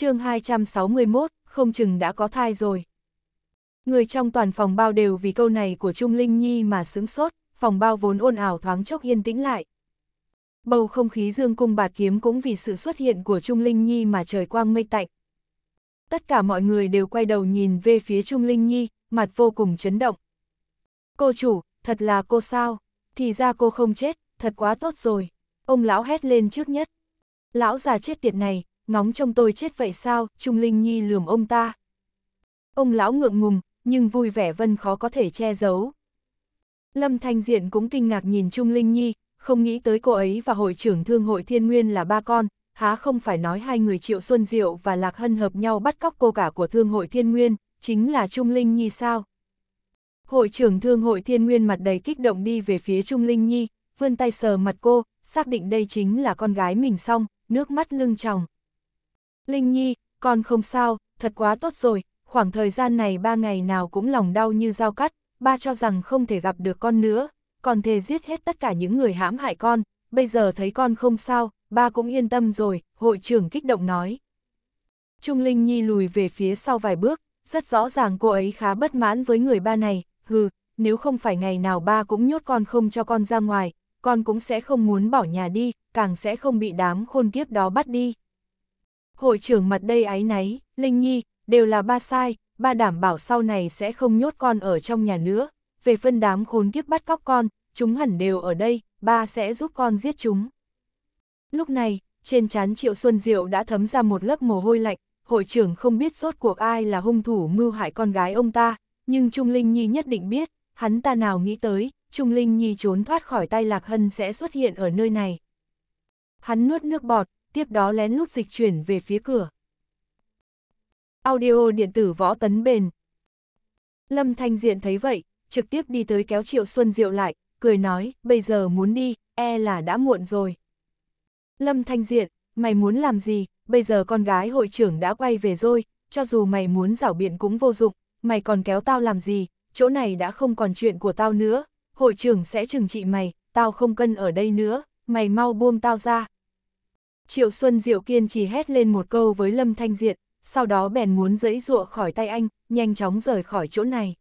chương 261, không chừng đã có thai rồi. Người trong toàn phòng bao đều vì câu này của Trung Linh Nhi mà sướng sốt, phòng bao vốn ồn ảo thoáng chốc yên tĩnh lại. Bầu không khí dương cung bạt kiếm cũng vì sự xuất hiện của Trung Linh Nhi mà trời quang mây tạnh. Tất cả mọi người đều quay đầu nhìn về phía Trung Linh Nhi, mặt vô cùng chấn động. Cô chủ, thật là cô sao? Thì ra cô không chết, thật quá tốt rồi. Ông lão hét lên trước nhất. Lão già chết tiệt này, ngóng trông tôi chết vậy sao, Trung Linh Nhi lườm ông ta. Ông lão ngượng ngùng, nhưng vui vẻ vân khó có thể che giấu. Lâm Thanh Diện cũng kinh ngạc nhìn Trung Linh Nhi, không nghĩ tới cô ấy và hội trưởng thương hội thiên nguyên là ba con, há không phải nói hai người Triệu Xuân Diệu và Lạc Hân hợp nhau bắt cóc cô cả của thương hội thiên nguyên, chính là Trung Linh Nhi sao? Hội trưởng thương hội thiên nguyên mặt đầy kích động đi về phía Trung Linh Nhi, vươn tay sờ mặt cô, xác định đây chính là con gái mình xong, nước mắt lưng tròng. Linh Nhi, con không sao, thật quá tốt rồi, khoảng thời gian này ba ngày nào cũng lòng đau như dao cắt, ba cho rằng không thể gặp được con nữa, còn thề giết hết tất cả những người hãm hại con, bây giờ thấy con không sao, ba cũng yên tâm rồi, hội trưởng kích động nói. Trung Linh Nhi lùi về phía sau vài bước, rất rõ ràng cô ấy khá bất mãn với người ba này, hừ, nếu không phải ngày nào ba cũng nhốt con không cho con ra ngoài, con cũng sẽ không muốn bỏ nhà đi, càng sẽ không bị đám khôn kiếp đó bắt đi hội trưởng mặt đây ái náy, Linh Nhi, đều là ba sai, ba đảm bảo sau này sẽ không nhốt con ở trong nhà nữa, về phân đám khốn kiếp bắt cóc con, chúng hẳn đều ở đây, ba sẽ giúp con giết chúng. Lúc này, trên trán Triệu Xuân Diệu đã thấm ra một lớp mồ hôi lạnh, hội trưởng không biết rốt cuộc ai là hung thủ mưu hại con gái ông ta, nhưng Trung Linh Nhi nhất định biết, hắn ta nào nghĩ tới, Trung Linh Nhi trốn thoát khỏi tay Lạc Hân sẽ xuất hiện ở nơi này. Hắn nuốt nước bọt, tiếp đó lén lút dịch chuyển về phía cửa. Audio điện tử võ tấn bền. Lâm Thanh Diện thấy vậy, trực tiếp đi tới kéo Triệu Xuân Diệu lại, cười nói, bây giờ muốn đi, e là đã muộn rồi. Lâm Thanh Diện, mày muốn làm gì, bây giờ con gái hội trưởng đã quay về rồi, cho dù mày muốn rảo biện cũng vô dụng, mày còn kéo tao làm gì, chỗ này đã không còn chuyện của tao nữa, hội trưởng sẽ trừng trị mày, tao không cần ở đây nữa, mày mau buông tao ra, Triệu Xuân Diệu kiên trì hét lên một câu với Lâm Thanh Diện, sau đó bèn muốn dẫy dụa khỏi tay anh, nhanh chóng rời khỏi chỗ này.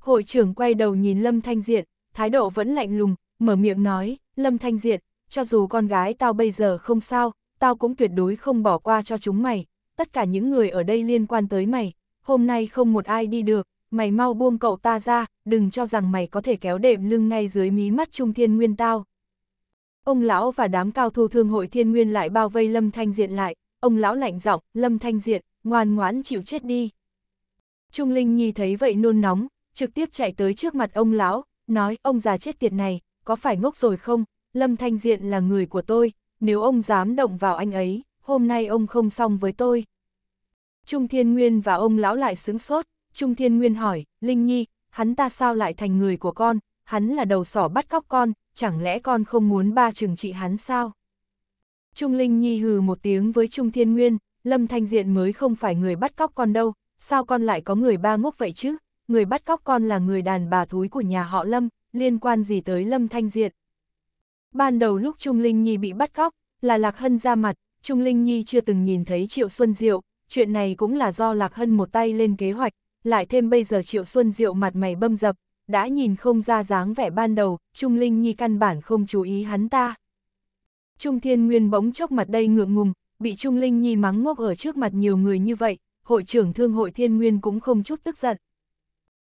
Hội trưởng quay đầu nhìn Lâm Thanh Diện, thái độ vẫn lạnh lùng, mở miệng nói, Lâm Thanh Diện, cho dù con gái tao bây giờ không sao, tao cũng tuyệt đối không bỏ qua cho chúng mày, tất cả những người ở đây liên quan tới mày, hôm nay không một ai đi được, mày mau buông cậu ta ra, đừng cho rằng mày có thể kéo đệm lưng ngay dưới mí mắt trung thiên nguyên tao. Ông lão và đám cao thủ thương hội thiên nguyên lại bao vây Lâm Thanh Diện lại, ông lão lạnh giọng, Lâm Thanh Diện, ngoan ngoãn chịu chết đi. Trung Linh Nhi thấy vậy nôn nóng, trực tiếp chạy tới trước mặt ông lão, nói ông già chết tiệt này, có phải ngốc rồi không, Lâm Thanh Diện là người của tôi, nếu ông dám động vào anh ấy, hôm nay ông không xong với tôi. Trung Thiên Nguyên và ông lão lại sướng sốt, Trung Thiên Nguyên hỏi, Linh Nhi, hắn ta sao lại thành người của con, hắn là đầu sỏ bắt cóc con, chẳng lẽ con không muốn ba trừng trị hắn sao? Trung Linh Nhi hừ một tiếng với Trung Thiên Nguyên, Lâm Thanh Diện mới không phải người bắt cóc con đâu, sao con lại có người ba ngốc vậy chứ? Người bắt cóc con là người đàn bà thúi của nhà họ Lâm, liên quan gì tới Lâm Thanh Diện? Ban đầu lúc Trung Linh Nhi bị bắt cóc, là Lạc Hân ra mặt, Trung Linh Nhi chưa từng nhìn thấy Triệu Xuân Diệu, chuyện này cũng là do Lạc Hân một tay lên kế hoạch, lại thêm bây giờ Triệu Xuân Diệu mặt mày bâm dập, đã nhìn không ra dáng vẻ ban đầu, Trung Linh Nhi căn bản không chú ý hắn ta. Trung Thiên Nguyên bỗng chốc mặt đây ngượng ngùng, bị Trung Linh Nhi mắng ngốc ở trước mặt nhiều người như vậy, hội trưởng thương hội Thiên Nguyên cũng không chút tức giận.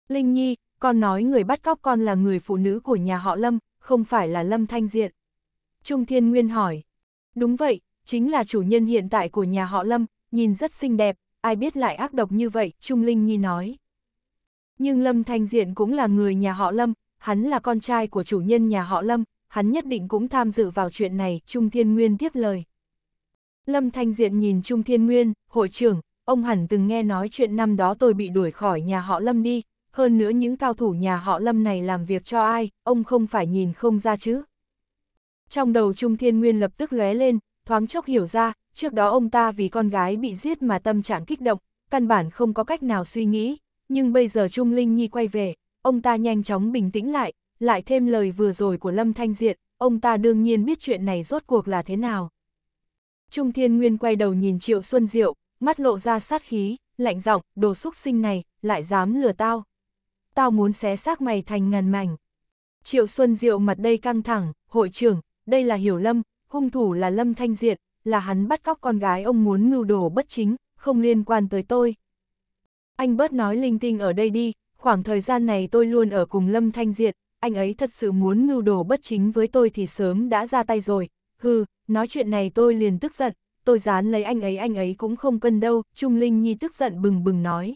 Linh Nhi, con nói người bắt cóc con là người phụ nữ của nhà họ Lâm, không phải là Lâm Thanh Diện. Trung Thiên Nguyên hỏi. Đúng vậy, chính là chủ nhân hiện tại của nhà họ Lâm, nhìn rất xinh đẹp, ai biết lại ác độc như vậy, Trung Linh Nhi nói. Nhưng Lâm Thanh Diện cũng là người nhà họ Lâm, hắn là con trai của chủ nhân nhà họ Lâm, hắn nhất định cũng tham dự vào chuyện này, Trung Thiên Nguyên tiếp lời. Lâm Thanh Diện nhìn Trung Thiên Nguyên, hội trưởng, ông hẳn từng nghe nói chuyện năm đó tôi bị đuổi khỏi nhà họ Lâm đi, hơn nữa những cao thủ nhà họ Lâm này làm việc cho ai, ông không phải nhìn không ra chứ. Trong đầu Trung Thiên Nguyên lập tức lóe lên, thoáng chốc hiểu ra, trước đó ông ta vì con gái bị giết mà tâm trạng kích động, căn bản không có cách nào suy nghĩ, nhưng bây giờ Trung Linh Nhi quay về, ông ta nhanh chóng bình tĩnh lại, lại thêm lời vừa rồi của Lâm Thanh Diện, ông ta đương nhiên biết chuyện này rốt cuộc là thế nào. Trung Thiên Nguyên quay đầu nhìn Triệu Xuân Diệu, mắt lộ ra sát khí, lạnh giọng, đồ xúc sinh này, lại dám lừa tao. Tao muốn xé xác mày thành ngàn mảnh. Triệu Xuân Diệu mặt đây căng thẳng, hội trưởng, đây là hiểu lâm, hung thủ là Lâm Thanh Diệt, là hắn bắt cóc con gái ông muốn mưu đồ bất chính, không liên quan tới tôi anh bớt nói linh tinh ở đây đi, khoảng thời gian này tôi luôn ở cùng Lâm Thanh Diệt, anh ấy thật sự muốn mưu đồ bất chính với tôi thì sớm đã ra tay rồi, hừ, nói chuyện này tôi liền tức giận, tôi dán lấy anh ấy anh ấy cũng không cân đâu, Trung Linh Nhi tức giận bừng bừng nói.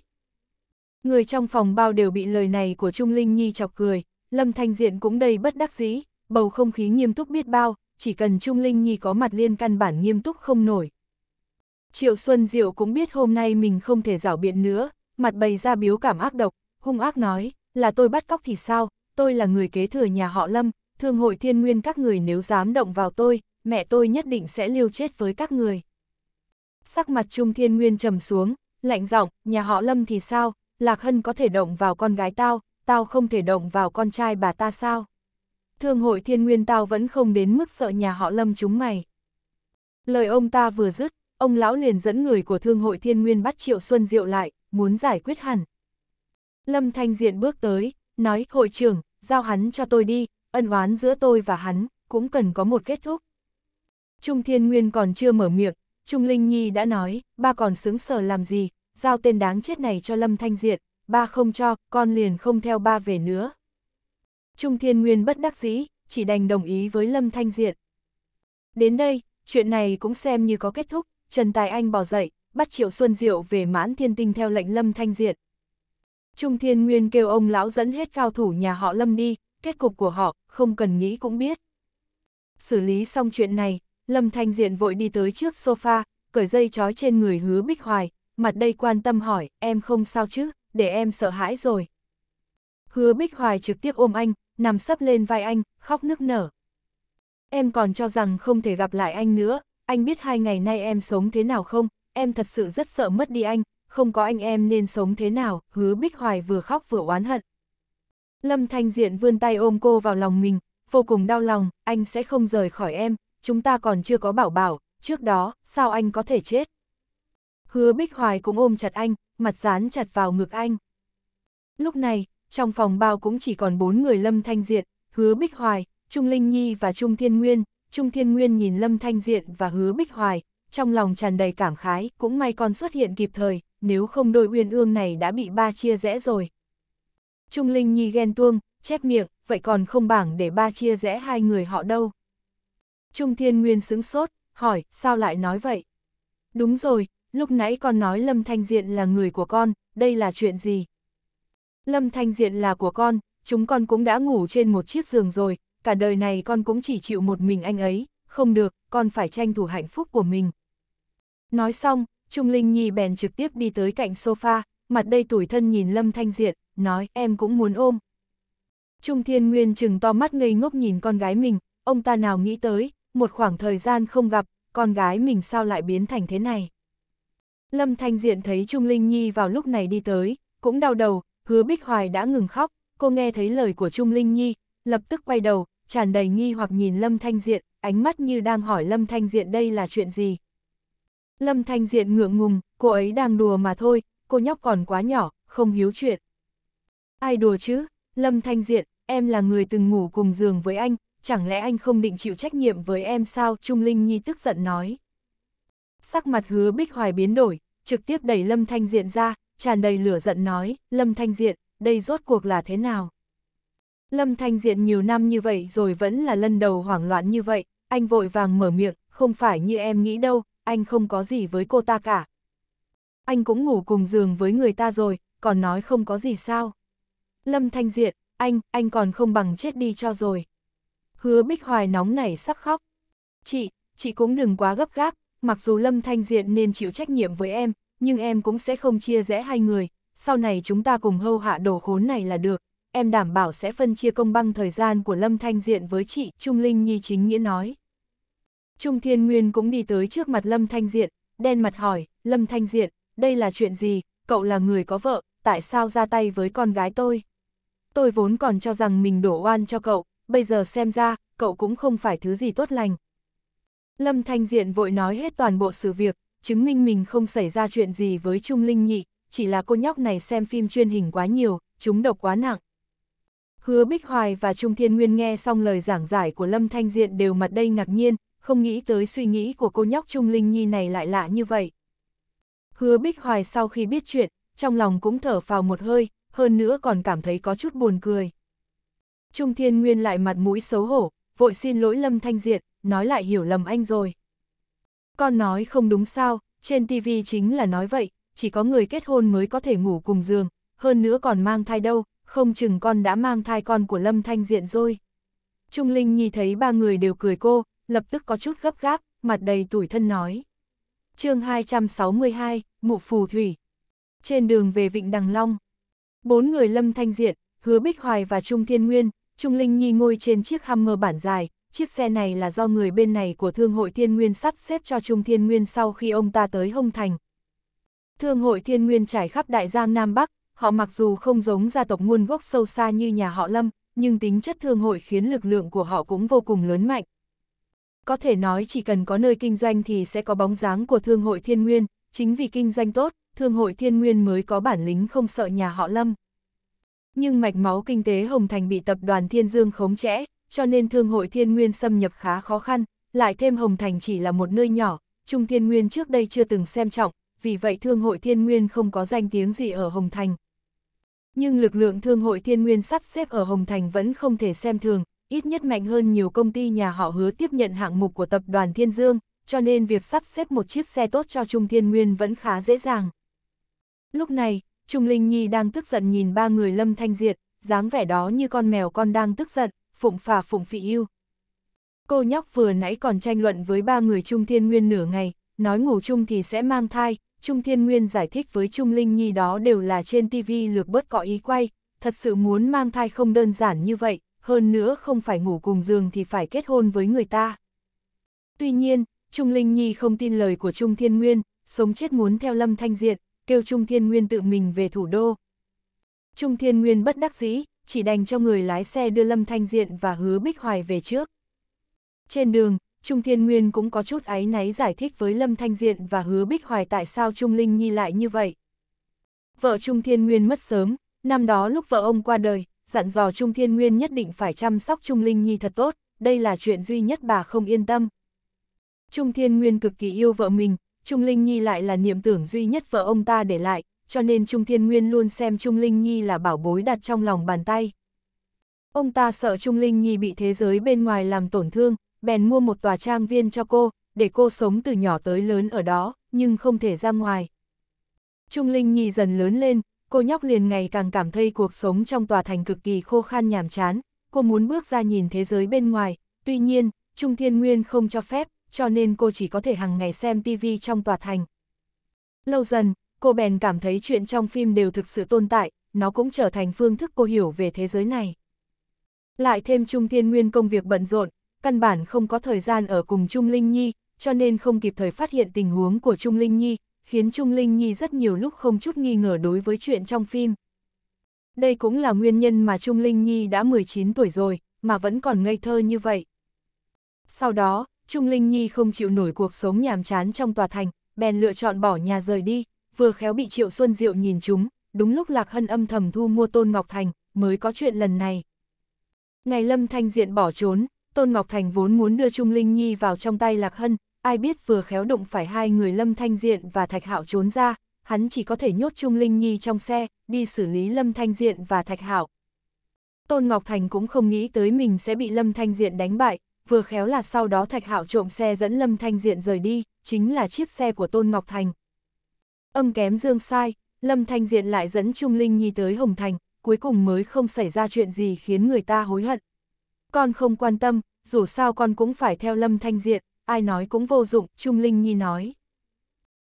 Người trong phòng bao đều bị lời này của Trung Linh Nhi chọc cười, Lâm Thanh Diện cũng đầy bất đắc dĩ, bầu không khí nghiêm túc biết bao, chỉ cần Trung Linh Nhi có mặt liên căn bản nghiêm túc không nổi. Triệu Xuân Diệu cũng biết hôm nay mình không thể rảo biện nữa, mặt bày ra biếu cảm ác độc, hung ác nói, là tôi bắt cóc thì sao, tôi là người kế thừa nhà họ Lâm, thương hội thiên nguyên các người nếu dám động vào tôi, mẹ tôi nhất định sẽ liêu chết với các người. Sắc mặt Trung Thiên Nguyên trầm xuống, lạnh giọng, nhà họ Lâm thì sao, Lạc Hân có thể động vào con gái tao, tao không thể động vào con trai bà ta sao. Thương hội thiên nguyên tao vẫn không đến mức sợ nhà họ Lâm chúng mày. Lời ông ta vừa dứt, ông lão liền dẫn người của thương hội thiên nguyên bắt Triệu Xuân Diệu lại, muốn giải quyết hẳn. Lâm Thanh Diện bước tới, nói, hội trưởng, giao hắn cho tôi đi, ân oán giữa tôi và hắn, cũng cần có một kết thúc. Trung Thiên Nguyên còn chưa mở miệng, Trung Linh Nhi đã nói, ba còn sướng sở làm gì, giao tên đáng chết này cho Lâm Thanh Diện, ba không cho, con liền không theo ba về nữa. Trung Thiên Nguyên bất đắc dĩ, chỉ đành đồng ý với Lâm Thanh Diện. Đến đây, chuyện này cũng xem như có kết thúc, Trần Tài Anh bỏ dậy, bắt Triệu Xuân Diệu về mãn thiên tinh theo lệnh Lâm Thanh Diện. Trung Thiên Nguyên kêu ông lão dẫn hết cao thủ nhà họ Lâm đi, kết cục của họ, không cần nghĩ cũng biết. Xử lý xong chuyện này, Lâm Thanh Diện vội đi tới trước sofa, cởi dây trói trên người hứa Bích Hoài, mặt đây quan tâm hỏi, em không sao chứ, để em sợ hãi rồi. Hứa Bích Hoài trực tiếp ôm anh, nằm sấp lên vai anh, khóc nức nở. Em còn cho rằng không thể gặp lại anh nữa, anh biết hai ngày nay em sống thế nào không, em thật sự rất sợ mất đi anh, không có anh em nên sống thế nào, hứa Bích Hoài vừa khóc vừa oán hận. Lâm Thanh Diện vươn tay ôm cô vào lòng mình, vô cùng đau lòng, anh sẽ không rời khỏi em, chúng ta còn chưa có bảo bảo, trước đó, sao anh có thể chết? Hứa Bích Hoài cũng ôm chặt anh, mặt dán chặt vào ngực anh. Lúc này, trong phòng bao cũng chỉ còn bốn người Lâm Thanh Diện, Hứa Bích Hoài, Trung Linh Nhi và Trung Thiên Nguyên. Trung Thiên Nguyên nhìn Lâm Thanh Diện và Hứa Bích Hoài, trong lòng tràn đầy cảm khái, cũng may con xuất hiện kịp thời, nếu không đôi uyên ương này đã bị ba chia rẽ rồi. Trung Linh Nhi ghen tuông, chép miệng, vậy còn không bảng để ba chia rẽ hai người họ đâu. Trung Thiên Nguyên sững sốt, hỏi, sao lại nói vậy? Đúng rồi, lúc nãy con nói Lâm Thanh Diện là người của con, đây là chuyện gì? Lâm Thanh Diện là của con, chúng con cũng đã ngủ trên một chiếc giường rồi, cả đời này con cũng chỉ chịu một mình anh ấy, không được, con phải tranh thủ hạnh phúc của mình, Nói xong, Trung Linh Nhi bèn trực tiếp đi tới cạnh sofa, mặt đây tủi thân nhìn Lâm Thanh Diện, nói em cũng muốn ôm. Trung Thiên Nguyên chừng to mắt ngây ngốc nhìn con gái mình, ông ta nào nghĩ tới, một khoảng thời gian không gặp, con gái mình sao lại biến thành thế này. Lâm Thanh Diện thấy Trung Linh Nhi vào lúc này đi tới, cũng đau đầu, hứa Bích Hoài đã ngừng khóc, cô nghe thấy lời của Trung Linh Nhi, lập tức quay đầu, tràn đầy nghi hoặc nhìn Lâm Thanh Diện, ánh mắt như đang hỏi Lâm Thanh Diện đây là chuyện gì. Lâm Thanh Diện ngượng ngùng, cô ấy đang đùa mà thôi, cô nhóc còn quá nhỏ, không hiếu chuyện. Ai đùa chứ? Lâm Thanh Diện, em là người từng ngủ cùng giường với anh, chẳng lẽ anh không định chịu trách nhiệm với em sao? Trung Linh Nhi tức giận nói. Sắc mặt hứa bích hoài biến đổi, trực tiếp đẩy Lâm Thanh Diện ra, tràn đầy lửa giận nói, Lâm Thanh Diện, đây rốt cuộc là thế nào? Lâm Thanh Diện nhiều năm như vậy rồi vẫn là lần đầu hoảng loạn như vậy, anh vội vàng mở miệng, không phải như em nghĩ đâu, anh không có gì với cô ta cả. Anh cũng ngủ cùng giường với người ta rồi, còn nói không có gì sao. Lâm Thanh Diện, anh, anh còn không bằng chết đi cho rồi. Hứa Bích Hoài nóng nảy sắp khóc. Chị, chị cũng đừng quá gấp gáp, mặc dù Lâm Thanh Diện nên chịu trách nhiệm với em, nhưng em cũng sẽ không chia rẽ hai người, sau này chúng ta cùng hâu hạ đồ khốn này là được. Em đảm bảo sẽ phân chia công bằng thời gian của Lâm Thanh Diện với chị, Trung Linh Nhi chính nghĩa nói. Trung Thiên Nguyên cũng đi tới trước mặt Lâm Thanh Diện, đen mặt hỏi, Lâm Thanh Diện, đây là chuyện gì, cậu là người có vợ, tại sao ra tay với con gái tôi? Tôi vốn còn cho rằng mình đổ oan cho cậu, bây giờ xem ra, cậu cũng không phải thứ gì tốt lành. Lâm Thanh Diện vội nói hết toàn bộ sự việc, chứng minh mình không xảy ra chuyện gì với Trung Linh Nhị, chỉ là cô nhóc này xem phim truyền hình quá nhiều, chúng độc quá nặng. Hứa Bích Hoài và Trung Thiên Nguyên nghe xong lời giảng giải của Lâm Thanh Diện đều mặt đây ngạc nhiên, không nghĩ tới suy nghĩ của cô nhóc Trung Linh Nhi này lại lạ như vậy. Hứa Bích Hoài sau khi biết chuyện, trong lòng cũng thở phào một hơi, hơn nữa còn cảm thấy có chút buồn cười. Trung Thiên Nguyên lại mặt mũi xấu hổ, vội xin lỗi Lâm Thanh Diệt, nói lại hiểu lầm anh rồi. Con nói không đúng sao, trên TV chính là nói vậy, chỉ có người kết hôn mới có thể ngủ cùng giường, hơn nữa còn mang thai đâu, không chừng con đã mang thai con của Lâm Thanh Diện rồi. Trung Linh Nhi thấy ba người đều cười cô, lập tức có chút gấp gáp, mặt đầy tủi thân nói. chương 262, Mụ Phù Thủy. Trên đường về Vịnh Đằng Long, bốn người Lâm Thanh Diện, Hứa Bích Hoài và Trung Thiên Nguyên, Trung Linh Nhi ngồi trên chiếc Hummer bản dài, chiếc xe này là do người bên này của Thương hội Thiên Nguyên sắp xếp cho Trung Thiên Nguyên sau khi ông ta tới Hông Thành. Thương hội Thiên Nguyên trải khắp Đại Giang Nam Bắc, họ mặc dù không giống gia tộc nguồn gốc sâu xa như nhà họ Lâm, nhưng tính chất thương hội khiến lực lượng của họ cũng vô cùng lớn mạnh có thể nói chỉ cần có nơi kinh doanh thì sẽ có bóng dáng của Thương hội Thiên Nguyên, chính vì kinh doanh tốt, Thương hội Thiên Nguyên mới có bản lĩnh không sợ nhà họ Lâm. Nhưng mạch máu kinh tế Hồng Thành bị tập đoàn Thiên Dương khống chẽ, cho nên Thương hội Thiên Nguyên xâm nhập khá khó khăn, lại thêm Hồng Thành chỉ là một nơi nhỏ, Trung Thiên Nguyên trước đây chưa từng xem trọng, vì vậy Thương hội Thiên Nguyên không có danh tiếng gì ở Hồng Thành. Nhưng lực lượng Thương hội Thiên Nguyên sắp xếp ở Hồng Thành vẫn không thể xem thường, ít nhất mạnh hơn nhiều công ty nhà họ hứa tiếp nhận hạng mục của tập đoàn Thiên Dương, cho nên việc sắp xếp một chiếc xe tốt cho Trung Thiên Nguyên vẫn khá dễ dàng. Lúc này, Trung Linh Nhi đang tức giận nhìn ba người Lâm Thanh Diệt, dáng vẻ đó như con mèo con đang tức giận, phụng phà phụng phị yêu. Cô nhóc vừa nãy còn tranh luận với ba người Trung Thiên Nguyên nửa ngày, nói ngủ chung thì sẽ mang thai, Trung Thiên Nguyên giải thích với Trung Linh Nhi đó đều là trên TV lược bớt có ý quay, thật sự muốn mang thai không đơn giản như vậy, hơn nữa không phải ngủ cùng giường thì phải kết hôn với người ta. Tuy nhiên, Trung Linh Nhi không tin lời của Trung Thiên Nguyên, sống chết muốn theo Lâm Thanh Diện, kêu Trung Thiên Nguyên tự mình về thủ đô. Trung Thiên Nguyên bất đắc dĩ, chỉ đành cho người lái xe đưa Lâm Thanh Diện và hứa Bích Hoài về trước. Trên đường, Trung Thiên Nguyên cũng có chút áy náy giải thích với Lâm Thanh Diện và hứa Bích Hoài tại sao Trung Linh Nhi lại như vậy. Vợ Trung Thiên Nguyên mất sớm, năm đó lúc vợ ông qua đời, dặn dò Trung Thiên Nguyên nhất định phải chăm sóc Trung Linh Nhi thật tốt, đây là chuyện duy nhất bà không yên tâm. Trung Thiên Nguyên cực kỳ yêu vợ mình, Trung Linh Nhi lại là niệm tưởng duy nhất vợ ông ta để lại, cho nên Trung Thiên Nguyên luôn xem Trung Linh Nhi là bảo bối đặt trong lòng bàn tay. Ông ta sợ Trung Linh Nhi bị thế giới bên ngoài làm tổn thương, bèn mua một tòa trang viên cho cô, để cô sống từ nhỏ tới lớn ở đó, nhưng không thể ra ngoài. Trung Linh Nhi dần lớn lên, cô nhóc liền ngày càng cảm thấy cuộc sống trong tòa thành cực kỳ khô khan nhàm chán, cô muốn bước ra nhìn thế giới bên ngoài, tuy nhiên, Trung Thiên Nguyên không cho phép, cho nên cô chỉ có thể hàng ngày xem TV trong tòa thành. Lâu dần, cô bèn cảm thấy chuyện trong phim đều thực sự tồn tại, nó cũng trở thành phương thức cô hiểu về thế giới này. Lại thêm Trung Thiên Nguyên công việc bận rộn, căn bản không có thời gian ở cùng Trung Linh Nhi, cho nên không kịp thời phát hiện tình huống của Trung Linh Nhi, khiến Trung Linh Nhi rất nhiều lúc không chút nghi ngờ đối với chuyện trong phim. Đây cũng là nguyên nhân mà Trung Linh Nhi đã 19 tuổi rồi, mà vẫn còn ngây thơ như vậy. Sau đó, Trung Linh Nhi không chịu nổi cuộc sống nhàm chán trong tòa thành, bèn lựa chọn bỏ nhà rời đi, vừa khéo bị Triệu Xuân Diệu nhìn chúng, đúng lúc Lạc Hân âm thầm thu mua Tôn Ngọc Thành, mới có chuyện lần này. Ngày Lâm Thanh Diện bỏ trốn, Tôn Ngọc Thành vốn muốn đưa Trung Linh Nhi vào trong tay Lạc Hân, ai biết vừa khéo động phải hai người Lâm Thanh Diện và Thạch Hạo trốn ra, hắn chỉ có thể nhốt Trung Linh Nhi trong xe, đi xử lý Lâm Thanh Diện và Thạch Hạo. Tôn Ngọc Thành cũng không nghĩ tới mình sẽ bị Lâm Thanh Diện đánh bại, vừa khéo là sau đó Thạch Hạo trộm xe dẫn Lâm Thanh Diện rời đi, chính là chiếc xe của Tôn Ngọc Thành. Âm kém dương sai, Lâm Thanh Diện lại dẫn Trung Linh Nhi tới Hồng Thành, cuối cùng mới không xảy ra chuyện gì khiến người ta hối hận. Con không quan tâm, dù sao con cũng phải theo Lâm Thanh Diện, ai nói cũng vô dụng, Trung Linh Nhi nói.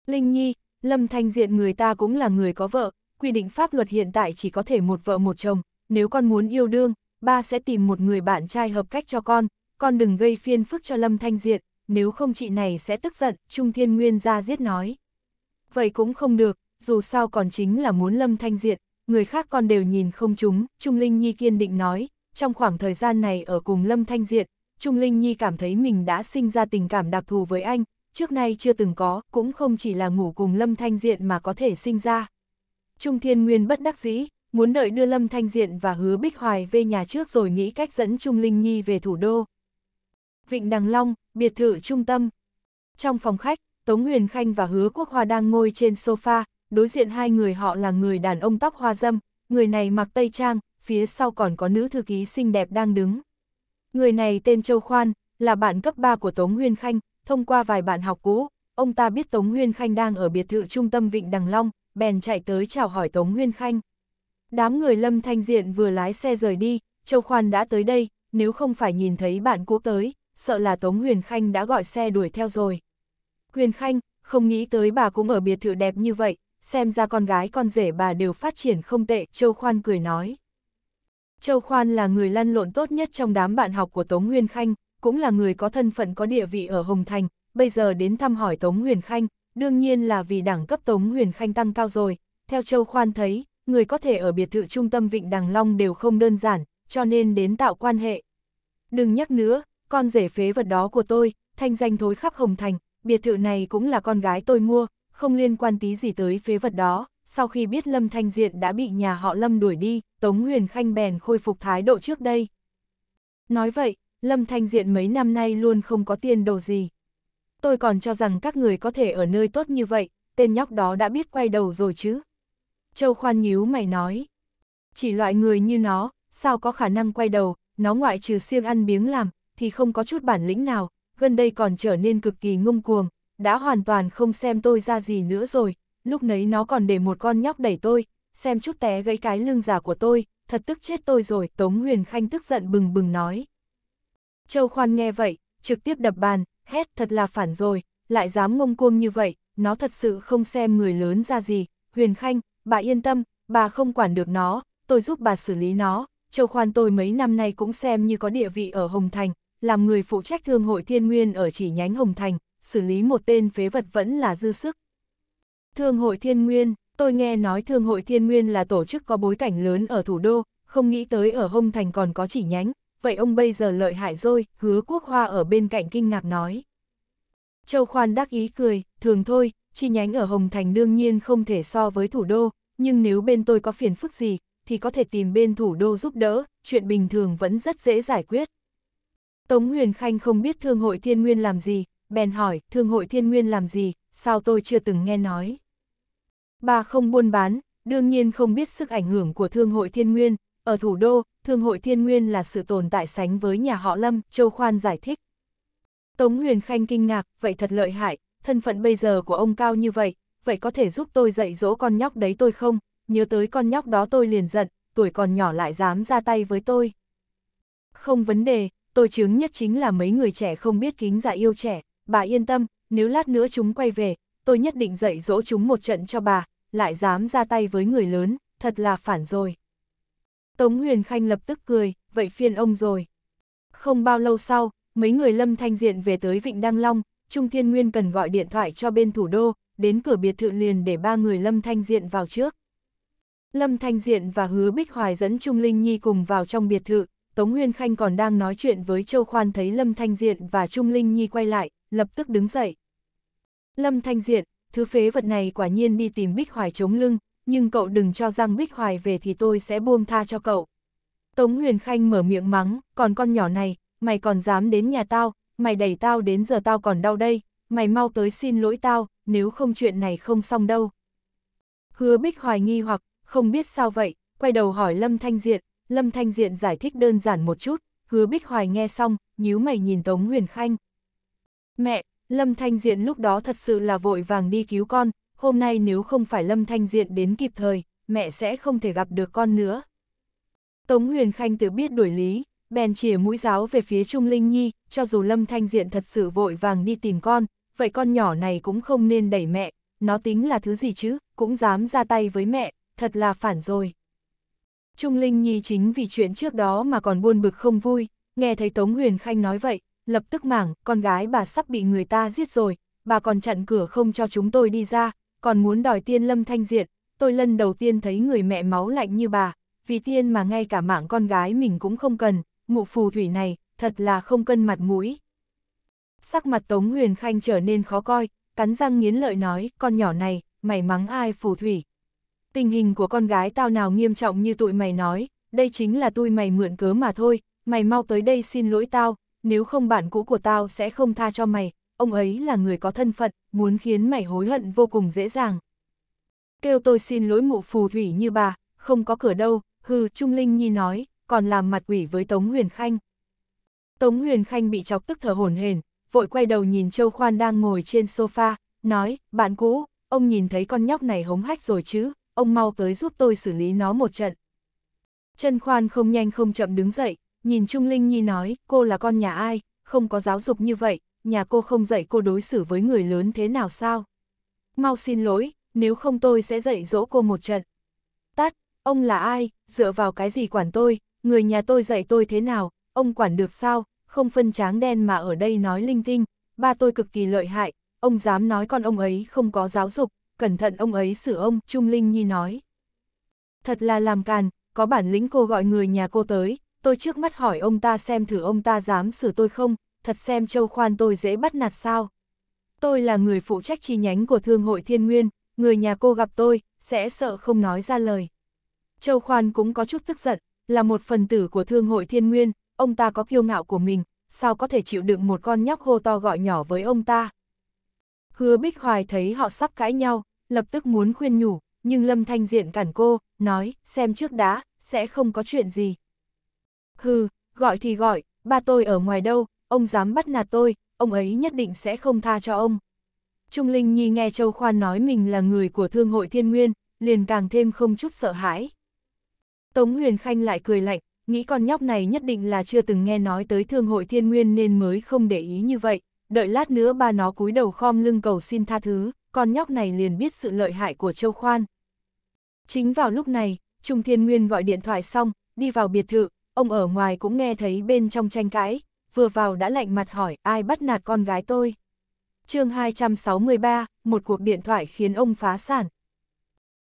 Linh Nhi, Lâm Thanh Diện người ta cũng là người có vợ, quy định pháp luật hiện tại chỉ có thể một vợ một chồng, nếu con muốn yêu đương, ba sẽ tìm một người bạn trai hợp cách cho con, con đừng gây phiên phức cho Lâm Thanh Diện, nếu không chị này sẽ tức giận, Trung Thiên Nguyên ra giết nói. Vậy cũng không được, dù sao còn chính là muốn Lâm Thanh Diện, người khác con đều nhìn không chúng, Trung Linh Nhi kiên định nói, trong khoảng thời gian này ở cùng Lâm Thanh Diện, Trung Linh Nhi cảm thấy mình đã sinh ra tình cảm đặc thù với anh, trước nay chưa từng có, cũng không chỉ là ngủ cùng Lâm Thanh Diện mà có thể sinh ra. Trung Thiên Nguyên bất đắc dĩ, muốn đợi đưa Lâm Thanh Diện và hứa Bích Hoài về nhà trước rồi nghĩ cách dẫn Trung Linh Nhi về thủ đô. Vịnh Đằng Long, biệt thự trung tâm. Trong phòng khách, Tống Huyền Khanh và hứa Quốc Hoa đang ngồi trên sofa, đối diện hai người họ là người đàn ông tóc hoa dâm, người này mặc tây trang, phía sau còn có nữ thư ký xinh đẹp đang đứng. Người này tên Châu Khoan, là bạn cấp 3 của Tống Huyên Khanh, thông qua vài bạn học cũ, ông ta biết Tống Huyên Khanh đang ở biệt thự trung tâm Vịnh Đằng Long, bèn chạy tới chào hỏi Tống Huyên Khanh. Đám người Lâm Thanh Diện vừa lái xe rời đi, Châu Khoan đã tới đây, nếu không phải nhìn thấy bạn cũ tới, sợ là Tống Huyền Khanh đã gọi xe đuổi theo rồi. Huyền Khanh, không nghĩ tới bà cũng ở biệt thự đẹp như vậy, xem ra con gái con rể bà đều phát triển không tệ, Châu Khoan cười nói. Châu Khoan là người lăn lộn tốt nhất trong đám bạn học của Tống Nguyên Khanh, cũng là người có thân phận có địa vị ở Hồng Thành, bây giờ đến thăm hỏi Tống Huyền Khanh, đương nhiên là vì đẳng cấp Tống Huyền Khanh tăng cao rồi. Theo Châu Khoan thấy, người có thể ở biệt thự trung tâm Vịnh Đằng Long đều không đơn giản, cho nên đến tạo quan hệ. Đừng nhắc nữa, con rể phế vật đó của tôi, thanh danh thối khắp Hồng Thành, biệt thự này cũng là con gái tôi mua, không liên quan tí gì tới phế vật đó sau khi biết Lâm Thanh Diện đã bị nhà họ Lâm đuổi đi, Tống Huyền Khanh bèn khôi phục thái độ trước đây. Nói vậy, Lâm Thanh Diện mấy năm nay luôn không có tiền đồ gì. Tôi còn cho rằng các người có thể ở nơi tốt như vậy, tên nhóc đó đã biết quay đầu rồi chứ. Châu Khoan nhíu mày nói. Chỉ loại người như nó, sao có khả năng quay đầu, nó ngoại trừ siêng ăn biếng làm, thì không có chút bản lĩnh nào, gần đây còn trở nên cực kỳ ngông cuồng, đã hoàn toàn không xem tôi ra gì nữa rồi, lúc nấy nó còn để một con nhóc đẩy tôi, xem chút té gãy cái lưng giả của tôi, thật tức chết tôi rồi, Tống Huyền Khanh tức giận bừng bừng nói. Châu Khoan nghe vậy, trực tiếp đập bàn, hét thật là phản rồi, lại dám ngông cuông như vậy, nó thật sự không xem người lớn ra gì, Huyền Khanh, bà yên tâm, bà không quản được nó, tôi giúp bà xử lý nó, Châu Khoan tôi mấy năm nay cũng xem như có địa vị ở Hồng Thành, làm người phụ trách thương hội thiên nguyên ở chỉ nhánh Hồng Thành, xử lý một tên phế vật vẫn là dư sức, Thương hội Thiên Nguyên, tôi nghe nói Thương hội Thiên Nguyên là tổ chức có bối cảnh lớn ở thủ đô, không nghĩ tới ở Hông Thành còn có chỉ nhánh, vậy ông bây giờ lợi hại rồi, hứa quốc hoa ở bên cạnh kinh ngạc nói. Châu Khoan đắc ý cười, thường thôi, chi nhánh ở Hồng Thành đương nhiên không thể so với thủ đô, nhưng nếu bên tôi có phiền phức gì, thì có thể tìm bên thủ đô giúp đỡ, chuyện bình thường vẫn rất dễ giải quyết. Tống Huyền Khanh không biết Thương hội Thiên Nguyên làm gì, bèn hỏi, Thương hội Thiên Nguyên làm gì, sao tôi chưa từng nghe nói. Bà không buôn bán, đương nhiên không biết sức ảnh hưởng của Thương hội Thiên Nguyên. Ở thủ đô, Thương hội Thiên Nguyên là sự tồn tại sánh với nhà họ Lâm, Châu Khoan giải thích. Tống Huyền Khanh kinh ngạc, vậy thật lợi hại, thân phận bây giờ của ông cao như vậy, vậy có thể giúp tôi dạy dỗ con nhóc đấy tôi không? Nhớ tới con nhóc đó tôi liền giận, tuổi còn nhỏ lại dám ra tay với tôi. Không vấn đề, tôi chứng nhất chính là mấy người trẻ không biết kính dạ yêu trẻ, bà yên tâm, nếu lát nữa chúng quay về, tôi nhất định dạy dỗ chúng một trận cho bà, lại dám ra tay với người lớn, thật là phản rồi. Tống Huyền Khanh lập tức cười, vậy phiền ông rồi. Không bao lâu sau, mấy người Lâm Thanh Diện về tới Vịnh Đăng Long, Trung Thiên Nguyên cần gọi điện thoại cho bên thủ đô, đến cửa biệt thự liền để ba người Lâm Thanh Diện vào trước. Lâm Thanh Diện và Hứa Bích Hoài dẫn Trung Linh Nhi cùng vào trong biệt thự, Tống huyền Khanh còn đang nói chuyện với Châu Khoan thấy Lâm Thanh Diện và Trung Linh Nhi quay lại, lập tức đứng dậy, Lâm Thanh Diện, thứ phế vật này quả nhiên đi tìm Bích Hoài chống lưng, nhưng cậu đừng cho rằng Bích Hoài về thì tôi sẽ buông tha cho cậu. Tống Huyền Khanh mở miệng mắng, còn con nhỏ này, mày còn dám đến nhà tao, mày đẩy tao đến giờ tao còn đau đây, mày mau tới xin lỗi tao, nếu không chuyện này không xong đâu. Hứa Bích Hoài nghi hoặc, không biết sao vậy, quay đầu hỏi Lâm Thanh Diện, Lâm Thanh Diện giải thích đơn giản một chút, hứa Bích Hoài nghe xong, nhíu mày nhìn Tống Huyền Khanh. Mẹ, Lâm Thanh Diện lúc đó thật sự là vội vàng đi cứu con, hôm nay nếu không phải Lâm Thanh Diện đến kịp thời, mẹ sẽ không thể gặp được con nữa. Tống Huyền Khanh tự biết đuổi lý, bèn chìa mũi giáo về phía Trung Linh Nhi, cho dù Lâm Thanh Diện thật sự vội vàng đi tìm con, vậy con nhỏ này cũng không nên đẩy mẹ, nó tính là thứ gì chứ, cũng dám ra tay với mẹ, thật là phản rồi. Trung Linh Nhi chính vì chuyện trước đó mà còn buồn bực không vui, nghe thấy Tống Huyền Khanh nói vậy, lập tức mảng, con gái bà sắp bị người ta giết rồi, bà còn chặn cửa không cho chúng tôi đi ra, còn muốn đòi tiên lâm thanh diện, tôi lần đầu tiên thấy người mẹ máu lạnh như bà, vì tiên mà ngay cả mạng con gái mình cũng không cần, mụ phù thủy này, thật là không cân mặt mũi. Sắc mặt Tống Huyền Khanh trở nên khó coi, cắn răng nghiến lợi nói, con nhỏ này, mày mắng ai phù thủy. Tình hình của con gái tao nào nghiêm trọng như tụi mày nói, đây chính là tụi mày mượn cớ mà thôi, mày mau tới đây xin lỗi tao, nếu không bạn cũ của tao sẽ không tha cho mày, ông ấy là người có thân phận, muốn khiến mày hối hận vô cùng dễ dàng. Kêu tôi xin lỗi mụ phù thủy như bà, không có cửa đâu, hư Trung Linh Nhi nói, còn làm mặt quỷ với Tống Huyền Khanh. Tống Huyền Khanh bị chọc tức thở hổn hển, vội quay đầu nhìn Châu Khoan đang ngồi trên sofa, nói, bạn cũ, ông nhìn thấy con nhóc này hống hách rồi chứ, ông mau tới giúp tôi xử lý nó một trận. chân Khoan không nhanh không chậm đứng dậy, Nhìn Trung Linh Nhi nói, cô là con nhà ai, không có giáo dục như vậy, nhà cô không dạy cô đối xử với người lớn thế nào sao? Mau xin lỗi, nếu không tôi sẽ dạy dỗ cô một trận. Tát, ông là ai, dựa vào cái gì quản tôi, người nhà tôi dạy tôi thế nào, ông quản được sao, không phân tráng đen mà ở đây nói linh tinh, ba tôi cực kỳ lợi hại, ông dám nói con ông ấy không có giáo dục, cẩn thận ông ấy xử ông, Trung Linh Nhi nói. Thật là làm càn, có bản lĩnh cô gọi người nhà cô tới, tôi trước mắt hỏi ông ta xem thử ông ta dám xử tôi không, thật xem châu khoan tôi dễ bắt nạt sao. Tôi là người phụ trách chi nhánh của Thương hội Thiên Nguyên, người nhà cô gặp tôi, sẽ sợ không nói ra lời. Châu Khoan cũng có chút tức giận, là một phần tử của Thương hội Thiên Nguyên, ông ta có kiêu ngạo của mình, sao có thể chịu đựng một con nhóc hô to gọi nhỏ với ông ta. Hứa Bích Hoài thấy họ sắp cãi nhau, lập tức muốn khuyên nhủ, nhưng Lâm Thanh Diện cản cô, nói, xem trước đã, sẽ không có chuyện gì. Hừ, gọi thì gọi, ba tôi ở ngoài đâu, ông dám bắt nạt tôi, ông ấy nhất định sẽ không tha cho ông. Trung Linh Nhi nghe Châu Khoan nói mình là người của Thương hội Thiên Nguyên, liền càng thêm không chút sợ hãi. Tống Huyền Khanh lại cười lạnh, nghĩ con nhóc này nhất định là chưa từng nghe nói tới Thương hội Thiên Nguyên nên mới không để ý như vậy, đợi lát nữa ba nó cúi đầu khom lưng cầu xin tha thứ, con nhóc này liền biết sự lợi hại của Châu Khoan. Chính vào lúc này, Trung Thiên Nguyên gọi điện thoại xong, đi vào biệt thự, ông ở ngoài cũng nghe thấy bên trong tranh cãi, vừa vào đã lạnh mặt hỏi ai bắt nạt con gái tôi. chương 263, một cuộc điện thoại khiến ông phá sản.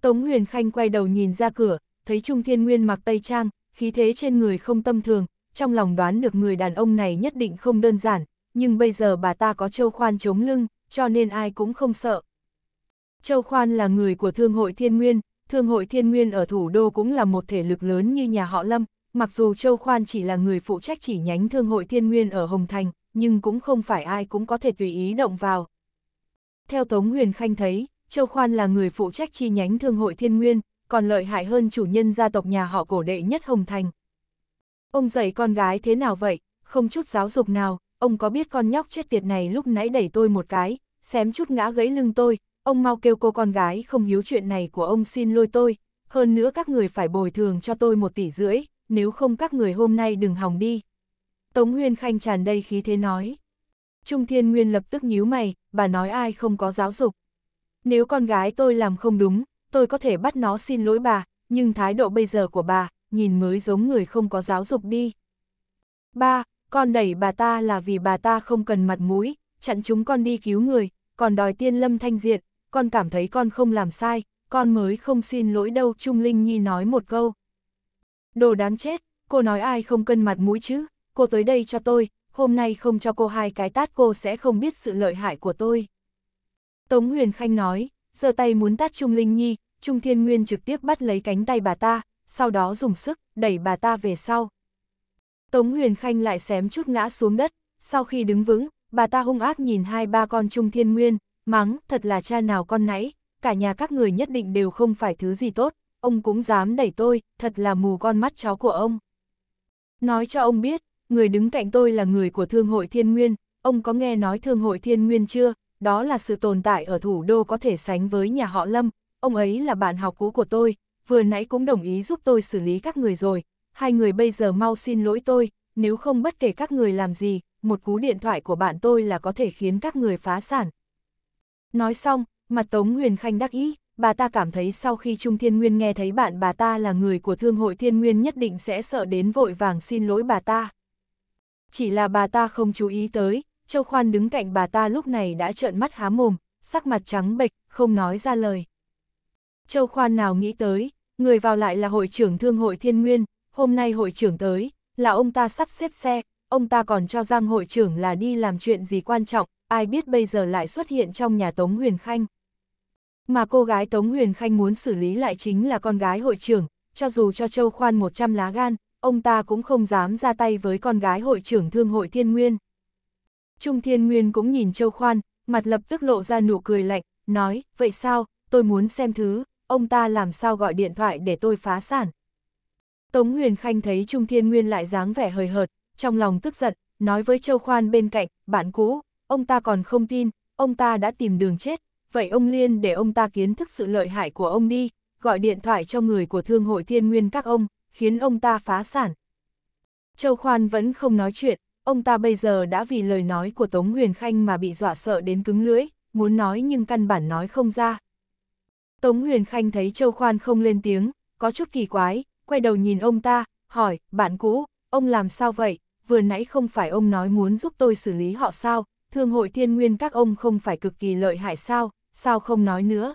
Tống Huyền Khanh quay đầu nhìn ra cửa, thấy Trung Thiên Nguyên mặc tây trang, khí thế trên người không tâm thường, trong lòng đoán được người đàn ông này nhất định không đơn giản, nhưng bây giờ bà ta có châu khoan chống lưng, cho nên ai cũng không sợ. Châu Khoan là người của Thương hội Thiên Nguyên, Thương hội Thiên Nguyên ở thủ đô cũng là một thể lực lớn như nhà họ Lâm, mặc dù Châu Khoan chỉ là người phụ trách chỉ nhánh thương hội thiên nguyên ở Hồng Thành, nhưng cũng không phải ai cũng có thể tùy ý động vào. Theo Tống Huyền Khanh thấy, Châu Khoan là người phụ trách chi nhánh thương hội thiên nguyên, còn lợi hại hơn chủ nhân gia tộc nhà họ cổ đệ nhất Hồng Thành. Ông dạy con gái thế nào vậy, không chút giáo dục nào, ông có biết con nhóc chết tiệt này lúc nãy đẩy tôi một cái, xém chút ngã gãy lưng tôi, ông mau kêu cô con gái không hiếu chuyện này của ông xin lôi tôi, hơn nữa các người phải bồi thường cho tôi một tỷ rưỡi, nếu không các người hôm nay đừng hòng đi. Tống Huyên Khanh tràn đầy khí thế nói. Trung Thiên Nguyên lập tức nhíu mày, bà nói ai không có giáo dục. Nếu con gái tôi làm không đúng, tôi có thể bắt nó xin lỗi bà, nhưng thái độ bây giờ của bà, nhìn mới giống người không có giáo dục đi. Ba, con đẩy bà ta là vì bà ta không cần mặt mũi, chặn chúng con đi cứu người, còn đòi tiên lâm thanh diện, con cảm thấy con không làm sai, con mới không xin lỗi đâu Trung Linh Nhi nói một câu. Đồ đáng chết, cô nói ai không cân mặt mũi chứ, cô tới đây cho tôi, hôm nay không cho cô hai cái tát cô sẽ không biết sự lợi hại của tôi. Tống Huyền Khanh nói, giơ tay muốn tát Trung Linh Nhi, Trung Thiên Nguyên trực tiếp bắt lấy cánh tay bà ta, sau đó dùng sức, đẩy bà ta về sau. Tống Huyền Khanh lại xém chút ngã xuống đất, sau khi đứng vững, bà ta hung ác nhìn hai ba con Trung Thiên Nguyên, mắng, thật là cha nào con nãy, cả nhà các người nhất định đều không phải thứ gì tốt, ông cũng dám đẩy tôi, thật là mù con mắt chó của ông. Nói cho ông biết, người đứng cạnh tôi là người của Thương hội Thiên Nguyên, ông có nghe nói Thương hội Thiên Nguyên chưa? Đó là sự tồn tại ở thủ đô có thể sánh với nhà họ Lâm, ông ấy là bạn học cũ của tôi, vừa nãy cũng đồng ý giúp tôi xử lý các người rồi. Hai người bây giờ mau xin lỗi tôi, nếu không bất kể các người làm gì, một cú điện thoại của bạn tôi là có thể khiến các người phá sản. Nói xong, mặt Tống Huyền Khanh đắc ý, bà ta cảm thấy sau khi Trung Thiên Nguyên nghe thấy bạn bà ta là người của Thương hội Thiên Nguyên nhất định sẽ sợ đến vội vàng xin lỗi bà ta. Chỉ là bà ta không chú ý tới, Châu Khoan đứng cạnh bà ta lúc này đã trợn mắt há mồm, sắc mặt trắng bệch, không nói ra lời. Châu Khoan nào nghĩ tới, người vào lại là hội trưởng Thương hội Thiên Nguyên, hôm nay hội trưởng tới, là ông ta sắp xếp xe, ông ta còn cho rằng hội trưởng là đi làm chuyện gì quan trọng, ai biết bây giờ lại xuất hiện trong nhà Tống Huyền Khanh mà cô gái Tống Huyền Khanh muốn xử lý lại chính là con gái hội trưởng, cho dù cho Châu Khoan 100 lá gan, ông ta cũng không dám ra tay với con gái hội trưởng thương hội Thiên Nguyên. Trung Thiên Nguyên cũng nhìn Châu Khoan, mặt lập tức lộ ra nụ cười lạnh, nói, vậy sao, tôi muốn xem thứ, ông ta làm sao gọi điện thoại để tôi phá sản. Tống Huyền Khanh thấy Trung Thiên Nguyên lại dáng vẻ hời hợt, trong lòng tức giận, nói với Châu Khoan bên cạnh, bạn cũ, ông ta còn không tin, ông ta đã tìm đường chết, vậy ông Liên để ông ta kiến thức sự lợi hại của ông đi, gọi điện thoại cho người của Thương hội Thiên Nguyên các ông, khiến ông ta phá sản. Châu Khoan vẫn không nói chuyện, ông ta bây giờ đã vì lời nói của Tống Huyền Khanh mà bị dọa sợ đến cứng lưỡi, muốn nói nhưng căn bản nói không ra. Tống Huyền Khanh thấy Châu Khoan không lên tiếng, có chút kỳ quái, quay đầu nhìn ông ta, hỏi, bạn cũ, ông làm sao vậy, vừa nãy không phải ông nói muốn giúp tôi xử lý họ sao, thương hội thiên nguyên các ông không phải cực kỳ lợi hại sao sao không nói nữa?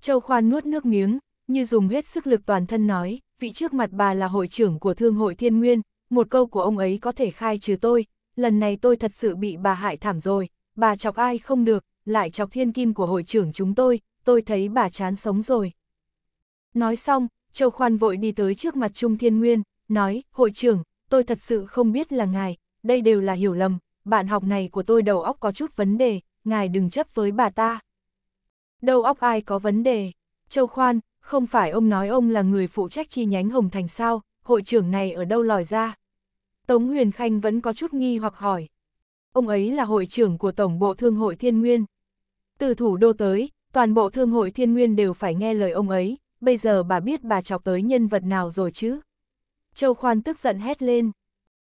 Châu Khoan nuốt nước miếng, như dùng hết sức lực toàn thân nói, vị trước mặt bà là hội trưởng của Thương hội Thiên Nguyên, một câu của ông ấy có thể khai trừ tôi, lần này tôi thật sự bị bà hại thảm rồi, bà chọc ai không được, lại chọc thiên kim của hội trưởng chúng tôi, tôi thấy bà chán sống rồi. Nói xong, Châu Khoan vội đi tới trước mặt Trung Thiên Nguyên, nói, hội trưởng, tôi thật sự không biết là ngài, đây đều là hiểu lầm, bạn học này của tôi đầu óc có chút vấn đề, ngài đừng chấp với bà ta. Đâu óc ai có vấn đề? Châu Khoan, không phải ông nói ông là người phụ trách chi nhánh Hồng Thành sao, hội trưởng này ở đâu lòi ra? Tống Huyền Khanh vẫn có chút nghi hoặc hỏi. Ông ấy là hội trưởng của Tổng bộ Thương hội Thiên Nguyên. Từ thủ đô tới, toàn bộ Thương hội Thiên Nguyên đều phải nghe lời ông ấy, bây giờ bà biết bà chọc tới nhân vật nào rồi chứ? Châu Khoan tức giận hét lên.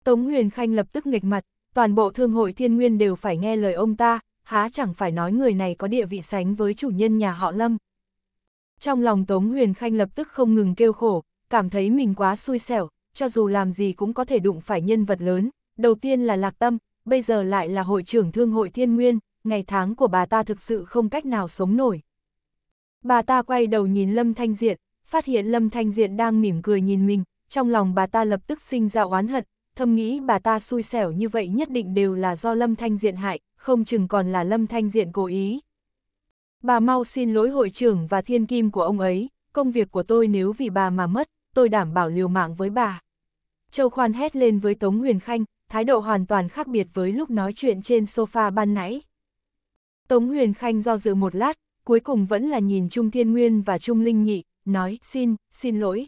Tống Huyền Khanh lập tức nghịch mặt, toàn bộ Thương hội Thiên Nguyên đều phải nghe lời ông ta, há chẳng phải nói người này có địa vị sánh với chủ nhân nhà họ Lâm. Trong lòng Tống Huyền Khanh lập tức không ngừng kêu khổ, cảm thấy mình quá xui xẻo, cho dù làm gì cũng có thể đụng phải nhân vật lớn, đầu tiên là Lạc Tâm, bây giờ lại là hội trưởng thương hội Thiên Nguyên, ngày tháng của bà ta thực sự không cách nào sống nổi. Bà ta quay đầu nhìn Lâm Thanh Diện, phát hiện Lâm Thanh Diện đang mỉm cười nhìn mình, trong lòng bà ta lập tức sinh ra oán hận, thầm nghĩ bà ta xui xẻo như vậy nhất định đều là do Lâm Thanh Diện hại, không chừng còn là Lâm Thanh Diện cố ý. Bà mau xin lỗi hội trưởng và thiên kim của ông ấy, công việc của tôi nếu vì bà mà mất, tôi đảm bảo liều mạng với bà. Châu Khoan hét lên với Tống Huyền Khanh, thái độ hoàn toàn khác biệt với lúc nói chuyện trên sofa ban nãy. Tống Huyền Khanh do dự một lát, cuối cùng vẫn là nhìn Trung Thiên Nguyên và Trung Linh Nhị, nói xin, xin lỗi.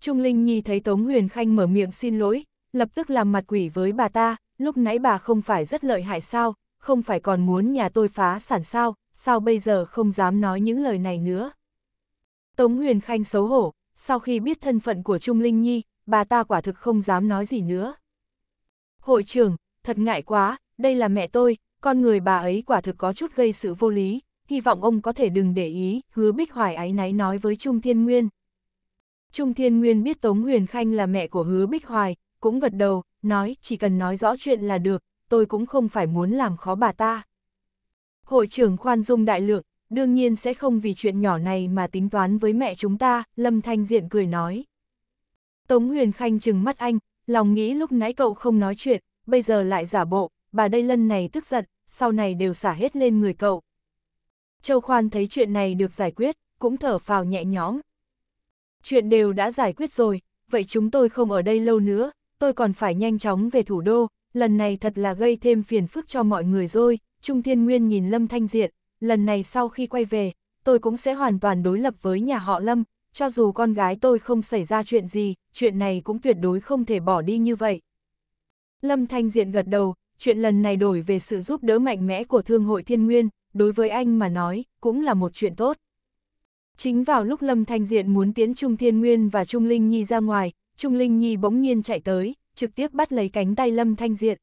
Trung Linh Nhi thấy Tống Huyền Khanh mở miệng xin lỗi, lập tức làm mặt quỷ với bà ta, lúc nãy bà không phải rất lợi hại sao, không phải còn muốn nhà tôi phá sản sao, sao bây giờ không dám nói những lời này nữa. Tống Huyền Khanh xấu hổ, sau khi biết thân phận của Trung Linh Nhi, bà ta quả thực không dám nói gì nữa. Hội trưởng, thật ngại quá, đây là mẹ tôi, con người bà ấy quả thực có chút gây sự vô lý, hy vọng ông có thể đừng để ý, hứa Bích Hoài ái náy nói với Trung Thiên Nguyên. Trung Thiên Nguyên biết Tống Huyền Khanh là mẹ của hứa Bích Hoài, cũng gật đầu, nói chỉ cần nói rõ chuyện là được, tôi cũng không phải muốn làm khó bà ta. Hội trưởng khoan dung đại lượng, đương nhiên sẽ không vì chuyện nhỏ này mà tính toán với mẹ chúng ta, Lâm Thanh Diện cười nói. Tống Huyền Khanh chừng mắt anh, lòng nghĩ lúc nãy cậu không nói chuyện, bây giờ lại giả bộ, bà đây lần này tức giận, sau này đều xả hết lên người cậu. Châu Khoan thấy chuyện này được giải quyết, cũng thở phào nhẹ nhõm. Chuyện đều đã giải quyết rồi, vậy chúng tôi không ở đây lâu nữa, tôi còn phải nhanh chóng về thủ đô, lần này thật là gây thêm phiền phức cho mọi người rồi, Trung Thiên Nguyên nhìn Lâm Thanh Diện, lần này sau khi quay về, tôi cũng sẽ hoàn toàn đối lập với nhà họ Lâm, cho dù con gái tôi không xảy ra chuyện gì, chuyện này cũng tuyệt đối không thể bỏ đi như vậy. Lâm Thanh Diện gật đầu, chuyện lần này đổi về sự giúp đỡ mạnh mẽ của Thương hội Thiên Nguyên, đối với anh mà nói, cũng là một chuyện tốt. Chính vào lúc Lâm Thanh Diện muốn tiến Trung Thiên Nguyên và Trung Linh Nhi ra ngoài, Trung Linh Nhi bỗng nhiên chạy tới, trực tiếp bắt lấy cánh tay Lâm Thanh Diện.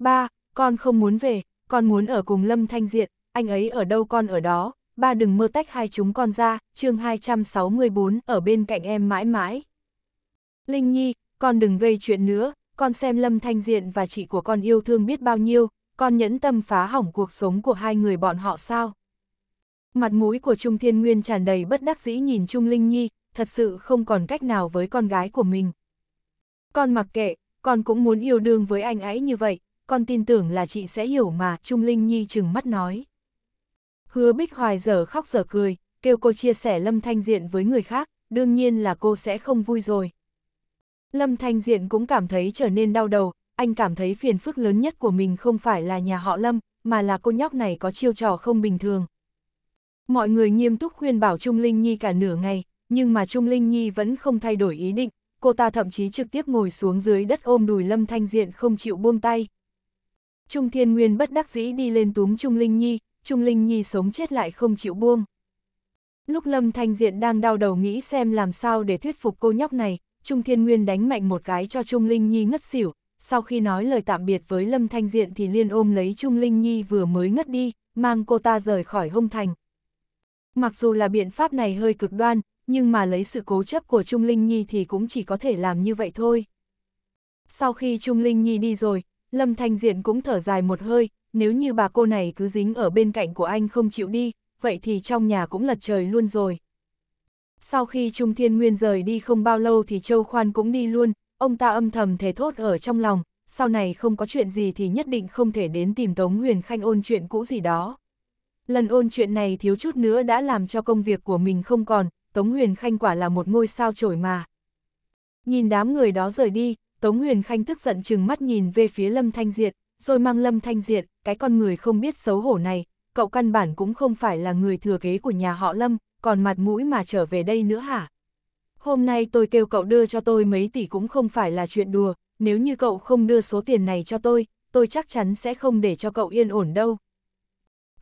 Ba, con không muốn về, con muốn ở cùng Lâm Thanh Diện, anh ấy ở đâu con ở đó, ba đừng mơ tách hai chúng con ra, chương 264 ở bên cạnh em mãi mãi. Linh Nhi, con đừng gây chuyện nữa, con xem Lâm Thanh Diện và chị của con yêu thương biết bao nhiêu, con nhẫn tâm phá hỏng cuộc sống của hai người bọn họ sao. Mặt mũi của Trung Thiên Nguyên tràn đầy bất đắc dĩ nhìn Trung Linh Nhi, thật sự không còn cách nào với con gái của mình. Con mặc kệ, con cũng muốn yêu đương với anh ấy như vậy, con tin tưởng là chị sẽ hiểu mà, Trung Linh Nhi chừng mắt nói. Hứa Bích Hoài giờ khóc giờ cười, kêu cô chia sẻ Lâm Thanh Diện với người khác, đương nhiên là cô sẽ không vui rồi. Lâm Thanh Diện cũng cảm thấy trở nên đau đầu, anh cảm thấy phiền phức lớn nhất của mình không phải là nhà họ Lâm, mà là cô nhóc này có chiêu trò không bình thường. Mọi người nghiêm túc khuyên bảo Trung Linh Nhi cả nửa ngày, nhưng mà Trung Linh Nhi vẫn không thay đổi ý định, cô ta thậm chí trực tiếp ngồi xuống dưới đất ôm đùi Lâm Thanh Diện không chịu buông tay. Trung Thiên Nguyên bất đắc dĩ đi lên túm Trung Linh Nhi, Trung Linh Nhi sống chết lại không chịu buông. Lúc Lâm Thanh Diện đang đau đầu nghĩ xem làm sao để thuyết phục cô nhóc này, Trung Thiên Nguyên đánh mạnh một cái cho Trung Linh Nhi ngất xỉu, sau khi nói lời tạm biệt với Lâm Thanh Diện thì liên ôm lấy Trung Linh Nhi vừa mới ngất đi, mang cô ta rời khỏi Hung thành. Mặc dù là biện pháp này hơi cực đoan, nhưng mà lấy sự cố chấp của Trung Linh Nhi thì cũng chỉ có thể làm như vậy thôi. Sau khi Trung Linh Nhi đi rồi, Lâm Thanh Diện cũng thở dài một hơi, nếu như bà cô này cứ dính ở bên cạnh của anh không chịu đi, vậy thì trong nhà cũng lật trời luôn rồi. Sau khi Trung Thiên Nguyên rời đi không bao lâu thì Châu Khoan cũng đi luôn, ông ta âm thầm thề thốt ở trong lòng, sau này không có chuyện gì thì nhất định không thể đến tìm Tống Huyền Khanh ôn chuyện cũ gì đó. Lần ôn chuyện này thiếu chút nữa đã làm cho công việc của mình không còn, Tống Huyền Khanh quả là một ngôi sao trổi mà. Nhìn đám người đó rời đi, Tống Huyền Khanh tức giận chừng mắt nhìn về phía Lâm Thanh Diệt, rồi mang Lâm Thanh Diệt, cái con người không biết xấu hổ này, cậu căn bản cũng không phải là người thừa kế của nhà họ Lâm, còn mặt mũi mà trở về đây nữa hả? Hôm nay tôi kêu cậu đưa cho tôi mấy tỷ cũng không phải là chuyện đùa, nếu như cậu không đưa số tiền này cho tôi, tôi chắc chắn sẽ không để cho cậu yên ổn đâu.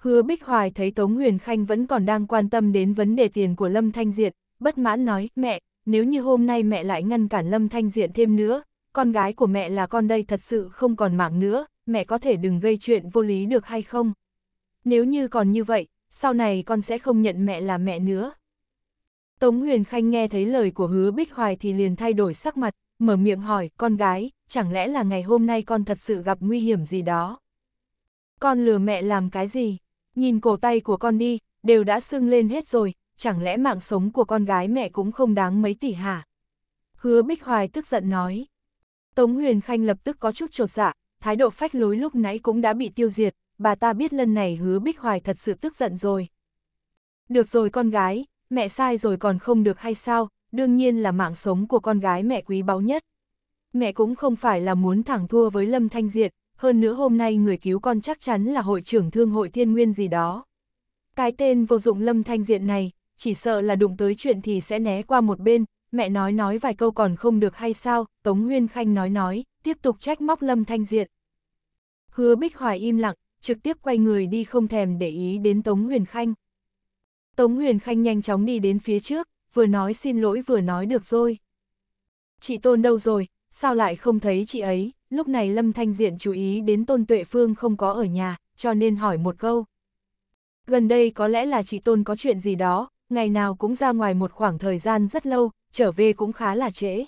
Hứa Bích Hoài thấy Tống Huyền Khanh vẫn còn đang quan tâm đến vấn đề tiền của Lâm Thanh Diệt, bất mãn nói, mẹ, nếu như hôm nay mẹ lại ngăn cản Lâm Thanh Diệt thêm nữa, con gái của mẹ là con đây thật sự không còn mạng nữa, mẹ có thể đừng gây chuyện vô lý được hay không? Nếu như còn như vậy, sau này con sẽ không nhận mẹ là mẹ nữa. Tống Huyền Khanh nghe thấy lời của hứa Bích Hoài thì liền thay đổi sắc mặt, mở miệng hỏi, con gái, chẳng lẽ là ngày hôm nay con thật sự gặp nguy hiểm gì đó? Con lừa mẹ làm cái gì? Nhìn cổ tay của con đi, đều đã sưng lên hết rồi, chẳng lẽ mạng sống của con gái mẹ cũng không đáng mấy tỷ hả? Hứa Bích Hoài tức giận nói. Tống Huyền Khanh lập tức có chút trột dạ, thái độ phách lối lúc nãy cũng đã bị tiêu diệt, bà ta biết lần này hứa Bích Hoài thật sự tức giận rồi. Được rồi con gái, mẹ sai rồi còn không được hay sao, đương nhiên là mạng sống của con gái mẹ quý báu nhất. Mẹ cũng không phải là muốn thẳng thua với Lâm Thanh Diệt, hơn nữa hôm nay người cứu con chắc chắn là hội trưởng thương hội thiên nguyên gì đó. Cái tên vô dụng lâm thanh diện này, chỉ sợ là đụng tới chuyện thì sẽ né qua một bên, mẹ nói nói vài câu còn không được hay sao, Tống Nguyên Khanh nói nói, tiếp tục trách móc lâm thanh diện. Hứa Bích Hoài im lặng, trực tiếp quay người đi không thèm để ý đến Tống Huyền Khanh. Tống Huyền Khanh nhanh chóng đi đến phía trước, vừa nói xin lỗi vừa nói được rồi. Chị Tôn đâu rồi, sao lại không thấy chị ấy, lúc này Lâm Thanh Diện chú ý đến Tôn Tuệ Phương không có ở nhà, cho nên hỏi một câu. Gần đây có lẽ là chị Tôn có chuyện gì đó, ngày nào cũng ra ngoài một khoảng thời gian rất lâu, trở về cũng khá là trễ.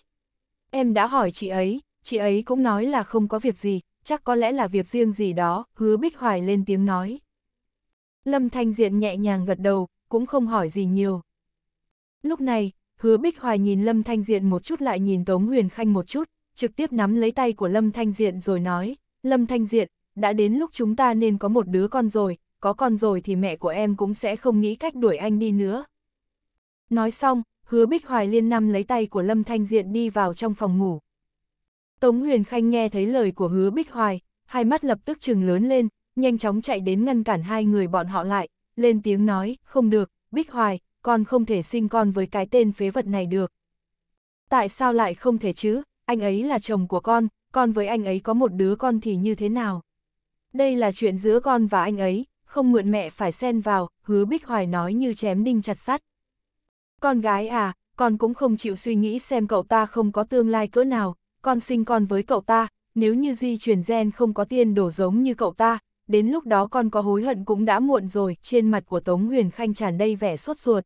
Em đã hỏi chị ấy, chị ấy cũng nói là không có việc gì, chắc có lẽ là việc riêng gì đó, hứa Bích Hoài lên tiếng nói. Lâm Thanh Diện nhẹ nhàng gật đầu, cũng không hỏi gì nhiều. Lúc này, hứa Bích Hoài nhìn Lâm Thanh Diện một chút lại nhìn Tống Huyền Khanh một chút, trực tiếp nắm lấy tay của Lâm Thanh Diện rồi nói, Lâm Thanh Diện, đã đến lúc chúng ta nên có một đứa con rồi, có con rồi thì mẹ của em cũng sẽ không nghĩ cách đuổi anh đi nữa. Nói xong, hứa Bích Hoài liên năm lấy tay của Lâm Thanh Diện đi vào trong phòng ngủ. Tống Huyền Khanh nghe thấy lời của hứa Bích Hoài, hai mắt lập tức trừng lớn lên, nhanh chóng chạy đến ngăn cản hai người bọn họ lại, lên tiếng nói, không được, Bích Hoài, con không thể sinh con với cái tên phế vật này được. Tại sao lại không thể chứ, anh ấy là chồng của con, con với anh ấy có một đứa con thì như thế nào? Đây là chuyện giữa con và anh ấy, không mượn mẹ phải xen vào, hứa Bích Hoài nói như chém đinh chặt sắt. Con gái à, con cũng không chịu suy nghĩ xem cậu ta không có tương lai cỡ nào, con sinh con với cậu ta, nếu như di truyền gen không có tiên đổ giống như cậu ta, đến lúc đó con có hối hận cũng đã muộn rồi, trên mặt của Tống Huyền Khanh tràn đầy vẻ sốt ruột.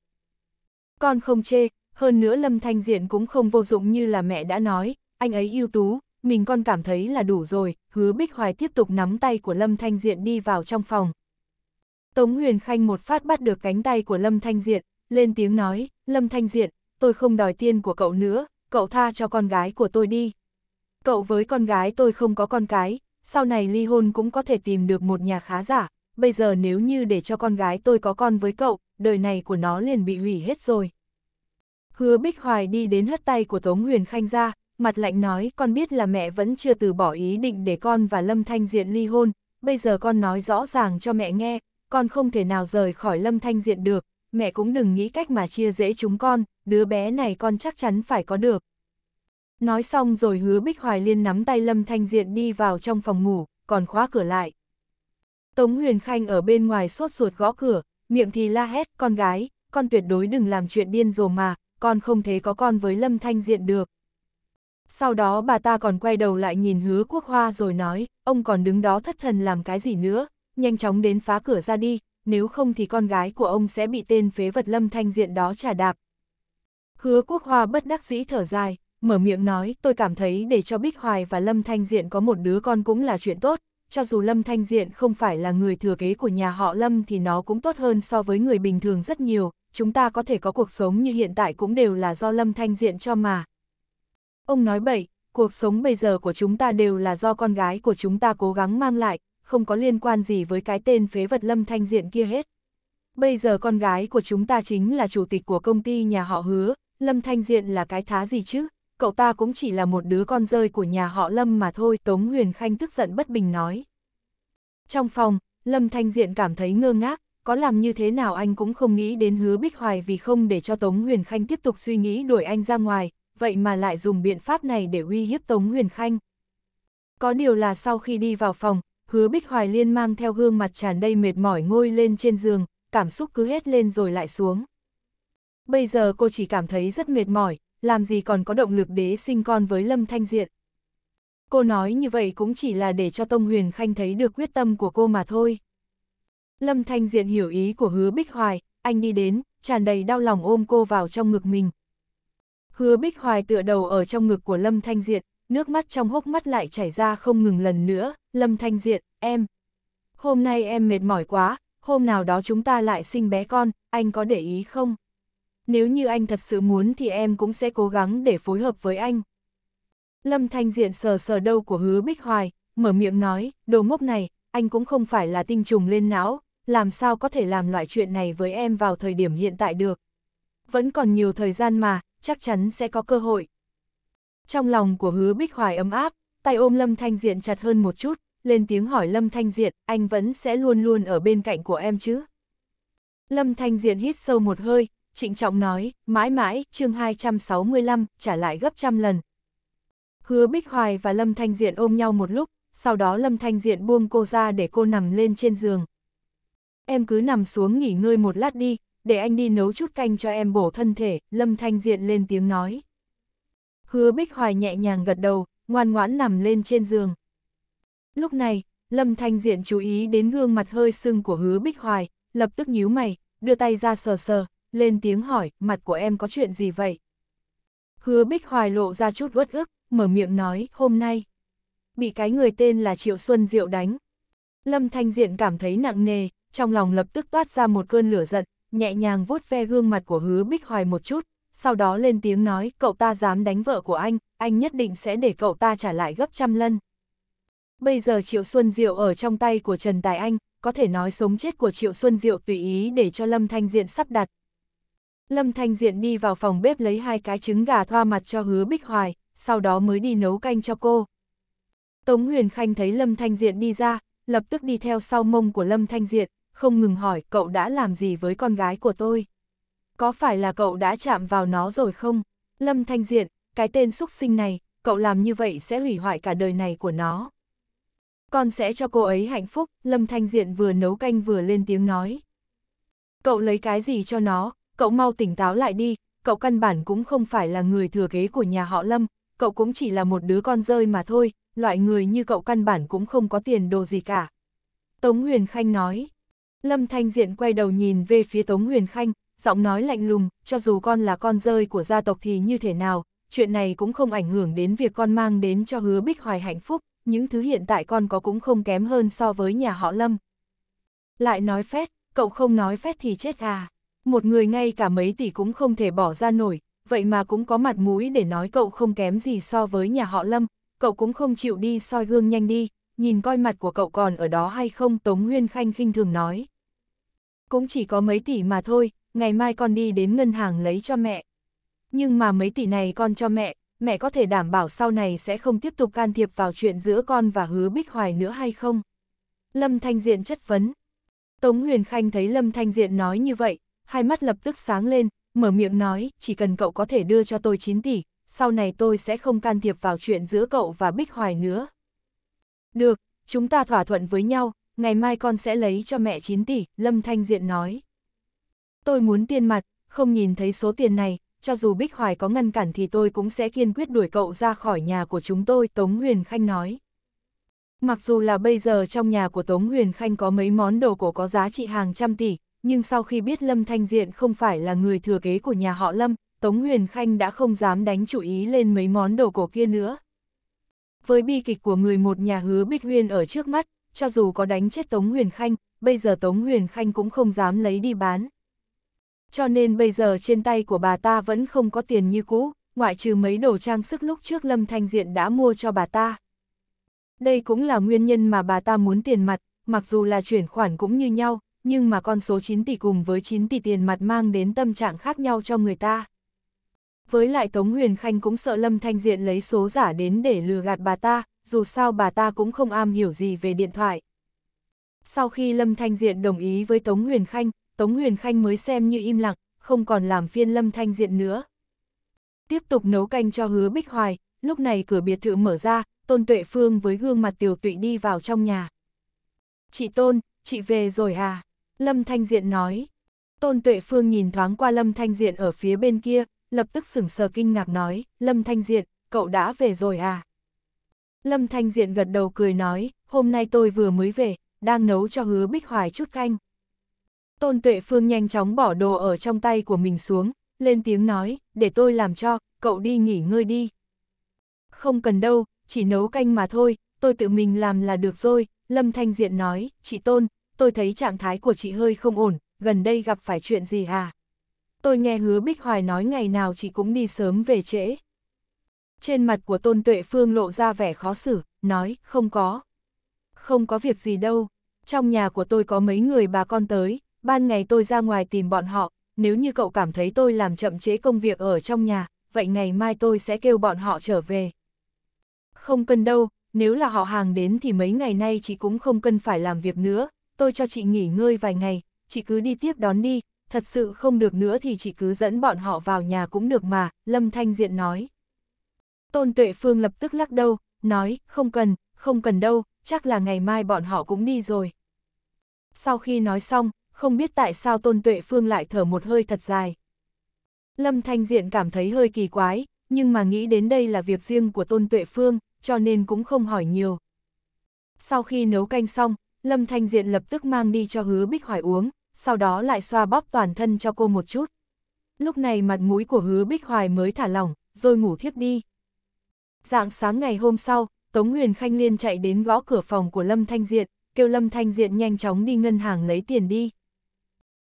Con không chê, hơn nữa Lâm Thanh Diện cũng không vô dụng như là mẹ đã nói, anh ấy ưu tú, mình con cảm thấy là đủ rồi, hứa Bích Hoài tiếp tục nắm tay của Lâm Thanh Diện đi vào trong phòng. Tống Huyền Khanh một phát bắt được cánh tay của Lâm Thanh Diện, lên tiếng nói, Lâm Thanh Diện, tôi không đòi tiền của cậu nữa, cậu tha cho con gái của tôi đi. Cậu với con gái tôi không có con cái, sau này ly hôn cũng có thể tìm được một nhà khá giả, bây giờ nếu như để cho con gái tôi có con với cậu, đời này của nó liền bị hủy hết rồi. Hứa Bích Hoài đi đến hất tay của Tống Huyền Khanh ra, mặt lạnh nói con biết là mẹ vẫn chưa từ bỏ ý định để con và Lâm Thanh Diện ly hôn, bây giờ con nói rõ ràng cho mẹ nghe, con không thể nào rời khỏi Lâm Thanh Diện được, mẹ cũng đừng nghĩ cách mà chia rẽ chúng con, đứa bé này con chắc chắn phải có được. Nói xong rồi hứa Bích Hoài Liên nắm tay Lâm Thanh Diện đi vào trong phòng ngủ, còn khóa cửa lại. Tống Huyền Khanh ở bên ngoài sốt ruột gõ cửa, miệng thì la hét, con gái, con tuyệt đối đừng làm chuyện điên rồ mà, con không thể có con với Lâm Thanh Diện được, sau đó bà ta còn quay đầu lại nhìn hứa quốc hoa rồi nói, ông còn đứng đó thất thần làm cái gì nữa, nhanh chóng đến phá cửa ra đi, nếu không thì con gái của ông sẽ bị tên phế vật lâm thanh diện đó trả đạp. Hứa quốc hoa bất đắc dĩ thở dài, mở miệng nói, tôi cảm thấy để cho Bích Hoài và Lâm Thanh Diện có một đứa con cũng là chuyện tốt, cho dù Lâm Thanh Diện không phải là người thừa kế của nhà họ Lâm thì nó cũng tốt hơn so với người bình thường rất nhiều, chúng ta có thể có cuộc sống như hiện tại cũng đều là do Lâm Thanh Diện cho mà, Ông nói bậy, cuộc sống bây giờ của chúng ta đều là do con gái của chúng ta cố gắng mang lại, không có liên quan gì với cái tên phế vật lâm thanh diện kia hết. Bây giờ con gái của chúng ta chính là chủ tịch của công ty nhà họ hứa, lâm thanh diện là cái thá gì chứ, cậu ta cũng chỉ là một đứa con rơi của nhà họ lâm mà thôi, Tống Huyền Khanh tức giận bất bình nói. Trong phòng, lâm thanh diện cảm thấy ngơ ngác, có làm như thế nào anh cũng không nghĩ đến hứa Bích Hoài vì không để cho Tống Huyền Khanh tiếp tục suy nghĩ đuổi anh ra ngoài, vậy mà lại dùng biện pháp này để uy hiếp Tống Huyền Khanh. Có điều là sau khi đi vào phòng, hứa Bích Hoài Liên mang theo gương mặt tràn đầy mệt mỏi ngôi lên trên giường, cảm xúc cứ hết lên rồi lại xuống. Bây giờ cô chỉ cảm thấy rất mệt mỏi, làm gì còn có động lực để sinh con với Lâm Thanh Diện. Cô nói như vậy cũng chỉ là để cho Tông Huyền Khanh thấy được quyết tâm của cô mà thôi. Lâm Thanh Diện hiểu ý của hứa Bích Hoài, anh đi đến, tràn đầy đau lòng ôm cô vào trong ngực mình, Hứa Bích Hoài tựa đầu ở trong ngực của Lâm Thanh Diện, nước mắt trong hốc mắt lại chảy ra không ngừng lần nữa, Lâm Thanh Diện, em. Hôm nay em mệt mỏi quá, hôm nào đó chúng ta lại sinh bé con, anh có để ý không? Nếu như anh thật sự muốn thì em cũng sẽ cố gắng để phối hợp với anh. Lâm Thanh Diện sờ sờ đâu của hứa Bích Hoài, mở miệng nói, đồ ngốc này, anh cũng không phải là tinh trùng lên não, làm sao có thể làm loại chuyện này với em vào thời điểm hiện tại được. Vẫn còn nhiều thời gian mà, chắc chắn sẽ có cơ hội. Trong lòng của hứa bích hoài ấm áp, tay ôm Lâm Thanh Diện chặt hơn một chút, lên tiếng hỏi Lâm Thanh Diện, anh vẫn sẽ luôn luôn ở bên cạnh của em chứ? Lâm Thanh Diện hít sâu một hơi, trịnh trọng nói, mãi mãi, chương 265, trả lại gấp trăm lần. Hứa Bích Hoài và Lâm Thanh Diện ôm nhau một lúc, sau đó Lâm Thanh Diện buông cô ra để cô nằm lên trên giường. Em cứ nằm xuống nghỉ ngơi một lát đi, để anh đi nấu chút canh cho em bổ thân thể, Lâm Thanh Diện lên tiếng nói. Hứa Bích Hoài nhẹ nhàng gật đầu, ngoan ngoãn nằm lên trên giường. Lúc này, Lâm Thanh Diện chú ý đến gương mặt hơi sưng của Hứa Bích Hoài, lập tức nhíu mày, đưa tay ra sờ sờ, lên tiếng hỏi, mặt của em có chuyện gì vậy? Hứa Bích Hoài lộ ra chút uất ức, mở miệng nói, hôm nay. Bị cái người tên là Triệu Xuân Diệu đánh. Lâm Thanh Diện cảm thấy nặng nề, trong lòng lập tức toát ra một cơn lửa giận, nhẹ nhàng vuốt ve gương mặt của hứa bích hoài một chút, sau đó lên tiếng nói, cậu ta dám đánh vợ của anh, anh nhất định sẽ để cậu ta trả lại gấp trăm lần. Bây giờ Triệu Xuân Diệu ở trong tay của Trần Tài Anh, có thể nói sống chết của Triệu Xuân Diệu tùy ý để cho Lâm Thanh Diện sắp đặt. Lâm Thanh Diện đi vào phòng bếp lấy hai cái trứng gà thoa mặt cho hứa bích hoài, sau đó mới đi nấu canh cho cô. Tống Huyền Khanh thấy Lâm Thanh Diện đi ra, lập tức đi theo sau mông của Lâm Thanh Diện, không ngừng hỏi cậu đã làm gì với con gái của tôi. Có phải là cậu đã chạm vào nó rồi không? Lâm Thanh Diện, cái tên xúc sinh này, cậu làm như vậy sẽ hủy hoại cả đời này của nó. Con sẽ cho cô ấy hạnh phúc, Lâm Thanh Diện vừa nấu canh vừa lên tiếng nói. Cậu lấy cái gì cho nó, cậu mau tỉnh táo lại đi, cậu căn bản cũng không phải là người thừa kế của nhà họ Lâm, cậu cũng chỉ là một đứa con rơi mà thôi, loại người như cậu căn bản cũng không có tiền đồ gì cả. Tống Huyền Khanh nói. Lâm Thanh Diện quay đầu nhìn về phía Tống Huyền Khanh, giọng nói lạnh lùng, cho dù con là con rơi của gia tộc thì như thế nào, chuyện này cũng không ảnh hưởng đến việc con mang đến cho hứa bích hoài hạnh phúc, những thứ hiện tại con có cũng không kém hơn so với nhà họ Lâm. Lại nói phét, cậu không nói phét thì chết à, một người ngay cả mấy tỷ cũng không thể bỏ ra nổi, vậy mà cũng có mặt mũi để nói cậu không kém gì so với nhà họ Lâm, cậu cũng không chịu đi soi gương nhanh đi, nhìn coi mặt của cậu còn ở đó hay không Tống Huyền Khanh khinh thường nói. Cũng chỉ có mấy tỷ mà thôi, ngày mai con đi đến ngân hàng lấy cho mẹ. Nhưng mà mấy tỷ này con cho mẹ, mẹ có thể đảm bảo sau này sẽ không tiếp tục can thiệp vào chuyện giữa con và hứa bích hoài nữa hay không? Lâm Thanh Diện chất vấn. Tống Huyền Khanh thấy Lâm Thanh Diện nói như vậy, hai mắt lập tức sáng lên, mở miệng nói, chỉ cần cậu có thể đưa cho tôi 9 tỷ, sau này tôi sẽ không can thiệp vào chuyện giữa cậu và Bích Hoài nữa. Được, chúng ta thỏa thuận với nhau, ngày mai con sẽ lấy cho mẹ 9 tỷ, Lâm Thanh Diện nói. Tôi muốn tiền mặt, không nhìn thấy số tiền này, cho dù Bích Hoài có ngăn cản thì tôi cũng sẽ kiên quyết đuổi cậu ra khỏi nhà của chúng tôi, Tống Huyền Khanh nói. Mặc dù là bây giờ trong nhà của Tống Huyền Khanh có mấy món đồ cổ có giá trị hàng trăm tỷ, nhưng sau khi biết Lâm Thanh Diện không phải là người thừa kế của nhà họ Lâm, Tống Huyền Khanh đã không dám đánh chủ ý lên mấy món đồ cổ kia nữa. Với bi kịch của người một nhà hứa Bích Huyền ở trước mắt, cho dù có đánh chết Tống Huyền Khanh, bây giờ Tống Huyền Khanh cũng không dám lấy đi bán. Cho nên bây giờ trên tay của bà ta vẫn không có tiền như cũ, ngoại trừ mấy đồ trang sức lúc trước Lâm Thanh Diện đã mua cho bà ta. Đây cũng là nguyên nhân mà bà ta muốn tiền mặt, mặc dù là chuyển khoản cũng như nhau, nhưng mà con số 9 tỷ cùng với 9 tỷ tiền mặt mang đến tâm trạng khác nhau cho người ta. Với lại Tống Huyền Khanh cũng sợ Lâm Thanh Diện lấy số giả đến để lừa gạt bà ta, dù sao bà ta cũng không am hiểu gì về điện thoại. Sau khi Lâm Thanh Diện đồng ý với Tống Huyền Khanh, Tống Huyền Khanh mới xem như im lặng, không còn làm phiên Lâm Thanh Diện nữa. Tiếp tục nấu canh cho hứa Bích Hoài, lúc này cửa biệt thự mở ra, Tôn Tuệ Phương với gương mặt tiểu tụy đi vào trong nhà. Chị Tôn, chị về rồi à? Lâm Thanh Diện nói. Tôn Tuệ Phương nhìn thoáng qua Lâm Thanh Diện ở phía bên kia, lập tức sửng sờ kinh ngạc nói, Lâm Thanh Diện, cậu đã về rồi à? Lâm Thanh Diện gật đầu cười nói, hôm nay tôi vừa mới về, đang nấu cho hứa Bích Hoài chút canh. Tôn Tuệ Phương nhanh chóng bỏ đồ ở trong tay của mình xuống, lên tiếng nói, để tôi làm cho, cậu đi nghỉ ngơi đi. Không cần đâu, chỉ nấu canh mà thôi, tôi tự mình làm là được rồi, Lâm Thanh Diện nói, chị Tôn, tôi thấy trạng thái của chị hơi không ổn, gần đây gặp phải chuyện gì à? Tôi nghe hứa Bích Hoài nói ngày nào chị cũng đi sớm về trễ. Trên mặt của Tôn Tuệ Phương lộ ra vẻ khó xử, nói, không có. Không có việc gì đâu, trong nhà của tôi có mấy người bà con tới, ban ngày tôi ra ngoài tìm bọn họ, nếu như cậu cảm thấy tôi làm chậm chế công việc ở trong nhà, vậy ngày mai tôi sẽ kêu bọn họ trở về. Không cần đâu, nếu là họ hàng đến thì mấy ngày nay chị cũng không cần phải làm việc nữa, tôi cho chị nghỉ ngơi vài ngày, chị cứ đi tiếp đón đi, thật sự không được nữa thì chị cứ dẫn bọn họ vào nhà cũng được mà, Lâm Thanh Diện nói. Tôn Tuệ Phương lập tức lắc đầu, nói, không cần, không cần đâu, chắc là ngày mai bọn họ cũng đi rồi. Sau khi nói xong, không biết tại sao Tôn Tuệ Phương lại thở một hơi thật dài. Lâm Thanh Diện cảm thấy hơi kỳ quái, nhưng mà nghĩ đến đây là việc riêng của Tôn Tuệ Phương, cho nên cũng không hỏi nhiều. Sau khi nấu canh xong, Lâm Thanh Diện lập tức mang đi cho hứa Bích Hoài uống, sau đó lại xoa bóp toàn thân cho cô một chút. Lúc này mặt mũi của hứa Bích Hoài mới thả lỏng, rồi ngủ thiếp đi. Dạng sáng ngày hôm sau, Tống Huyền Khanh Liên chạy đến gõ cửa phòng của Lâm Thanh Diện, kêu Lâm Thanh Diện nhanh chóng đi ngân hàng lấy tiền đi.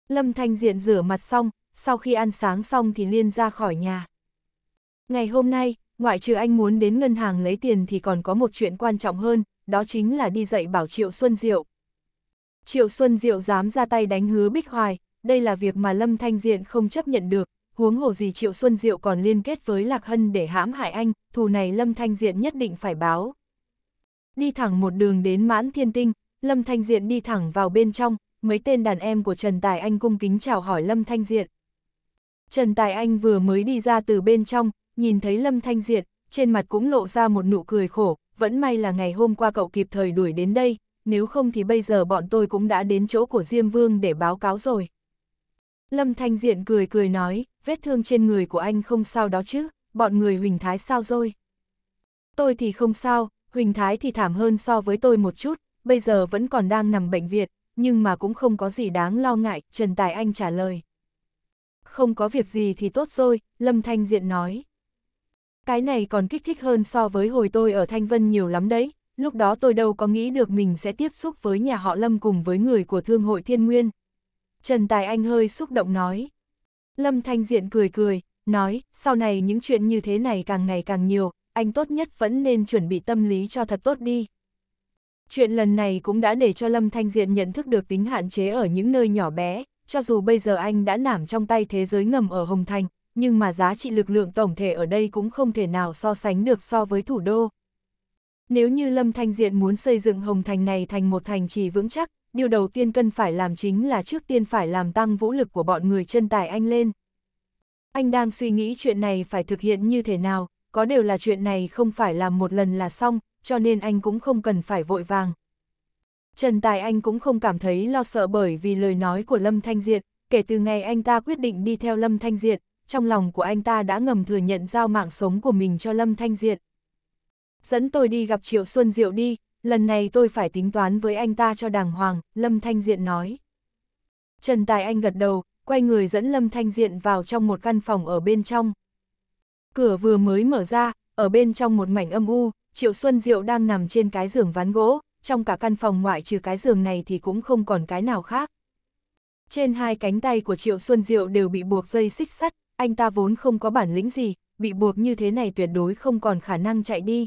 Lâm Thanh Diện rửa mặt xong, sau khi ăn sáng xong thì Liên ra khỏi nhà. Ngày hôm nay, ngoại trừ anh muốn đến ngân hàng lấy tiền thì còn có một chuyện quan trọng hơn, đó chính là đi dạy bảo Triệu Xuân Diệu. Triệu Xuân Diệu dám ra tay đánh hứa Bích Hoài, đây là việc mà Lâm Thanh Diện không chấp nhận được, huống hồ gì Triệu Xuân Diệu còn liên kết với Lạc Hân để hãm hại anh, thù này Lâm Thanh Diện nhất định phải báo. Đi thẳng một đường đến mãn thiên tinh, Lâm Thanh Diện đi thẳng vào bên trong, mấy tên đàn em của Trần Tài Anh cung kính chào hỏi Lâm Thanh Diện. Trần Tài Anh vừa mới đi ra từ bên trong, nhìn thấy Lâm Thanh Diện, trên mặt cũng lộ ra một nụ cười khổ, vẫn may là ngày hôm qua cậu kịp thời đuổi đến đây, nếu không thì bây giờ bọn tôi cũng đã đến chỗ của Diêm Vương để báo cáo rồi. Lâm Thanh Diện cười cười nói, vết thương trên người của anh không sao đó chứ, bọn người Huỳnh Thái sao rồi? Tôi thì không sao, Huỳnh Thái thì thảm hơn so với tôi một chút, bây giờ vẫn còn đang nằm bệnh viện, nhưng mà cũng không có gì đáng lo ngại, Trần Tài Anh trả lời. Không có việc gì thì tốt rồi, Lâm Thanh Diện nói. Cái này còn kích thích hơn so với hồi tôi ở Thanh Vân nhiều lắm đấy, lúc đó tôi đâu có nghĩ được mình sẽ tiếp xúc với nhà họ Lâm cùng với người của Thương hội Thiên Nguyên, Trần Tài Anh hơi xúc động nói. Lâm Thanh Diện cười cười, nói, sau này những chuyện như thế này càng ngày càng nhiều, anh tốt nhất vẫn nên chuẩn bị tâm lý cho thật tốt đi. Chuyện lần này cũng đã để cho Lâm Thanh Diện nhận thức được tính hạn chế ở những nơi nhỏ bé, cho dù bây giờ anh đã nảm trong tay thế giới ngầm ở Hồng Thành, nhưng mà giá trị lực lượng tổng thể ở đây cũng không thể nào so sánh được so với thủ đô. Nếu như Lâm Thanh Diện muốn xây dựng Hồng Thành này thành một thành trì vững chắc, điều đầu tiên cần phải làm chính là trước tiên phải làm tăng vũ lực của bọn người chân tài anh lên. Anh đang suy nghĩ chuyện này phải thực hiện như thế nào, có đều là chuyện này không phải làm một lần là xong, cho nên anh cũng không cần phải vội vàng. Trần Tài Anh cũng không cảm thấy lo sợ bởi vì lời nói của Lâm Thanh Diệt, kể từ ngày anh ta quyết định đi theo Lâm Thanh Diệt, trong lòng của anh ta đã ngầm thừa nhận giao mạng sống của mình cho Lâm Thanh Diệt. Dẫn tôi đi gặp Triệu Xuân Diệu đi, lần này tôi phải tính toán với anh ta cho đàng hoàng, Lâm Thanh Diện nói. Trần Tài Anh gật đầu, quay người dẫn Lâm Thanh Diện vào trong một căn phòng ở bên trong. Cửa vừa mới mở ra, ở bên trong một mảnh âm u, Triệu Xuân Diệu đang nằm trên cái giường ván gỗ, trong cả căn phòng ngoại trừ cái giường này thì cũng không còn cái nào khác. Trên hai cánh tay của Triệu Xuân Diệu đều bị buộc dây xích sắt, anh ta vốn không có bản lĩnh gì, bị buộc như thế này tuyệt đối không còn khả năng chạy đi.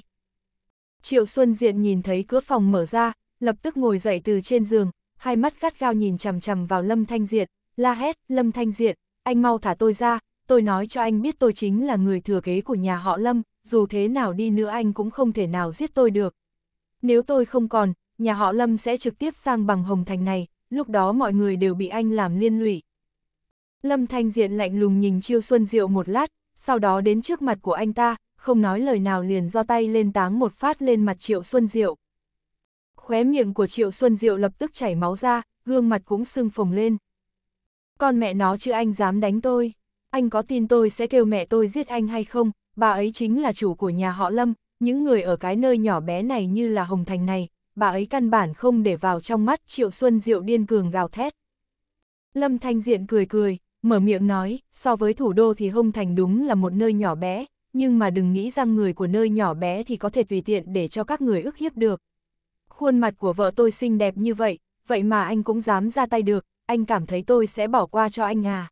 Triệu Xuân Diện nhìn thấy cửa phòng mở ra, lập tức ngồi dậy từ trên giường, hai mắt gắt gao nhìn chằm chằm vào Lâm Thanh Diện, la hét, Lâm Thanh Diện, anh mau thả tôi ra, tôi nói cho anh biết tôi chính là người thừa kế của nhà họ Lâm, dù thế nào đi nữa anh cũng không thể nào giết tôi được. Nếu tôi không còn, nhà họ Lâm sẽ trực tiếp sang bằng Hồng Thành này, lúc đó mọi người đều bị anh làm liên lụy. Lâm Thanh Diện lạnh lùng nhìn Triệu Xuân Diệu một lát, sau đó đến trước mặt của anh ta, không nói lời nào liền do tay lên táng một phát lên mặt Triệu Xuân Diệu. Khóe miệng của Triệu Xuân Diệu lập tức chảy máu ra, gương mặt cũng sưng phồng lên. Con mẹ nó chứ anh dám đánh tôi, anh có tin tôi sẽ kêu mẹ tôi giết anh hay không, bà ấy chính là chủ của nhà họ Lâm, những người ở cái nơi nhỏ bé này như là Hồng Thành này, bà ấy căn bản không để vào trong mắt Triệu Xuân Diệu điên cường gào thét. Lâm Thanh Diện cười cười, mở miệng nói, so với thủ đô thì Hồng Thành đúng là một nơi nhỏ bé, nhưng mà đừng nghĩ rằng người của nơi nhỏ bé thì có thể tùy tiện để cho các người ức hiếp được. Khuôn mặt của vợ tôi xinh đẹp như vậy, vậy mà anh cũng dám ra tay được, anh cảm thấy tôi sẽ bỏ qua cho anh à.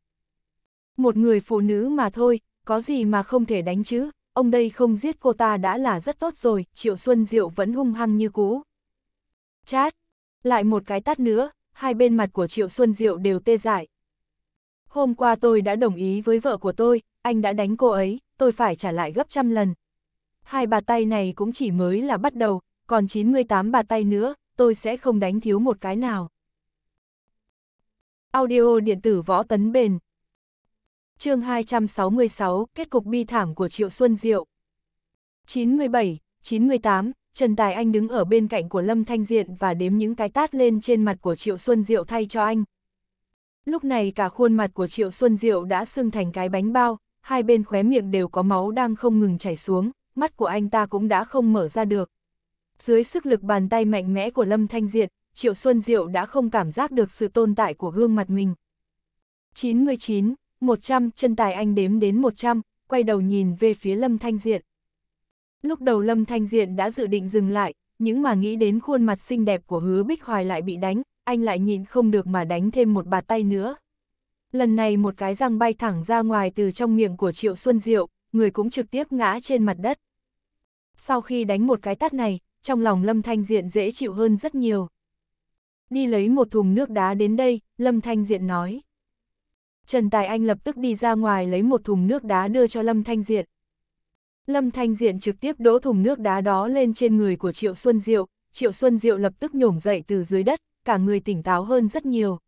Một người phụ nữ mà thôi, có gì mà không thể đánh chứ, ông đây không giết cô ta đã là rất tốt rồi, Triệu Xuân Diệu vẫn hung hăng như cũ. Chát, lại một cái tắt nữa, hai bên mặt của Triệu Xuân Diệu đều tê dại. Hôm qua tôi đã đồng ý với vợ của tôi, anh đã đánh cô ấy, tôi phải trả lại gấp trăm lần. Hai bà tay này cũng chỉ mới là bắt đầu, còn 98 bà tay nữa, tôi sẽ không đánh thiếu một cái nào. Audio điện tử võ tấn bền chương 266, kết cục bi thảm của Triệu Xuân Diệu. 97, 98, Trần Tài Anh đứng ở bên cạnh của Lâm Thanh Diện và đếm những cái tát lên trên mặt của Triệu Xuân Diệu thay cho anh. Lúc này cả khuôn mặt của Triệu Xuân Diệu đã sưng thành cái bánh bao, hai bên khóe miệng đều có máu đang không ngừng chảy xuống, mắt của anh ta cũng đã không mở ra được. Dưới sức lực bàn tay mạnh mẽ của Lâm Thanh Diện, Triệu Xuân Diệu đã không cảm giác được sự tồn tại của gương mặt mình. 99, 100, chân tài anh đếm đến 100, quay đầu nhìn về phía Lâm Thanh Diện. Lúc đầu Lâm Thanh Diện đã dự định dừng lại, nhưng mà nghĩ đến khuôn mặt xinh đẹp của hứa Bích Hoài lại bị đánh, anh lại nhịn không được mà đánh thêm một bà tay nữa lần này một cái răng bay thẳng ra ngoài từ trong miệng của Triệu Xuân Diệu, người cũng trực tiếp ngã trên mặt đất. Sau khi đánh một cái tát này, trong lòng Lâm Thanh Diện dễ chịu hơn rất nhiều. Đi lấy một thùng nước đá đến đây, Lâm Thanh Diện nói. Trần Tài Anh lập tức đi ra ngoài lấy một thùng nước đá đưa cho Lâm Thanh Diện. Lâm Thanh Diện trực tiếp đổ thùng nước đá đó lên trên người của Triệu Xuân Diệu, Triệu Xuân Diệu lập tức nhổm dậy từ dưới đất, cả người tỉnh táo hơn rất nhiều.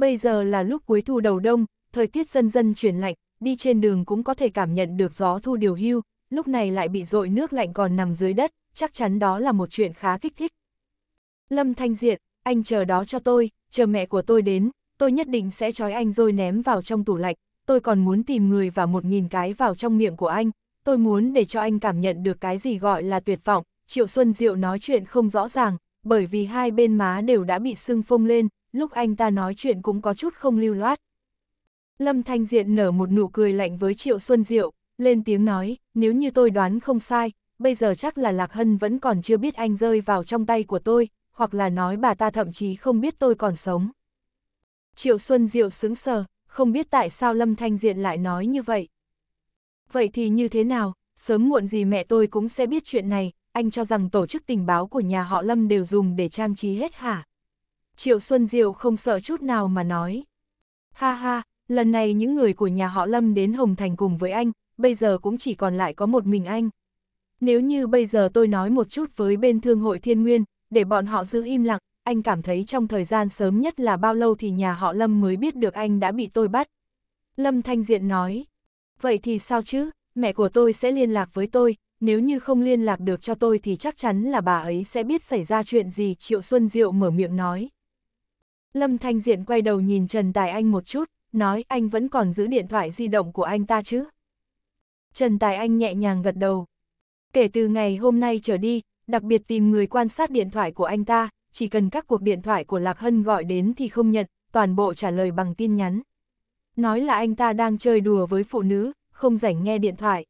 Bây giờ là lúc cuối thu đầu đông, thời tiết dần dần chuyển lạnh, đi trên đường cũng có thể cảm nhận được gió thu điều hưu, lúc này lại bị dội nước lạnh còn nằm dưới đất, chắc chắn đó là một chuyện khá kích thích. Lâm Thanh Diện, anh chờ đó cho tôi, chờ mẹ của tôi đến, tôi nhất định sẽ trói anh rồi ném vào trong tủ lạnh, tôi còn muốn tìm người và một nghìn cái vào trong miệng của anh, tôi muốn để cho anh cảm nhận được cái gì gọi là tuyệt vọng, Triệu Xuân Diệu nói chuyện không rõ ràng, bởi vì hai bên má đều đã bị sưng phông lên, lúc anh ta nói chuyện cũng có chút không lưu loát. Lâm Thanh Diện nở một nụ cười lạnh với Triệu Xuân Diệu, lên tiếng nói, nếu như tôi đoán không sai, bây giờ chắc là Lạc Hân vẫn còn chưa biết anh rơi vào trong tay của tôi, hoặc là nói bà ta thậm chí không biết tôi còn sống. Triệu Xuân Diệu sững sờ, không biết tại sao Lâm Thanh Diện lại nói như vậy. Vậy thì như thế nào, sớm muộn gì mẹ tôi cũng sẽ biết chuyện này, anh cho rằng tổ chức tình báo của nhà họ Lâm đều dùng để trang trí hết hả? Triệu Xuân Diệu không sợ chút nào mà nói. Ha ha, lần này những người của nhà họ Lâm đến Hồng Thành cùng với anh, bây giờ cũng chỉ còn lại có một mình anh. Nếu như bây giờ tôi nói một chút với bên Thương hội Thiên Nguyên, để bọn họ giữ im lặng, anh cảm thấy trong thời gian sớm nhất là bao lâu thì nhà họ Lâm mới biết được anh đã bị tôi bắt. Lâm Thanh Diện nói, vậy thì sao chứ, mẹ của tôi sẽ liên lạc với tôi, nếu như không liên lạc được cho tôi thì chắc chắn là bà ấy sẽ biết xảy ra chuyện gì Triệu Xuân Diệu mở miệng nói. Lâm Thanh Diện quay đầu nhìn Trần Tài Anh một chút, nói anh vẫn còn giữ điện thoại di động của anh ta chứ. Trần Tài Anh nhẹ nhàng gật đầu. Kể từ ngày hôm nay trở đi, đặc biệt tìm người quan sát điện thoại của anh ta, chỉ cần các cuộc điện thoại của Lạc Hân gọi đến thì không nhận, toàn bộ trả lời bằng tin nhắn. Nói là anh ta đang chơi đùa với phụ nữ, không rảnh nghe điện thoại.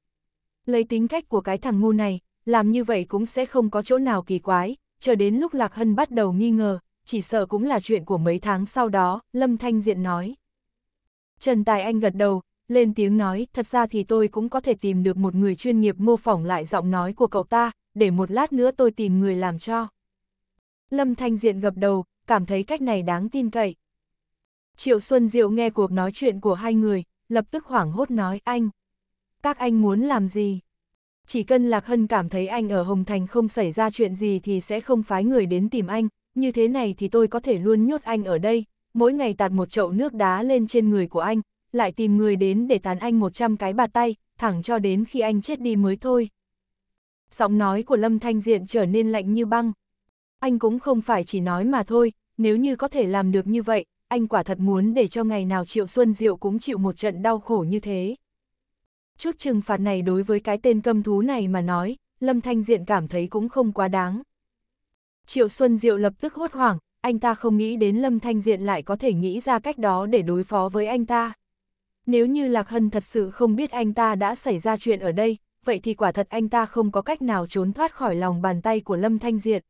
Lấy tính cách của cái thằng ngu này, làm như vậy cũng sẽ không có chỗ nào kỳ quái, chờ đến lúc Lạc Hân bắt đầu nghi ngờ, chỉ sợ cũng là chuyện của mấy tháng sau đó, Lâm Thanh Diện nói. Trần Tài Anh gật đầu, lên tiếng nói, thật ra thì tôi cũng có thể tìm được một người chuyên nghiệp mô phỏng lại giọng nói của cậu ta, để một lát nữa tôi tìm người làm cho. Lâm Thanh Diện gập đầu, cảm thấy cách này đáng tin cậy. Triệu Xuân Diệu nghe cuộc nói chuyện của hai người, lập tức hoảng hốt nói anh. Các anh muốn làm gì? Chỉ cần Lạc Hân cảm thấy anh ở Hồng Thành không xảy ra chuyện gì thì sẽ không phái người đến tìm anh, như thế này thì tôi có thể luôn nhốt anh ở đây, mỗi ngày tạt một chậu nước đá lên trên người của anh, lại tìm người đến để tán anh 100 cái bạt tay, thẳng cho đến khi anh chết đi mới thôi. Giọng nói của Lâm Thanh Diện trở nên lạnh như băng. Anh cũng không phải chỉ nói mà thôi, nếu như có thể làm được như vậy, anh quả thật muốn để cho ngày nào Triệu Xuân Diệu cũng chịu một trận đau khổ như thế. Trước trừng phạt này đối với cái tên câm thú này mà nói, Lâm Thanh Diện cảm thấy cũng không quá đáng. Triệu Xuân Diệu lập tức hốt hoảng, anh ta không nghĩ đến Lâm Thanh Diện lại có thể nghĩ ra cách đó để đối phó với anh ta. Nếu như Lạc Hân thật sự không biết anh ta đã xảy ra chuyện ở đây, vậy thì quả thật anh ta không có cách nào trốn thoát khỏi lòng bàn tay của Lâm Thanh Diện.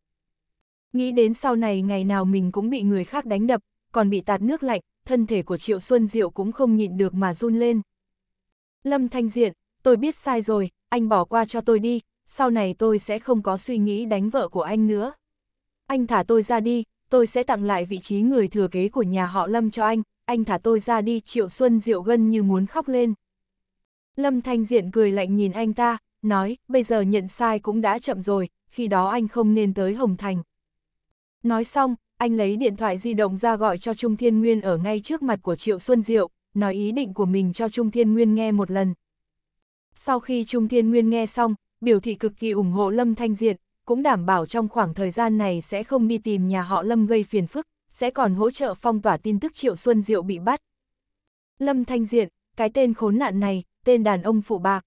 Nghĩ đến sau này ngày nào mình cũng bị người khác đánh đập, còn bị tạt nước lạnh, thân thể của Triệu Xuân Diệu cũng không nhịn được mà run lên. Lâm Thanh Diện, tôi biết sai rồi, anh bỏ qua cho tôi đi, sau này tôi sẽ không có suy nghĩ đánh vợ của anh nữa anh thả tôi ra đi, tôi sẽ tặng lại vị trí người thừa kế của nhà họ Lâm cho anh, anh thả tôi ra đi Triệu Xuân Diệu gân như muốn khóc lên. Lâm Thanh Diện cười lạnh nhìn anh ta, nói, bây giờ nhận sai cũng đã chậm rồi, khi đó anh không nên tới Hồng Thành. Nói xong, anh lấy điện thoại di động ra gọi cho Trung Thiên Nguyên ở ngay trước mặt của Triệu Xuân Diệu, nói ý định của mình cho Trung Thiên Nguyên nghe một lần. Sau khi Trung Thiên Nguyên nghe xong, biểu thị cực kỳ ủng hộ Lâm Thanh Diện, cũng đảm bảo trong khoảng thời gian này sẽ không đi tìm nhà họ Lâm gây phiền phức, sẽ còn hỗ trợ phong tỏa tin tức Triệu Xuân Diệu bị bắt. Lâm Thanh Diện, cái tên khốn nạn này, tên đàn ông phụ bạc.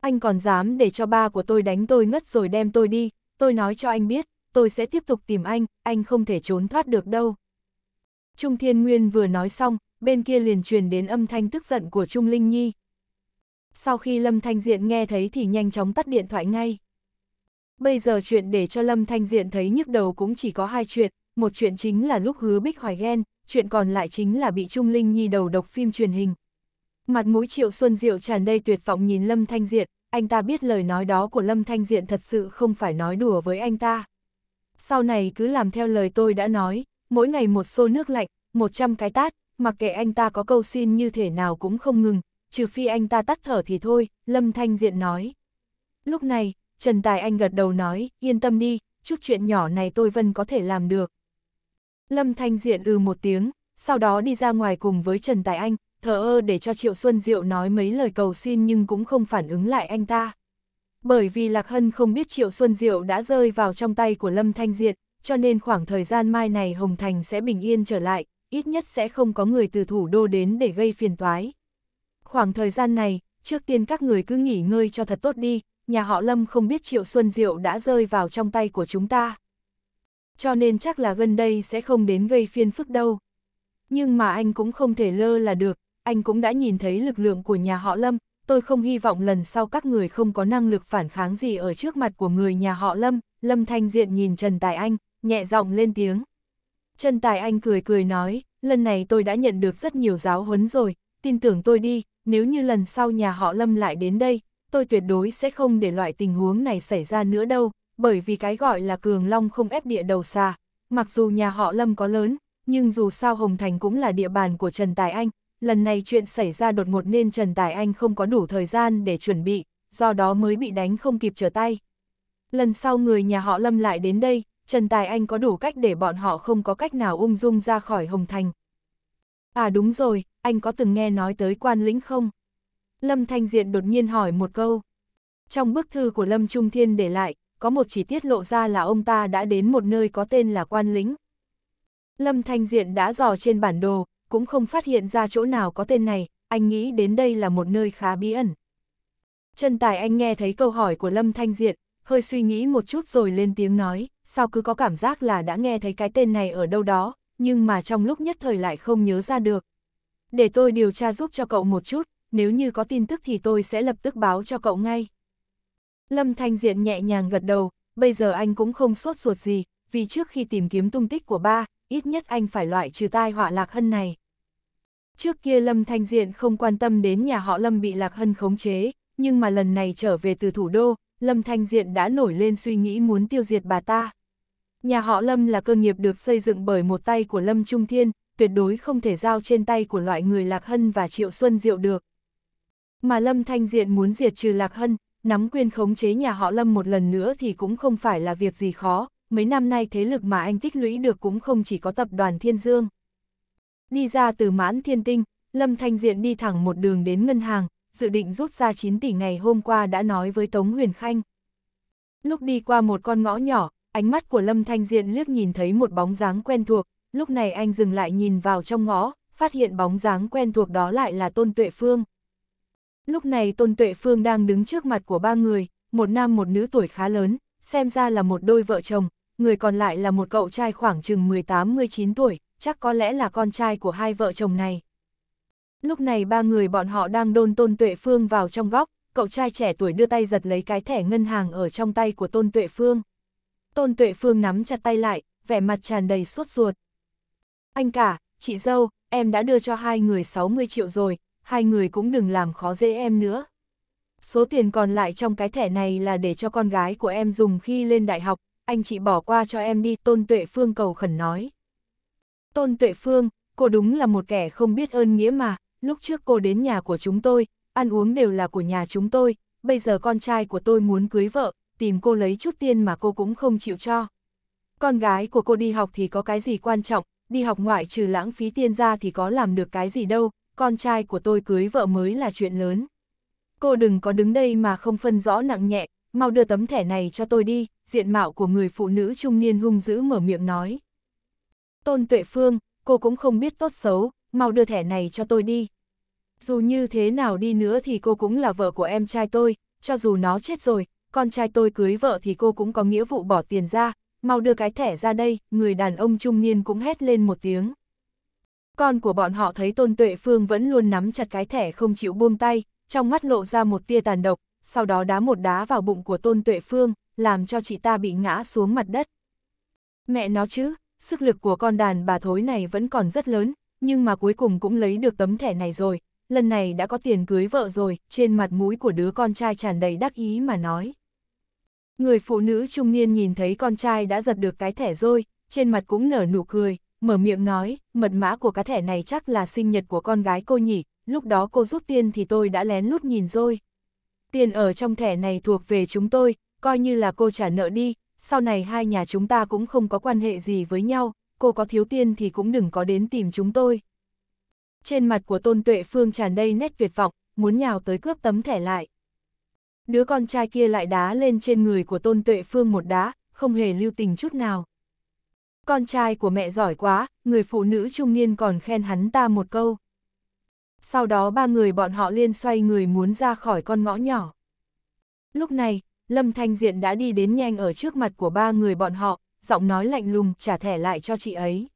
Anh còn dám để cho ba của tôi đánh tôi ngất rồi đem tôi đi, tôi nói cho anh biết, tôi sẽ tiếp tục tìm anh, anh không thể trốn thoát được đâu. Trung Thiên Nguyên vừa nói xong, bên kia liền truyền đến âm thanh tức giận của Trung Linh Nhi. Sau khi Lâm Thanh Diện nghe thấy thì nhanh chóng tắt điện thoại ngay. Bây giờ chuyện để cho Lâm Thanh Diện thấy nhức đầu cũng chỉ có hai chuyện, một chuyện chính là lúc hứa Bích Hoài ghen, chuyện còn lại chính là bị Trung Linh Nhi đầu độc phim truyền hình. Mặt mũi Triệu Xuân Diệu tràn đầy tuyệt vọng nhìn Lâm Thanh Diện, anh ta biết lời nói đó của Lâm Thanh Diện thật sự không phải nói đùa với anh ta. Sau này cứ làm theo lời tôi đã nói, mỗi ngày một xô nước lạnh, 100 cái tát, mặc kệ anh ta có câu xin như thể nào cũng không ngừng, trừ phi anh ta tắt thở thì thôi, Lâm Thanh Diện nói. Lúc này, Trần Tài Anh gật đầu nói, yên tâm đi, chút chuyện nhỏ này tôi vẫn có thể làm được. Lâm Thanh Diện ừ một tiếng, sau đó đi ra ngoài cùng với Trần Tài Anh, thờ ơ để cho Triệu Xuân Diệu nói mấy lời cầu xin nhưng cũng không phản ứng lại anh ta. Bởi vì Lạc Hân không biết Triệu Xuân Diệu đã rơi vào trong tay của Lâm Thanh Diện, cho nên khoảng thời gian mai này Hồng Thành sẽ bình yên trở lại, ít nhất sẽ không có người từ thủ đô đến để gây phiền toái. Khoảng thời gian này, trước tiên các người cứ nghỉ ngơi cho thật tốt đi, nhà họ Lâm không biết Triệu Xuân Diệu đã rơi vào trong tay của chúng ta. Cho nên chắc là gần đây sẽ không đến gây phiên phức đâu. Nhưng mà anh cũng không thể lơ là được, anh cũng đã nhìn thấy lực lượng của nhà họ Lâm, tôi không hy vọng lần sau các người không có năng lực phản kháng gì ở trước mặt của người nhà họ Lâm. Lâm Thanh Diện nhìn Trần Tài Anh, nhẹ giọng lên tiếng. Trần Tài Anh cười cười nói, lần này tôi đã nhận được rất nhiều giáo huấn rồi, tin tưởng tôi đi, nếu như lần sau nhà họ Lâm lại đến đây, tôi tuyệt đối sẽ không để loại tình huống này xảy ra nữa đâu, bởi vì cái gọi là cường long không ép địa đầu xa. Mặc dù nhà họ Lâm có lớn, nhưng dù sao Hồng Thành cũng là địa bàn của Trần Tài Anh, lần này chuyện xảy ra đột ngột nên Trần Tài Anh không có đủ thời gian để chuẩn bị, do đó mới bị đánh không kịp trở tay. Lần sau người nhà họ Lâm lại đến đây, Trần Tài Anh có đủ cách để bọn họ không có cách nào ung dung ra khỏi Hồng Thành. À đúng rồi, anh có từng nghe nói tới quan lĩnh không? Lâm Thanh Diện đột nhiên hỏi một câu. Trong bức thư của Lâm Trung Thiên để lại, có một chỉ tiết lộ ra là ông ta đã đến một nơi có tên là Quan Lính. Lâm Thanh Diện đã dò trên bản đồ, cũng không phát hiện ra chỗ nào có tên này, anh nghĩ đến đây là một nơi khá bí ẩn. Chân tài anh nghe thấy câu hỏi của Lâm Thanh Diện, hơi suy nghĩ một chút rồi lên tiếng nói, sao cứ có cảm giác là đã nghe thấy cái tên này ở đâu đó, nhưng mà trong lúc nhất thời lại không nhớ ra được. Để tôi điều tra giúp cho cậu một chút, nếu như có tin tức thì tôi sẽ lập tức báo cho cậu ngay. Lâm Thanh Diện nhẹ nhàng gật đầu, bây giờ anh cũng không sốt ruột gì, vì trước khi tìm kiếm tung tích của ba, ít nhất anh phải loại trừ tai họa Lạc Hân này. Trước kia Lâm Thanh Diện không quan tâm đến nhà họ Lâm bị Lạc Hân khống chế, nhưng mà lần này trở về từ thủ đô, Lâm Thanh Diện đã nổi lên suy nghĩ muốn tiêu diệt bà ta. Nhà họ Lâm là cơ nghiệp được xây dựng bởi một tay của Lâm Trung Thiên, tuyệt đối không thể giao trên tay của loại người Lạc Hân và Triệu Xuân Diệu được. Mà Lâm Thanh Diện muốn diệt trừ Lạc Hân, nắm quyền khống chế nhà họ Lâm một lần nữa thì cũng không phải là việc gì khó, mấy năm nay thế lực mà anh tích lũy được cũng không chỉ có tập đoàn Thiên Dương. Đi ra từ mãn thiên tinh, Lâm Thanh Diện đi thẳng một đường đến ngân hàng, dự định rút ra 9 tỷ ngày hôm qua đã nói với Tống Huyền Khanh. Lúc đi qua một con ngõ nhỏ, ánh mắt của Lâm Thanh Diện liếc nhìn thấy một bóng dáng quen thuộc, lúc này anh dừng lại nhìn vào trong ngõ, phát hiện bóng dáng quen thuộc đó lại là Tôn Tuệ Phương. Lúc này Tôn Tuệ Phương đang đứng trước mặt của ba người, một nam một nữ tuổi khá lớn, xem ra là một đôi vợ chồng, người còn lại là một cậu trai khoảng chừng 18-19 tuổi, chắc có lẽ là con trai của hai vợ chồng này. Lúc này ba người bọn họ đang đôn Tôn Tuệ Phương vào trong góc, cậu trai trẻ tuổi đưa tay giật lấy cái thẻ ngân hàng ở trong tay của Tôn Tuệ Phương. Tôn Tuệ Phương nắm chặt tay lại, vẻ mặt tràn đầy suốt ruột. Anh cả, chị dâu, em đã đưa cho hai người 60 triệu rồi, hai người cũng đừng làm khó dễ em nữa. Số tiền còn lại trong cái thẻ này là để cho con gái của em dùng khi lên đại học, anh chị bỏ qua cho em đi, Tôn Tuệ Phương cầu khẩn nói. Tôn Tuệ Phương, cô đúng là một kẻ không biết ơn nghĩa mà, lúc trước cô đến nhà của chúng tôi, ăn uống đều là của nhà chúng tôi, bây giờ con trai của tôi muốn cưới vợ, tìm cô lấy chút tiền mà cô cũng không chịu cho. Con gái của cô đi học thì có cái gì quan trọng, đi học ngoại trừ lãng phí tiền ra thì có làm được cái gì đâu, con trai của tôi cưới vợ mới là chuyện lớn. Cô đừng có đứng đây mà không phân rõ nặng nhẹ, mau đưa tấm thẻ này cho tôi đi, diện mạo của người phụ nữ trung niên hung dữ mở miệng nói. Tôn Tuệ Phương, cô cũng không biết tốt xấu, mau đưa thẻ này cho tôi đi. Dù như thế nào đi nữa thì cô cũng là vợ của em trai tôi, cho dù nó chết rồi, con trai tôi cưới vợ thì cô cũng có nghĩa vụ bỏ tiền ra, mau đưa cái thẻ ra đây, người đàn ông trung niên cũng hét lên một tiếng. Con của bọn họ thấy Tôn Tuệ Phương vẫn luôn nắm chặt cái thẻ không chịu buông tay, trong mắt lộ ra một tia tàn độc, sau đó đá một đá vào bụng của Tôn Tuệ Phương, làm cho chị ta bị ngã xuống mặt đất. Mẹ nó chứ, sức lực của con đàn bà thối này vẫn còn rất lớn, nhưng mà cuối cùng cũng lấy được tấm thẻ này rồi, lần này đã có tiền cưới vợ rồi, trên mặt mũi của đứa con trai tràn đầy đắc ý mà nói. Người phụ nữ trung niên nhìn thấy con trai đã giật được cái thẻ rồi, trên mặt cũng nở nụ cười, mở miệng nói, mật mã của cá thẻ này chắc là sinh nhật của con gái cô nhỉ, lúc đó cô rút tiền thì tôi đã lén lút nhìn rồi. Tiền ở trong thẻ này thuộc về chúng tôi, coi như là cô trả nợ đi, sau này hai nhà chúng ta cũng không có quan hệ gì với nhau, cô có thiếu tiền thì cũng đừng có đến tìm chúng tôi. Trên mặt của Tôn Tuệ Phương tràn đầy nét tuyệt vọng, muốn nhào tới cướp tấm thẻ lại. Đứa con trai kia lại đá lên trên người của Tôn Tuệ Phương một đá, không hề lưu tình chút nào con trai của mẹ giỏi quá, người phụ nữ trung niên còn khen hắn ta một câu. Sau đó ba người bọn họ liên xoay người muốn ra khỏi con ngõ nhỏ. Lúc này, Lâm Thanh Diện đã đi đến nhanh ở trước mặt của ba người bọn họ, giọng nói lạnh lùng trả thẻ lại cho chị ấy.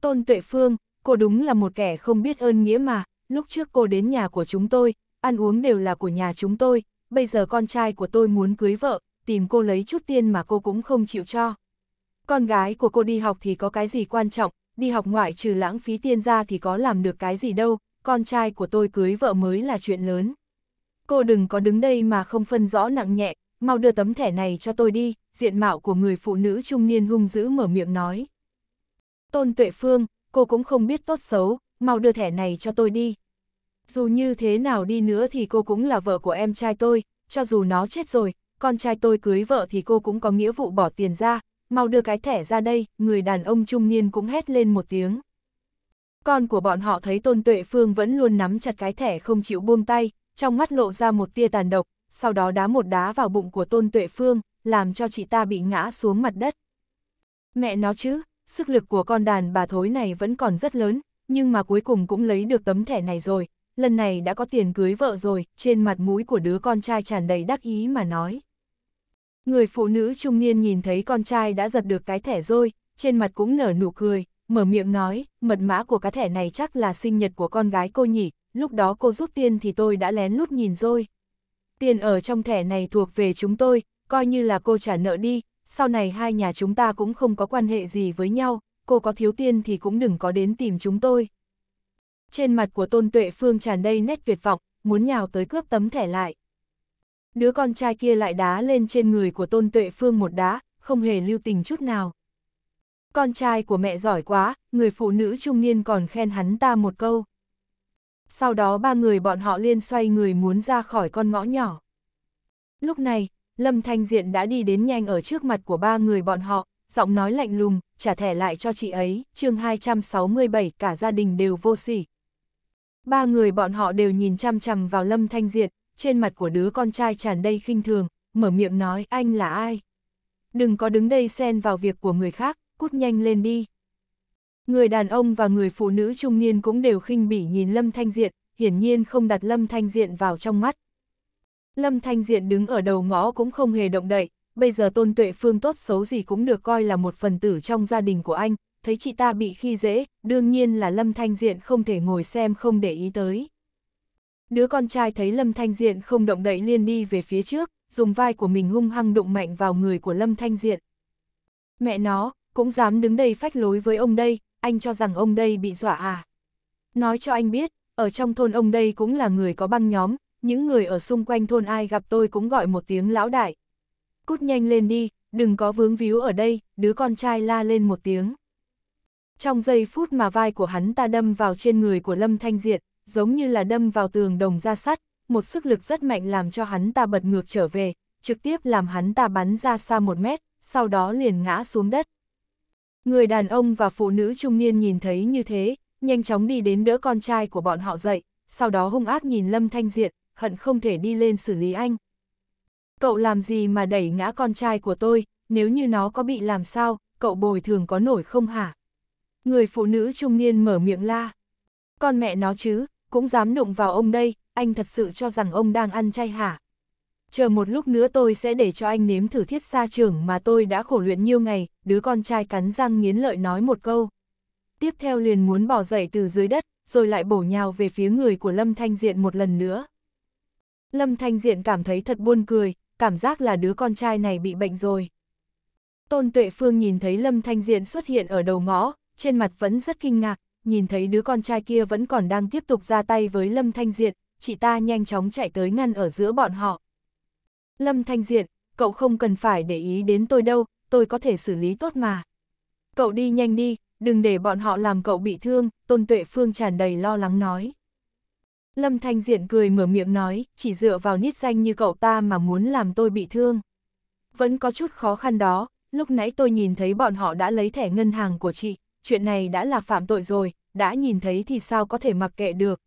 Tôn Tuệ Phương, cô đúng là một kẻ không biết ơn nghĩa mà, lúc trước cô đến nhà của chúng tôi, ăn uống đều là của nhà chúng tôi, bây giờ con trai của tôi muốn cưới vợ, tìm cô lấy chút tiền mà cô cũng không chịu cho. Con gái của cô đi học thì có cái gì quan trọng, đi học ngoại trừ lãng phí tiền ra thì có làm được cái gì đâu, con trai của tôi cưới vợ mới là chuyện lớn. Cô đừng có đứng đây mà không phân rõ nặng nhẹ, mau đưa tấm thẻ này cho tôi đi, diện mạo của người phụ nữ trung niên hung dữ mở miệng nói. Tôn Tuệ Phương, cô cũng không biết tốt xấu, mau đưa thẻ này cho tôi đi. Dù như thế nào đi nữa thì cô cũng là vợ của em trai tôi, cho dù nó chết rồi, con trai tôi cưới vợ thì cô cũng có nghĩa vụ bỏ tiền ra, mau đưa cái thẻ ra đây, người đàn ông trung niên cũng hét lên một tiếng. Con của bọn họ thấy Tôn Tuệ Phương vẫn luôn nắm chặt cái thẻ không chịu buông tay, trong mắt lộ ra một tia tàn độc, sau đó đá một đá vào bụng của Tôn Tuệ Phương, làm cho chị ta bị ngã xuống mặt đất. Mẹ nó chứ, sức lực của con đàn bà thối này vẫn còn rất lớn, nhưng mà cuối cùng cũng lấy được tấm thẻ này rồi, lần này đã có tiền cưới vợ rồi, trên mặt mũi của đứa con trai tràn đầy đắc ý mà nói. Người phụ nữ trung niên nhìn thấy con trai đã giật được cái thẻ rồi, trên mặt cũng nở nụ cười, mở miệng nói, mật mã của cái thẻ này chắc là sinh nhật của con gái cô nhỉ, lúc đó cô rút tiền thì tôi đã lén lút nhìn rồi. Tiền ở trong thẻ này thuộc về chúng tôi, coi như là cô trả nợ đi, sau này hai nhà chúng ta cũng không có quan hệ gì với nhau, cô có thiếu tiền thì cũng đừng có đến tìm chúng tôi. Trên mặt của Tôn Tuệ Phương tràn đầy nét tuyệt vọng, muốn nhào tới cướp tấm thẻ lại đứa con trai kia lại đá lên trên người của Tôn Tuệ Phương một đá, không hề lưu tình chút nào. Con trai của mẹ giỏi quá, người phụ nữ trung niên còn khen hắn ta một câu. Sau đó ba người bọn họ liên xoay người muốn ra khỏi con ngõ nhỏ. Lúc này, Lâm Thanh Diện đã đi đến nhanh ở trước mặt của ba người bọn họ, giọng nói lạnh lùng, trả thẻ lại cho chị ấy, chương 267 cả gia đình đều vô sỉ. Ba người bọn họ đều nhìn chăm chằm vào Lâm Thanh Diện, trên mặt của đứa con trai tràn đầy khinh thường, mở miệng nói anh là ai. Đừng có đứng đây xen vào việc của người khác, cút nhanh lên đi. Người đàn ông và người phụ nữ trung niên cũng đều khinh bỉ nhìn Lâm Thanh Diện, hiển nhiên không đặt Lâm Thanh Diện vào trong mắt. Lâm Thanh Diện đứng ở đầu ngõ cũng không hề động đậy, bây giờ tôn tuệ phương tốt xấu gì cũng được coi là một phần tử trong gia đình của anh, thấy chị ta bị khi dễ, đương nhiên là Lâm Thanh Diện không thể ngồi xem không để ý tới. Đứa con trai thấy Lâm Thanh Diện không động đậy liền đi về phía trước, dùng vai của mình hung hăng đụng mạnh vào người của Lâm Thanh Diện. Mẹ nó, cũng dám đứng đây phách lối với ông đây, anh cho rằng ông đây bị dọa à. Nói cho anh biết, ở trong thôn ông đây cũng là người có băng nhóm, những người ở xung quanh thôn ai gặp tôi cũng gọi một tiếng lão đại. Cút nhanh lên đi, đừng có vướng víu ở đây, đứa con trai la lên một tiếng. Trong giây phút mà vai của hắn ta đâm vào trên người của Lâm Thanh Diện, giống như là đâm vào tường đồng ra sắt, một sức lực rất mạnh làm cho hắn ta bật ngược trở về, trực tiếp làm hắn ta bắn ra xa một mét, sau đó liền ngã xuống đất. Người đàn ông và phụ nữ trung niên nhìn thấy như thế, nhanh chóng đi đến đỡ con trai của bọn họ dậy, sau đó hung ác nhìn Lâm Thanh Diện, hận không thể đi lên xử lý anh. Cậu làm gì mà đẩy ngã con trai của tôi, nếu như nó có bị làm sao, cậu bồi thường có nổi không hả? Người phụ nữ trung niên mở miệng la. Con mẹ nó chứ, cũng dám đụng vào ông đây, anh thật sự cho rằng ông đang ăn chay hả? Chờ một lúc nữa tôi sẽ để cho anh nếm thử thiết xa trưởng mà tôi đã khổ luyện nhiều ngày, đứa con trai cắn răng nghiến lợi nói một câu. Tiếp theo liền muốn bỏ dậy từ dưới đất, rồi lại bổ nhào về phía người của Lâm Thanh Diện một lần nữa. Lâm Thanh Diện cảm thấy thật buồn cười, cảm giác là đứa con trai này bị bệnh rồi. Tôn Tuệ Phương nhìn thấy Lâm Thanh Diện xuất hiện ở đầu ngõ, trên mặt vẫn rất kinh ngạc, nhìn thấy đứa con trai kia vẫn còn đang tiếp tục ra tay với Lâm Thanh Diện, chị ta nhanh chóng chạy tới ngăn ở giữa bọn họ. Lâm Thanh Diện, cậu không cần phải để ý đến tôi đâu, tôi có thể xử lý tốt mà. Cậu đi nhanh đi, đừng để bọn họ làm cậu bị thương, Tôn Tuệ Phương tràn đầy lo lắng nói. Lâm Thanh Diện cười mở miệng nói, chỉ dựa vào nít danh như cậu ta mà muốn làm tôi bị thương. Vẫn có chút khó khăn đó, lúc nãy tôi nhìn thấy bọn họ đã lấy thẻ ngân hàng của chị, chuyện này đã là phạm tội rồi, đã nhìn thấy thì sao có thể mặc kệ được.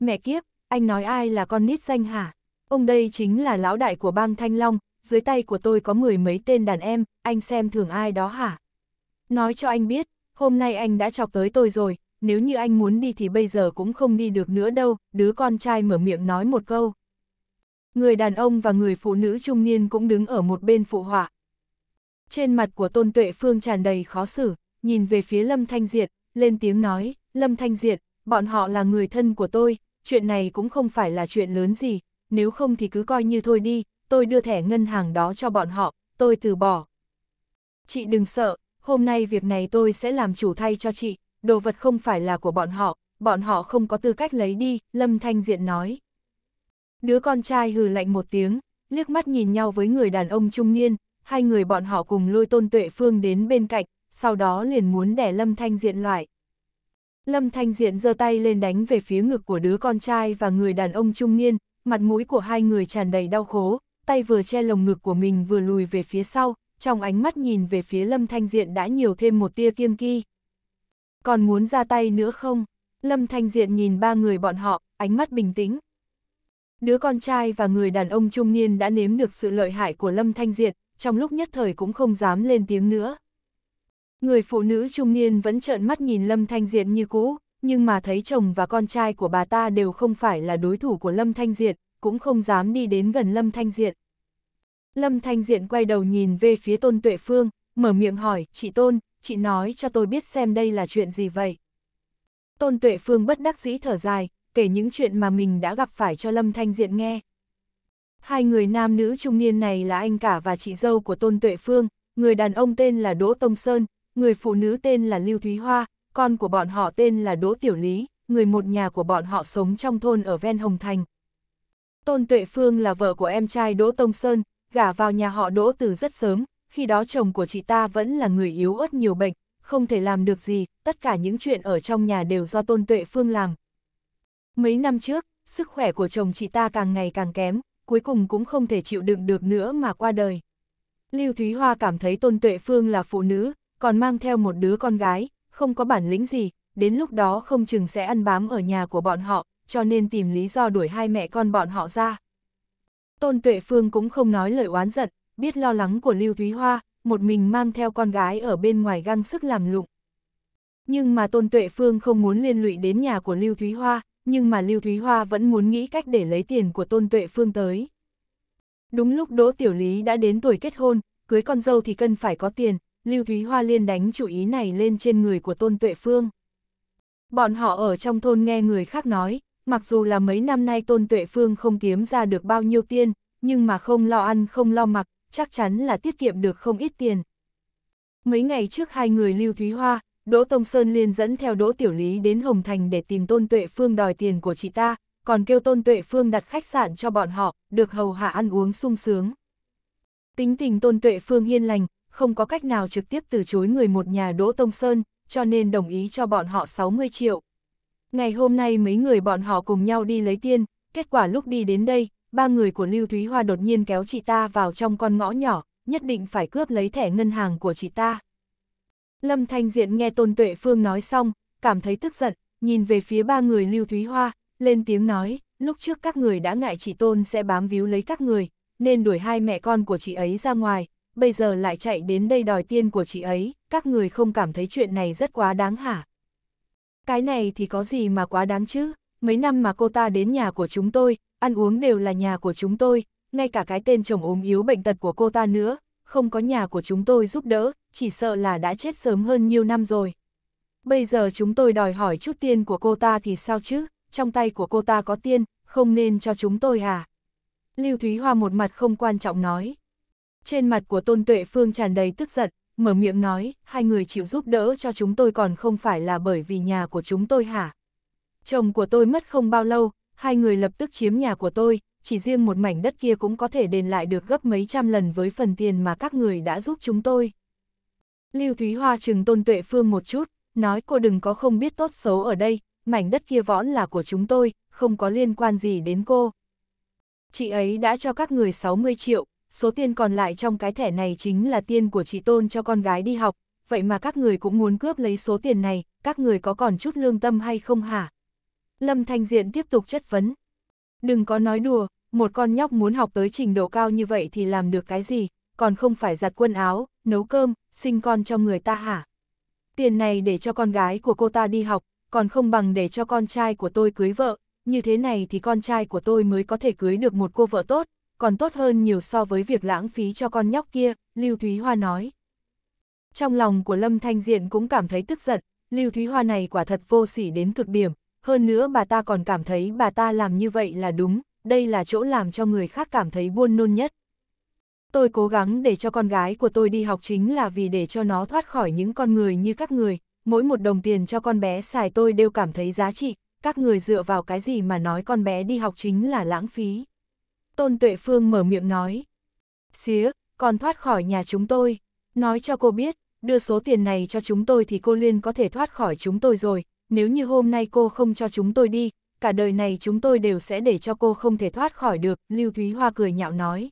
Mẹ kiếp, anh nói ai là con nít danh hả? Ông đây chính là lão đại của bang Thanh Long, dưới tay của tôi có mười mấy tên đàn em, anh xem thường ai đó hả? Nói cho anh biết, hôm nay anh đã chọc tới tôi rồi, nếu như anh muốn đi thì bây giờ cũng không đi được nữa đâu, đứa con trai mở miệng nói một câu. Người đàn ông và người phụ nữ trung niên cũng đứng ở một bên phụ họa. Trên mặt của Tôn Tuệ Phương tràn đầy khó xử, nhìn về phía Lâm Thanh Diệt, lên tiếng nói, Lâm Thanh Diện, bọn họ là người thân của tôi, chuyện này cũng không phải là chuyện lớn gì, nếu không thì cứ coi như thôi đi, tôi đưa thẻ ngân hàng đó cho bọn họ, tôi từ bỏ. Chị đừng sợ, hôm nay việc này tôi sẽ làm chủ thay cho chị, đồ vật không phải là của bọn họ, bọn họ không có tư cách lấy đi, Lâm Thanh Diện nói. Đứa con trai hừ lạnh một tiếng, liếc mắt nhìn nhau với người đàn ông trung niên, hai người bọn họ cùng lôi tôn tuệ phương đến bên cạnh, sau đó liền muốn đẻ Lâm Thanh Diện loại. Lâm Thanh Diện giơ tay lên đánh về phía ngực của đứa con trai và người đàn ông trung niên, mặt mũi của hai người tràn đầy đau khổ tay vừa che lồng ngực của mình vừa lùi về phía sau, trong ánh mắt nhìn về phía Lâm Thanh Diện đã nhiều thêm một tia kiêng kỳ. Còn muốn ra tay nữa không? Lâm Thanh Diện nhìn ba người bọn họ, ánh mắt bình tĩnh. Đứa con trai và người đàn ông trung niên đã nếm được sự lợi hại của Lâm Thanh Diện, trong lúc nhất thời cũng không dám lên tiếng nữa. Người phụ nữ trung niên vẫn trợn mắt nhìn Lâm Thanh Diệt như cũ, nhưng mà thấy chồng và con trai của bà ta đều không phải là đối thủ của Lâm Thanh Diệt, cũng không dám đi đến gần Lâm Thanh Diệt. Lâm Thanh Diện quay đầu nhìn về phía Tôn Tuệ Phương, mở miệng hỏi, chị Tôn, chị nói cho tôi biết xem đây là chuyện gì vậy. Tôn Tuệ Phương bất đắc dĩ thở dài, kể những chuyện mà mình đã gặp phải cho Lâm Thanh Diện nghe. Hai người nam nữ trung niên này là anh cả và chị dâu của Tôn Tuệ Phương, người đàn ông tên là Đỗ Tông Sơn, người phụ nữ tên là Lưu Thúy Hoa, con của bọn họ tên là Đỗ Tiểu Lý, người một nhà của bọn họ sống trong thôn ở ven Hồng Thành. Tôn Tuệ Phương là vợ của em trai Đỗ Tông Sơn, gả vào nhà họ Đỗ từ rất sớm, khi đó chồng của chị ta vẫn là người yếu ớt nhiều bệnh, không thể làm được gì, tất cả những chuyện ở trong nhà đều do Tôn Tuệ Phương làm. Mấy năm trước, sức khỏe của chồng chị ta càng ngày càng kém, cuối cùng cũng không thể chịu đựng được nữa mà qua đời. Lưu Thúy Hoa cảm thấy Tôn Tuệ Phương là phụ nữ, còn mang theo một đứa con gái, không có bản lĩnh gì, đến lúc đó không chừng sẽ ăn bám ở nhà của bọn họ, cho nên tìm lý do đuổi hai mẹ con bọn họ ra. Tôn Tuệ Phương cũng không nói lời oán giận, biết lo lắng của Lưu Thúy Hoa, một mình mang theo con gái ở bên ngoài găng sức làm lụng. Nhưng mà Tôn Tuệ Phương không muốn liên lụy đến nhà của Lưu Thúy Hoa, nhưng mà Lưu Thúy Hoa vẫn muốn nghĩ cách để lấy tiền của Tôn Tuệ Phương tới. Đúng lúc Đỗ Tiểu Lý đã đến tuổi kết hôn, cưới con dâu thì cần phải có tiền, Lưu Thúy Hoa liên đánh chủ ý này lên trên người của Tôn Tuệ Phương. Bọn họ ở trong thôn nghe người khác nói, mặc dù là mấy năm nay Tôn Tuệ Phương không kiếm ra được bao nhiêu tiền, nhưng mà không lo ăn không lo mặc, chắc chắn là tiết kiệm được không ít tiền. Mấy ngày trước hai người Lưu Thúy Hoa, Đỗ Tông Sơn liên dẫn theo Đỗ Tiểu Lý đến Hồng Thành để tìm Tôn Tuệ Phương đòi tiền của chị ta, còn kêu Tôn Tuệ Phương đặt khách sạn cho bọn họ, được hầu hạ ăn uống sung sướng. Tính tình Tôn Tuệ Phương hiên lành, không có cách nào trực tiếp từ chối người một nhà Đỗ Tông Sơn, cho nên đồng ý cho bọn họ 60 triệu. Ngày hôm nay mấy người bọn họ cùng nhau đi lấy tiền, kết quả lúc đi đến đây, ba người của Lưu Thúy Hoa đột nhiên kéo chị ta vào trong con ngõ nhỏ, nhất định phải cướp lấy thẻ ngân hàng của chị ta. Lâm Thanh Diện nghe Tôn Tuệ Phương nói xong, cảm thấy tức giận, nhìn về phía ba người Lưu Thúy Hoa, lên tiếng nói, lúc trước các người đã ngại chị Tôn sẽ bám víu lấy các người, nên đuổi hai mẹ con của chị ấy ra ngoài, bây giờ lại chạy đến đây đòi tiền của chị ấy, các người không cảm thấy chuyện này rất quá đáng hả? Cái này thì có gì mà quá đáng chứ, mấy năm mà cô ta đến nhà của chúng tôi, ăn uống đều là nhà của chúng tôi, ngay cả cái tên chồng ốm yếu bệnh tật của cô ta nữa, không có nhà của chúng tôi giúp đỡ, chỉ sợ là đã chết sớm hơn nhiều năm rồi. Bây giờ chúng tôi đòi hỏi chút tiền của cô ta thì sao chứ, trong tay của cô ta có tiền, không nên cho chúng tôi à? Lưu Thúy Hoa một mặt không quan trọng nói. Trên mặt của Tôn Tuệ Phương tràn đầy tức giận, mở miệng nói, hai người chịu giúp đỡ cho chúng tôi còn không phải là bởi vì nhà của chúng tôi hả? Chồng của tôi mất không bao lâu, hai người lập tức chiếm nhà của tôi, chỉ riêng một mảnh đất kia cũng có thể đền lại được gấp mấy trăm lần với phần tiền mà các người đã giúp chúng tôi. Lưu Thúy Hoa chừng Tôn Tuệ Phương một chút, nói cô đừng có không biết tốt xấu ở đây, mảnh đất kia võn là của chúng tôi, không có liên quan gì đến cô. Chị ấy đã cho các người 60 triệu, số tiền còn lại trong cái thẻ này chính là tiền của chị Tôn cho con gái đi học, vậy mà các người cũng muốn cướp lấy số tiền này, các người có còn chút lương tâm hay không hả? Lâm Thanh Diện tiếp tục chất vấn. Đừng có nói đùa, một con nhóc muốn học tới trình độ cao như vậy thì làm được cái gì, còn không phải giặt quần áo, nấu cơm, sinh con cho người ta hả? Tiền này để cho con gái của cô ta đi học, còn không bằng để cho con trai của tôi cưới vợ, như thế này thì con trai của tôi mới có thể cưới được một cô vợ tốt, còn tốt hơn nhiều so với việc lãng phí cho con nhóc kia, Lưu Thúy Hoa nói. Trong lòng của Lâm Thanh Diện cũng cảm thấy tức giận, Lưu Thúy Hoa này quả thật vô sỉ đến cực điểm, hơn nữa bà ta còn cảm thấy bà ta làm như vậy là đúng, đây là chỗ làm cho người khác cảm thấy buôn nôn nhất. Tôi cố gắng để cho con gái của tôi đi học chính là vì để cho nó thoát khỏi những con người như các người, mỗi một đồng tiền cho con bé xài tôi đều cảm thấy giá trị, các người dựa vào cái gì mà nói con bé đi học chính là lãng phí. Tôn Tuệ Phương mở miệng nói. Xía, còn thoát khỏi nhà chúng tôi. Nói cho cô biết, đưa số tiền này cho chúng tôi thì cô Liên có thể thoát khỏi chúng tôi rồi. Nếu như hôm nay cô không cho chúng tôi đi, cả đời này chúng tôi đều sẽ để cho cô không thể thoát khỏi được, Lưu Thúy Hoa cười nhạo nói.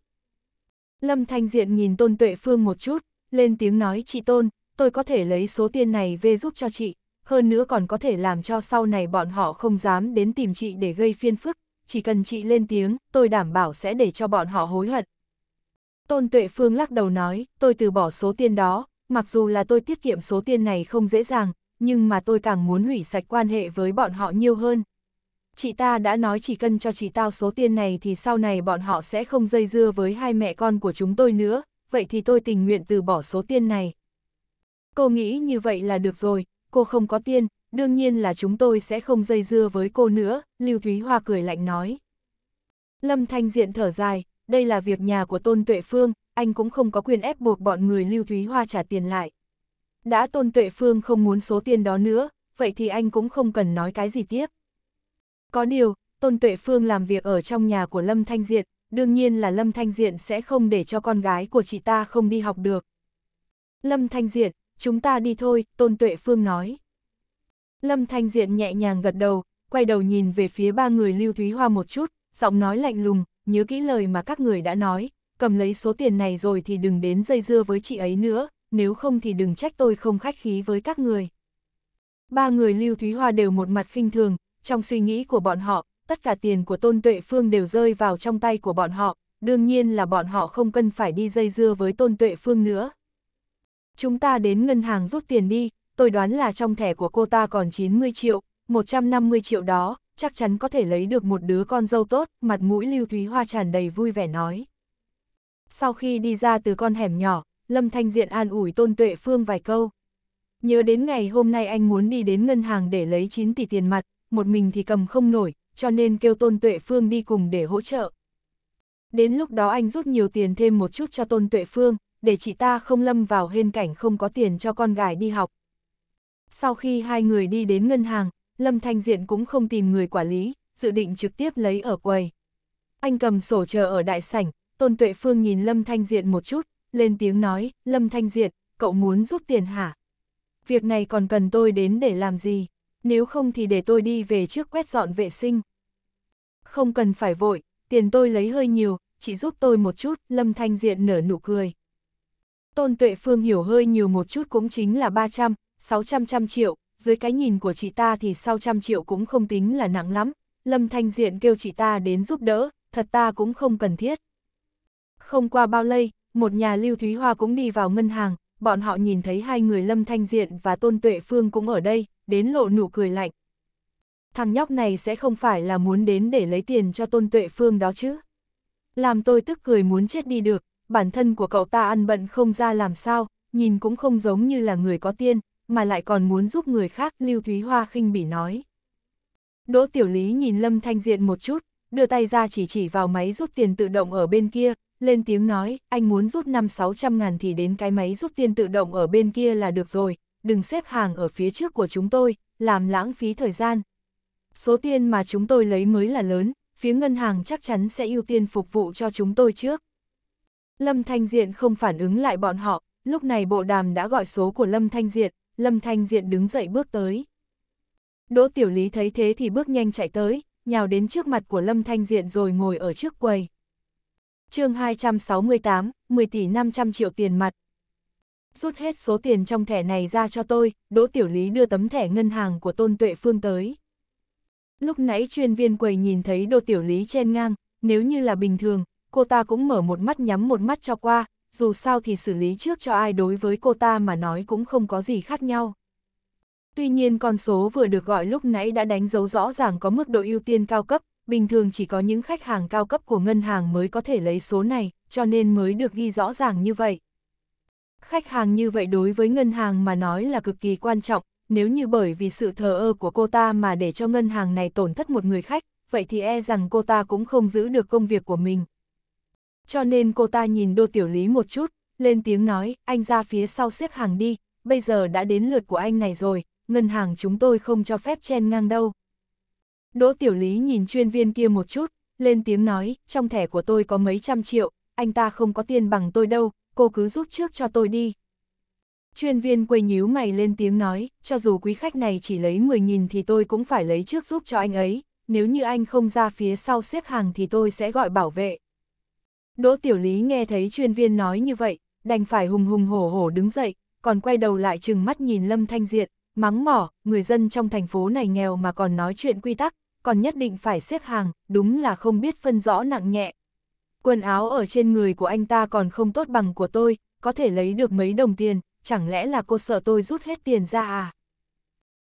Lâm Thanh Diện nhìn Tôn Tuệ Phương một chút, lên tiếng nói chị Tôn, tôi có thể lấy số tiền này về giúp cho chị, hơn nữa còn có thể làm cho sau này bọn họ không dám đến tìm chị để gây phiên phức, chỉ cần chị lên tiếng, tôi đảm bảo sẽ để cho bọn họ hối hận. Tôn Tuệ Phương lắc đầu nói, tôi từ bỏ số tiền đó, mặc dù là tôi tiết kiệm số tiền này không dễ dàng, nhưng mà tôi càng muốn hủy sạch quan hệ với bọn họ nhiều hơn. Chị ta đã nói chỉ cần cho chị tao số tiền này thì sau này bọn họ sẽ không dây dưa với hai mẹ con của chúng tôi nữa, vậy thì tôi tình nguyện từ bỏ số tiền này. Cô nghĩ như vậy là được rồi, cô không có tiền, đương nhiên là chúng tôi sẽ không dây dưa với cô nữa, Lưu Thúy Hoa cười lạnh nói. Lâm Thanh Diện thở dài, đây là việc nhà của Tôn Tuệ Phương, anh cũng không có quyền ép buộc bọn người Lưu Thúy Hoa trả tiền lại. Đã Tôn Tuệ Phương không muốn số tiền đó nữa, vậy thì anh cũng không cần nói cái gì tiếp. Có điều, Tôn Tuệ Phương làm việc ở trong nhà của Lâm Thanh Diện, đương nhiên là Lâm Thanh Diện sẽ không để cho con gái của chị ta không đi học được. Lâm Thanh Diện, chúng ta đi thôi, Tôn Tuệ Phương nói. Lâm Thanh Diện nhẹ nhàng gật đầu, quay đầu nhìn về phía ba người Lưu Thúy Hoa một chút, giọng nói lạnh lùng, nhớ kỹ lời mà các người đã nói, cầm lấy số tiền này rồi thì đừng đến dây dưa với chị ấy nữa, nếu không thì đừng trách tôi không khách khí với các người. Ba người Lưu Thúy Hoa đều một mặt khinh thường, trong suy nghĩ của bọn họ, tất cả tiền của Tôn Tuệ Phương đều rơi vào trong tay của bọn họ, đương nhiên là bọn họ không cần phải đi dây dưa với Tôn Tuệ Phương nữa. Chúng ta đến ngân hàng rút tiền đi, tôi đoán là trong thẻ của cô ta còn 90 triệu, 150 triệu đó, chắc chắn có thể lấy được một đứa con dâu tốt, mặt mũi Lưu Thúy Hoa tràn đầy vui vẻ nói. Sau khi đi ra từ con hẻm nhỏ, Lâm Thanh Diện an ủi Tôn Tuệ Phương vài câu. Nhớ đến ngày hôm nay anh muốn đi đến ngân hàng để lấy 9 tỷ tiền mặt, một mình thì cầm không nổi, cho nên kêu Tôn Tuệ Phương đi cùng để hỗ trợ. Đến lúc đó anh rút nhiều tiền thêm một chút cho Tôn Tuệ Phương, để chị ta không lâm vào hên cảnh không có tiền cho con gái đi học. Sau khi hai người đi đến ngân hàng, Lâm Thanh Diện cũng không tìm người quản lý, dự định trực tiếp lấy ở quầy. Anh cầm sổ chờ ở đại sảnh, Tôn Tuệ Phương nhìn Lâm Thanh Diện một chút, lên tiếng nói, Lâm Thanh Diện, cậu muốn rút tiền hả? Việc này còn cần tôi đến để làm gì? Nếu không thì để tôi đi về trước quét dọn vệ sinh. Không cần phải vội, tiền tôi lấy hơi nhiều, chỉ giúp tôi một chút, Lâm Thanh Diện nở nụ cười. Tôn Tuệ Phương hiểu hơi nhiều một chút cũng chính là 300, 600 trăm triệu, dưới cái nhìn của chị ta thì sau trăm triệu cũng không tính là nặng lắm, Lâm Thanh Diện kêu chị ta đến giúp đỡ, thật ta cũng không cần thiết. Không qua bao lây, một nhà Lưu Thúy Hoa cũng đi vào ngân hàng, bọn họ nhìn thấy hai người Lâm Thanh Diện và Tôn Tuệ Phương cũng ở đây, đến lộ nụ cười lạnh. Thằng nhóc này sẽ không phải là muốn đến để lấy tiền cho Tôn Tuệ Phương đó chứ. Làm tôi tức cười muốn chết đi được, bản thân của cậu ta ăn bận không ra làm sao, nhìn cũng không giống như là người có tiên, mà lại còn muốn giúp người khác, Lưu Thúy Hoa khinh bỉ nói. Đỗ Tiểu Lý nhìn Lâm Thanh Diện một chút, đưa tay ra chỉ chỉ vào máy rút tiền tự động ở bên kia, lên tiếng nói, anh muốn rút 5-600 ngàn thì đến cái máy rút tiền tự động ở bên kia là được rồi, đừng xếp hàng ở phía trước của chúng tôi, làm lãng phí thời gian. Số tiền mà chúng tôi lấy mới là lớn, phía ngân hàng chắc chắn sẽ ưu tiên phục vụ cho chúng tôi trước. Lâm Thanh Diện không phản ứng lại bọn họ, lúc này bộ đàm đã gọi số của Lâm Thanh Diện, Lâm Thanh Diện đứng dậy bước tới. Đỗ Tiểu Lý thấy thế thì bước nhanh chạy tới, nhào đến trước mặt của Lâm Thanh Diện rồi ngồi ở trước quầy. chương 268, 10 tỷ 500 triệu tiền mặt. Rút hết số tiền trong thẻ này ra cho tôi, Đỗ Tiểu Lý đưa tấm thẻ ngân hàng của Tôn Tuệ Phương tới. Lúc nãy chuyên viên quầy nhìn thấy Đỗ Tiểu Lý chen ngang, nếu như là bình thường, cô ta cũng mở một mắt nhắm một mắt cho qua, dù sao thì xử lý trước cho ai đối với cô ta mà nói cũng không có gì khác nhau. Tuy nhiên con số vừa được gọi lúc nãy đã đánh dấu rõ ràng có mức độ ưu tiên cao cấp, bình thường chỉ có những khách hàng cao cấp của ngân hàng mới có thể lấy số này, cho nên mới được ghi rõ ràng như vậy. Khách hàng như vậy đối với ngân hàng mà nói là cực kỳ quan trọng, nếu như bởi vì sự thờ ơ của cô ta mà để cho ngân hàng này tổn thất một người khách, vậy thì e rằng cô ta cũng không giữ được công việc của mình, cho nên cô ta nhìn đô tiểu lý một chút, lên tiếng nói, anh ra phía sau xếp hàng đi, bây giờ đã đến lượt của anh này rồi, ngân hàng chúng tôi không cho phép chen ngang đâu. Đỗ tiểu lý nhìn chuyên viên kia một chút, lên tiếng nói, trong thẻ của tôi có mấy trăm triệu, anh ta không có tiền bằng tôi đâu, cô cứ giúp trước cho tôi đi. Chuyên viên quầy nhíu mày lên tiếng nói, cho dù quý khách này chỉ lấy 10.000 thì tôi cũng phải lấy trước giúp cho anh ấy, nếu như anh không ra phía sau xếp hàng thì tôi sẽ gọi bảo vệ. Đỗ Tiểu Lý nghe thấy chuyên viên nói như vậy, đành phải hùng hùng hổ hổ đứng dậy, còn quay đầu lại chừng mắt nhìn Lâm Thanh Diện, mắng mỏ, người dân trong thành phố này nghèo mà còn nói chuyện quy tắc, còn nhất định phải xếp hàng, đúng là không biết phân rõ nặng nhẹ. Quần áo ở trên người của anh ta còn không tốt bằng của tôi, có thể lấy được mấy đồng tiền, chẳng lẽ là cô sợ tôi rút hết tiền ra à?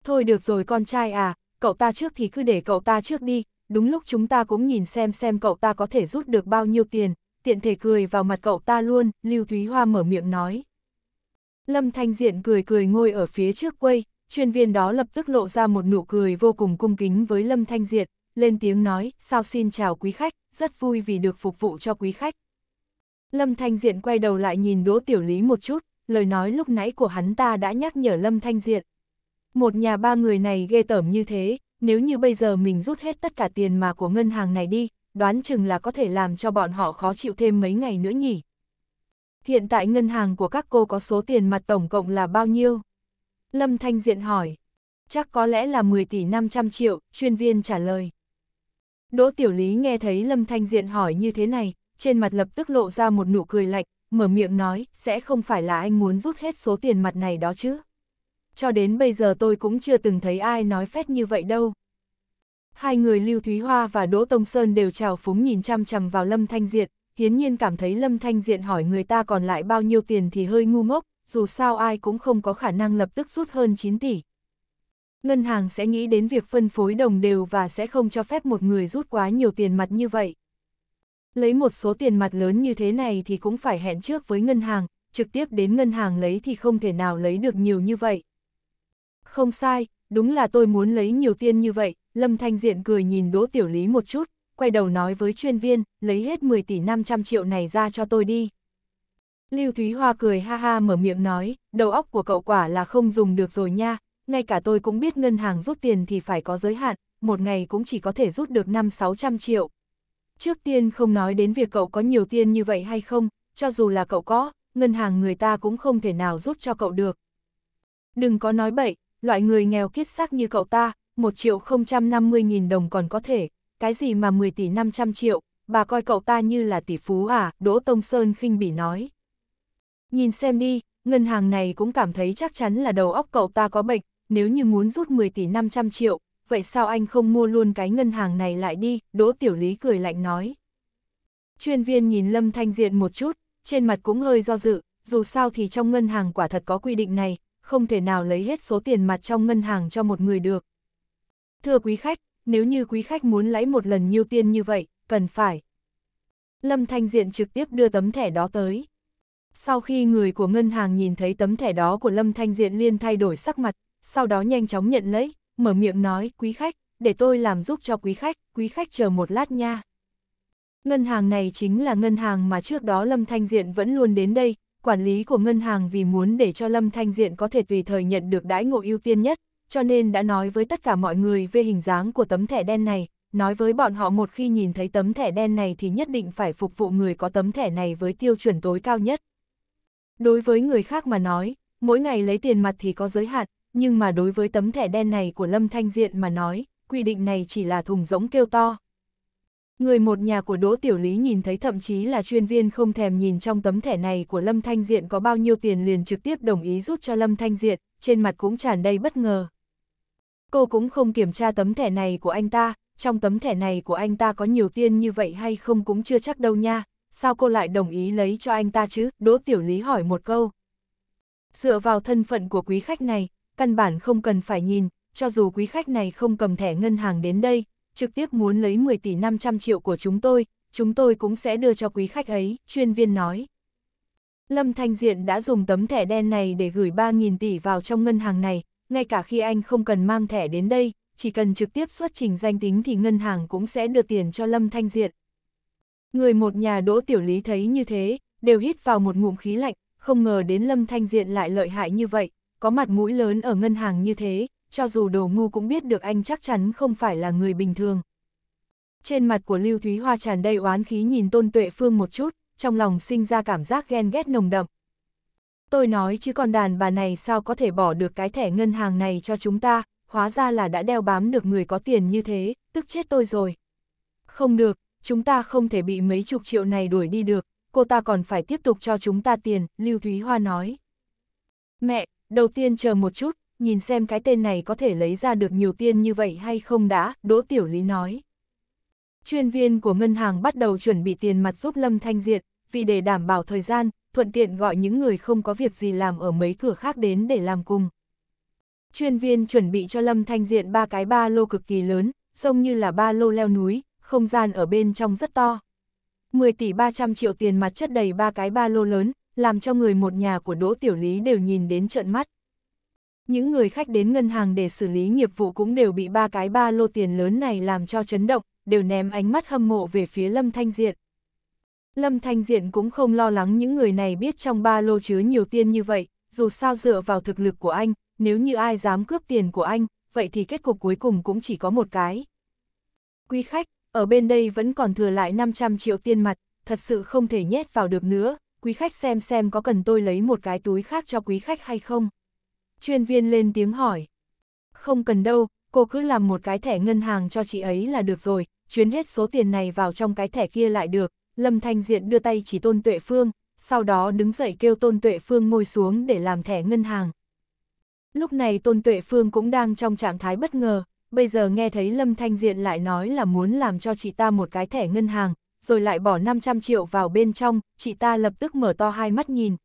Thôi được rồi con trai à, cậu ta trước thì cứ để cậu ta trước đi, đúng lúc chúng ta cũng nhìn xem xem cậu ta có thể rút được bao nhiêu tiền, tiện thể cười vào mặt cậu ta luôn, Lưu Thúy Hoa mở miệng nói. Lâm Thanh Diện cười cười ngồi ở phía trước quay, chuyên viên đó lập tức lộ ra một nụ cười vô cùng cung kính với Lâm Thanh Diện, lên tiếng nói, sao xin chào quý khách, rất vui vì được phục vụ cho quý khách. Lâm Thanh Diện quay đầu lại nhìn Đỗ Tiểu Lý một chút, lời nói lúc nãy của hắn ta đã nhắc nhở Lâm Thanh Diện. Một nhà ba người này ghê tởm như thế, nếu như bây giờ mình rút hết tất cả tiền mà của ngân hàng này đi, đoán chừng là có thể làm cho bọn họ khó chịu thêm mấy ngày nữa nhỉ. Hiện tại ngân hàng của các cô có số tiền mặt tổng cộng là bao nhiêu? Lâm Thanh Diện hỏi. Chắc có lẽ là 10 tỷ 500 triệu, chuyên viên trả lời. Đỗ Tiểu Lý nghe thấy Lâm Thanh Diện hỏi như thế này, trên mặt lập tức lộ ra một nụ cười lạnh, mở miệng nói, sẽ không phải là anh muốn rút hết số tiền mặt này đó chứ. Cho đến bây giờ tôi cũng chưa từng thấy ai nói phét như vậy đâu. Hai người Lưu Thúy Hoa và Đỗ Tông Sơn đều trào phúng nhìn chăm chằm vào Lâm Thanh Diệt, hiến nhiên cảm thấy Lâm Thanh Diện hỏi người ta còn lại bao nhiêu tiền thì hơi ngu ngốc, dù sao ai cũng không có khả năng lập tức rút hơn 9 tỷ. Ngân hàng sẽ nghĩ đến việc phân phối đồng đều và sẽ không cho phép một người rút quá nhiều tiền mặt như vậy. Lấy một số tiền mặt lớn như thế này thì cũng phải hẹn trước với ngân hàng, trực tiếp đến ngân hàng lấy thì không thể nào lấy được nhiều như vậy. Không sai, đúng là tôi muốn lấy nhiều tiền như vậy, Lâm Thanh Diện cười nhìn Đỗ Tiểu Lý một chút, quay đầu nói với chuyên viên, lấy hết 10 tỷ 500 triệu này ra cho tôi đi. Lưu Thúy Hoa cười ha ha mở miệng nói, đầu óc của cậu quả là không dùng được rồi nha, ngay cả tôi cũng biết ngân hàng rút tiền thì phải có giới hạn, một ngày cũng chỉ có thể rút được 5-600 triệu. Trước tiên không nói đến việc cậu có nhiều tiền như vậy hay không, cho dù là cậu có, ngân hàng người ta cũng không thể nào rút cho cậu được. Đừng có nói bậy, loại người nghèo kiết xác như cậu ta, 1 triệu 050 nghìn đồng còn có thể, cái gì mà 10 tỷ 500 triệu, bà coi cậu ta như là tỷ phú à, Đỗ Tông Sơn khinh bỉ nói. Nhìn xem đi, ngân hàng này cũng cảm thấy chắc chắn là đầu óc cậu ta có bệnh, nếu như muốn rút 10 tỷ 500 triệu, vậy sao anh không mua luôn cái ngân hàng này lại đi, Đỗ Tiểu Lý cười lạnh nói. Chuyên viên nhìn Lâm Thanh Diện một chút, trên mặt cũng hơi do dự, dù sao thì trong ngân hàng quả thật có quy định này, không thể nào lấy hết số tiền mặt trong ngân hàng cho một người được, Thưa quý khách, nếu như quý khách muốn lấy một lần nhiêu tiền như vậy, cần phải. Lâm Thanh Diện trực tiếp đưa tấm thẻ đó tới. Sau khi người của ngân hàng nhìn thấy tấm thẻ đó của Lâm Thanh Diện liên thay đổi sắc mặt, sau đó nhanh chóng nhận lấy, mở miệng nói, quý khách, để tôi làm giúp cho quý khách, quý khách chờ một lát nha. Ngân hàng này chính là ngân hàng mà trước đó Lâm Thanh Diện vẫn luôn đến đây, quản lý của ngân hàng vì muốn để cho Lâm Thanh Diện có thể tùy thời nhận được đãi ngộ ưu tiên nhất, cho nên đã nói với tất cả mọi người về hình dáng của tấm thẻ đen này, nói với bọn họ một khi nhìn thấy tấm thẻ đen này thì nhất định phải phục vụ người có tấm thẻ này với tiêu chuẩn tối cao nhất. Đối với người khác mà nói, mỗi ngày lấy tiền mặt thì có giới hạn, nhưng mà đối với tấm thẻ đen này của Lâm Thanh Diện mà nói, quy định này chỉ là thùng rỗng kêu to. Người một nhà của Đỗ Tiểu Lý nhìn thấy thậm chí là chuyên viên không thèm nhìn trong tấm thẻ này của Lâm Thanh Diện có bao nhiêu tiền liền trực tiếp đồng ý rút cho Lâm Thanh Diện, trên mặt cũng tràn đầy bất ngờ. Cô cũng không kiểm tra tấm thẻ này của anh ta, trong tấm thẻ này của anh ta có nhiều tiền như vậy hay không cũng chưa chắc đâu nha, sao cô lại đồng ý lấy cho anh ta chứ? Đỗ Tiểu Lý hỏi một câu. Dựa vào thân phận của quý khách này, căn bản không cần phải nhìn, cho dù quý khách này không cầm thẻ ngân hàng đến đây, trực tiếp muốn lấy 10 tỷ 500 triệu của chúng tôi, chúng tôi cũng sẽ đưa cho quý khách ấy, chuyên viên nói. Lâm Thanh Diện đã dùng tấm thẻ đen này để gửi 3.000 tỷ vào trong ngân hàng này, ngay cả khi anh không cần mang thẻ đến đây, chỉ cần trực tiếp xuất trình danh tính thì ngân hàng cũng sẽ đưa tiền cho Lâm Thanh Diện. Người một nhà đỗ tiểu lý thấy như thế, đều hít vào một ngụm khí lạnh, không ngờ đến Lâm Thanh Diện lại lợi hại như vậy, có mặt mũi lớn ở ngân hàng như thế, cho dù đồ ngu cũng biết được anh chắc chắn không phải là người bình thường. Trên mặt của Lưu Thúy Hoa tràn đầy oán khí nhìn Tôn Tuệ Phương một chút, trong lòng sinh ra cảm giác ghen ghét nồng đậm, Tôi nói chứ còn đàn bà này sao có thể bỏ được cái thẻ ngân hàng này cho chúng ta, hóa ra là đã đeo bám được người có tiền như thế, tức chết tôi rồi. Không được, chúng ta không thể bị mấy chục triệu này đuổi đi được, cô ta còn phải tiếp tục cho chúng ta tiền, Lưu Thúy Hoa nói. Mẹ, đầu tiên chờ một chút, nhìn xem cái tên này có thể lấy ra được nhiều tiền như vậy hay không đã, Đỗ Tiểu Lý nói. Chuyên viên của ngân hàng bắt đầu chuẩn bị tiền mặt giúp Lâm Thanh Diệt, vì để đảm bảo thời gian, thuận tiện gọi những người không có việc gì làm ở mấy cửa khác đến để làm cùng. Chuyên viên chuẩn bị cho Lâm Thanh Diện ba cái ba lô cực kỳ lớn, trông như là ba lô leo núi, không gian ở bên trong rất to. 10 tỷ 300 triệu tiền mặt chất đầy ba cái ba lô lớn, làm cho người một nhà của Đỗ Tiểu Lý đều nhìn đến trợn mắt. Những người khách đến ngân hàng để xử lý nghiệp vụ cũng đều bị ba cái ba lô tiền lớn này làm cho chấn động, đều ném ánh mắt hâm mộ về phía Lâm Thanh Diện. Lâm Thanh Diện cũng không lo lắng những người này biết trong ba lô chứa nhiều tiền như vậy, dù sao dựa vào thực lực của anh, nếu như ai dám cướp tiền của anh, vậy thì kết cục cuối cùng cũng chỉ có một cái. Quý khách, ở bên đây vẫn còn thừa lại 500 triệu tiền mặt, thật sự không thể nhét vào được nữa, quý khách xem xem có cần tôi lấy một cái túi khác cho quý khách hay không. Chuyên viên lên tiếng hỏi. Không cần đâu, cô cứ làm một cái thẻ ngân hàng cho chị ấy là được rồi, chuyến hết số tiền này vào trong cái thẻ kia lại được, Lâm Thanh Diện đưa tay chỉ Tôn Tuệ Phương, sau đó đứng dậy kêu Tôn Tuệ Phương ngồi xuống để làm thẻ ngân hàng. Lúc này Tôn Tuệ Phương cũng đang trong trạng thái bất ngờ, bây giờ nghe thấy Lâm Thanh Diện lại nói là muốn làm cho chị ta một cái thẻ ngân hàng, rồi lại bỏ 500 triệu vào bên trong, chị ta lập tức mở to hai mắt nhìn.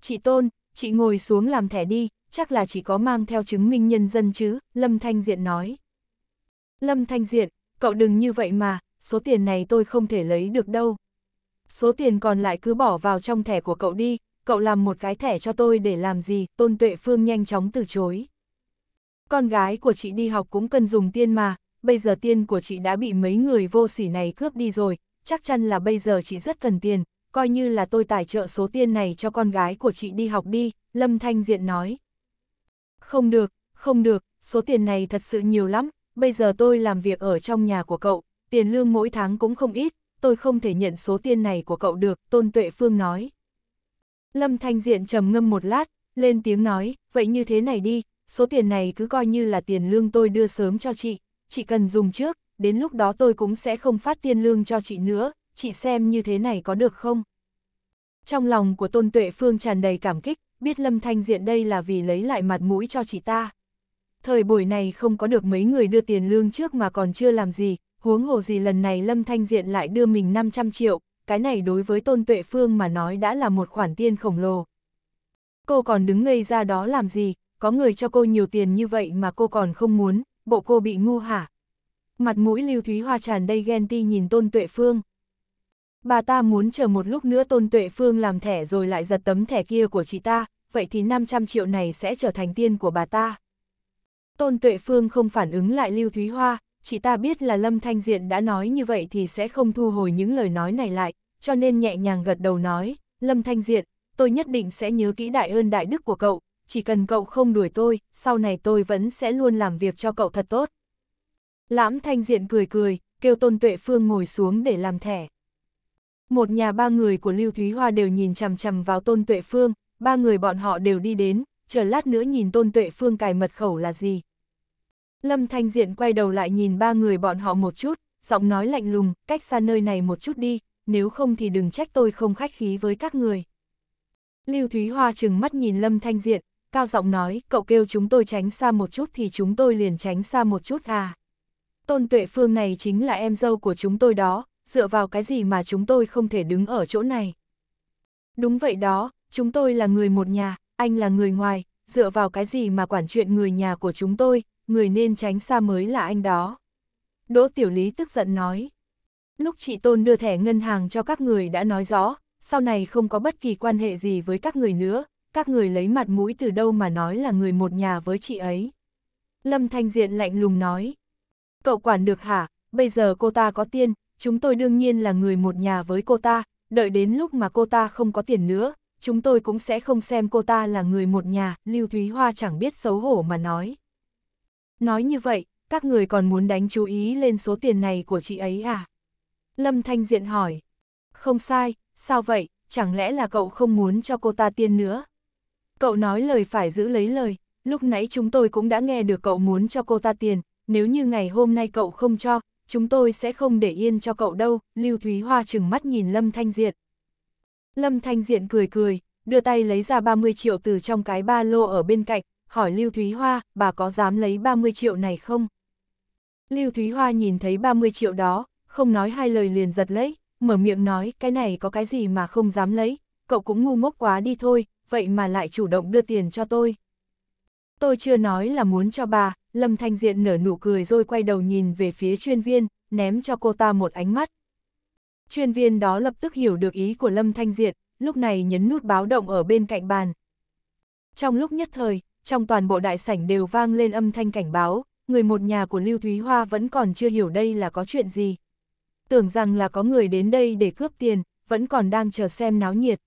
Chị Tôn, chị ngồi xuống làm thẻ đi, chắc là chỉ có mang theo chứng minh nhân dân chứ, Lâm Thanh Diện nói. Lâm Thanh Diện, cậu đừng như vậy mà, số tiền này tôi không thể lấy được đâu. Số tiền còn lại cứ bỏ vào trong thẻ của cậu đi, cậu làm một cái thẻ cho tôi để làm gì, Tôn Tuệ Phương nhanh chóng từ chối. Con gái của chị đi học cũng cần dùng tiền mà, bây giờ tiền của chị đã bị mấy người vô sỉ này cướp đi rồi, chắc chắn là bây giờ chị rất cần tiền, coi như là tôi tài trợ số tiền này cho con gái của chị đi học đi, Lâm Thanh Diện nói. Không được, không được, số tiền này thật sự nhiều lắm, bây giờ tôi làm việc ở trong nhà của cậu, tiền lương mỗi tháng cũng không ít, tôi không thể nhận số tiền này của cậu được, Tôn Tuệ Phương nói. Lâm Thanh Diện trầm ngâm một lát, lên tiếng nói, vậy như thế này đi, số tiền này cứ coi như là tiền lương tôi đưa sớm cho chị, chị cần dùng trước, đến lúc đó tôi cũng sẽ không phát tiền lương cho chị nữa, chị xem như thế này có được không? Trong lòng của Tôn Tuệ Phương tràn đầy cảm kích, biết Lâm Thanh Diện đây là vì lấy lại mặt mũi cho chị ta. Thời buổi này không có được mấy người đưa tiền lương trước mà còn chưa làm gì, huống hồ gì lần này Lâm Thanh Diện lại đưa mình 500 triệu, cái này đối với Tôn Tuệ Phương mà nói đã là một khoản tiền khổng lồ. Cô còn đứng ngây ra đó làm gì, có người cho cô nhiều tiền như vậy mà cô còn không muốn, bộ cô bị ngu hả? Mặt mũi Lưu Thúy Hoa tràn đầy ghen ti nhìn Tôn Tuệ Phương. Bà ta muốn chờ một lúc nữa Tôn Tuệ Phương làm thẻ rồi lại giật tấm thẻ kia của chị ta, vậy thì 500 triệu này sẽ trở thành tiền của bà ta. Tôn Tuệ Phương không phản ứng lại Lưu Thúy Hoa, chỉ ta biết là Lâm Thanh Diện đã nói như vậy thì sẽ không thu hồi những lời nói này lại, cho nên nhẹ nhàng gật đầu nói, Lâm Thanh Diện, tôi nhất định sẽ nhớ kỹ đại ơn đại đức của cậu, chỉ cần cậu không đuổi tôi, sau này tôi vẫn sẽ luôn làm việc cho cậu thật tốt. Lãm Thanh Diện cười cười, kêu Tôn Tuệ Phương ngồi xuống để làm thẻ. Một nhà ba người của Lưu Thúy Hoa đều nhìn chằm chằm vào Tôn Tuệ Phương, ba người bọn họ đều đi đến, chờ lát nữa nhìn Tôn Tuệ Phương cài mật khẩu là gì, Lâm Thanh Diện quay đầu lại nhìn ba người bọn họ một chút, giọng nói lạnh lùng, cách xa nơi này một chút đi, nếu không thì đừng trách tôi không khách khí với các người. Lưu Thúy Hoa trừng mắt nhìn Lâm Thanh Diện, cao giọng nói, cậu kêu chúng tôi tránh xa một chút thì chúng tôi liền tránh xa một chút à. Tôn Tuệ Phương này chính là em dâu của chúng tôi đó, dựa vào cái gì mà chúng tôi không thể đứng ở chỗ này. Đúng vậy đó, chúng tôi là người một nhà, anh là người ngoài, dựa vào cái gì mà quản chuyện người nhà của chúng tôi, người nên tránh xa mới là anh đó. Đỗ Tiểu Lý tức giận nói. Lúc chị Tôn đưa thẻ ngân hàng cho các người đã nói rõ, sau này không có bất kỳ quan hệ gì với các người nữa, các người lấy mặt mũi từ đâu mà nói là người một nhà với chị ấy. Lâm Thanh Diện lạnh lùng nói. Cậu quản được hả, bây giờ cô ta có tiền, chúng tôi đương nhiên là người một nhà với cô ta, đợi đến lúc mà cô ta không có tiền nữa, chúng tôi cũng sẽ không xem cô ta là người một nhà, Lưu Thúy Hoa chẳng biết xấu hổ mà nói. Nói như vậy, các người còn muốn đánh chú ý lên số tiền này của chị ấy à? Lâm Thanh Diện hỏi. Không sai, sao vậy, chẳng lẽ là cậu không muốn cho cô ta tiền nữa? Cậu nói lời phải giữ lấy lời, lúc nãy chúng tôi cũng đã nghe được cậu muốn cho cô ta tiền, nếu như ngày hôm nay cậu không cho, chúng tôi sẽ không để yên cho cậu đâu, Lưu Thúy Hoa chừng mắt nhìn Lâm Thanh Diện. Lâm Thanh Diện cười cười, đưa tay lấy ra 30 triệu từ trong cái ba lô ở bên cạnh, hỏi Lưu Thúy Hoa, bà có dám lấy 30 triệu này không? Lưu Thúy Hoa nhìn thấy 30 triệu đó, không nói hai lời liền giật lấy, mở miệng nói cái này có cái gì mà không dám lấy, cậu cũng ngu ngốc quá đi thôi, vậy mà lại chủ động đưa tiền cho tôi. Tôi chưa nói là muốn cho bà, Lâm Thanh Diện nở nụ cười rồi quay đầu nhìn về phía chuyên viên, ném cho cô ta một ánh mắt. Chuyên viên đó lập tức hiểu được ý của Lâm Thanh Diện, lúc này nhấn nút báo động ở bên cạnh bàn. Trong lúc nhất thời, trong toàn bộ đại sảnh đều vang lên âm thanh cảnh báo, người một nhà của Lưu Thúy Hoa vẫn còn chưa hiểu đây là có chuyện gì. Tưởng rằng là có người đến đây để cướp tiền, vẫn còn đang chờ xem náo nhiệt.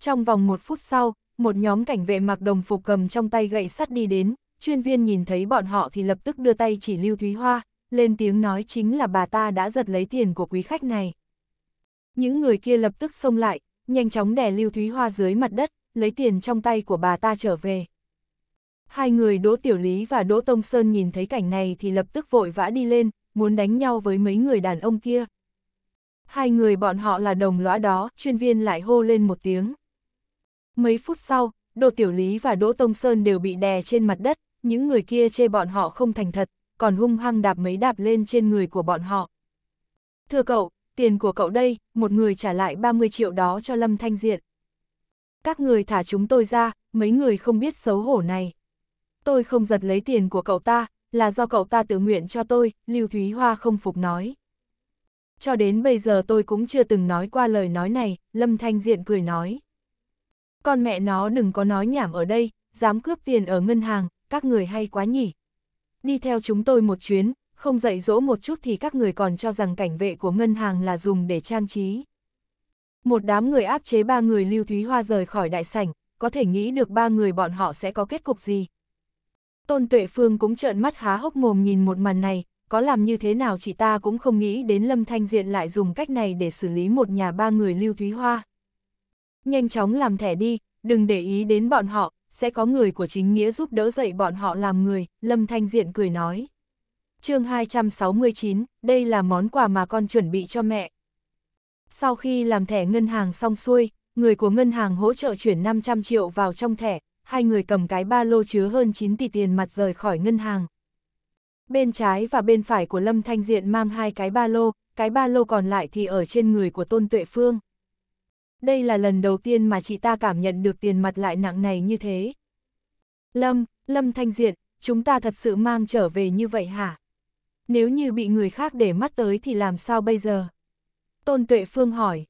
Trong vòng một phút sau, một nhóm cảnh vệ mặc đồng phục cầm trong tay gậy sắt đi đến, chuyên viên nhìn thấy bọn họ thì lập tức đưa tay chỉ Lưu Thúy Hoa, lên tiếng nói chính là bà ta đã giật lấy tiền của quý khách này. Những người kia lập tức xông lại, nhanh chóng đè Lưu Thúy Hoa dưới mặt đất, lấy tiền trong tay của bà ta trở về. Hai người Đỗ Tiểu Lý và Đỗ Tông Sơn nhìn thấy cảnh này thì lập tức vội vã đi lên, muốn đánh nhau với mấy người đàn ông kia. Hai người bọn họ là đồng lõa đó, chuyên viên lại hô lên một tiếng. Mấy phút sau, Đỗ Tiểu Lý và Đỗ Tông Sơn đều bị đè trên mặt đất, những người kia chê bọn họ không thành thật, còn hung hăng đạp mấy đạp lên trên người của bọn họ. Thưa cậu, tiền của cậu đây, một người trả lại 30 triệu đó cho Lâm Thanh Diện. Các người thả chúng tôi ra, mấy người không biết xấu hổ này tôi không giật lấy tiền của cậu ta, là do cậu ta tự nguyện cho tôi, Lưu Thúy Hoa không phục nói. Cho đến bây giờ tôi cũng chưa từng nói qua lời nói này, Lâm Thanh Diện cười nói. Con mẹ nó đừng có nói nhảm ở đây, dám cướp tiền ở ngân hàng, các người hay quá nhỉ. Đi theo chúng tôi một chuyến, không dạy dỗ một chút thì các người còn cho rằng cảnh vệ của ngân hàng là dùng để trang trí. Một đám người áp chế ba người Lưu Thúy Hoa rời khỏi đại sảnh, có thể nghĩ được ba người bọn họ sẽ có kết cục gì, Tôn Tuệ Phương cũng trợn mắt há hốc mồm nhìn một màn này, có làm như thế nào chị ta cũng không nghĩ đến Lâm Thanh Diện lại dùng cách này để xử lý một nhà ba người Lưu Thúy Hoa. Nhanh chóng làm thẻ đi, đừng để ý đến bọn họ, sẽ có người của chính nghĩa giúp đỡ dạy bọn họ làm người, Lâm Thanh Diện cười nói. chương 269, đây là món quà mà con chuẩn bị cho mẹ. Sau khi làm thẻ ngân hàng xong xuôi, người của ngân hàng hỗ trợ chuyển 500 triệu vào trong thẻ, hai người cầm cái ba lô chứa hơn 9 tỷ tiền mặt rời khỏi ngân hàng. Bên trái và bên phải của Lâm Thanh Diện mang hai cái ba lô, cái ba lô còn lại thì ở trên người của Tôn Tuệ Phương. Đây là lần đầu tiên mà chị ta cảm nhận được tiền mặt lại nặng này như thế. Lâm, Lâm Thanh Diện, chúng ta thật sự mang trở về như vậy hả? Nếu như bị người khác để mắt tới thì làm sao bây giờ? Tôn Tuệ Phương hỏi.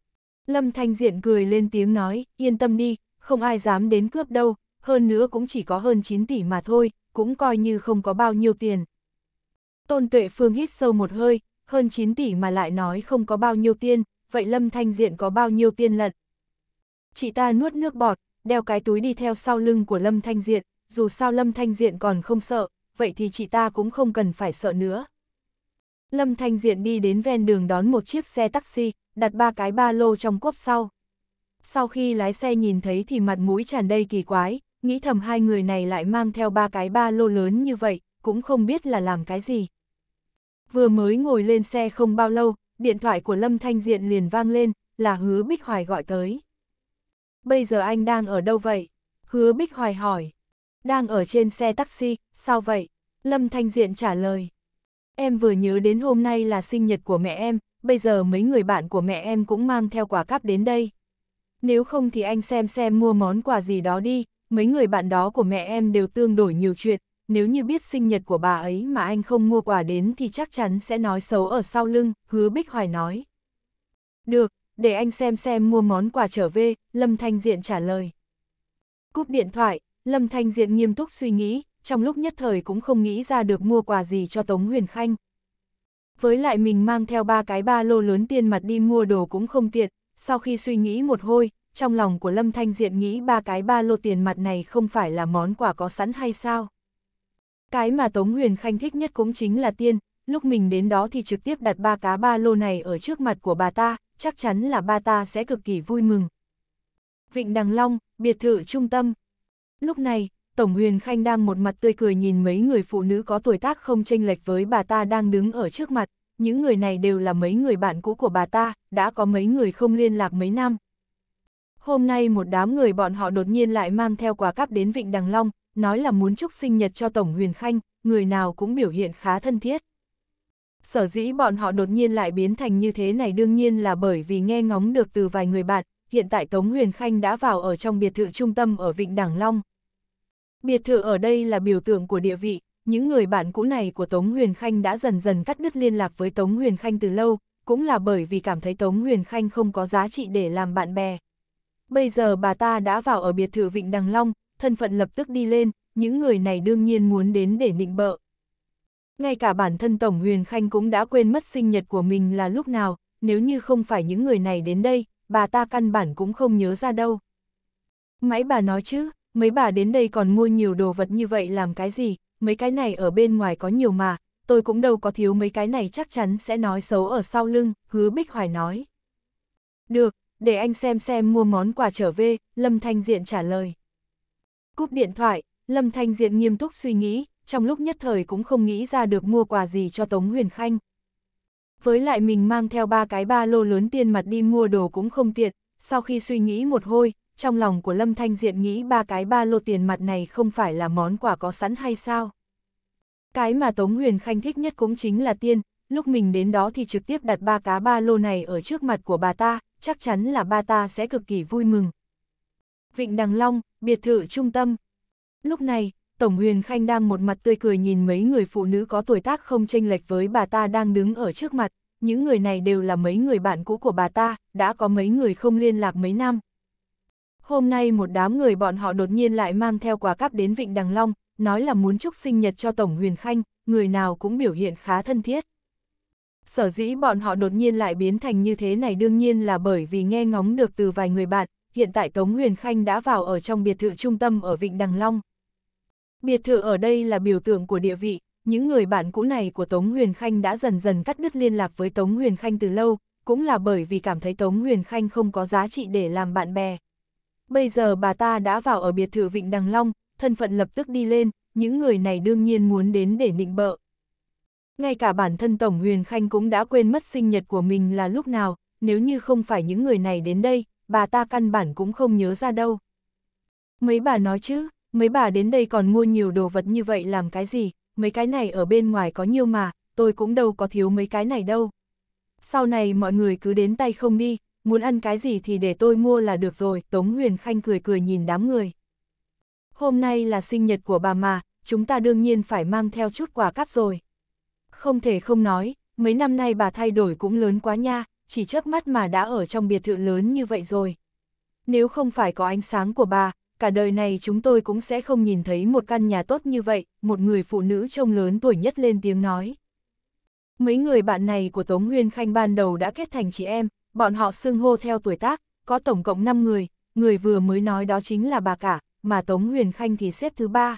Lâm Thanh Diện cười lên tiếng nói, yên tâm đi, không ai dám đến cướp đâu, hơn nữa cũng chỉ có hơn 9 tỷ mà thôi, cũng coi như không có bao nhiêu tiền. Tôn Tuệ Phương hít sâu một hơi, hơn 9 tỷ mà lại nói không có bao nhiêu tiền, vậy Lâm Thanh Diện có bao nhiêu tiền lận? Chị ta nuốt nước bọt, đeo cái túi đi theo sau lưng của Lâm Thanh Diện, dù sao Lâm Thanh Diện còn không sợ, vậy thì chị ta cũng không cần phải sợ nữa. Lâm Thanh Diện đi đến ven đường đón một chiếc xe taxi, đặt ba cái ba lô trong cốp sau. Sau khi lái xe nhìn thấy thì mặt mũi tràn đầy kỳ quái, nghĩ thầm hai người này lại mang theo ba cái ba lô lớn như vậy, cũng không biết là làm cái gì. Vừa mới ngồi lên xe không bao lâu, điện thoại của Lâm Thanh Diện liền vang lên, là hứa Bích Hoài gọi tới. Bây giờ anh đang ở đâu vậy? Hứa Bích Hoài hỏi. Đang ở trên xe taxi, sao vậy? Lâm Thanh Diện trả lời. Em vừa nhớ đến hôm nay là sinh nhật của mẹ em, bây giờ mấy người bạn của mẹ em cũng mang theo quà cáp đến đây. Nếu không thì anh xem xem mua món quà gì đó đi, mấy người bạn đó của mẹ em đều tương đổi nhiều chuyện, nếu như biết sinh nhật của bà ấy mà anh không mua quà đến thì chắc chắn sẽ nói xấu ở sau lưng, hứa Bích Hoài nói. Được, để anh xem xem mua món quà trở về, Lâm Thanh Diện trả lời. Cúp điện thoại, Lâm Thanh Diện nghiêm túc suy nghĩ, trong lúc nhất thời cũng không nghĩ ra được mua quà gì cho Tống Huyền Khanh. Với lại mình mang theo ba cái ba lô lớn tiền mặt đi mua đồ cũng không tiện, sau khi suy nghĩ một hồi, trong lòng của Lâm Thanh Diện nghĩ ba cái ba lô tiền mặt này không phải là món quà có sẵn hay sao? Cái mà Tống Huyền Khanh thích nhất cũng chính là tiên, lúc mình đến đó thì trực tiếp đặt ba cá ba lô này ở trước mặt của bà ta, chắc chắn là bà ta sẽ cực kỳ vui mừng. Vịnh Đằng Long, biệt thự trung tâm. Lúc này, Tổng Huyền Khanh đang một mặt tươi cười nhìn mấy người phụ nữ có tuổi tác không chênh lệch với bà ta đang đứng ở trước mặt, những người này đều là mấy người bạn cũ của bà ta, đã có mấy người không liên lạc mấy năm, Hôm nay một đám người bọn họ đột nhiên lại mang theo quà cáp đến Vịnh Đằng Long, nói là muốn chúc sinh nhật cho Tổng Huyền Khanh, người nào cũng biểu hiện khá thân thiết. Sở dĩ bọn họ đột nhiên lại biến thành như thế này đương nhiên là bởi vì nghe ngóng được từ vài người bạn, hiện tại Tống Huyền Khanh đã vào ở trong biệt thự trung tâm ở Vịnh Đằng Long. Biệt thự ở đây là biểu tượng của địa vị, những người bạn cũ này của Tống Huyền Khanh đã dần dần cắt đứt liên lạc với Tống Huyền Khanh từ lâu, cũng là bởi vì cảm thấy Tống Huyền Khanh không có giá trị để làm bạn bè. Bây giờ bà ta đã vào ở biệt thự Vịnh Đằng Long, thân phận lập tức đi lên, những người này đương nhiên muốn đến để nịnh bợ. Ngay cả bản thân Tổng Huyền Khanh cũng đã quên mất sinh nhật của mình là lúc nào, nếu như không phải những người này đến đây, bà ta căn bản cũng không nhớ ra đâu. Mãi bà nói chứ, mấy bà đến đây còn mua nhiều đồ vật như vậy làm cái gì, mấy cái này ở bên ngoài có nhiều mà, tôi cũng đâu có thiếu mấy cái này chắc chắn sẽ nói xấu ở sau lưng, hứa Bích Hoài nói. Được, để anh xem xem mua món quà trở về, Lâm Thanh Diện trả lời. Cúp điện thoại, Lâm Thanh Diện nghiêm túc suy nghĩ, trong lúc nhất thời cũng không nghĩ ra được mua quà gì cho Tống Huyền Khanh. Với lại mình mang theo ba cái ba lô lớn tiền mặt đi mua đồ cũng không tiện, sau khi suy nghĩ một hồi, trong lòng của Lâm Thanh Diện nghĩ ba cái ba lô tiền mặt này không phải là món quà có sẵn hay sao. Cái mà Tống Huyền Khanh thích nhất cũng chính là tiền. lúc mình đến đó thì trực tiếp đặt ba cá ba lô này ở trước mặt của bà ta, chắc chắn là ba ta sẽ cực kỳ vui mừng. Vịnh Đằng Long, biệt thự trung tâm. Lúc này, Tổng Huyền Khanh đang một mặt tươi cười nhìn mấy người phụ nữ có tuổi tác không chênh lệch với bà ta đang đứng ở trước mặt. Những người này đều là mấy người bạn cũ của bà ta, đã có mấy người không liên lạc mấy năm. Hôm nay một đám người bọn họ đột nhiên lại mang theo quà cáp đến Vịnh Đằng Long, nói là muốn chúc sinh nhật cho Tổng Huyền Khanh, người nào cũng biểu hiện khá thân thiết. Sở dĩ bọn họ đột nhiên lại biến thành như thế này đương nhiên là bởi vì nghe ngóng được từ vài người bạn, hiện tại Tống Huyền Khanh đã vào ở trong biệt thự trung tâm ở Vịnh Đằng Long. Biệt thự ở đây là biểu tượng của địa vị, những người bạn cũ này của Tống Huyền Khanh đã dần dần cắt đứt liên lạc với Tống Huyền Khanh từ lâu, cũng là bởi vì cảm thấy Tống Huyền Khanh không có giá trị để làm bạn bè. Bây giờ bà ta đã vào ở biệt thự Vịnh Đằng Long, thân phận lập tức đi lên, những người này đương nhiên muốn đến để nịnh bợ ngay cả bản thân Tổng Huyền Khanh cũng đã quên mất sinh nhật của mình là lúc nào, nếu như không phải những người này đến đây, bà ta căn bản cũng không nhớ ra đâu. Mấy bà nói chứ, mấy bà đến đây còn mua nhiều đồ vật như vậy làm cái gì, mấy cái này ở bên ngoài có nhiều mà, tôi cũng đâu có thiếu mấy cái này đâu. Sau này mọi người cứ đến tay không đi, muốn ăn cái gì thì để tôi mua là được rồi, Tống Huyền Khanh cười cười nhìn đám người. Hôm nay là sinh nhật của bà mà, chúng ta đương nhiên phải mang theo chút quà cắp rồi. Không thể không nói, mấy năm nay bà thay đổi cũng lớn quá nha, chỉ chớp mắt mà đã ở trong biệt thự lớn như vậy rồi. Nếu không phải có ánh sáng của bà, cả đời này chúng tôi cũng sẽ không nhìn thấy một căn nhà tốt như vậy, một người phụ nữ trông lớn tuổi nhất lên tiếng nói. Mấy người bạn này của Tống Huyên Khanh ban đầu đã kết thành chị em, bọn họ xưng hô theo tuổi tác, có tổng cộng 5 người, người vừa mới nói đó chính là bà cả, mà Tống Huyền Khanh thì xếp thứ ba.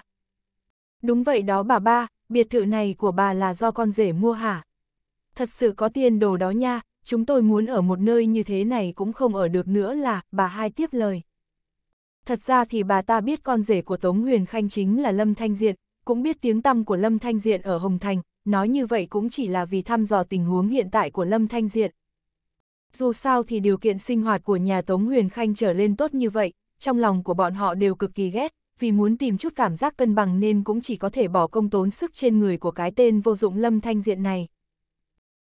Đúng vậy đó bà ba, biệt thự này của bà là do con rể mua hả? Thật sự có tiền đồ đó nha, chúng tôi muốn ở một nơi như thế này cũng không ở được nữa là, bà hai tiếp lời. Thật ra thì bà ta biết con rể của Tống Huyền Khanh chính là Lâm Thanh Diện, cũng biết tiếng tăm của Lâm Thanh Diện ở Hồng Thành, nói như vậy cũng chỉ là vì thăm dò tình huống hiện tại của Lâm Thanh Diện. Dù sao thì điều kiện sinh hoạt của nhà Tống Huyền Khanh trở lên tốt như vậy, trong lòng của bọn họ đều cực kỳ ghét, vì muốn tìm chút cảm giác cân bằng nên cũng chỉ có thể bỏ công tốn sức trên người của cái tên vô dụng Lâm Thanh Diện này.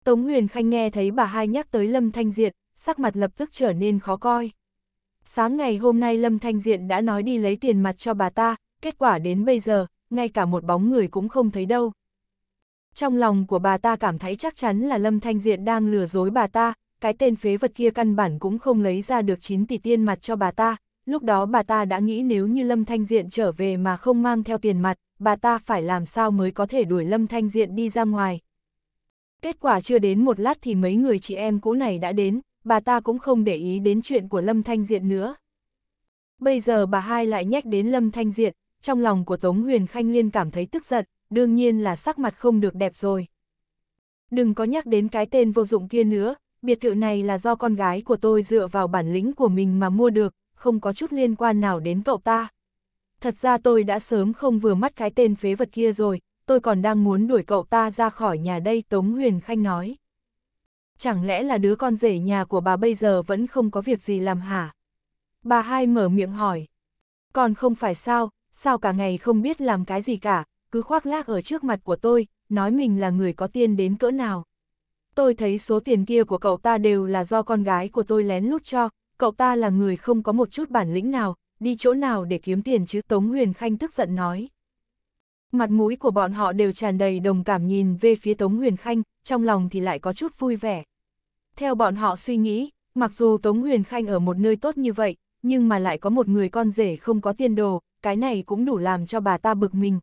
Tống Huyền Khanh nghe thấy bà hai nhắc tới Lâm Thanh Diện, sắc mặt lập tức trở nên khó coi. Sáng ngày hôm nay Lâm Thanh Diện đã nói đi lấy tiền mặt cho bà ta, kết quả đến bây giờ, ngay cả một bóng người cũng không thấy đâu. Trong lòng của bà ta cảm thấy chắc chắn là Lâm Thanh Diện đang lừa dối bà ta, cái tên phế vật kia căn bản cũng không lấy ra được 9 tỷ tiên mặt cho bà ta, Lúc đó bà ta đã nghĩ nếu như Lâm Thanh Diện trở về mà không mang theo tiền mặt, bà ta phải làm sao mới có thể đuổi Lâm Thanh Diện đi ra ngoài. Kết quả chưa đến một lát thì mấy người chị em cũ này đã đến, bà ta cũng không để ý đến chuyện của Lâm Thanh Diện nữa. Bây giờ bà hai lại nhắc đến Lâm Thanh Diện, trong lòng của Tống Huyền Khanh Liên cảm thấy tức giận, đương nhiên là sắc mặt không được đẹp rồi. Đừng có nhắc đến cái tên vô dụng kia nữa, biệt thự này là do con gái của tôi dựa vào bản lĩnh của mình mà mua được, không có chút liên quan nào đến cậu ta. Thật ra tôi đã sớm không vừa mắt cái tên phế vật kia rồi, tôi còn đang muốn đuổi cậu ta ra khỏi nhà đây, Tống Huyền Khanh nói. Chẳng lẽ là đứa con rể nhà của bà bây giờ vẫn không có việc gì làm hả? Bà hai mở miệng hỏi. Còn không phải sao, sao cả ngày không biết làm cái gì cả, cứ khoác lác ở trước mặt của tôi, nói mình là người có tiền đến cỡ nào. Tôi thấy số tiền kia của cậu ta đều là do con gái của tôi lén lút cho, cậu ta là người không có một chút bản lĩnh nào, đi chỗ nào để kiếm tiền chứ Tống Huyền Khanh tức giận nói. Mặt mũi của bọn họ đều tràn đầy đồng cảm nhìn về phía Tống Huyền Khanh, trong lòng thì lại có chút vui vẻ. Theo bọn họ suy nghĩ, mặc dù Tống Huyền Khanh ở một nơi tốt như vậy, nhưng mà lại có một người con rể không có tiền đồ, cái này cũng đủ làm cho bà ta bực mình.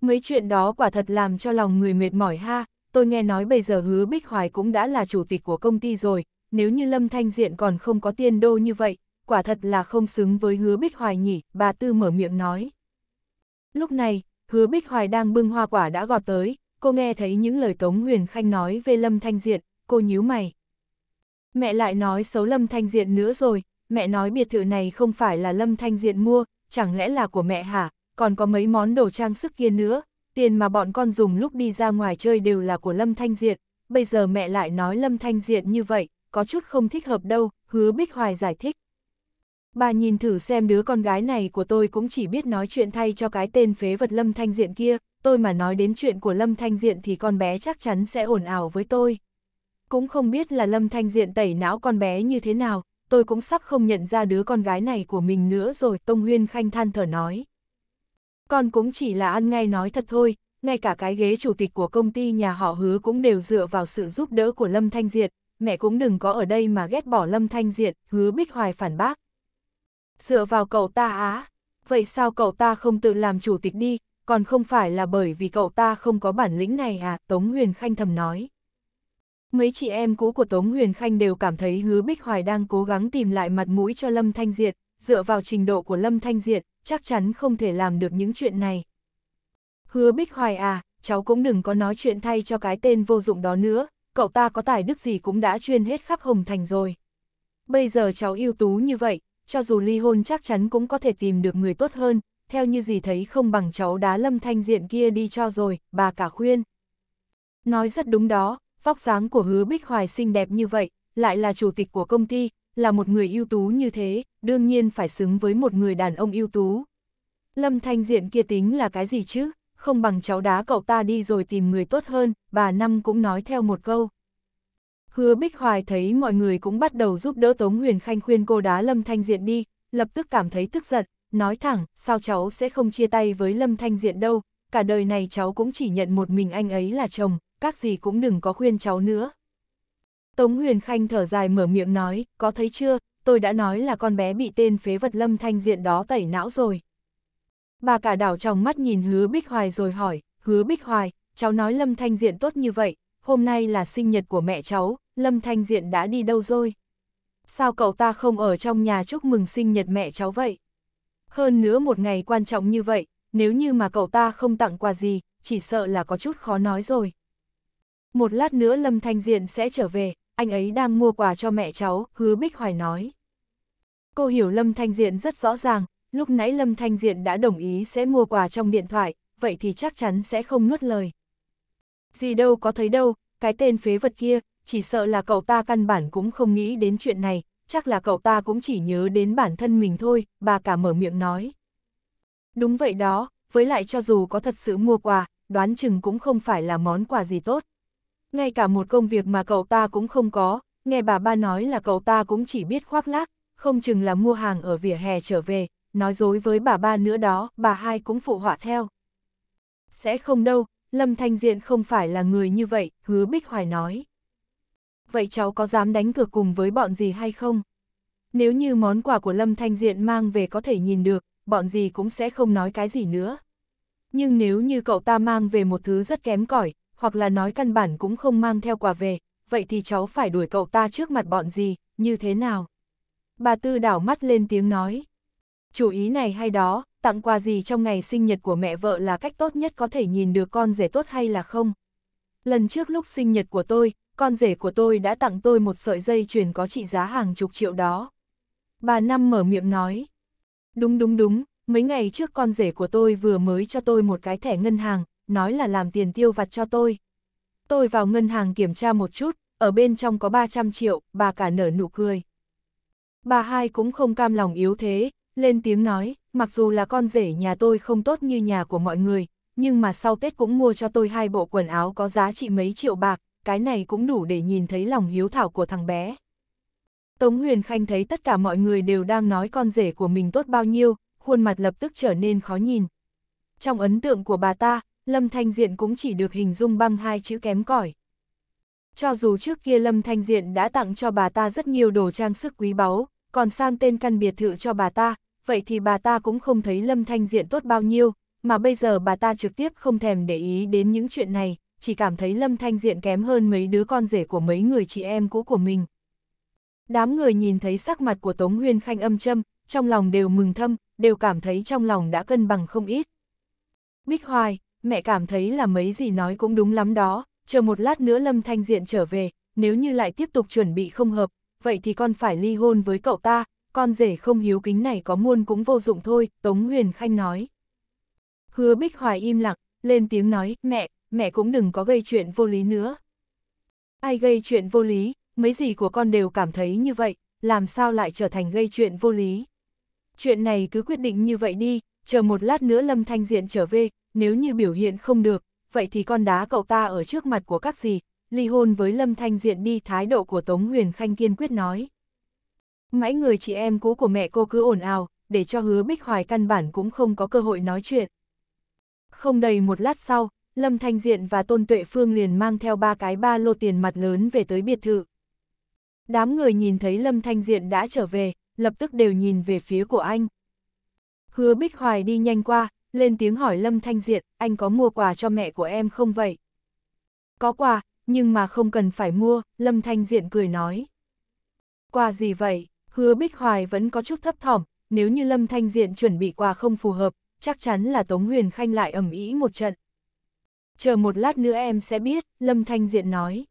Mấy chuyện đó quả thật làm cho lòng người mệt mỏi ha, tôi nghe nói bây giờ hứa Bích Hoài cũng đã là chủ tịch của công ty rồi, nếu như Lâm Thanh Diện còn không có tiên đô như vậy, quả thật là không xứng với hứa Bích Hoài nhỉ, bà Tư mở miệng nói. Lúc này, hứa Bích Hoài đang bưng hoa quả đã gọt tới, cô nghe thấy những lời Tống Huyền Khanh nói về Lâm Thanh Diện, cô nhíu mày. Mẹ lại nói xấu Lâm Thanh Diện nữa rồi, mẹ nói biệt thự này không phải là Lâm Thanh Diện mua, chẳng lẽ là của mẹ hả, còn có mấy món đồ trang sức kia nữa, tiền mà bọn con dùng lúc đi ra ngoài chơi đều là của Lâm Thanh Diện, bây giờ mẹ lại nói Lâm Thanh Diện như vậy, có chút không thích hợp đâu, hứa Bích Hoài giải thích. Bà nhìn thử xem đứa con gái này của tôi cũng chỉ biết nói chuyện thay cho cái tên phế vật Lâm Thanh Diện kia, tôi mà nói đến chuyện của Lâm Thanh Diện thì con bé chắc chắn sẽ ổn ảo với tôi. Cũng không biết là Lâm Thanh Diện tẩy não con bé như thế nào, tôi cũng sắp không nhận ra đứa con gái này của mình nữa rồi, Tông Huyên Khanh than thở nói. Con cũng chỉ là ăn ngay nói thật thôi, ngay cả cái ghế chủ tịch của công ty nhà họ hứa cũng đều dựa vào sự giúp đỡ của Lâm Thanh Diện mẹ cũng đừng có ở đây mà ghét bỏ Lâm Thanh Diện, hứa Bích Hoài phản bác. Dựa vào cậu ta á, vậy sao cậu ta không tự làm chủ tịch đi, còn không phải là bởi vì cậu ta không có bản lĩnh này à, Tống Huyền Khanh thầm nói. Mấy chị em cũ của Tống Huyền Khanh đều cảm thấy hứa Bích Hoài đang cố gắng tìm lại mặt mũi cho Lâm Thanh Diệt, dựa vào trình độ của Lâm Thanh Diệt, chắc chắn không thể làm được những chuyện này. Hứa Bích Hoài à, cháu cũng đừng có nói chuyện thay cho cái tên vô dụng đó nữa, cậu ta có tài đức gì cũng đã chuyên hết khắp Hồng Thành rồi. Bây giờ cháu ưu tú như vậy, cho dù ly hôn chắc chắn cũng có thể tìm được người tốt hơn, theo như gì thấy không bằng cháu đá lâm thanh diện kia đi cho rồi, bà cả khuyên. Nói rất đúng đó, vóc dáng của hứa Bích Hoài xinh đẹp như vậy, lại là chủ tịch của công ty, là một người ưu tú như thế, đương nhiên phải xứng với một người đàn ông ưu tú. Lâm thanh diện kia tính là cái gì chứ? không bằng cháu đá cậu ta đi rồi tìm người tốt hơn, bà Năm cũng nói theo một câu. Hứa Bích Hoài thấy mọi người cũng bắt đầu giúp đỡ Tống Huyền Khanh khuyên cô đá Lâm Thanh Diện đi, lập tức cảm thấy tức giận, nói thẳng, sao cháu sẽ không chia tay với Lâm Thanh Diện đâu, cả đời này cháu cũng chỉ nhận một mình anh ấy là chồng, các gì cũng đừng có khuyên cháu nữa. Tống Huyền Khanh thở dài mở miệng nói, có thấy chưa, tôi đã nói là con bé bị tên phế vật Lâm Thanh Diện đó tẩy não rồi. Bà cả đảo trong mắt nhìn hứa Bích Hoài rồi hỏi, hứa Bích Hoài, cháu nói Lâm Thanh Diện tốt như vậy, hôm nay là sinh nhật của mẹ cháu, Lâm Thanh Diện đã đi đâu rồi? Sao cậu ta không ở trong nhà chúc mừng sinh nhật mẹ cháu vậy? Hơn nữa một ngày quan trọng như vậy, nếu như mà cậu ta không tặng quà gì, chỉ sợ là có chút khó nói rồi. Một lát nữa Lâm Thanh Diện sẽ trở về, anh ấy đang mua quà cho mẹ cháu, hứa Bích Hoài nói. Cô hiểu Lâm Thanh Diện rất rõ ràng, lúc nãy Lâm Thanh Diện đã đồng ý sẽ mua quà trong điện thoại, vậy thì chắc chắn sẽ không nuốt lời. Gì đâu có thấy đâu, cái tên phế vật kia, chỉ sợ là cậu ta căn bản cũng không nghĩ đến chuyện này, chắc là cậu ta cũng chỉ nhớ đến bản thân mình thôi, bà cả mở miệng nói. Đúng vậy đó, với lại cho dù có thật sự mua quà, đoán chừng cũng không phải là món quà gì tốt. Ngay cả một công việc mà cậu ta cũng không có, nghe bà ba nói là cậu ta cũng chỉ biết khoác lác, không chừng là mua hàng ở vỉa hè trở về, nói dối với bà ba nữa đó, bà hai cũng phụ họa theo. Sẽ không đâu, Lâm Thanh Diện không phải là người như vậy, hứa Bích Hoài nói. Vậy cháu có dám đánh cược cùng với bọn gì hay không? Nếu như món quà của Lâm Thanh Diện mang về có thể nhìn được, bọn gì cũng sẽ không nói cái gì nữa. Nhưng nếu như cậu ta mang về một thứ rất kém cỏi hoặc là nói căn bản cũng không mang theo quà về, vậy thì cháu phải đuổi cậu ta trước mặt bọn gì, như thế nào? Bà Tư đảo mắt lên tiếng nói, chủ ý này hay đó, tặng quà gì trong ngày sinh nhật của mẹ vợ là cách tốt nhất có thể nhìn được con rể tốt hay là không. Lần trước lúc sinh nhật của tôi, con rể của tôi đã tặng tôi một sợi dây chuyền có trị giá hàng chục triệu đó. Bà Năm mở miệng nói. Đúng đúng đúng, mấy ngày trước con rể của tôi vừa mới cho tôi một cái thẻ ngân hàng, nói là làm tiền tiêu vặt cho tôi. Tôi vào ngân hàng kiểm tra một chút, ở bên trong có 300 triệu, bà cả nở nụ cười. Bà hai cũng không cam lòng yếu thế, lên tiếng nói, mặc dù là con rể nhà tôi không tốt như nhà của mọi người, nhưng mà sau Tết cũng mua cho tôi hai bộ quần áo có giá trị mấy triệu bạc, cái này cũng đủ để nhìn thấy lòng hiếu thảo của thằng bé. Tống Huyền Khanh thấy tất cả mọi người đều đang nói con rể của mình tốt bao nhiêu, khuôn mặt lập tức trở nên khó nhìn. Trong ấn tượng của bà ta, Lâm Thanh Diện cũng chỉ được hình dung bằng hai chữ kém cỏi. Cho dù trước kia Lâm Thanh Diện đã tặng cho bà ta rất nhiều đồ trang sức quý báu, còn sang tên căn biệt thự cho bà ta, vậy thì bà ta cũng không thấy Lâm Thanh Diện tốt bao nhiêu, mà bây giờ bà ta trực tiếp không thèm để ý đến những chuyện này, chỉ cảm thấy Lâm Thanh Diện kém hơn mấy đứa con rể của mấy người chị em cũ của mình. Đám người nhìn thấy sắc mặt của Tống Huyên Khanh âm châm, trong lòng đều mừng thâm, đều cảm thấy trong lòng đã cân bằng không ít. Bích Hoài, mẹ cảm thấy là mấy gì nói cũng đúng lắm đó, chờ một lát nữa Lâm Thanh Diện trở về, nếu như lại tiếp tục chuẩn bị không hợp, vậy thì con phải ly hôn với cậu ta, con rể không hiếu kính này có muôn cũng vô dụng thôi, Tống Huyền Khanh nói. Hứa Bích Hoài im lặng, lên tiếng nói, mẹ, mẹ cũng đừng có gây chuyện vô lý nữa. Ai gây chuyện vô lý, mấy gì của con đều cảm thấy như vậy, làm sao lại trở thành gây chuyện vô lý. Chuyện này cứ quyết định như vậy đi, chờ một lát nữa Lâm Thanh Diện trở về, nếu như biểu hiện không được, vậy thì con đá cậu ta ở trước mặt của các gì, ly hôn với Lâm Thanh Diện đi thái độ của Tống Huyền Khanh kiên quyết nói. Mãi người chị em cũ của mẹ cô cứ ồn ào, để cho hứa Bích Hoài căn bản cũng không có cơ hội nói chuyện. Không đầy một lát sau, Lâm Thanh Diện và Tôn Tuệ Phương liền mang theo ba cái ba lô tiền mặt lớn về tới biệt thự. Đám người nhìn thấy Lâm Thanh Diện đã trở về, lập tức đều nhìn về phía của anh. Hứa Bích Hoài đi nhanh qua, lên tiếng hỏi Lâm Thanh Diện, anh có mua quà cho mẹ của em không vậy? Có quà, nhưng mà không cần phải mua, Lâm Thanh Diện cười nói. Quà gì vậy? Hứa Bích Hoài vẫn có chút thấp thỏm, nếu như Lâm Thanh Diện chuẩn bị quà không phù hợp, chắc chắn là Tống Huyền Khanh lại ẩm ý một trận. Chờ một lát nữa em sẽ biết, Lâm Thanh Diện nói.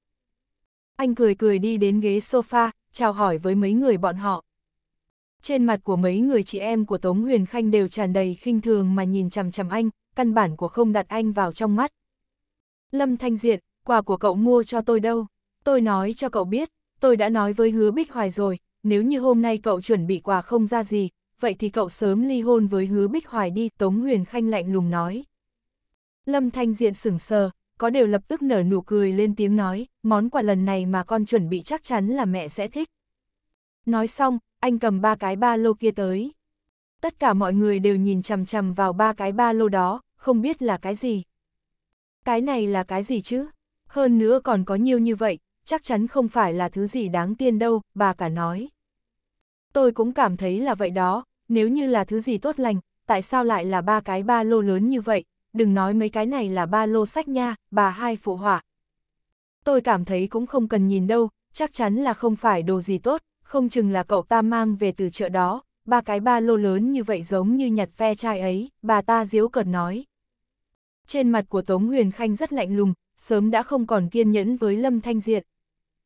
Anh cười cười đi đến ghế sofa, chào hỏi với mấy người bọn họ. Trên mặt của mấy người chị em của Tống Huyền Khanh đều tràn đầy khinh thường mà nhìn chằm chằm anh, căn bản của không đặt anh vào trong mắt. Lâm Thanh Diện, quà của cậu mua cho tôi đâu? Tôi nói cho cậu biết, tôi đã nói với hứa Bích Hoài rồi, nếu như hôm nay cậu chuẩn bị quà không ra gì, vậy thì cậu sớm ly hôn với hứa Bích Hoài đi, Tống Huyền Khanh lạnh lùng nói. Lâm Thanh Diện sửng sờ, có đều lập tức nở nụ cười lên tiếng nói, món quà lần này mà con chuẩn bị chắc chắn là mẹ sẽ thích. Nói xong, anh cầm ba cái ba lô kia tới. Tất cả mọi người đều nhìn chằm chằm vào ba cái ba lô đó, không biết là cái gì. Cái này là cái gì chứ? Hơn nữa còn có nhiều như vậy, chắc chắn không phải là thứ gì đáng tiên đâu, bà cả nói tôi cũng cảm thấy là vậy đó, nếu như là thứ gì tốt lành, tại sao lại là ba cái ba lô lớn như vậy, đừng nói mấy cái này là ba lô sách nha, bà hai phụ hỏa Tôi cảm thấy cũng không cần nhìn đâu, chắc chắn là không phải đồ gì tốt, không chừng là cậu ta mang về từ chợ đó, ba cái ba lô lớn như vậy giống như nhặt phe chai ấy, bà ta diếu cợt nói. Trên mặt của Tống Huyền Khanh rất lạnh lùng, sớm đã không còn kiên nhẫn với Lâm Thanh Diện.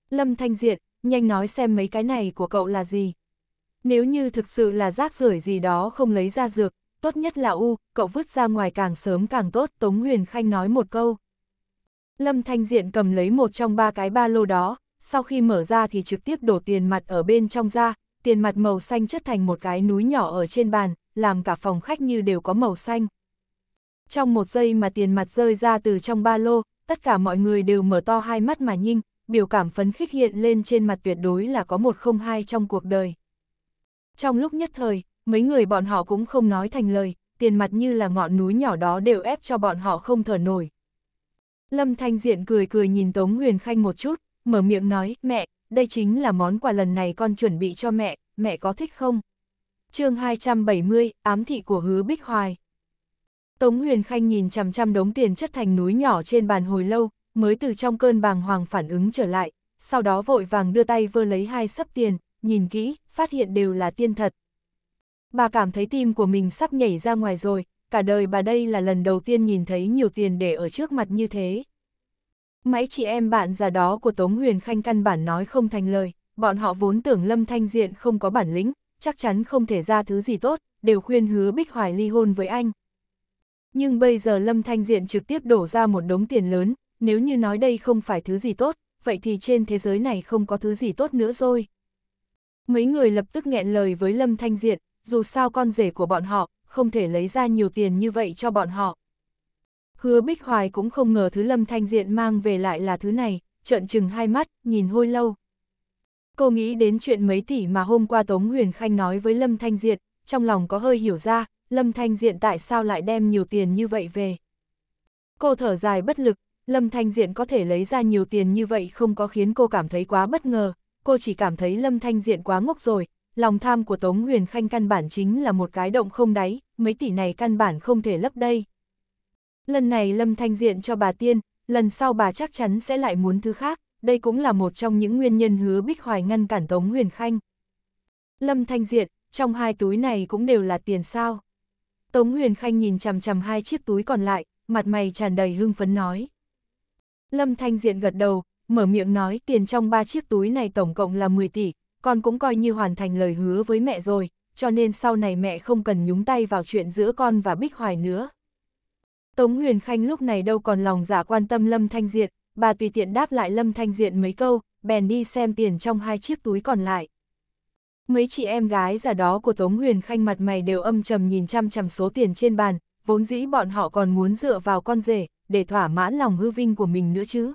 Lâm Thanh Diện, nhanh nói xem mấy cái này của cậu là gì. Nếu như thực sự là rác rưởi gì đó không lấy ra dược, tốt nhất là u, cậu vứt ra ngoài càng sớm càng tốt, Tống Huyền Khanh nói một câu. Lâm Thanh Diện cầm lấy một trong ba cái ba lô đó, sau khi mở ra thì trực tiếp đổ tiền mặt ở bên trong ra, tiền mặt màu xanh chất thành một cái núi nhỏ ở trên bàn, làm cả phòng khách như đều có màu xanh. Trong một giây mà tiền mặt rơi ra từ trong ba lô, tất cả mọi người đều mở to hai mắt mà nhinh, biểu cảm phấn khích hiện lên trên mặt tuyệt đối là có một không hai trong cuộc đời. Trong lúc nhất thời, mấy người bọn họ cũng không nói thành lời, tiền mặt như là ngọn núi nhỏ đó đều ép cho bọn họ không thở nổi. Lâm Thanh Diện cười cười nhìn Tống Huyền Khanh một chút, mở miệng nói, mẹ, đây chính là món quà lần này con chuẩn bị cho mẹ, mẹ có thích không? chương 270, ám thị của hứa Bích Hoài. Tống Huyền Khanh nhìn chằm chằm đống tiền chất thành núi nhỏ trên bàn hồi lâu, mới từ trong cơn bàng hoàng phản ứng trở lại, sau đó vội vàng đưa tay vơ lấy hai sấp tiền, nhìn kỹ, phát hiện đều là tiên thật. Bà cảm thấy tim của mình sắp nhảy ra ngoài rồi, cả đời bà đây là lần đầu tiên nhìn thấy nhiều tiền để ở trước mặt như thế. mãi chị em bạn già đó của Tống Huyền Khanh căn bản nói không thành lời, bọn họ vốn tưởng Lâm Thanh Diện không có bản lĩnh, chắc chắn không thể ra thứ gì tốt, đều khuyên hứa Bích Hoài ly hôn với anh. Nhưng bây giờ Lâm Thanh Diện trực tiếp đổ ra một đống tiền lớn, nếu như nói đây không phải thứ gì tốt, vậy thì trên thế giới này không có thứ gì tốt nữa rồi. Mấy người lập tức nghẹn lời với Lâm Thanh Diện, dù sao con rể của bọn họ, không thể lấy ra nhiều tiền như vậy cho bọn họ. Hứa Bích Hoài cũng không ngờ thứ Lâm Thanh Diện mang về lại là thứ này, trợn trừng hai mắt, nhìn hôi lâu. Cô nghĩ đến chuyện mấy tỷ mà hôm qua Tống Huyền Khanh nói với Lâm Thanh Diện, trong lòng có hơi hiểu ra, Lâm Thanh Diện tại sao lại đem nhiều tiền như vậy về. Cô thở dài bất lực, Lâm Thanh Diện có thể lấy ra nhiều tiền như vậy không có khiến cô cảm thấy quá bất ngờ, cô chỉ cảm thấy Lâm Thanh Diện quá ngốc rồi, lòng tham của Tống Huyền Khanh căn bản chính là một cái động không đáy, mấy tỷ này căn bản không thể lấp đây. Lần này Lâm Thanh Diện cho bà tiên, lần sau bà chắc chắn sẽ lại muốn thứ khác, đây cũng là một trong những nguyên nhân hứa Bích Hoài ngăn cản Tống Huyền Khanh. Lâm Thanh Diện, trong hai túi này cũng đều là tiền sao. Tống Huyền Khanh nhìn chằm chằm hai chiếc túi còn lại, mặt mày tràn đầy hưng phấn nói. Lâm Thanh Diện gật đầu, mở miệng nói tiền trong ba chiếc túi này tổng cộng là 10 tỷ, con cũng coi như hoàn thành lời hứa với mẹ rồi, cho nên sau này mẹ không cần nhúng tay vào chuyện giữa con và Bích Hoài nữa. Tống Huyền Khanh lúc này đâu còn lòng giả dạ quan tâm Lâm Thanh Diện, bà tùy tiện đáp lại Lâm Thanh Diện mấy câu, bèn đi xem tiền trong hai chiếc túi còn lại. Mấy chị em gái già đó của Tống Huyền Khanh mặt mày đều âm trầm nhìn chăm chằm số tiền trên bàn, vốn dĩ bọn họ còn muốn dựa vào con rể, để thỏa mãn lòng hư vinh của mình nữa chứ.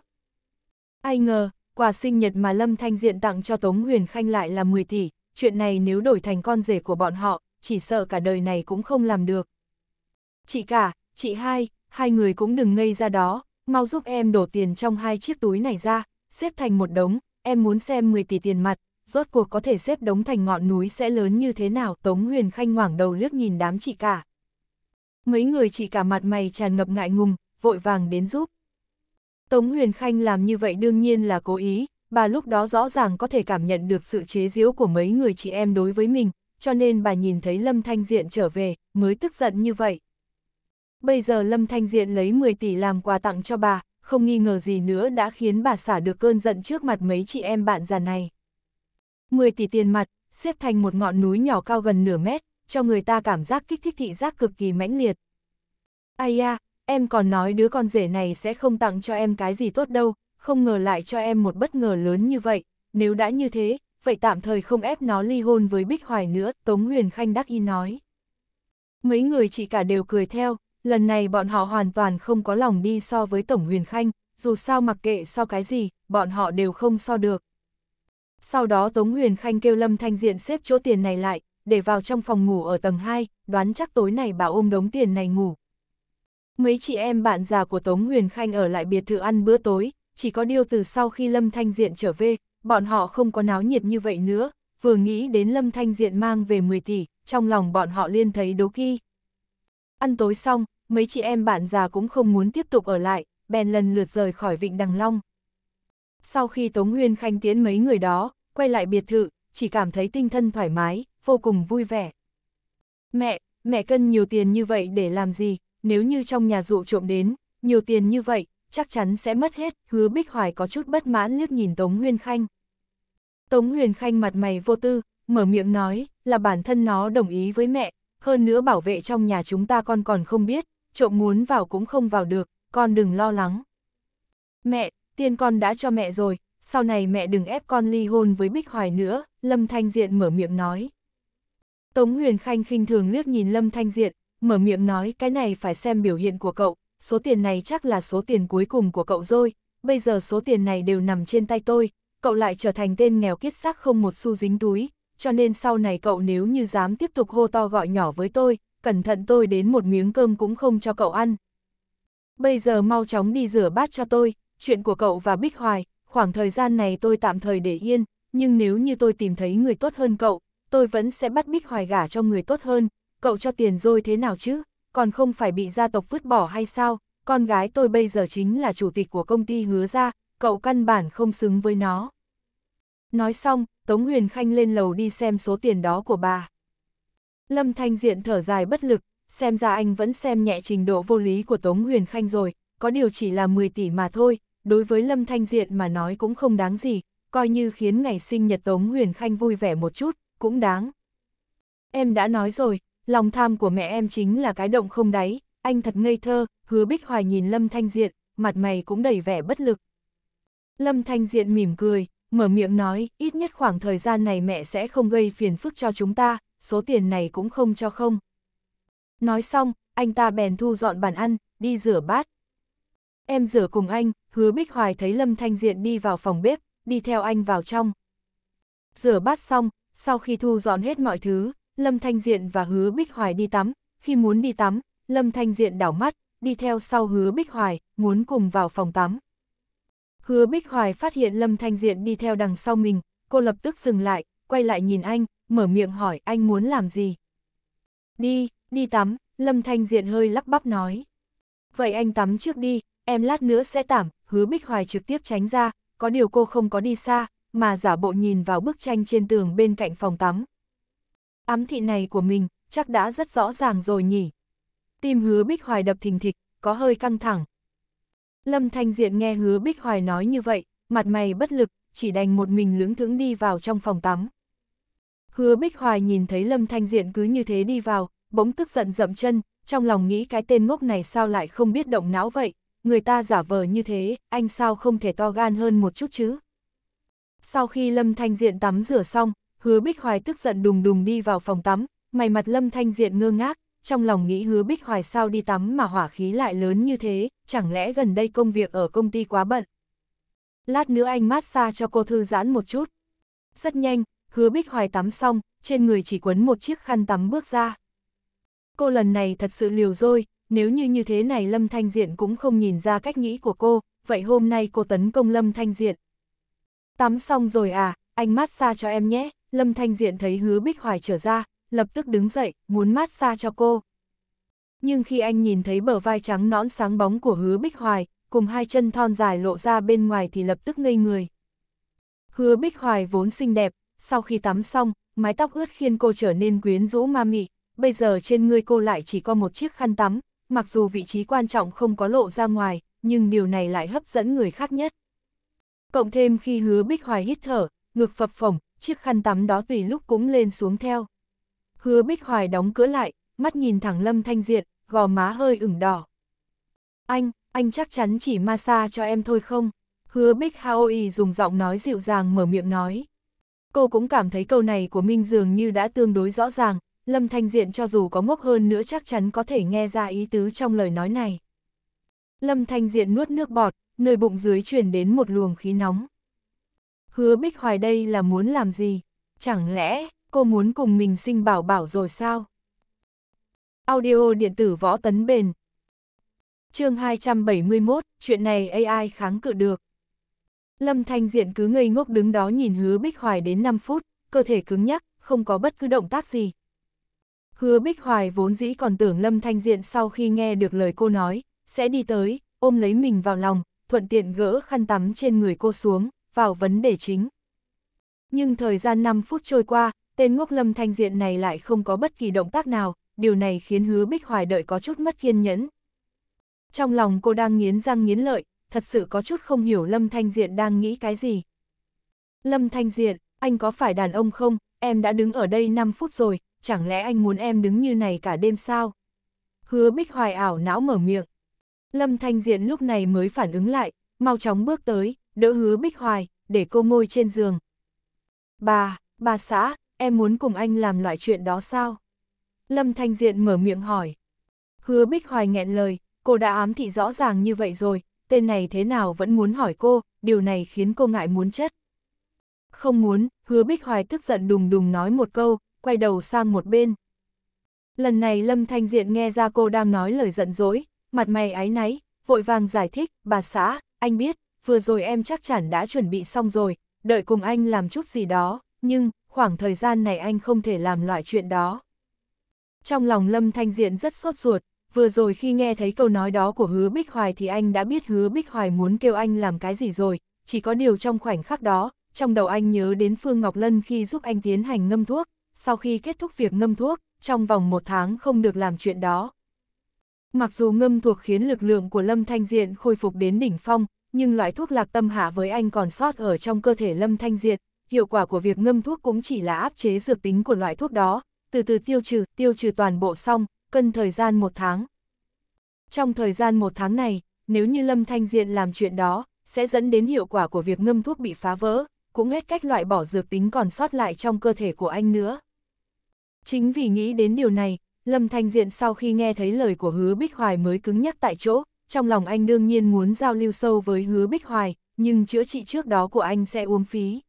Ai ngờ, quà sinh nhật mà Lâm Thanh Diện tặng cho Tống Huyền Khanh lại là 10 tỷ, chuyện này nếu đổi thành con rể của bọn họ, chỉ sợ cả đời này cũng không làm được. Chị cả, chị hai, hai người cũng đừng ngây ra đó, mau giúp em đổ tiền trong hai chiếc túi này ra, xếp thành một đống, em muốn xem 10 tỷ tiền mặt, rốt cuộc có thể xếp đống thành ngọn núi sẽ lớn như thế nào Tống Huyền Khanh ngoảng đầu liếc nhìn đám chị cả. Mấy người chị cả mặt mày tràn ngập ngại ngùng, vội vàng đến giúp. Tống Huyền Khanh làm như vậy đương nhiên là cố ý, bà lúc đó rõ ràng có thể cảm nhận được sự chế giễu của mấy người chị em đối với mình, cho nên bà nhìn thấy Lâm Thanh Diện trở về, mới tức giận như vậy. Bây giờ Lâm Thanh Diện lấy 10 tỷ làm quà tặng cho bà, không nghi ngờ gì nữa đã khiến bà xả được cơn giận trước mặt mấy chị em bạn già này. 10 tỷ tiền mặt, xếp thành một ngọn núi nhỏ cao gần nửa mét, cho người ta cảm giác kích thích thị giác cực kỳ mãnh liệt. Ai à, em còn nói đứa con rể này sẽ không tặng cho em cái gì tốt đâu, không ngờ lại cho em một bất ngờ lớn như vậy, nếu đã như thế, vậy tạm thời không ép nó ly hôn với Bích Hoài nữa, Tống Huyền Khanh đắc ý nói. Mấy người chị cả đều cười theo, lần này bọn họ hoàn toàn không có lòng đi so với Tổng Huyền Khanh, dù sao mặc kệ so cái gì, bọn họ đều không so được. Sau đó Tống Huyền Khanh kêu Lâm Thanh Diện xếp chỗ tiền này lại, để vào trong phòng ngủ ở tầng 2, đoán chắc tối này bà ôm đống tiền này ngủ, mấy chị em bạn già của Tống Huyền Khanh ở lại biệt thự ăn bữa tối, chỉ có điều từ sau khi Lâm Thanh Diện trở về, bọn họ không có náo nhiệt như vậy nữa, vừa nghĩ đến Lâm Thanh Diện mang về 10 tỷ, trong lòng bọn họ liên thấy đố kỵ. Ăn tối xong, mấy chị em bạn già cũng không muốn tiếp tục ở lại, bèn lần lượt rời khỏi Vịnh Đằng Long. Sau khi Tống Huyền Khanh tiễn mấy người đó, quay lại biệt thự, chỉ cảm thấy tinh thần thoải mái, vô cùng vui vẻ. Mẹ, mẹ cân nhiều tiền như vậy để làm gì, nếu như trong nhà dụ trộm đến, nhiều tiền như vậy, chắc chắn sẽ mất hết, hứa Bích Hoài có chút bất mãn liếc nhìn Tống Huyền Khanh. Tống Huyền Khanh mặt mày vô tư, mở miệng nói, là bản thân nó đồng ý với mẹ, hơn nữa bảo vệ trong nhà chúng ta con còn không biết, trộm muốn vào cũng không vào được, con đừng lo lắng. Mẹ, tiền con đã cho mẹ rồi, sau này mẹ đừng ép con ly hôn với Bích Hoài nữa, Lâm Thanh Diện mở miệng nói. Tống Huyền Khanh khinh thường liếc nhìn Lâm Thanh Diện, mở miệng nói cái này phải xem biểu hiện của cậu, số tiền này chắc là số tiền cuối cùng của cậu rồi, bây giờ số tiền này đều nằm trên tay tôi, cậu lại trở thành tên nghèo kiết xác không một xu dính túi, cho nên sau này cậu nếu như dám tiếp tục hô to gọi nhỏ với tôi, cẩn thận tôi đến một miếng cơm cũng không cho cậu ăn. Bây giờ mau chóng đi rửa bát cho tôi, chuyện của cậu và Bích Hoài, khoảng thời gian này tôi tạm thời để yên, nhưng nếu như tôi tìm thấy người tốt hơn cậu, tôi vẫn sẽ bắt Bích Hoài gả cho người tốt hơn, cậu cho tiền rồi thế nào chứ, còn không phải bị gia tộc vứt bỏ hay sao, con gái tôi bây giờ chính là chủ tịch của công ty hứa ra, cậu căn bản không xứng với nó. Nói xong, Tống Huyền Khanh lên lầu đi xem số tiền đó của bà. Lâm Thanh Diện thở dài bất lực, xem ra anh vẫn xem nhẹ trình độ vô lý của Tống Huyền Khanh rồi, có điều chỉ là 10 tỷ mà thôi, đối với Lâm Thanh Diện mà nói cũng không đáng gì, coi như khiến ngày sinh nhật Tống Huyền Khanh vui vẻ một chút, cũng đáng. Em đã nói rồi, lòng tham của mẹ em chính là cái động không đáy, anh thật ngây thơ, hứa bích hoài nhìn Lâm Thanh Diện, mặt mày cũng đầy vẻ bất lực. Lâm Thanh Diện mỉm cười, mở miệng nói, ít nhất khoảng thời gian này mẹ sẽ không gây phiền phức cho chúng ta, số tiền này cũng không cho không. Nói xong, anh ta bèn thu dọn bàn ăn, đi rửa bát. Em rửa cùng anh, hứa Bích Hoài thấy Lâm Thanh Diện đi vào phòng bếp, đi theo anh vào trong. Rửa bát xong, sau khi thu dọn hết mọi thứ, Lâm Thanh Diện và Hứa Bích Hoài đi tắm, khi muốn đi tắm, Lâm Thanh Diện đảo mắt, đi theo sau Hứa Bích Hoài, muốn cùng vào phòng tắm. Hứa Bích Hoài phát hiện Lâm Thanh Diện đi theo đằng sau mình, cô lập tức dừng lại, quay lại nhìn anh, mở miệng hỏi anh muốn làm gì. Đi, đi tắm, Lâm Thanh Diện hơi lắp bắp nói. Vậy anh tắm trước đi, em lát nữa sẽ tảm, hứa Bích Hoài trực tiếp tránh ra, có điều cô không có đi xa, mà giả bộ nhìn vào bức tranh trên tường bên cạnh phòng tắm ám thị này của mình, chắc đã rất rõ ràng rồi nhỉ. Tim hứa Bích Hoài đập thình thịch, có hơi căng thẳng. Lâm Thanh Diện nghe hứa Bích Hoài nói như vậy, mặt mày bất lực, chỉ đành một mình lưỡng thưởng đi vào trong phòng tắm. Hứa Bích Hoài nhìn thấy Lâm Thanh Diện cứ như thế đi vào, bỗng tức giận dậm chân, trong lòng nghĩ cái tên ngốc này sao lại không biết động não vậy, người ta giả vờ như thế, anh sao không thể to gan hơn một chút chứ. Sau khi Lâm Thanh Diện tắm rửa xong, hứa Bích Hoài tức giận đùng đùng đi vào phòng tắm, mày mặt lâm thanh diện ngơ ngác, trong lòng nghĩ hứa Bích Hoài sao đi tắm mà hỏa khí lại lớn như thế, chẳng lẽ gần đây công việc ở công ty quá bận. Lát nữa anh massage cho cô thư giãn một chút. Rất nhanh, hứa Bích Hoài tắm xong, trên người chỉ quấn một chiếc khăn tắm bước ra. Cô lần này thật sự liều rồi, nếu như như thế này Lâm Thanh Diện cũng không nhìn ra cách nghĩ của cô, vậy hôm nay cô tấn công Lâm Thanh Diện. Tắm xong rồi à, anh massage cho em nhé, Lâm Thanh Diện thấy hứa Bích Hoài trở ra, lập tức đứng dậy, muốn mát xa cho cô. Nhưng khi anh nhìn thấy bờ vai trắng nõn sáng bóng của hứa Bích Hoài, cùng hai chân thon dài lộ ra bên ngoài thì lập tức ngây người. Hứa Bích Hoài vốn xinh đẹp, sau khi tắm xong, mái tóc ướt khiến cô trở nên quyến rũ ma mị, bây giờ trên người cô lại chỉ có một chiếc khăn tắm, mặc dù vị trí quan trọng không có lộ ra ngoài, nhưng điều này lại hấp dẫn người khác nhất. Cộng thêm khi hứa Bích Hoài hít thở, ngược phập phồng, chiếc khăn tắm đó tùy lúc cũng lên xuống theo. Hứa Bích Hoài đóng cửa lại, mắt nhìn thẳng Lâm Thanh Diện, gò má hơi ửng đỏ. Anh, anh chắc chắn chỉ massage cho em thôi không? Hứa Bích Haoi dùng giọng nói dịu dàng mở miệng nói. Cô cũng cảm thấy câu này của Minh dường như đã tương đối rõ ràng, Lâm Thanh Diện cho dù có ngốc hơn nữa chắc chắn có thể nghe ra ý tứ trong lời nói này. Lâm Thanh Diện nuốt nước bọt, nơi bụng dưới truyền đến một luồng khí nóng hứa Bích Hoài đây là muốn làm gì? Chẳng lẽ cô muốn cùng mình sinh bảo bảo rồi sao? Audio điện tử võ tấn bền chương 271, chuyện này AI kháng cự được. Lâm Thanh Diện cứ ngây ngốc đứng đó nhìn hứa Bích Hoài đến 5 phút, cơ thể cứng nhắc, không có bất cứ động tác gì. Hứa Bích Hoài vốn dĩ còn tưởng Lâm Thanh Diện sau khi nghe được lời cô nói, sẽ đi tới, ôm lấy mình vào lòng, thuận tiện gỡ khăn tắm trên người cô xuống vào vấn đề chính. Nhưng thời gian 5 phút trôi qua, tên ngốc lâm thanh diện này lại không có bất kỳ động tác nào, điều này khiến hứa bích hoài đợi có chút mất kiên nhẫn. Trong lòng cô đang nghiến răng nghiến lợi, thật sự có chút không hiểu lâm thanh diện đang nghĩ cái gì. Lâm thanh diện, anh có phải đàn ông không, em đã đứng ở đây 5 phút rồi, chẳng lẽ anh muốn em đứng như này cả đêm sao? Hứa bích hoài ảo não mở miệng. Lâm thanh diện lúc này mới phản ứng lại, mau chóng bước tới, đỡ hứa Bích Hoài, để cô ngồi trên giường. Bà, bà xã, em muốn cùng anh làm loại chuyện đó sao? Lâm Thanh Diện mở miệng hỏi. Hứa Bích Hoài nghẹn lời, cô đã ám thị rõ ràng như vậy rồi, tên này thế nào vẫn muốn hỏi cô, điều này khiến cô ngại muốn chết. Không muốn, hứa Bích Hoài tức giận đùng đùng nói một câu, quay đầu sang một bên. Lần này Lâm Thanh Diện nghe ra cô đang nói lời giận dỗi, mặt mày ái náy, vội vàng giải thích, bà xã, anh biết, vừa rồi em chắc chắn đã chuẩn bị xong rồi, đợi cùng anh làm chút gì đó, nhưng, khoảng thời gian này anh không thể làm loại chuyện đó. Trong lòng Lâm Thanh Diện rất sốt ruột, vừa rồi khi nghe thấy câu nói đó của Hứa Bích Hoài thì anh đã biết Hứa Bích Hoài muốn kêu anh làm cái gì rồi, chỉ có điều trong khoảnh khắc đó, trong đầu anh nhớ đến Phương Ngọc Lân khi giúp anh tiến hành ngâm thuốc, sau khi kết thúc việc ngâm thuốc, trong vòng một tháng không được làm chuyện đó. Mặc dù ngâm thuộc khiến lực lượng của Lâm Thanh Diện khôi phục đến đỉnh phong, nhưng loại thuốc lạc tâm hạ với anh còn sót ở trong cơ thể Lâm Thanh Diệt, hiệu quả của việc ngâm thuốc cũng chỉ là áp chế dược tính của loại thuốc đó, từ từ tiêu trừ, tiêu trừ toàn bộ xong, cần thời gian một tháng. Trong thời gian một tháng này, nếu như Lâm Thanh diệt làm chuyện đó, sẽ dẫn đến hiệu quả của việc ngâm thuốc bị phá vỡ, cũng hết cách loại bỏ dược tính còn sót lại trong cơ thể của anh nữa. Chính vì nghĩ đến điều này, Lâm Thanh Diện sau khi nghe thấy lời của hứa Bích Hoài mới cứng nhắc tại chỗ, trong lòng anh đương nhiên muốn giao lưu sâu với hứa Bích Hoài, nhưng chữa trị trước đó của anh sẽ uống phí.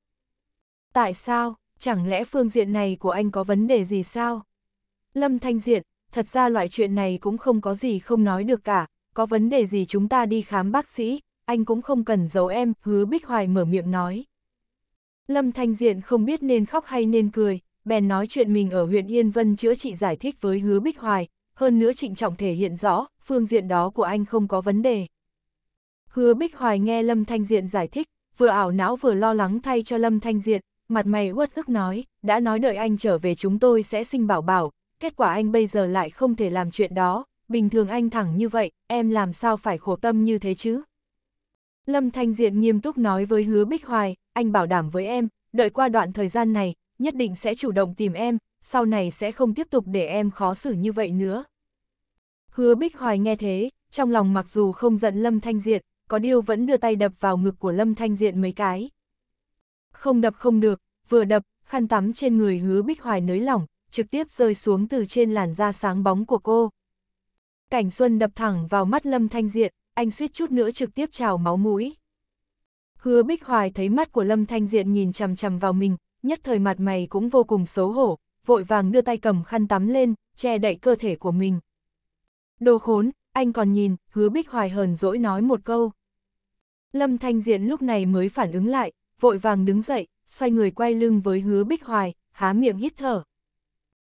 Tại sao? Chẳng lẽ phương diện này của anh có vấn đề gì sao? Lâm Thanh Diện, thật ra loại chuyện này cũng không có gì không nói được cả, có vấn đề gì chúng ta đi khám bác sĩ, anh cũng không cần giấu em, hứa Bích Hoài mở miệng nói. Lâm Thanh Diện không biết nên khóc hay nên cười, bèn nói chuyện mình ở huyện Yên Vân chữa trị giải thích với hứa Bích Hoài, hơn nữa trịnh trọng thể hiện rõ, phương diện đó của anh không có vấn đề. Hứa Bích Hoài nghe Lâm Thanh Diện giải thích, vừa ảo não vừa lo lắng thay cho Lâm Thanh Diện, mặt mày uất ức nói, đã nói đợi anh trở về chúng tôi sẽ sinh bảo bảo, kết quả anh bây giờ lại không thể làm chuyện đó, bình thường anh thẳng như vậy, em làm sao phải khổ tâm như thế chứ? Lâm Thanh Diện nghiêm túc nói với Hứa Bích Hoài, anh bảo đảm với em, đợi qua đoạn thời gian này, nhất định sẽ chủ động tìm em, sau này sẽ không tiếp tục để em khó xử như vậy nữa. Hứa Bích Hoài nghe thế, trong lòng mặc dù không giận Lâm Thanh Diện, có điều vẫn đưa tay đập vào ngực của Lâm Thanh Diện mấy cái. Không đập không được, vừa đập, khăn tắm trên người Hứa Bích Hoài nới lỏng, trực tiếp rơi xuống từ trên làn da sáng bóng của cô. Cảnh Xuân đập thẳng vào mắt Lâm Thanh Diện, anh suýt chút nữa trực tiếp trào máu mũi. Hứa Bích Hoài thấy mắt của Lâm Thanh Diện nhìn chằm chằm vào mình, nhất thời mặt mày cũng vô cùng xấu hổ, vội vàng đưa tay cầm khăn tắm lên, che đậy cơ thể của mình. Đồ khốn, anh còn nhìn, hứa bích hoài hờn dỗi nói một câu. Lâm Thanh Diện lúc này mới phản ứng lại, vội vàng đứng dậy, xoay người quay lưng với hứa bích hoài, há miệng hít thở.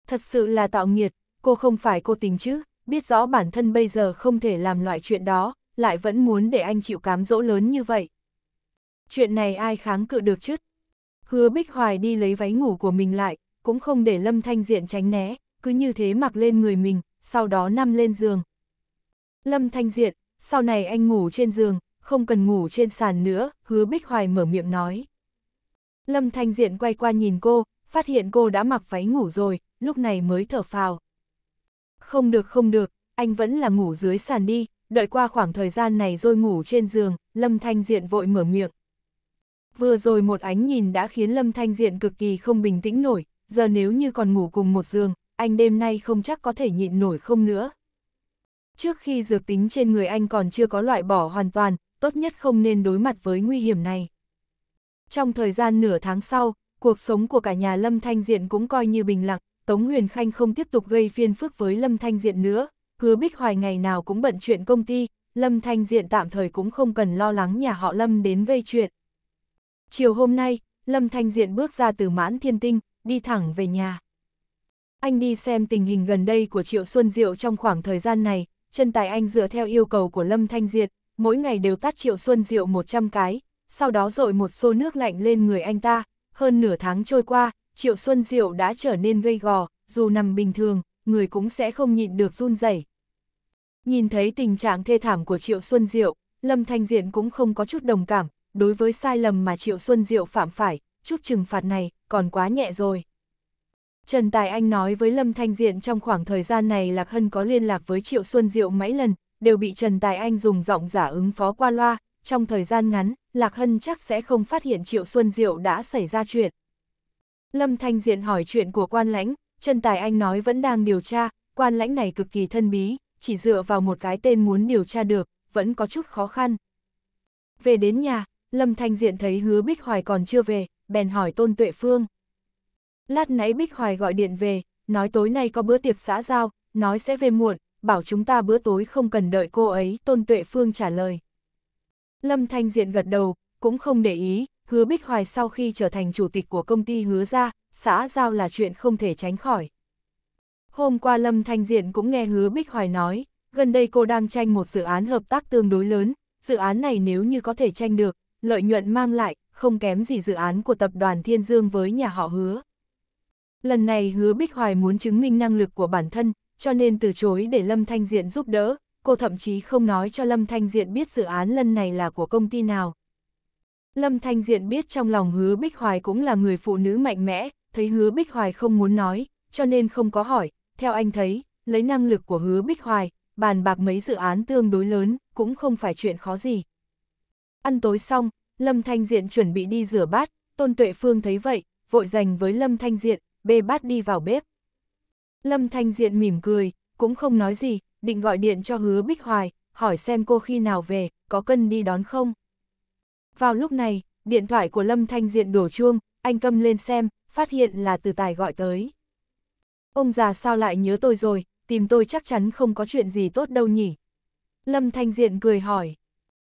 Thật sự là tạo nghiệt, cô không phải cô tình chứ, biết rõ bản thân bây giờ không thể làm loại chuyện đó, lại vẫn muốn để anh chịu cám dỗ lớn như vậy. Chuyện này ai kháng cự được chứ? Hứa Bích Hoài đi lấy váy ngủ của mình lại, cũng không để Lâm Thanh Diện tránh né, cứ như thế mặc lên người mình, sau đó nằm lên giường. Lâm Thanh Diện, sau này anh ngủ trên giường, không cần ngủ trên sàn nữa, hứa Bích Hoài mở miệng nói. Lâm Thanh Diện quay qua nhìn cô, phát hiện cô đã mặc váy ngủ rồi, lúc này mới thở phào. Không được không được, anh vẫn là ngủ dưới sàn đi, đợi qua khoảng thời gian này rồi ngủ trên giường, Lâm Thanh Diện vội mở miệng. Vừa rồi một ánh nhìn đã khiến Lâm Thanh Diện cực kỳ không bình tĩnh nổi, giờ nếu như còn ngủ cùng một giường, anh đêm nay không chắc có thể nhịn nổi không nữa. Trước khi dược tính trên người anh còn chưa có loại bỏ hoàn toàn, tốt nhất không nên đối mặt với nguy hiểm này. Trong thời gian nửa tháng sau, cuộc sống của cả nhà Lâm Thanh Diện cũng coi như bình lặng, Tống Huyền Khanh không tiếp tục gây phiền phức với Lâm Thanh Diện nữa, hứa Bích Hoài ngày nào cũng bận chuyện công ty, Lâm Thanh Diện tạm thời cũng không cần lo lắng nhà họ Lâm đến gây chuyện. Chiều hôm nay, Lâm Thanh Diện bước ra từ mãn thiên tinh, đi thẳng về nhà. Anh đi xem tình hình gần đây của Triệu Xuân Diệu trong khoảng thời gian này, chân tài anh dựa theo yêu cầu của Lâm Thanh Diệt, mỗi ngày đều tát Triệu Xuân Diệu 100 cái, sau đó dội một xô nước lạnh lên người anh ta. Hơn nửa tháng trôi qua, Triệu Xuân Diệu đã trở nên gây gò, dù nằm bình thường, người cũng sẽ không nhịn được run rẩy. Nhìn thấy tình trạng thê thảm của Triệu Xuân Diệu, Lâm Thanh Diện cũng không có chút đồng cảm, đối với sai lầm mà Triệu Xuân Diệu phạm phải, chút trừng phạt này còn quá nhẹ rồi. Trần Tài Anh nói với Lâm Thanh Diện trong khoảng thời gian này Lạc Hân có liên lạc với Triệu Xuân Diệu mấy lần, đều bị Trần Tài Anh dùng giọng giả ứng phó qua loa, trong thời gian ngắn, Lạc Hân chắc sẽ không phát hiện Triệu Xuân Diệu đã xảy ra chuyện. Lâm Thanh Diện hỏi chuyện của quan lãnh, Trần Tài Anh nói vẫn đang điều tra, quan lãnh này cực kỳ thân bí, chỉ dựa vào một cái tên muốn điều tra được, vẫn có chút khó khăn. Về đến nhà, Lâm Thanh Diện thấy hứa Bích Hoài còn chưa về, bèn hỏi Tôn Tuệ Phương. Lát nãy Bích Hoài gọi điện về, nói tối nay có bữa tiệc xã giao, nói sẽ về muộn, bảo chúng ta bữa tối không cần đợi cô ấy, Tôn Tuệ Phương trả lời. Lâm Thanh Diện gật đầu, cũng không để ý, hứa Bích Hoài sau khi trở thành chủ tịch của công ty hứa ra, xã giao là chuyện không thể tránh khỏi. Hôm qua Lâm Thanh Diện cũng nghe hứa Bích Hoài nói, gần đây cô đang tranh một dự án hợp tác tương đối lớn, dự án này nếu như có thể tranh được, lợi nhuận mang lại, không kém gì dự án của tập đoàn Thiên Dương với nhà họ hứa. Lần này hứa Bích Hoài muốn chứng minh năng lực của bản thân, cho nên từ chối để Lâm Thanh Diện giúp đỡ, cô thậm chí không nói cho Lâm Thanh Diện biết dự án lần này là của công ty nào. Lâm Thanh Diện biết trong lòng hứa Bích Hoài cũng là người phụ nữ mạnh mẽ, thấy hứa Bích Hoài không muốn nói, cho nên không có hỏi, theo anh thấy, lấy năng lực của hứa Bích Hoài, bàn bạc mấy dự án tương đối lớn, cũng không phải chuyện khó gì. Ăn tối xong, Lâm Thanh Diện chuẩn bị đi rửa bát, Tôn Tuệ Phương thấy vậy, vội dành với Lâm Thanh Diện, bê bát đi vào bếp. Lâm Thanh Diện mỉm cười, cũng không nói gì, định gọi điện cho hứa Bích Hoài, hỏi xem cô khi nào về, có cần đi đón không. Vào lúc này, điện thoại của Lâm Thanh Diện đổ chuông, anh cầm lên xem, phát hiện là từ tài gọi tới. Ông già sao lại nhớ tôi rồi, tìm tôi chắc chắn không có chuyện gì tốt đâu nhỉ. Lâm Thanh Diện cười hỏi.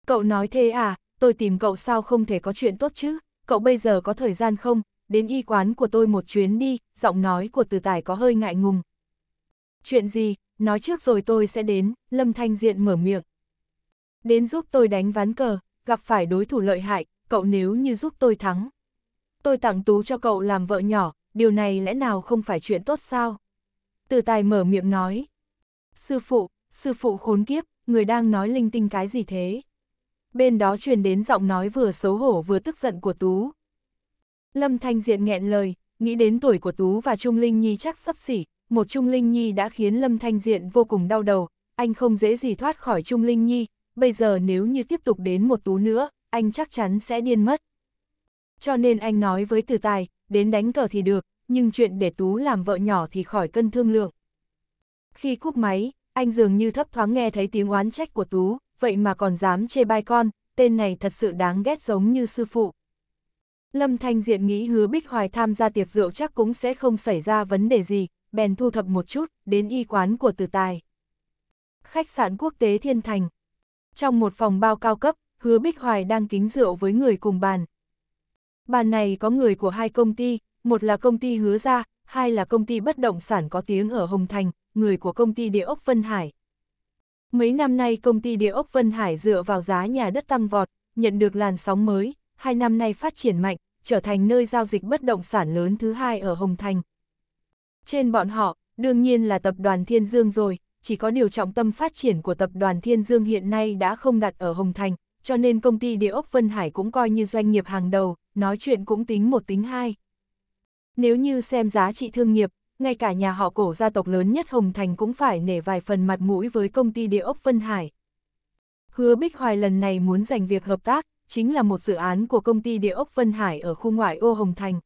Cậu nói thế à, tôi tìm cậu sao không thể có chuyện tốt chứ, cậu bây giờ có thời gian không, đến y quán của tôi một chuyến đi, giọng nói của từ tài có hơi ngại ngùng. Chuyện gì, nói trước rồi tôi sẽ đến, Lâm Thanh Diện mở miệng. Đến giúp tôi đánh ván cờ, gặp phải đối thủ lợi hại, cậu nếu như giúp tôi thắng. Tôi tặng tú cho cậu làm vợ nhỏ, điều này lẽ nào không phải chuyện tốt sao? Từ tài mở miệng nói. Sư phụ, sư phụ khốn kiếp, người đang nói linh tinh cái gì thế? bên đó truyền đến giọng nói vừa xấu hổ vừa tức giận của Tú. Lâm Thanh Diện nghẹn lời, nghĩ đến tuổi của Tú và Trung Linh Nhi chắc sắp xỉ, một Trung Linh Nhi đã khiến Lâm Thanh Diện vô cùng đau đầu, anh không dễ gì thoát khỏi Trung Linh Nhi, bây giờ nếu như tiếp tục đến một Tú nữa, anh chắc chắn sẽ điên mất. Cho nên anh nói với Từ Tài, đến đánh cờ thì được, nhưng chuyện để Tú làm vợ nhỏ thì khỏi cân thương lượng. Khi cúp máy, anh dường như thấp thoáng nghe thấy tiếng oán trách của Tú, vậy mà còn dám chê bai con, tên này thật sự đáng ghét giống như sư phụ. Lâm Thanh Diện nghĩ hứa Bích Hoài tham gia tiệc rượu chắc cũng sẽ không xảy ra vấn đề gì, bèn thu thập một chút, đến y quán của tử tài. Khách sạn quốc tế Thiên Thành Trong một phòng bao cao cấp, hứa Bích Hoài đang kính rượu với người cùng bàn. Bàn này có người của hai công ty, một là công ty hứa ra, hai là công ty bất động sản có tiếng ở Hồng Thành, người của công ty địa ốc Vân Hải, Mấy năm nay công ty địa ốc Vân Hải dựa vào giá nhà đất tăng vọt, nhận được làn sóng mới, hai năm nay phát triển mạnh, trở thành nơi giao dịch bất động sản lớn thứ hai ở Hồng Thành. Trên bọn họ, đương nhiên là tập đoàn Thiên Dương rồi, chỉ có điều trọng tâm phát triển của tập đoàn Thiên Dương hiện nay đã không đặt ở Hồng Thành, cho nên công ty địa ốc Vân Hải cũng coi như doanh nghiệp hàng đầu, nói chuyện cũng tính một tính hai. Nếu như xem giá trị thương nghiệp, ngay cả nhà họ cổ gia tộc lớn nhất Hồng Thành cũng phải nể vài phần mặt mũi với công ty địa ốc Vân Hải. Hứa Bích Hoài lần này muốn giành việc hợp tác, chính là một dự án của công ty địa ốc Vân Hải ở khu ngoại ô Hồng Thành.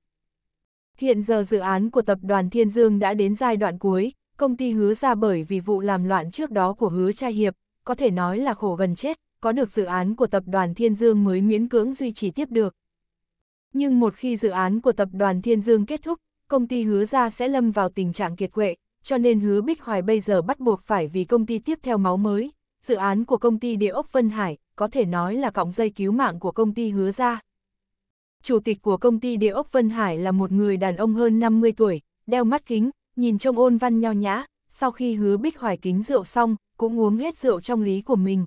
Hiện giờ dự án của tập đoàn Thiên Dương đã đến giai đoạn cuối, công ty hứa ra bởi vì vụ làm loạn trước đó của hứa trai hiệp, có thể nói là khổ gần chết, có được dự án của tập đoàn Thiên Dương mới miễn cưỡng duy trì tiếp được. Nhưng một khi dự án của tập đoàn Thiên Dương kết thúc, công ty hứa ra sẽ lâm vào tình trạng kiệt quệ, cho nên hứa Bích Hoài bây giờ bắt buộc phải vì công ty tiếp theo máu mới. Dự án của công ty địa ốc Vân Hải có thể nói là cọng dây cứu mạng của công ty hứa ra. Chủ tịch của công ty địa ốc Vân Hải là một người đàn ông hơn 50 tuổi, đeo mắt kính, nhìn trông ôn văn nho nhã, sau khi hứa Bích Hoài kính rượu xong, cũng uống hết rượu trong lý của mình.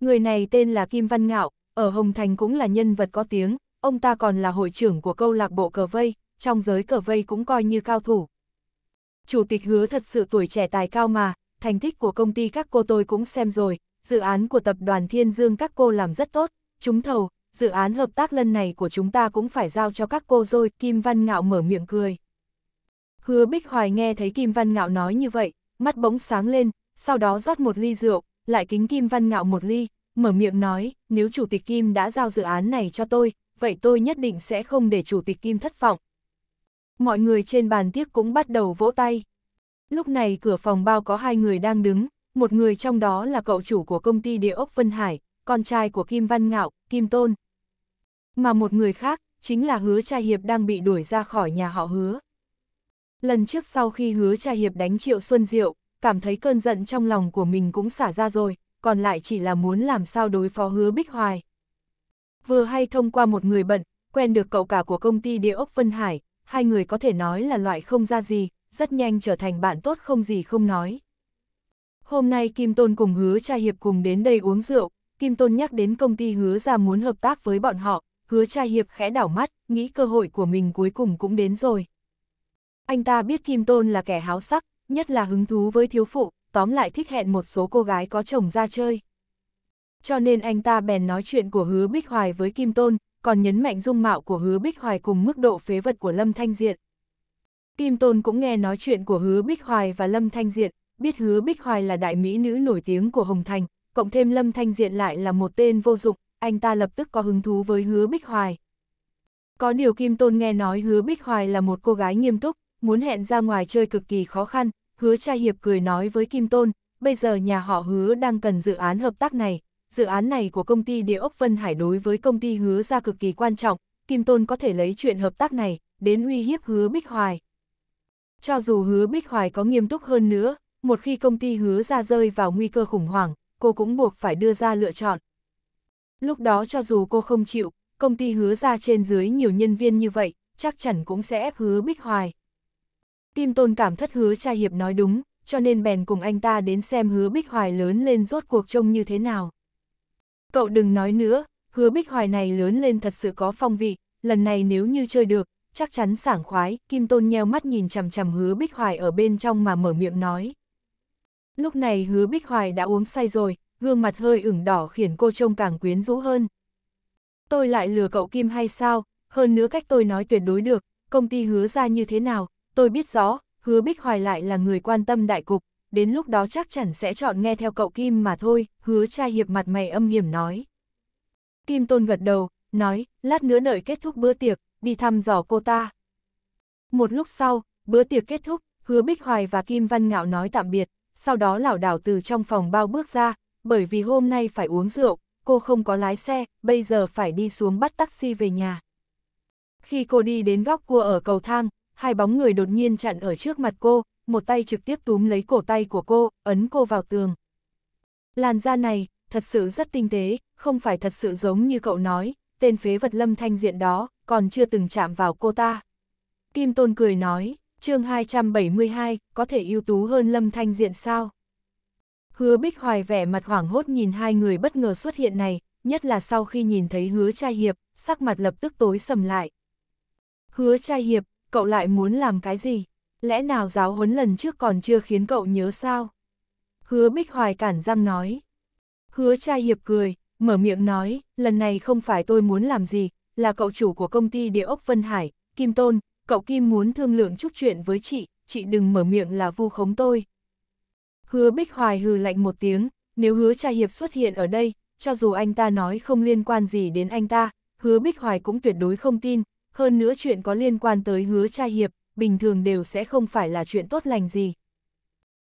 Người này tên là Kim Văn Ngạo, ở Hồng Thành cũng là nhân vật có tiếng, ông ta còn là hội trưởng của câu lạc bộ cờ vây, trong giới cờ vây cũng coi như cao thủ. Chủ tịch hứa thật sự tuổi trẻ tài cao mà, thành tích của công ty các cô tôi cũng xem rồi, dự án của tập đoàn Thiên Dương các cô làm rất tốt, chúng thầu, dự án hợp tác lần này của chúng ta cũng phải giao cho các cô rồi, Kim Văn Ngạo mở miệng cười. Hứa Bích Hoài nghe thấy Kim Văn Ngạo nói như vậy, mắt bỗng sáng lên, sau đó rót một ly rượu, lại kính Kim Văn Ngạo một ly, mở miệng nói, nếu Chủ tịch Kim đã giao dự án này cho tôi, vậy tôi nhất định sẽ không để Chủ tịch Kim thất vọng, Mọi người trên bàn tiếc cũng bắt đầu vỗ tay. Lúc này cửa phòng bao có hai người đang đứng, một người trong đó là cậu chủ của công ty địa ốc Vân Hải, con trai của Kim Văn Ngạo, Kim Tôn. Mà một người khác, chính là hứa trai hiệp đang bị đuổi ra khỏi nhà họ hứa. Lần trước sau khi hứa trai hiệp đánh Triệu Xuân Diệu, cảm thấy cơn giận trong lòng của mình cũng xả ra rồi, còn lại chỉ là muốn làm sao đối phó hứa Bích Hoài. Vừa hay thông qua một người bận, quen được cậu cả của công ty địa ốc Vân Hải, hai người có thể nói là loại không ra gì, rất nhanh trở thành bạn tốt không gì không nói. Hôm nay Kim Tôn cùng hứa cha hiệp cùng đến đây uống rượu, Kim Tôn nhắc đến công ty hứa ra muốn hợp tác với bọn họ, hứa cha hiệp khẽ đảo mắt, nghĩ cơ hội của mình cuối cùng cũng đến rồi. Anh ta biết Kim Tôn là kẻ háo sắc, nhất là hứng thú với thiếu phụ, tóm lại thích hẹn một số cô gái có chồng ra chơi. Cho nên anh ta bèn nói chuyện của hứa Bích Hoài với Kim Tôn, còn nhấn mạnh dung mạo của hứa Bích Hoài cùng mức độ phế vật của Lâm Thanh Diện. Kim Tôn cũng nghe nói chuyện của hứa Bích Hoài và Lâm Thanh Diện, biết hứa Bích Hoài là đại mỹ nữ nổi tiếng của Hồng Thành, cộng thêm Lâm Thanh Diện lại là một tên vô dụng, anh ta lập tức có hứng thú với hứa Bích Hoài. Có điều Kim Tôn nghe nói hứa Bích Hoài là một cô gái nghiêm túc, muốn hẹn ra ngoài chơi cực kỳ khó khăn, hứa trai hiệp cười nói với Kim Tôn, bây giờ nhà họ hứa đang cần dự án hợp tác này, dự án này của công ty địa ốc Vân Hải đối với công ty hứa ra cực kỳ quan trọng, Kim Tôn có thể lấy chuyện hợp tác này đến uy hiếp hứa Bích Hoài. Cho dù hứa Bích Hoài có nghiêm túc hơn nữa, một khi công ty hứa ra rơi vào nguy cơ khủng hoảng, cô cũng buộc phải đưa ra lựa chọn. Lúc đó cho dù cô không chịu, công ty hứa ra trên dưới nhiều nhân viên như vậy, chắc chắn cũng sẽ ép hứa Bích Hoài. Kim Tôn cảm thất hứa trai hiệp nói đúng, cho nên bèn cùng anh ta đến xem hứa Bích Hoài lớn lên rốt cuộc trông như thế nào. Cậu đừng nói nữa, hứa bích hoài này lớn lên thật sự có phong vị, lần này nếu như chơi được, chắc chắn sảng khoái, Kim Tôn nheo mắt nhìn chằm chằm hứa bích hoài ở bên trong mà mở miệng nói. Lúc này hứa bích hoài đã uống say rồi, gương mặt hơi ửng đỏ khiến cô trông càng quyến rũ hơn. Tôi lại lừa cậu Kim hay sao, hơn nữa cách tôi nói tuyệt đối được, công ty hứa ra như thế nào, tôi biết rõ, hứa bích hoài lại là người quan tâm đại cục, đến lúc đó chắc chắn sẽ chọn nghe theo cậu Kim mà thôi, hứa cha hiệp mặt mày âm hiểm nói. Kim Tôn gật đầu, nói, lát nữa đợi kết thúc bữa tiệc, đi thăm dò cô ta. Một lúc sau, bữa tiệc kết thúc, hứa Bích Hoài và Kim Văn Ngạo nói tạm biệt, sau đó lảo đảo từ trong phòng bao bước ra, bởi vì hôm nay phải uống rượu, cô không có lái xe, bây giờ phải đi xuống bắt taxi về nhà. Khi cô đi đến góc cua ở cầu thang, hai bóng người đột nhiên chặn ở trước mặt cô, một tay trực tiếp túm lấy cổ tay của cô, ấn cô vào tường. Làn da này, thật sự rất tinh tế, không phải thật sự giống như cậu nói, tên phế vật lâm thanh diện đó, còn chưa từng chạm vào cô ta. Kim Tôn cười nói, chương 272, có thể ưu tú hơn lâm thanh diện sao? Hứa Bích Hoài vẻ mặt hoảng hốt nhìn hai người bất ngờ xuất hiện này, nhất là sau khi nhìn thấy hứa trai hiệp, sắc mặt lập tức tối sầm lại. Hứa trai hiệp, cậu lại muốn làm cái gì? lẽ nào giáo huấn lần trước còn chưa khiến cậu nhớ sao? Hứa Bích Hoài cản răng nói. Hứa trai hiệp cười, mở miệng nói, lần này không phải tôi muốn làm gì, là cậu chủ của công ty địa ốc Vân Hải, Kim Tôn, cậu Kim muốn thương lượng chút chuyện với chị, chị đừng mở miệng là vu khống tôi. Hứa Bích Hoài hừ lạnh một tiếng, nếu hứa trai hiệp xuất hiện ở đây, cho dù anh ta nói không liên quan gì đến anh ta, hứa Bích Hoài cũng tuyệt đối không tin, hơn nữa chuyện có liên quan tới hứa trai hiệp, bình thường đều sẽ không phải là chuyện tốt lành gì.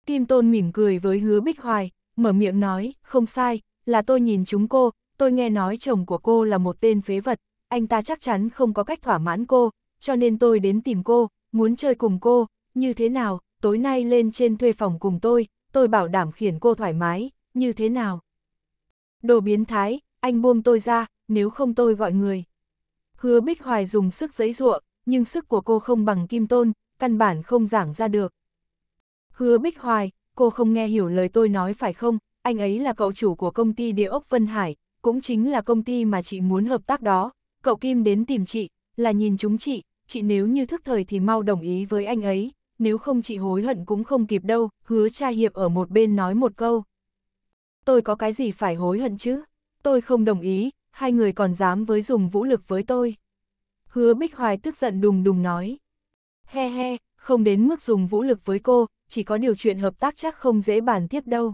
Kim Tôn mỉm cười với hứa Bích Hoài, mở miệng nói, không sai, là tôi nhìn chúng cô, tôi nghe nói chồng của cô là một tên phế vật, anh ta chắc chắn không có cách thỏa mãn cô, cho nên tôi đến tìm cô, muốn chơi cùng cô, như thế nào, tối nay lên trên thuê phòng cùng tôi, tôi bảo đảm khiển cô thoải mái, như thế nào. Đồ biến thái, anh buông tôi ra, nếu không tôi gọi người. Hứa Bích Hoài dùng sức giấy ruộng, nhưng sức của cô không bằng Kim Tôn, căn bản không giảng ra được. Hứa Bích Hoài, cô không nghe hiểu lời tôi nói phải không, anh ấy là cậu chủ của công ty địa ốc Vân Hải, cũng chính là công ty mà chị muốn hợp tác đó, cậu Kim đến tìm chị, là nhìn chúng chị, chị nếu như thức thời thì mau đồng ý với anh ấy, nếu không chị hối hận cũng không kịp đâu, hứa cha hiệp ở một bên nói một câu. Tôi có cái gì phải hối hận chứ? Tôi không đồng ý, hai người còn dám với dùng vũ lực với tôi hứa Bích Hoài tức giận đùng đùng nói. He he, không đến mức dùng vũ lực với cô, chỉ có điều chuyện hợp tác chắc không dễ bàn tiếp đâu.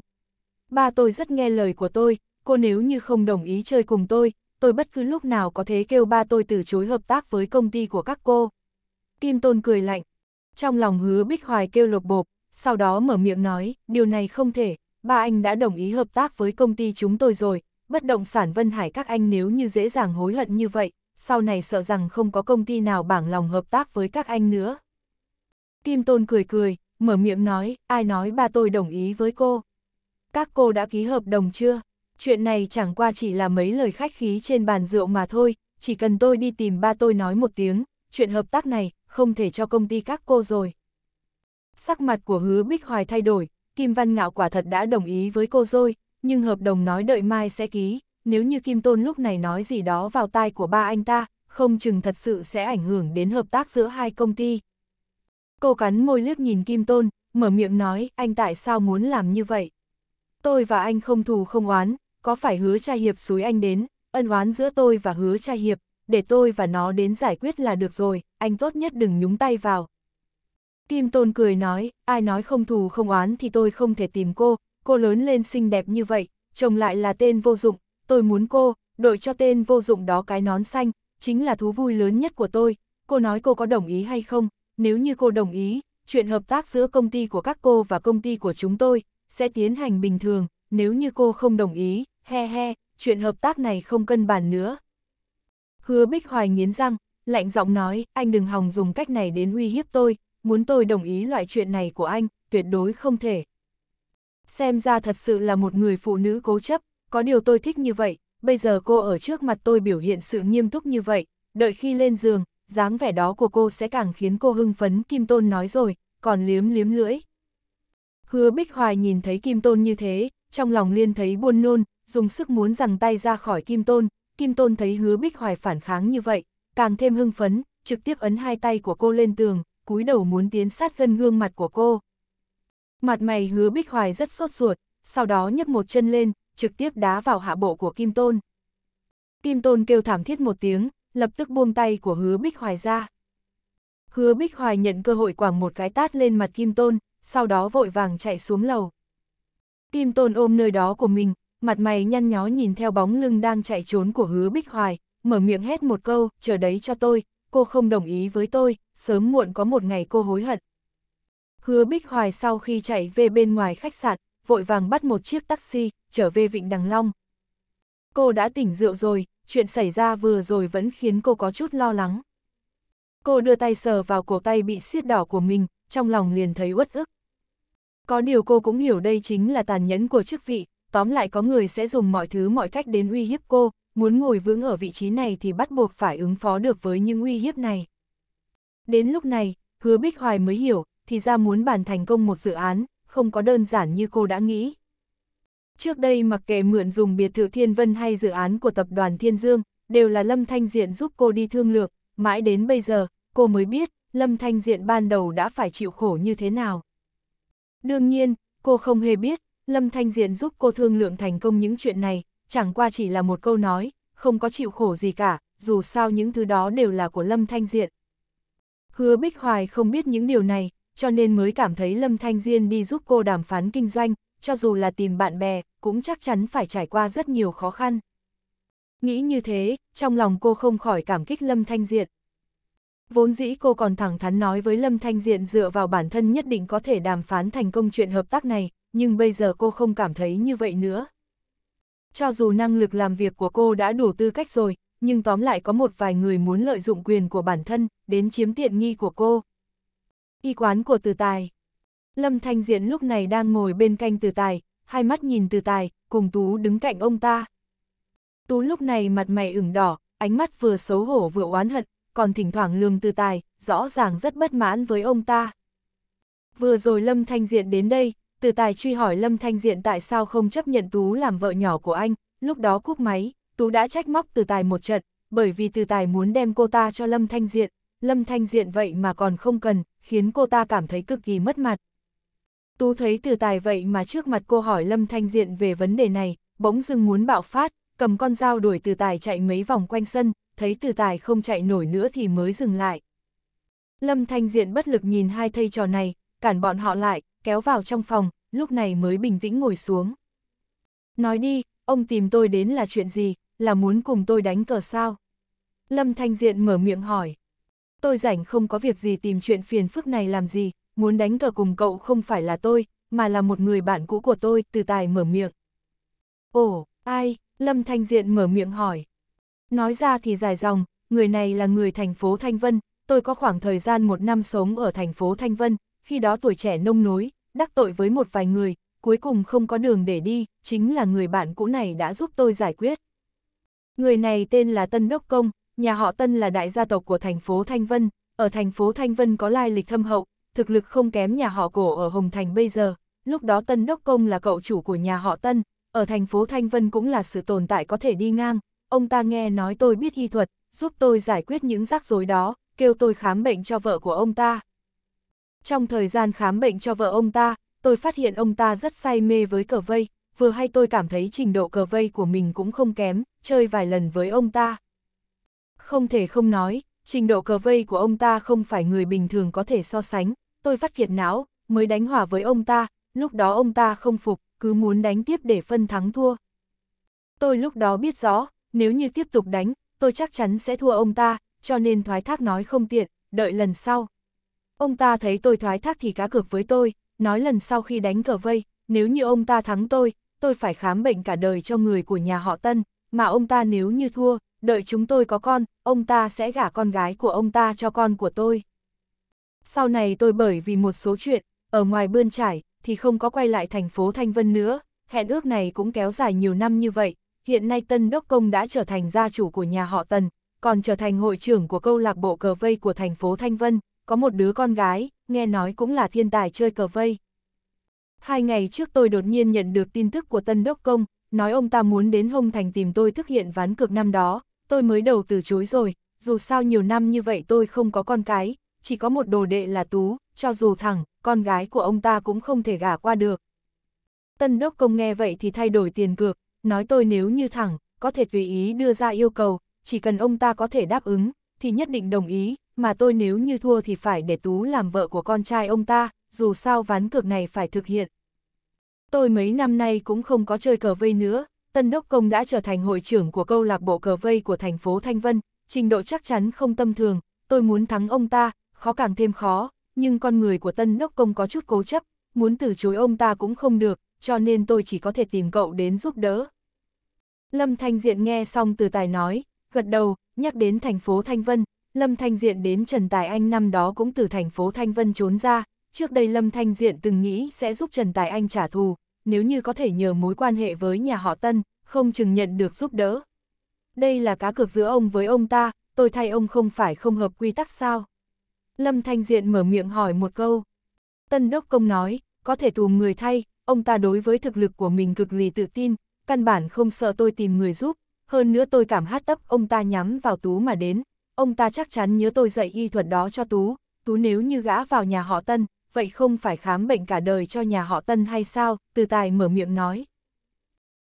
Ba tôi rất nghe lời của tôi, cô nếu như không đồng ý chơi cùng tôi, tôi bất cứ lúc nào có thể kêu ba tôi từ chối hợp tác với công ty của các cô. Kim Tôn cười lạnh. Trong lòng hứa Bích Hoài kêu lột bộp, sau đó mở miệng nói, điều này không thể, ba anh đã đồng ý hợp tác với công ty chúng tôi rồi, bất động sản Vân Hải các anh nếu như dễ dàng hối hận như vậy, sau này sợ rằng không có công ty nào bảng lòng hợp tác với các anh nữa. Kim Tôn cười cười, mở miệng nói, ai nói ba tôi đồng ý với cô. Các cô đã ký hợp đồng chưa? Chuyện này chẳng qua chỉ là mấy lời khách khí trên bàn rượu mà thôi, chỉ cần tôi đi tìm ba tôi nói một tiếng, chuyện hợp tác này không thể cho công ty các cô rồi. Sắc mặt của hứa Bích Hoài thay đổi, Kim Văn Ngạo quả thật đã đồng ý với cô rồi, nhưng hợp đồng nói đợi mai sẽ ký, nếu như Kim Tôn lúc này nói gì đó vào tai của ba anh ta, không chừng thật sự sẽ ảnh hưởng đến hợp tác giữa hai công ty. Cô cắn môi liếc nhìn Kim Tôn, mở miệng nói, anh tại sao muốn làm như vậy? Tôi và anh không thù không oán, có phải hứa trai hiệp suối anh đến, ân oán giữa tôi và hứa trai hiệp, để tôi và nó đến giải quyết là được rồi, anh tốt nhất đừng nhúng tay vào. Kim Tôn cười nói, ai nói không thù không oán thì tôi không thể tìm cô, cô lớn lên xinh đẹp như vậy, chồng lại là tên vô dụng, tôi muốn cô, đội cho tên vô dụng đó cái nón xanh, chính là thú vui lớn nhất của tôi, cô nói cô có đồng ý hay không, nếu như cô đồng ý, chuyện hợp tác giữa công ty của các cô và công ty của chúng tôi, sẽ tiến hành bình thường, nếu như cô không đồng ý, he he, chuyện hợp tác này không cân bản nữa. Hứa Bích Hoài nghiến răng, lạnh giọng nói, anh đừng hòng dùng cách này đến uy hiếp tôi, muốn tôi đồng ý loại chuyện này của anh, tuyệt đối không thể. Xem ra thật sự là một người phụ nữ cố chấp, có điều tôi thích như vậy, bây giờ cô ở trước mặt tôi biểu hiện sự nghiêm túc như vậy, đợi khi lên giường, dáng vẻ đó của cô sẽ càng khiến cô hưng phấn Kim Tôn nói rồi, còn liếm liếm lưỡi. Hứa Bích Hoài nhìn thấy Kim Tôn như thế, trong lòng liên thấy buồn nôn, dùng sức muốn giằng tay ra khỏi Kim Tôn, Kim Tôn thấy hứa Bích Hoài phản kháng như vậy, càng thêm hưng phấn, trực tiếp ấn hai tay của cô lên tường, cúi đầu muốn tiến sát gần gương mặt của cô. Mặt mày hứa Bích Hoài rất sốt ruột, sau đó nhấc một chân lên, trực tiếp đá vào hạ bộ của Kim Tôn. Kim Tôn kêu thảm thiết một tiếng, lập tức buông tay của hứa Bích Hoài ra. Hứa Bích Hoài nhận cơ hội quảng một cái tát lên mặt Kim Tôn, sau đó vội vàng chạy xuống lầu. Kim Tôn ôm nơi đó của mình, mặt mày nhăn nhó nhìn theo bóng lưng đang chạy trốn của hứa Bích Hoài, mở miệng hét một câu, chờ đấy cho tôi, cô không đồng ý với tôi, sớm muộn có một ngày cô hối hận. Hứa Bích Hoài sau khi chạy về bên ngoài khách sạn, vội vàng bắt một chiếc taxi, trở về Vịnh Đằng Long. Cô đã tỉnh rượu rồi, chuyện xảy ra vừa rồi vẫn khiến cô có chút lo lắng. Cô đưa tay sờ vào cổ tay bị siết đỏ của mình, trong lòng liền thấy uất ức. Có điều cô cũng hiểu đây chính là tàn nhẫn của chức vị, tóm lại có người sẽ dùng mọi thứ mọi cách đến uy hiếp cô, muốn ngồi vững ở vị trí này thì bắt buộc phải ứng phó được với những uy hiếp này. Đến lúc này, hứa Bích Hoài mới hiểu, thì ra muốn bàn thành công một dự án, không có đơn giản như cô đã nghĩ. Trước đây mặc kệ mượn dùng biệt thự Thiên Vân hay dự án của tập đoàn Thiên Dương, đều là Lâm Thanh Diện giúp cô đi thương lược, mãi đến bây giờ, cô mới biết Lâm Thanh Diện ban đầu đã phải chịu khổ như thế nào. Đương nhiên, cô không hề biết, Lâm Thanh Diện giúp cô thương lượng thành công những chuyện này, chẳng qua chỉ là một câu nói, không có chịu khổ gì cả, dù sao những thứ đó đều là của Lâm Thanh Diện. Hứa Bích Hoài không biết những điều này, cho nên mới cảm thấy Lâm Thanh Diên đi giúp cô đàm phán kinh doanh, cho dù là tìm bạn bè, cũng chắc chắn phải trải qua rất nhiều khó khăn. Nghĩ như thế, trong lòng cô không khỏi cảm kích Lâm Thanh Diện. Vốn dĩ cô còn thẳng thắn nói với Lâm Thanh Diện dựa vào bản thân nhất định có thể đàm phán thành công chuyện hợp tác này, nhưng bây giờ cô không cảm thấy như vậy nữa. Cho dù năng lực làm việc của cô đã đủ tư cách rồi, nhưng tóm lại có một vài người muốn lợi dụng quyền của bản thân, đến chiếm tiện nghi của cô. Y quán của Từ Tài. Lâm Thanh Diện lúc này đang ngồi bên cạnh Từ Tài, hai mắt nhìn Từ Tài, cùng Tú đứng cạnh ông ta. Tú lúc này mặt mày ửng đỏ, ánh mắt vừa xấu hổ vừa oán hận, còn thỉnh thoảng lườm Từ Tài, rõ ràng rất bất mãn với ông ta. Vừa rồi Lâm Thanh Diện đến đây, Từ Tài truy hỏi Lâm Thanh Diện tại sao không chấp nhận Tú làm vợ nhỏ của anh, lúc đó cúp máy, Tú đã trách móc Từ Tài một trận, bởi vì Từ Tài muốn đem cô ta cho Lâm Thanh Diện, Lâm Thanh Diện vậy mà còn không cần, khiến cô ta cảm thấy cực kỳ mất mặt. Tú thấy từ tài vậy mà trước mặt cô hỏi Lâm Thanh Diện về vấn đề này, bỗng dưng muốn bạo phát, cầm con dao đuổi từ tài chạy mấy vòng quanh sân, thấy từ tài không chạy nổi nữa thì mới dừng lại. Lâm Thanh Diện bất lực nhìn hai thầy trò này, cản bọn họ lại, kéo vào trong phòng, lúc này mới bình tĩnh ngồi xuống. Nói đi, ông tìm tôi đến là chuyện gì, là muốn cùng tôi đánh cờ sao? Lâm Thanh Diện mở miệng hỏi tôi rảnh không có việc gì tìm chuyện phiền phức này làm gì, muốn đánh cờ cùng cậu không phải là tôi, mà là một người bạn cũ của tôi, từ tài mở miệng. Ồ, ai? Lâm Thanh Diện mở miệng hỏi. Nói ra thì dài dòng, người này là người thành phố Thanh Vân, tôi có khoảng thời gian một năm sống ở thành phố Thanh Vân, khi đó tuổi trẻ nông nối, đắc tội với một vài người, cuối cùng không có đường để đi, chính là người bạn cũ này đã giúp tôi giải quyết. Người này tên là Tân Đốc Công, nhà họ Tân là đại gia tộc của thành phố Thanh Vân, ở thành phố Thanh Vân có lai lịch thâm hậu, thực lực không kém nhà họ cổ ở Hồng Thành bây giờ, lúc đó Tân Đốc Công là cậu chủ của nhà họ Tân, ở thành phố Thanh Vân cũng là sự tồn tại có thể đi ngang, ông ta nghe nói tôi biết y thuật, giúp tôi giải quyết những rắc rối đó, kêu tôi khám bệnh cho vợ của ông ta. Trong thời gian khám bệnh cho vợ ông ta, tôi phát hiện ông ta rất say mê với cờ vây, vừa hay tôi cảm thấy trình độ cờ vây của mình cũng không kém, chơi vài lần với ông ta. Không thể không nói, trình độ cờ vây của ông ta không phải người bình thường có thể so sánh, tôi phát kiệt não, mới đánh hỏa với ông ta, lúc đó ông ta không phục, cứ muốn đánh tiếp để phân thắng thua. Tôi lúc đó biết rõ, nếu như tiếp tục đánh, tôi chắc chắn sẽ thua ông ta, cho nên thoái thác nói không tiện, đợi lần sau. Ông ta thấy tôi thoái thác thì cá cược với tôi, nói lần sau khi đánh cờ vây, nếu như ông ta thắng tôi, tôi phải khám bệnh cả đời cho người của nhà họ Tân, mà ông ta nếu như thua, đợi chúng tôi có con, ông ta sẽ gả con gái của ông ta cho con của tôi. Sau này tôi bởi vì một số chuyện, ở ngoài bươn trải, thì không có quay lại thành phố Thanh Vân nữa, hẹn ước này cũng kéo dài nhiều năm như vậy, hiện nay Tân Đốc Công đã trở thành gia chủ của nhà họ Tần, còn trở thành hội trưởng của câu lạc bộ cờ vây của thành phố Thanh Vân, có một đứa con gái, nghe nói cũng là thiên tài chơi cờ vây. Hai ngày trước tôi đột nhiên nhận được tin tức của Tân Đốc Công, nói ông ta muốn đến Hông Thành tìm tôi thực hiện ván cược năm đó, tôi mới đầu từ chối rồi, dù sao nhiều năm như vậy tôi không có con cái, chỉ có một đồ đệ là Tú, cho dù thẳng, con gái của ông ta cũng không thể gả qua được. Tân đốc công nghe vậy thì thay đổi tiền cược, nói tôi nếu như thẳng, có thể tùy ý đưa ra yêu cầu, chỉ cần ông ta có thể đáp ứng, thì nhất định đồng ý, mà tôi nếu như thua thì phải để Tú làm vợ của con trai ông ta, dù sao ván cược này phải thực hiện. Tôi mấy năm nay cũng không có chơi cờ vây nữa, Tân Đốc Công đã trở thành hội trưởng của câu lạc bộ cờ vây của thành phố Thanh Vân, trình độ chắc chắn không tâm thường, tôi muốn thắng ông ta, khó càng thêm khó, nhưng con người của Tân Đốc Công có chút cố chấp, muốn từ chối ông ta cũng không được, cho nên tôi chỉ có thể tìm cậu đến giúp đỡ. Lâm Thanh Diện nghe xong từ tài nói, gật đầu, nhắc đến thành phố Thanh Vân, Lâm Thanh Diện đến Trần Tài Anh năm đó cũng từ thành phố Thanh Vân trốn ra, trước đây Lâm Thanh Diện từng nghĩ sẽ giúp Trần Tài Anh trả thù, nếu như có thể nhờ mối quan hệ với nhà họ Tân, không chừng nhận được giúp đỡ. Đây là cá cược giữa ông với ông ta, tôi thay ông không phải không hợp quy tắc sao? Lâm Thanh Diện mở miệng hỏi một câu. Tân Đốc Công nói, có thể tù người thay, ông ta đối với thực lực của mình cực lì tự tin, căn bản không sợ tôi tìm người giúp, hơn nữa tôi cảm hát tấp ông ta nhắm vào Tú mà đến, ông ta chắc chắn nhớ tôi dạy y thuật đó cho Tú, Tú nếu như gã vào nhà họ Tân, vậy không phải khám bệnh cả đời cho nhà họ Tân hay sao, từ tài mở miệng nói.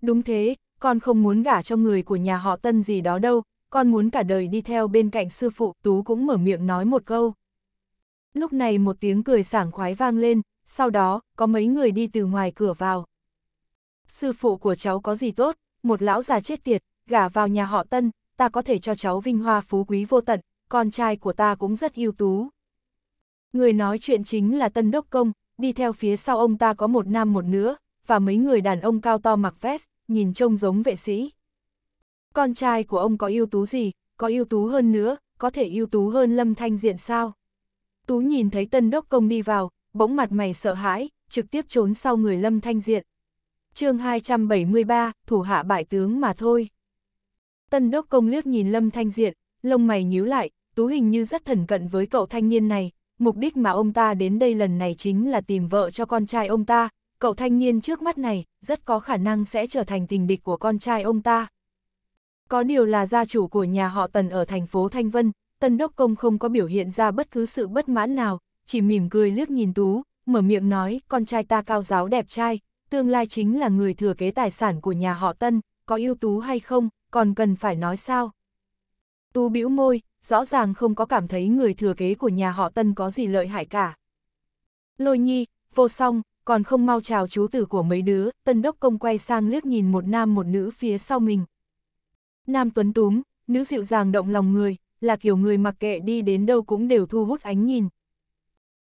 Đúng thế, con không muốn gả cho người của nhà họ Tân gì đó đâu, con muốn cả đời đi theo bên cạnh sư phụ, Tú cũng mở miệng nói một câu. Lúc này một tiếng cười sảng khoái vang lên, sau đó, có mấy người đi từ ngoài cửa vào. Sư phụ của cháu có gì tốt, một lão già chết tiệt, gả vào nhà họ Tân, ta có thể cho cháu vinh hoa phú quý vô tận, con trai của ta cũng rất ưu tú. Người nói chuyện chính là Tân Đốc Công, đi theo phía sau ông ta có một nam một nữ, và mấy người đàn ông cao to mặc vest, nhìn trông giống vệ sĩ. Con trai của ông có ưu tú gì, có ưu tú hơn nữa, có thể ưu tú hơn Lâm Thanh Diện sao? Tú nhìn thấy Tân Đốc Công đi vào, bỗng mặt mày sợ hãi, trực tiếp trốn sau người Lâm Thanh Diện. chương 273, thủ hạ bại tướng mà thôi. Tân Đốc Công liếc nhìn Lâm Thanh Diện, lông mày nhíu lại, Tú hình như rất thần cận với cậu thanh niên này, mục đích mà ông ta đến đây lần này chính là tìm vợ cho con trai ông ta, cậu thanh niên trước mắt này rất có khả năng sẽ trở thành tình địch của con trai ông ta. Có điều là gia chủ của nhà họ Tần ở thành phố Thanh Vân, Tân Đốc Công không có biểu hiện ra bất cứ sự bất mãn nào, chỉ mỉm cười liếc nhìn Tú, mở miệng nói con trai ta cao giáo đẹp trai, tương lai chính là người thừa kế tài sản của nhà họ Tân, có yêu Tú hay không, còn cần phải nói sao. Tú bĩu môi, rõ ràng không có cảm thấy người thừa kế của nhà họ Tân có gì lợi hại cả. Lôi nhi, vô song, còn không mau chào chú tử của mấy đứa, Tân Đốc Công quay sang liếc nhìn một nam một nữ phía sau mình. Nam tuấn túm, nữ dịu dàng động lòng người, là kiểu người mặc kệ đi đến đâu cũng đều thu hút ánh nhìn.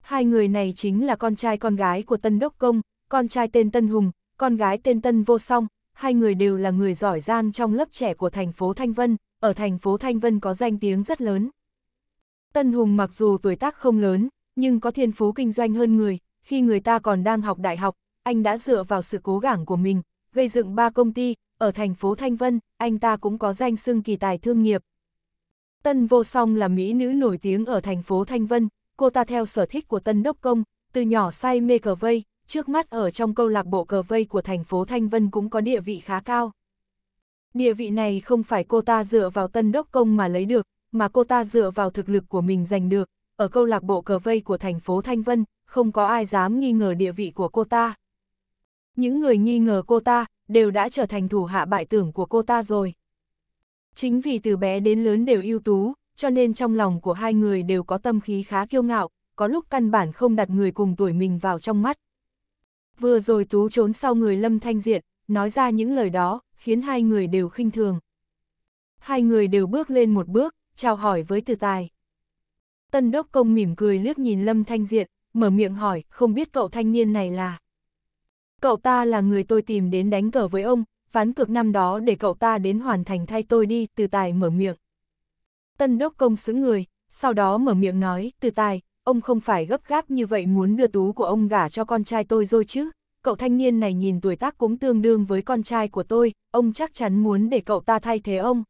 Hai người này chính là con trai con gái của Tân Đốc Công, con trai tên Tân Hùng, con gái tên Tân Vô Song, hai người đều là người giỏi giang trong lớp trẻ của thành phố Thanh Vân, ở thành phố Thanh Vân có danh tiếng rất lớn. Tân Hùng mặc dù tuổi tác không lớn, nhưng có thiên phú kinh doanh hơn người, khi người ta còn đang học đại học, anh đã dựa vào sự cố gắng của mình, gây dựng ba công ty, ở thành phố Thanh Vân, anh ta cũng có danh xưng kỳ tài thương nghiệp. Tân Vô Song là mỹ nữ nổi tiếng ở thành phố Thanh Vân, cô ta theo sở thích của Tân Đốc Công, từ nhỏ say mê cờ vây, trước mắt ở trong câu lạc bộ cờ vây của thành phố Thanh Vân cũng có địa vị khá cao. Địa vị này không phải cô ta dựa vào tân đốc công mà lấy được, mà cô ta dựa vào thực lực của mình giành được. Ở câu lạc bộ cờ vây của thành phố Thanh Vân, không có ai dám nghi ngờ địa vị của cô ta. Những người nghi ngờ cô ta, đều đã trở thành thủ hạ bại tưởng của cô ta rồi. Chính vì từ bé đến lớn đều ưu tú, cho nên trong lòng của hai người đều có tâm khí khá kiêu ngạo, có lúc căn bản không đặt người cùng tuổi mình vào trong mắt. Vừa rồi Tú trốn sau người Lâm Thanh Diện, nói ra những lời đó, khiến hai người đều khinh thường. Hai người đều bước lên một bước, chào hỏi với từ tài. Tân đốc công mỉm cười liếc nhìn Lâm Thanh Diện, mở miệng hỏi, không biết cậu thanh niên này là... Cậu ta là người tôi tìm đến đánh cờ với ông, phán cược năm đó để cậu ta đến hoàn thành thay tôi đi, từ tài mở miệng. Tân đốc công xứng người, sau đó mở miệng nói, từ tài, ông không phải gấp gáp như vậy muốn đưa tú của ông gả cho con trai tôi rồi chứ, cậu thanh niên này nhìn tuổi tác cũng tương đương với con trai của tôi, ông chắc chắn muốn để cậu ta thay thế ông.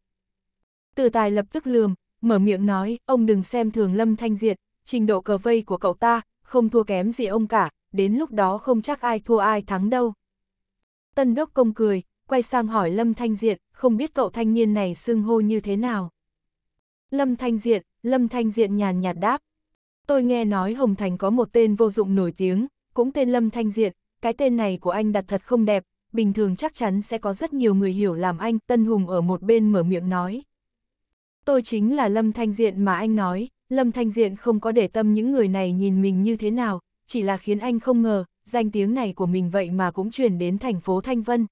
Từ tài lập tức lườm, mở miệng nói, ông đừng xem thường lâm thanh diệt, trình độ cờ vây của cậu ta, không thua kém gì ông cả, đến lúc đó không chắc ai thua ai thắng đâu. Tân đốc công cười, quay sang hỏi lâm thanh diệt, không biết cậu thanh niên này xưng hô như thế nào. Lâm thanh diệt, lâm thanh Diện nhàn nhạt đáp. Tôi nghe nói Hồng Thành có một tên vô dụng nổi tiếng, cũng tên Lâm Thanh Diện cái tên này của anh đặt thật không đẹp, bình thường chắc chắn sẽ có rất nhiều người hiểu làm anh, Tân Hùng ở một bên mở miệng nói. Tôi chính là Lâm Thanh Diện mà anh nói, Lâm Thanh Diện không có để tâm những người này nhìn mình như thế nào, chỉ là khiến anh không ngờ, danh tiếng này của mình vậy mà cũng truyền đến thành phố Thanh Vân.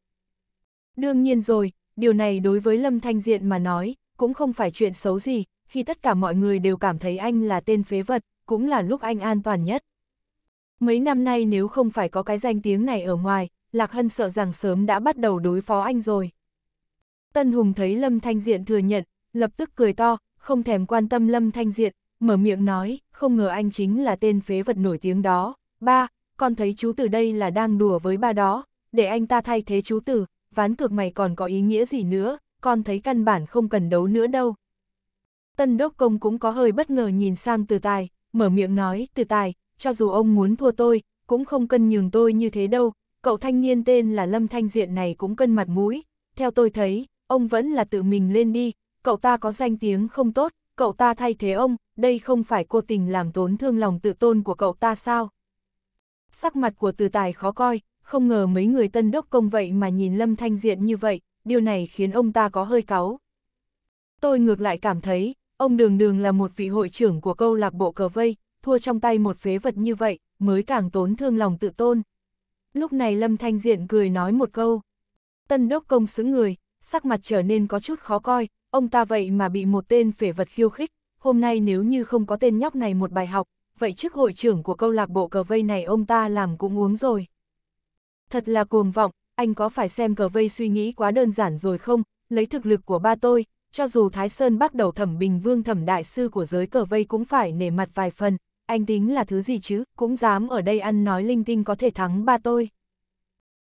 Đương nhiên rồi, điều này đối với Lâm Thanh Diện mà nói, cũng không phải chuyện xấu gì, khi tất cả mọi người đều cảm thấy anh là tên phế vật, cũng là lúc anh an toàn nhất. Mấy năm nay nếu không phải có cái danh tiếng này ở ngoài, Lạc Hân sợ rằng sớm đã bắt đầu đối phó anh rồi. Tân Hùng thấy Lâm Thanh Diện thừa nhận, lập tức cười to, không thèm quan tâm Lâm Thanh Diện, mở miệng nói, không ngờ anh chính là tên phế vật nổi tiếng đó. Ba, con thấy chú từ đây là đang đùa với ba đó, để anh ta thay thế chú từ ván cược mày còn có ý nghĩa gì nữa, con thấy căn bản không cần đấu nữa đâu. Tân Đốc Công cũng có hơi bất ngờ nhìn sang từ tài, mở miệng nói, từ tài, cho dù ông muốn thua tôi, cũng không cân nhường tôi như thế đâu, cậu thanh niên tên là Lâm Thanh Diện này cũng cân mặt mũi, theo tôi thấy, ông vẫn là tự mình lên đi, cậu ta có danh tiếng không tốt, cậu ta thay thế ông, đây không phải cô tình làm tốn thương lòng tự tôn của cậu ta sao? Sắc mặt của từ tài khó coi, không ngờ mấy người tân đốc công vậy mà nhìn Lâm Thanh Diện như vậy, điều này khiến ông ta có hơi cáu. Tôi ngược lại cảm thấy, ông đường đường là một vị hội trưởng của câu lạc bộ cờ vây, thua trong tay một phế vật như vậy, mới càng tốn thương lòng tự tôn. Lúc này Lâm Thanh Diện cười nói một câu. Tân đốc công xứng người, sắc mặt trở nên có chút khó coi, ông ta vậy mà bị một tên phế vật khiêu khích, hôm nay nếu như không có tên nhóc này một bài học, vậy chức hội trưởng của câu lạc bộ cờ vây này ông ta làm cũng uống rồi. Thật là cuồng vọng, anh có phải xem cờ vây suy nghĩ quá đơn giản rồi không, lấy thực lực của ba tôi, cho dù Thái Sơn bắt đầu thẩm bình vương thẩm đại sư của giới cờ vây cũng phải nể mặt vài phần, anh tính là thứ gì chứ, cũng dám ở đây ăn nói linh tinh có thể thắng ba tôi.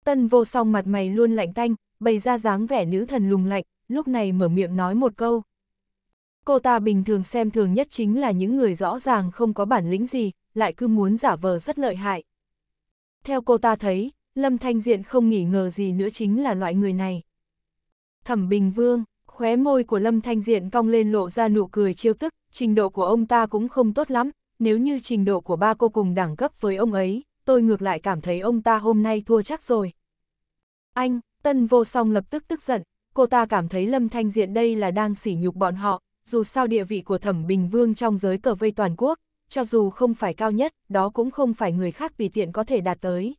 Tân vô song mặt mày luôn lạnh tanh, bày ra dáng vẻ nữ thần lùng lạnh, lúc này mở miệng nói một câu. Cô ta bình thường xem thường nhất chính là những người rõ ràng không có bản lĩnh gì, lại cứ muốn giả vờ rất lợi hại. Theo cô ta thấy, Lâm Thanh Diện không nghỉ ngờ gì nữa chính là loại người này. Thẩm Bình Vương, khóe môi của Lâm Thanh Diện cong lên lộ ra nụ cười chiêu tức, trình độ của ông ta cũng không tốt lắm, nếu như trình độ của ba cô cùng đẳng cấp với ông ấy, tôi ngược lại cảm thấy ông ta hôm nay thua chắc rồi. Anh, Tân vô song lập tức tức giận, cô ta cảm thấy Lâm Thanh Diện đây là đang sỉ nhục bọn họ, dù sao địa vị của Thẩm Bình Vương trong giới cờ vây toàn quốc, cho dù không phải cao nhất, đó cũng không phải người khác vì tiện có thể đạt tới.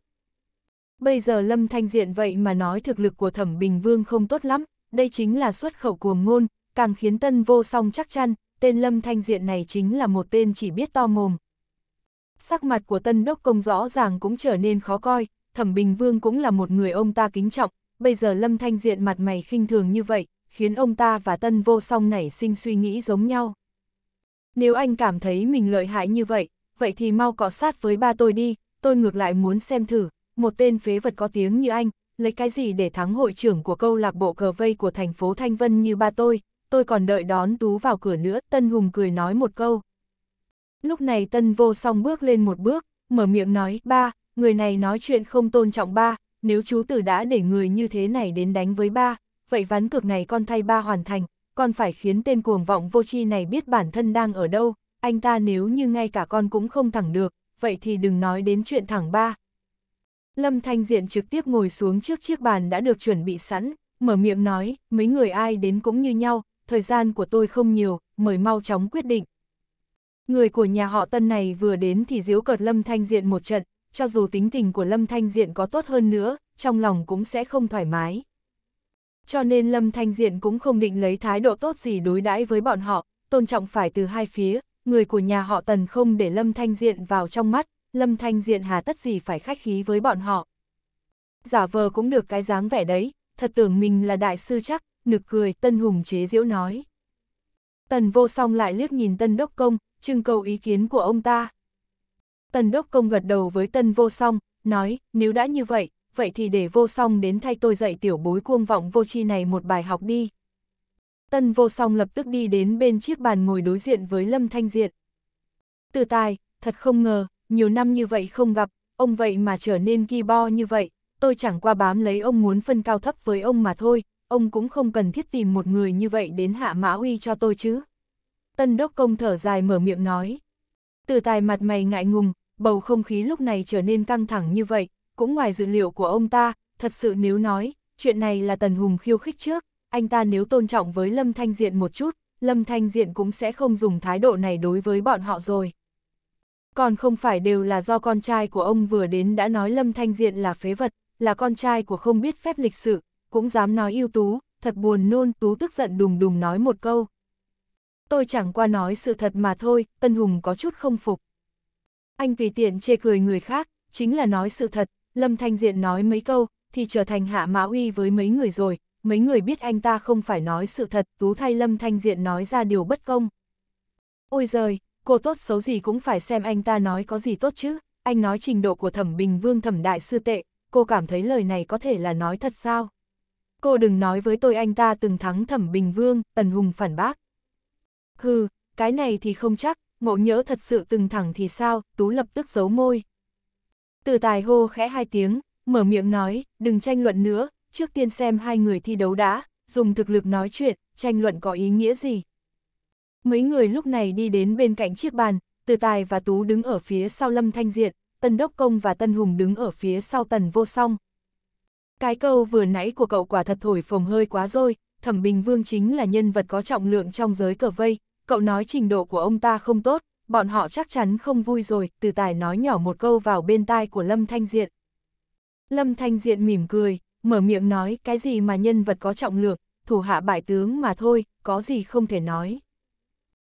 Bây giờ Lâm Thanh Diện vậy mà nói thực lực của Thẩm Bình Vương không tốt lắm, đây chính là xuất khẩu cuồng ngôn, càng khiến Tân vô song chắc chắn, tên Lâm Thanh Diện này chính là một tên chỉ biết to mồm. Sắc mặt của tân đốc công rõ ràng cũng trở nên khó coi, Thẩm Bình Vương cũng là một người ông ta kính trọng, bây giờ Lâm Thanh Diện mặt mày khinh thường như vậy, khiến ông ta và tân vô song nảy sinh suy nghĩ giống nhau. Nếu anh cảm thấy mình lợi hại như vậy, vậy thì mau cọ sát với ba tôi đi, tôi ngược lại muốn xem thử, một tên phế vật có tiếng như anh, lấy cái gì để thắng hội trưởng của câu lạc bộ cờ vây của thành phố Thanh Vân như ba tôi, tôi còn đợi đón Tú vào cửa nữa, Tân Hùng cười nói một câu. Lúc này Tân vô song bước lên một bước, mở miệng nói, ba, người này nói chuyện không tôn trọng ba, nếu chú tử đã để người như thế này đến đánh với ba, vậy ván cược này con thay ba hoàn thành, con phải khiến tên cuồng vọng vô tri này biết bản thân đang ở đâu, anh ta nếu như ngay cả con cũng không thẳng được, vậy thì đừng nói đến chuyện thẳng ba. Lâm Thanh Diện trực tiếp ngồi xuống trước chiếc bàn đã được chuẩn bị sẵn, mở miệng nói, mấy người ai đến cũng như nhau, thời gian của tôi không nhiều, mời mau chóng quyết định. Người của nhà họ tân này vừa đến thì diếu cợt Lâm Thanh Diện một trận, cho dù tính tình của Lâm Thanh Diện có tốt hơn nữa, trong lòng cũng sẽ không thoải mái. Cho nên Lâm Thanh Diện cũng không định lấy thái độ tốt gì đối đãi với bọn họ, tôn trọng phải từ hai phía, người của nhà họ Tần không để Lâm Thanh Diện vào trong mắt, Lâm Thanh Diện hà tất gì phải khách khí với bọn họ. Giả vờ cũng được cái dáng vẻ đấy, thật tưởng mình là đại sư chắc, nực cười, Tân Hùng chế diễu nói. Tần vô song lại liếc nhìn Tân Đốc Công, trưng cầu ý kiến của ông ta. Tần Đốc Công gật đầu với Tân vô song, nói, nếu đã như vậy, vậy thì để vô song đến thay tôi dạy tiểu bối cuông vọng vô chi này một bài học đi. Tân vô song lập tức đi đến bên chiếc bàn ngồi đối diện với Lâm Thanh Diện. Từ tài, thật không ngờ, nhiều năm như vậy không gặp, ông vậy mà trở nên ghi bo như vậy, tôi chẳng qua bám lấy ông muốn phân cao thấp với ông mà thôi, ông cũng không cần thiết tìm một người như vậy đến hạ mã uy cho tôi chứ. Tân đốc công thở dài mở miệng nói. Từ tài mặt mày ngại ngùng, bầu không khí lúc này trở nên căng thẳng như vậy, cũng ngoài dự liệu của ông ta, thật sự nếu nói, chuyện này là Tần Hùng khiêu khích trước, anh ta nếu tôn trọng với Lâm Thanh Diện một chút, Lâm Thanh Diện cũng sẽ không dùng thái độ này đối với bọn họ rồi. Còn không phải đều là do con trai của ông vừa đến đã nói Lâm Thanh Diện là phế vật, là con trai của không biết phép lịch sử, cũng dám nói yêu Tú, thật buồn nôn Tú tức giận đùng đùng nói một câu. Tôi chẳng qua nói sự thật mà thôi, Tân Hùng có chút không phục. Anh vì tiện chê cười người khác, chính là nói sự thật, Lâm Thanh Diện nói mấy câu, thì trở thành hạ mã uy với mấy người rồi, mấy người biết anh ta không phải nói sự thật, Tú thay Lâm Thanh Diện nói ra điều bất công. Ôi giời, cô tốt xấu gì cũng phải xem anh ta nói có gì tốt chứ, anh nói trình độ của thẩm bình vương thẩm đại sư tệ, cô cảm thấy lời này có thể là nói thật sao? Cô đừng nói với tôi anh ta từng thắng thẩm bình vương, Tần Hùng phản bác. Hừ, cái này thì không chắc, ngộ nhớ thật sự từng thẳng thì sao, Tú lập tức giấu môi. Từ tài hô khẽ hai tiếng, mở miệng nói, đừng tranh luận nữa, trước tiên xem hai người thi đấu đã, dùng thực lực nói chuyện, tranh luận có ý nghĩa gì. Mấy người lúc này đi đến bên cạnh chiếc bàn, từ tài và Tú đứng ở phía sau Lâm Thanh Diện, Tân Đốc Công và Tân Hùng đứng ở phía sau Tần Vô Song. Cái câu vừa nãy của cậu quả thật thổi phồng hơi quá rồi, Thẩm Bình Vương chính là nhân vật có trọng lượng trong giới cờ vây, cậu nói trình độ của ông ta không tốt, bọn họ chắc chắn không vui rồi, từ tài nói nhỏ một câu vào bên tai của Lâm Thanh Diện. Lâm Thanh Diện mỉm cười, mở miệng nói cái gì mà nhân vật có trọng lượng, thủ hạ bại tướng mà thôi, có gì không thể nói.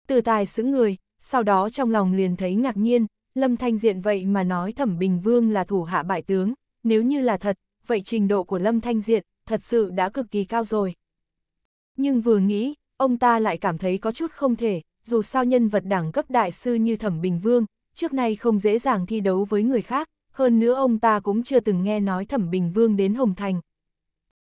Từ tài xứng người, sau đó trong lòng liền thấy ngạc nhiên, Lâm Thanh Diện vậy mà nói Thẩm Bình Vương là thủ hạ bại tướng, nếu như là thật, vậy trình độ của Lâm Thanh Diện thật sự đã cực kỳ cao rồi. Nhưng vừa nghĩ, ông ta lại cảm thấy có chút không thể, dù sao nhân vật đẳng cấp đại sư như Thẩm Bình Vương, trước nay không dễ dàng thi đấu với người khác, hơn nữa ông ta cũng chưa từng nghe nói Thẩm Bình Vương đến Hồng Thành.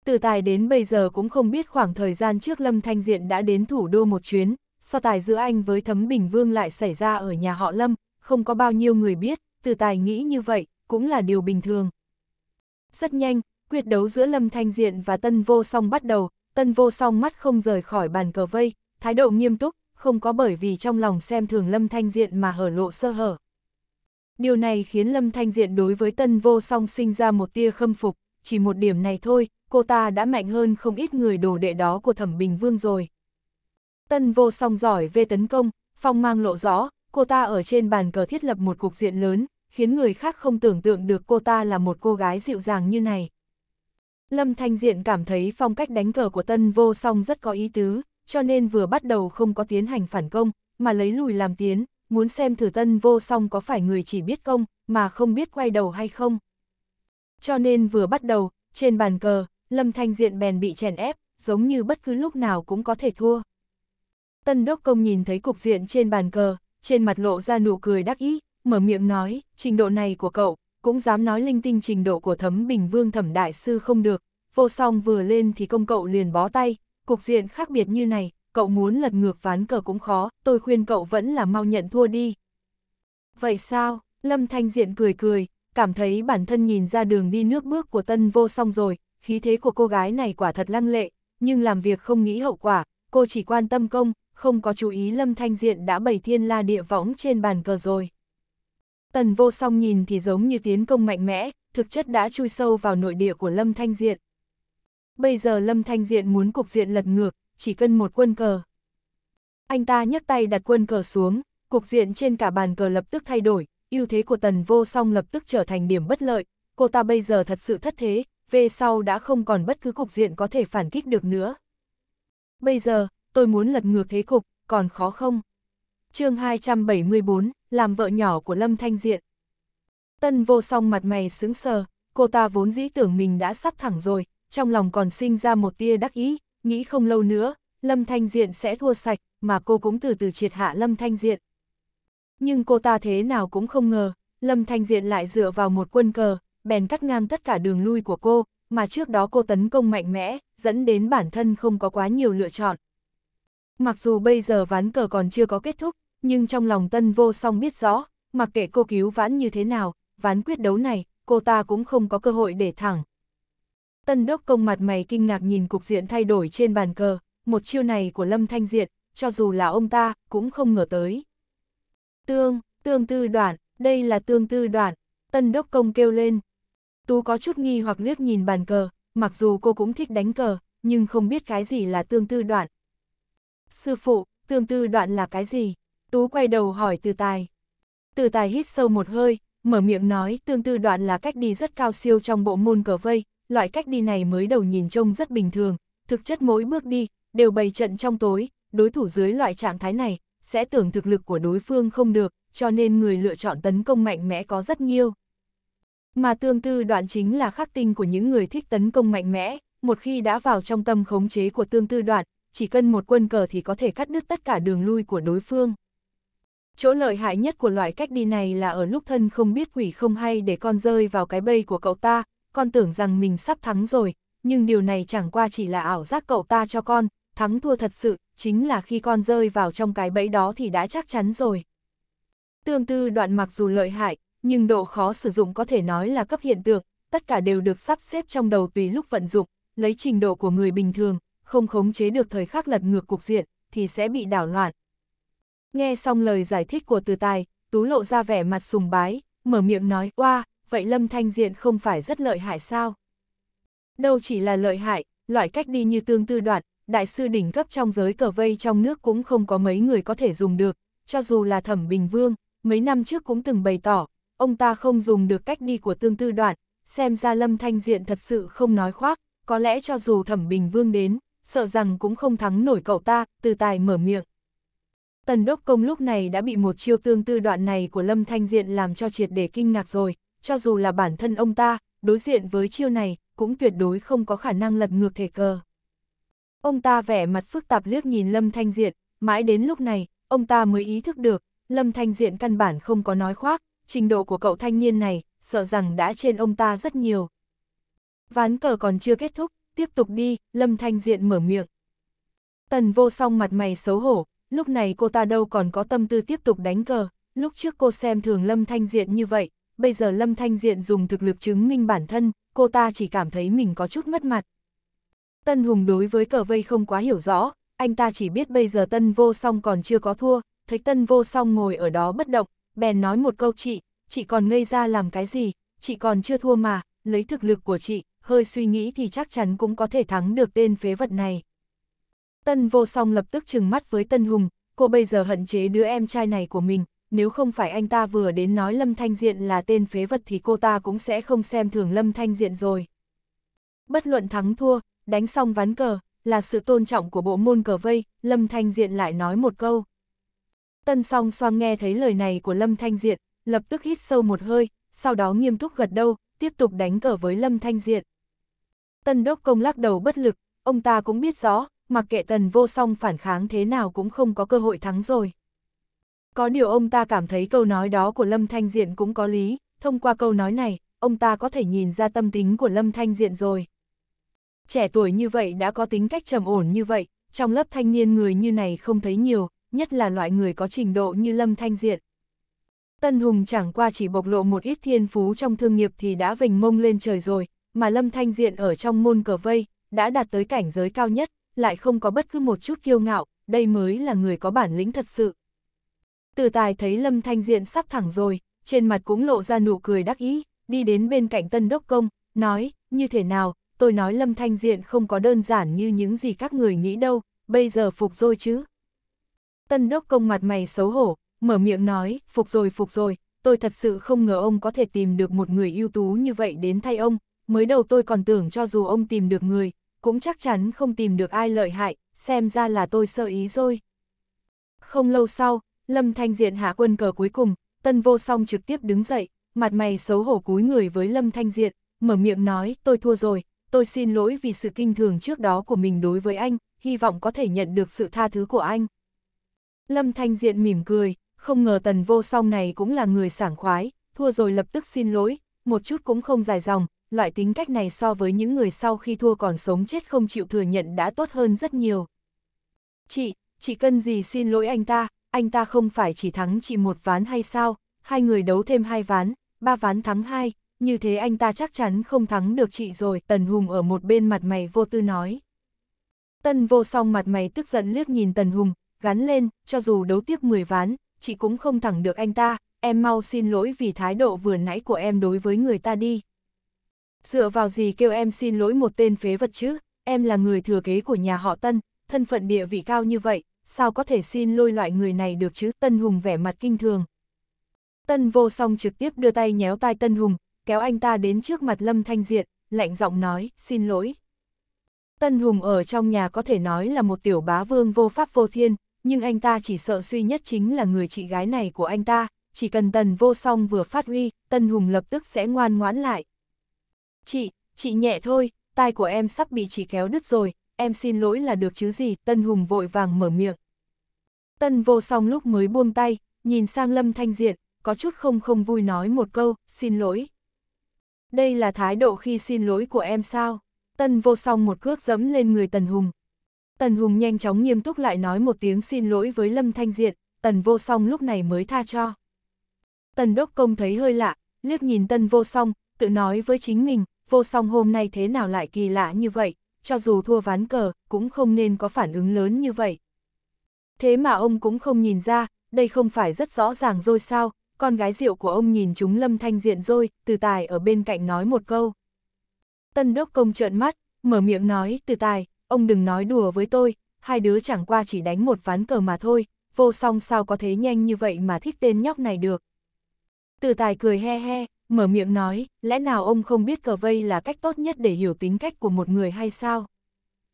Từ tài đến bây giờ cũng không biết khoảng thời gian trước Lâm Thanh Diện đã đến thủ đô một chuyến, so tài giữa anh với Thẩm Bình Vương lại xảy ra ở nhà họ Lâm, không có bao nhiêu người biết, từ tài nghĩ như vậy, cũng là điều bình thường. Rất nhanh, quyết đấu giữa Lâm Thanh Diện và Tân Vô Song bắt đầu, Tân Vô Song mắt không rời khỏi bàn cờ vây, thái độ nghiêm túc, không có bởi vì trong lòng xem thường Lâm Thanh Diện mà hở lộ sơ hở. Điều này khiến Lâm Thanh Diện đối với Tân Vô Song sinh ra một tia khâm phục, chỉ một điểm này thôi, cô ta đã mạnh hơn không ít người đồ đệ đó của Thẩm Bình Vương rồi. Tân Vô Song giỏi về tấn công, phong mang lộ rõ, cô ta ở trên bàn cờ thiết lập một cục diện lớn, khiến người khác không tưởng tượng được cô ta là một cô gái dịu dàng như này. Lâm Thanh Diện cảm thấy phong cách đánh cờ của Tân Vô Song rất có ý tứ, cho nên vừa bắt đầu không có tiến hành phản công, mà lấy lùi làm tiến, muốn xem thử Tân Vô Song có phải người chỉ biết công, mà không biết quay đầu hay không. Cho nên vừa bắt đầu, trên bàn cờ, Lâm Thanh Diện bèn bị chèn ép, giống như bất cứ lúc nào cũng có thể thua. Tân Đốc Công nhìn thấy cục diện trên bàn cờ, trên mặt lộ ra nụ cười đắc ý, mở miệng nói, trình độ này của cậu, cũng dám nói linh tinh trình độ của thấm bình vương thẩm đại sư không được, vô song vừa lên thì công cậu liền bó tay, cục diện khác biệt như này, cậu muốn lật ngược ván cờ cũng khó, tôi khuyên cậu vẫn là mau nhận thua đi. Vậy sao, Lâm Thanh Diện cười cười, cảm thấy bản thân nhìn ra đường đi nước bước của tân vô song rồi, khí thế của cô gái này quả thật lăng lệ, nhưng làm việc không nghĩ hậu quả, cô chỉ quan tâm công, không có chú ý Lâm Thanh Diện đã bày thiên la địa võng trên bàn cờ rồi. Tần vô song nhìn thì giống như tiến công mạnh mẽ, thực chất đã chui sâu vào nội địa của Lâm Thanh Diện. Bây giờ Lâm Thanh Diện muốn cục diện lật ngược, chỉ cần một quân cờ. Anh ta nhấc tay đặt quân cờ xuống, cục diện trên cả bàn cờ lập tức thay đổi, ưu thế của tần vô song lập tức trở thành điểm bất lợi, cô ta bây giờ thật sự thất thế, về sau đã không còn bất cứ cục diện có thể phản kích được nữa. Bây giờ, tôi muốn lật ngược thế cục, còn khó không? chương 274, làm vợ nhỏ của Lâm Thanh Diện. Tân vô song mặt mày sướng sờ, cô ta vốn dĩ tưởng mình đã sắp thẳng rồi, trong lòng còn sinh ra một tia đắc ý, nghĩ không lâu nữa, Lâm Thanh Diện sẽ thua sạch, mà cô cũng từ từ triệt hạ Lâm Thanh Diện. Nhưng cô ta thế nào cũng không ngờ, Lâm Thanh Diện lại dựa vào một quân cờ, bèn cắt ngang tất cả đường lui của cô, mà trước đó cô tấn công mạnh mẽ, dẫn đến bản thân không có quá nhiều lựa chọn. Mặc dù bây giờ ván cờ còn chưa có kết thúc, nhưng trong lòng tân vô song biết rõ, mặc kệ cô cứu vãn như thế nào, ván quyết đấu này, cô ta cũng không có cơ hội để thẳng. Tân đốc công mặt mày kinh ngạc nhìn cục diện thay đổi trên bàn cờ, một chiêu này của Lâm Thanh Diện, cho dù là ông ta, cũng không ngờ tới. Tương, tương tư đoạn, đây là tương tư đoạn, tân đốc công kêu lên. Tú có chút nghi hoặc liếc nhìn bàn cờ, mặc dù cô cũng thích đánh cờ, nhưng không biết cái gì là tương tư đoạn. Sư phụ, tương tư đoạn là cái gì? Tú quay đầu hỏi từ tài. Từ tài hít sâu một hơi, mở miệng nói tương tư đoạn là cách đi rất cao siêu trong bộ môn cờ vây, loại cách đi này mới đầu nhìn trông rất bình thường, thực chất mỗi bước đi, đều bày trận trong tối, đối thủ dưới loại trạng thái này, sẽ tưởng thực lực của đối phương không được, cho nên người lựa chọn tấn công mạnh mẽ có rất nhiều. Mà tương tư đoạn chính là khắc tinh của những người thích tấn công mạnh mẽ, một khi đã vào trong tâm khống chế của tương tư đoạn, chỉ cần một quân cờ thì có thể cắt đứt tất cả đường lui của đối phương. Chỗ lợi hại nhất của loại cách đi này là ở lúc thân không biết quỷ không hay để con rơi vào cái bẫy của cậu ta, con tưởng rằng mình sắp thắng rồi, nhưng điều này chẳng qua chỉ là ảo giác cậu ta cho con, thắng thua thật sự, chính là khi con rơi vào trong cái bẫy đó thì đã chắc chắn rồi. Tương tư đoạn mặc dù lợi hại, nhưng độ khó sử dụng có thể nói là cấp hiện tượng, tất cả đều được sắp xếp trong đầu tùy lúc vận dụng, lấy trình độ của người bình thường, không khống chế được thời khắc lật ngược cục diện, thì sẽ bị đảo loạn, Nghe xong lời giải thích của từ tài, Tú lộ ra vẻ mặt sùng bái, mở miệng nói, oa, vậy Lâm Thanh Diện không phải rất lợi hại sao? Đâu chỉ là lợi hại, loại cách đi như tương tư đoạn, đại sư đỉnh cấp trong giới cờ vây trong nước cũng không có mấy người có thể dùng được, cho dù là thẩm bình vương, mấy năm trước cũng từng bày tỏ, ông ta không dùng được cách đi của tương tư đoạn, xem ra Lâm Thanh Diện thật sự không nói khoác, có lẽ cho dù thẩm bình vương đến, sợ rằng cũng không thắng nổi cậu ta, từ tài mở miệng. Tần Đốc Công lúc này đã bị một chiêu tương tư đoạn này của Lâm Thanh Diện làm cho triệt để kinh ngạc rồi, cho dù là bản thân ông ta, đối diện với chiêu này, cũng tuyệt đối không có khả năng lật ngược thể cờ. Ông ta vẻ mặt phức tạp liếc nhìn Lâm Thanh Diện, mãi đến lúc này, ông ta mới ý thức được, Lâm Thanh Diện căn bản không có nói khoác, trình độ của cậu thanh niên này, sợ rằng đã trên ông ta rất nhiều. Ván cờ còn chưa kết thúc, tiếp tục đi, Lâm Thanh Diện mở miệng. Tần vô song mặt mày xấu hổ, lúc này cô ta đâu còn có tâm tư tiếp tục đánh cờ, lúc trước cô xem thường Lâm Thanh Diện như vậy, bây giờ Lâm Thanh Diện dùng thực lực chứng minh bản thân, cô ta chỉ cảm thấy mình có chút mất mặt. Tân Hùng đối với cờ vây không quá hiểu rõ, anh ta chỉ biết bây giờ Tân Vô Song còn chưa có thua, thấy Tân Vô Song ngồi ở đó bất động, bèn nói một câu chị, chị còn ngây ra làm cái gì, chị còn chưa thua mà, lấy thực lực của chị, hơi suy nghĩ thì chắc chắn cũng có thể thắng được tên phế vật này. Tân vô song lập tức trừng mắt với Tân Hùng, cô bây giờ hận chế đứa em trai này của mình, nếu không phải anh ta vừa đến nói Lâm Thanh Diện là tên phế vật thì cô ta cũng sẽ không xem thường Lâm Thanh Diện rồi. Bất luận thắng thua, đánh xong ván cờ, là sự tôn trọng của bộ môn cờ vây, Lâm Thanh Diện lại nói một câu. Tân song xoang nghe thấy lời này của Lâm Thanh Diện, lập tức hít sâu một hơi, sau đó nghiêm túc gật đầu, tiếp tục đánh cờ với Lâm Thanh Diện. Tân đốc công lắc đầu bất lực, ông ta cũng biết rõ, mặc kệ tần vô song phản kháng thế nào cũng không có cơ hội thắng rồi. Có điều ông ta cảm thấy câu nói đó của Lâm Thanh Diện cũng có lý, thông qua câu nói này, ông ta có thể nhìn ra tâm tính của Lâm Thanh Diện rồi. Trẻ tuổi như vậy đã có tính cách trầm ổn như vậy, trong lớp thanh niên người như này không thấy nhiều, nhất là loại người có trình độ như Lâm Thanh Diện. Tân Hùng chẳng qua chỉ bộc lộ một ít thiên phú trong thương nghiệp thì đã vình mông lên trời rồi, mà Lâm Thanh Diện ở trong môn cờ vây, đã đạt tới cảnh giới cao nhất, lại không có bất cứ một chút kiêu ngạo, đây mới là người có bản lĩnh thật sự. Từ tài thấy Lâm Thanh Diện sắp thẳng rồi, trên mặt cũng lộ ra nụ cười đắc ý, đi đến bên cạnh tân đốc công, nói, như thế nào, tôi nói Lâm Thanh Diện không có đơn giản như những gì các người nghĩ đâu, bây giờ phục rồi chứ. Tân đốc công mặt mày xấu hổ, mở miệng nói, phục rồi phục rồi, tôi thật sự không ngờ ông có thể tìm được một người ưu tú như vậy đến thay ông, mới đầu tôi còn tưởng cho dù ông tìm được người, cũng chắc chắn không tìm được ai lợi hại, xem ra là tôi sơ ý rồi. Không lâu sau, Lâm Thanh Diện hạ quân cờ cuối cùng, Tân Vô Song trực tiếp đứng dậy, mặt mày xấu hổ cúi người với Lâm Thanh Diện, mở miệng nói, tôi thua rồi, tôi xin lỗi vì sự kinh thường trước đó của mình đối với anh, hy vọng có thể nhận được sự tha thứ của anh. Lâm Thanh Diện mỉm cười, không ngờ Tần Vô Song này cũng là người sảng khoái, thua rồi lập tức xin lỗi, một chút cũng không dài dòng, loại tính cách này so với những người sau khi thua còn sống chết không chịu thừa nhận đã tốt hơn rất nhiều. Chị, chị cần gì xin lỗi anh ta, anh ta không phải chỉ thắng chị một ván hay sao, hai người đấu thêm hai ván, ba ván thắng hai, như thế anh ta chắc chắn không thắng được chị rồi, Tần Hùng ở một bên mặt mày vô tư nói. Tân vô song mặt mày tức giận liếc nhìn Tần Hùng, gắn lên, cho dù đấu tiếp 10 ván, chị cũng không thẳng được anh ta, em mau xin lỗi vì thái độ vừa nãy của em đối với người ta đi. Dựa vào gì kêu em xin lỗi một tên phế vật chứ, em là người thừa kế của nhà họ Tân, thân phận địa vị cao như vậy, sao có thể xin lôi loại người này được chứ, Tân Hùng vẻ mặt kinh thường. Tân vô song trực tiếp đưa tay nhéo tai Tân Hùng, kéo anh ta đến trước mặt Lâm Thanh Diện, lạnh giọng nói, xin lỗi. Tân Hùng ở trong nhà có thể nói là một tiểu bá vương vô pháp vô thiên, nhưng anh ta chỉ sợ suy nhất chính là người chị gái này của anh ta, chỉ cần Tân vô song vừa phát huy, Tân Hùng lập tức sẽ ngoan ngoãn lại. Chị, chị nhẹ thôi, tai của em sắp bị chị kéo đứt rồi, em xin lỗi là được chứ gì, Tân Hùng vội vàng mở miệng. Tân vô song lúc mới buông tay, nhìn sang Lâm Thanh Diện, có chút không không vui nói một câu, xin lỗi. Đây là thái độ khi xin lỗi của em sao? Tân vô song một cước dẫm lên người Tần Hùng. Tần Hùng nhanh chóng nghiêm túc lại nói một tiếng xin lỗi với Lâm Thanh Diện, Tần vô song lúc này mới tha cho. Tần Đốc Công thấy hơi lạ, liếc nhìn Tân vô song, tự nói với chính mình, vô song hôm nay thế nào lại kỳ lạ như vậy, cho dù thua ván cờ, cũng không nên có phản ứng lớn như vậy. Thế mà ông cũng không nhìn ra, đây không phải rất rõ ràng rồi sao, con gái rượu của ông nhìn chúng lâm thanh diện rồi, từ tài ở bên cạnh nói một câu. Tân đốc công trợn mắt, mở miệng nói, từ tài, ông đừng nói đùa với tôi, hai đứa chẳng qua chỉ đánh một ván cờ mà thôi, vô song sao có thế nhanh như vậy mà thích tên nhóc này được. Từ tài cười he he, mở miệng nói, lẽ nào ông không biết cờ vây là cách tốt nhất để hiểu tính cách của một người hay sao?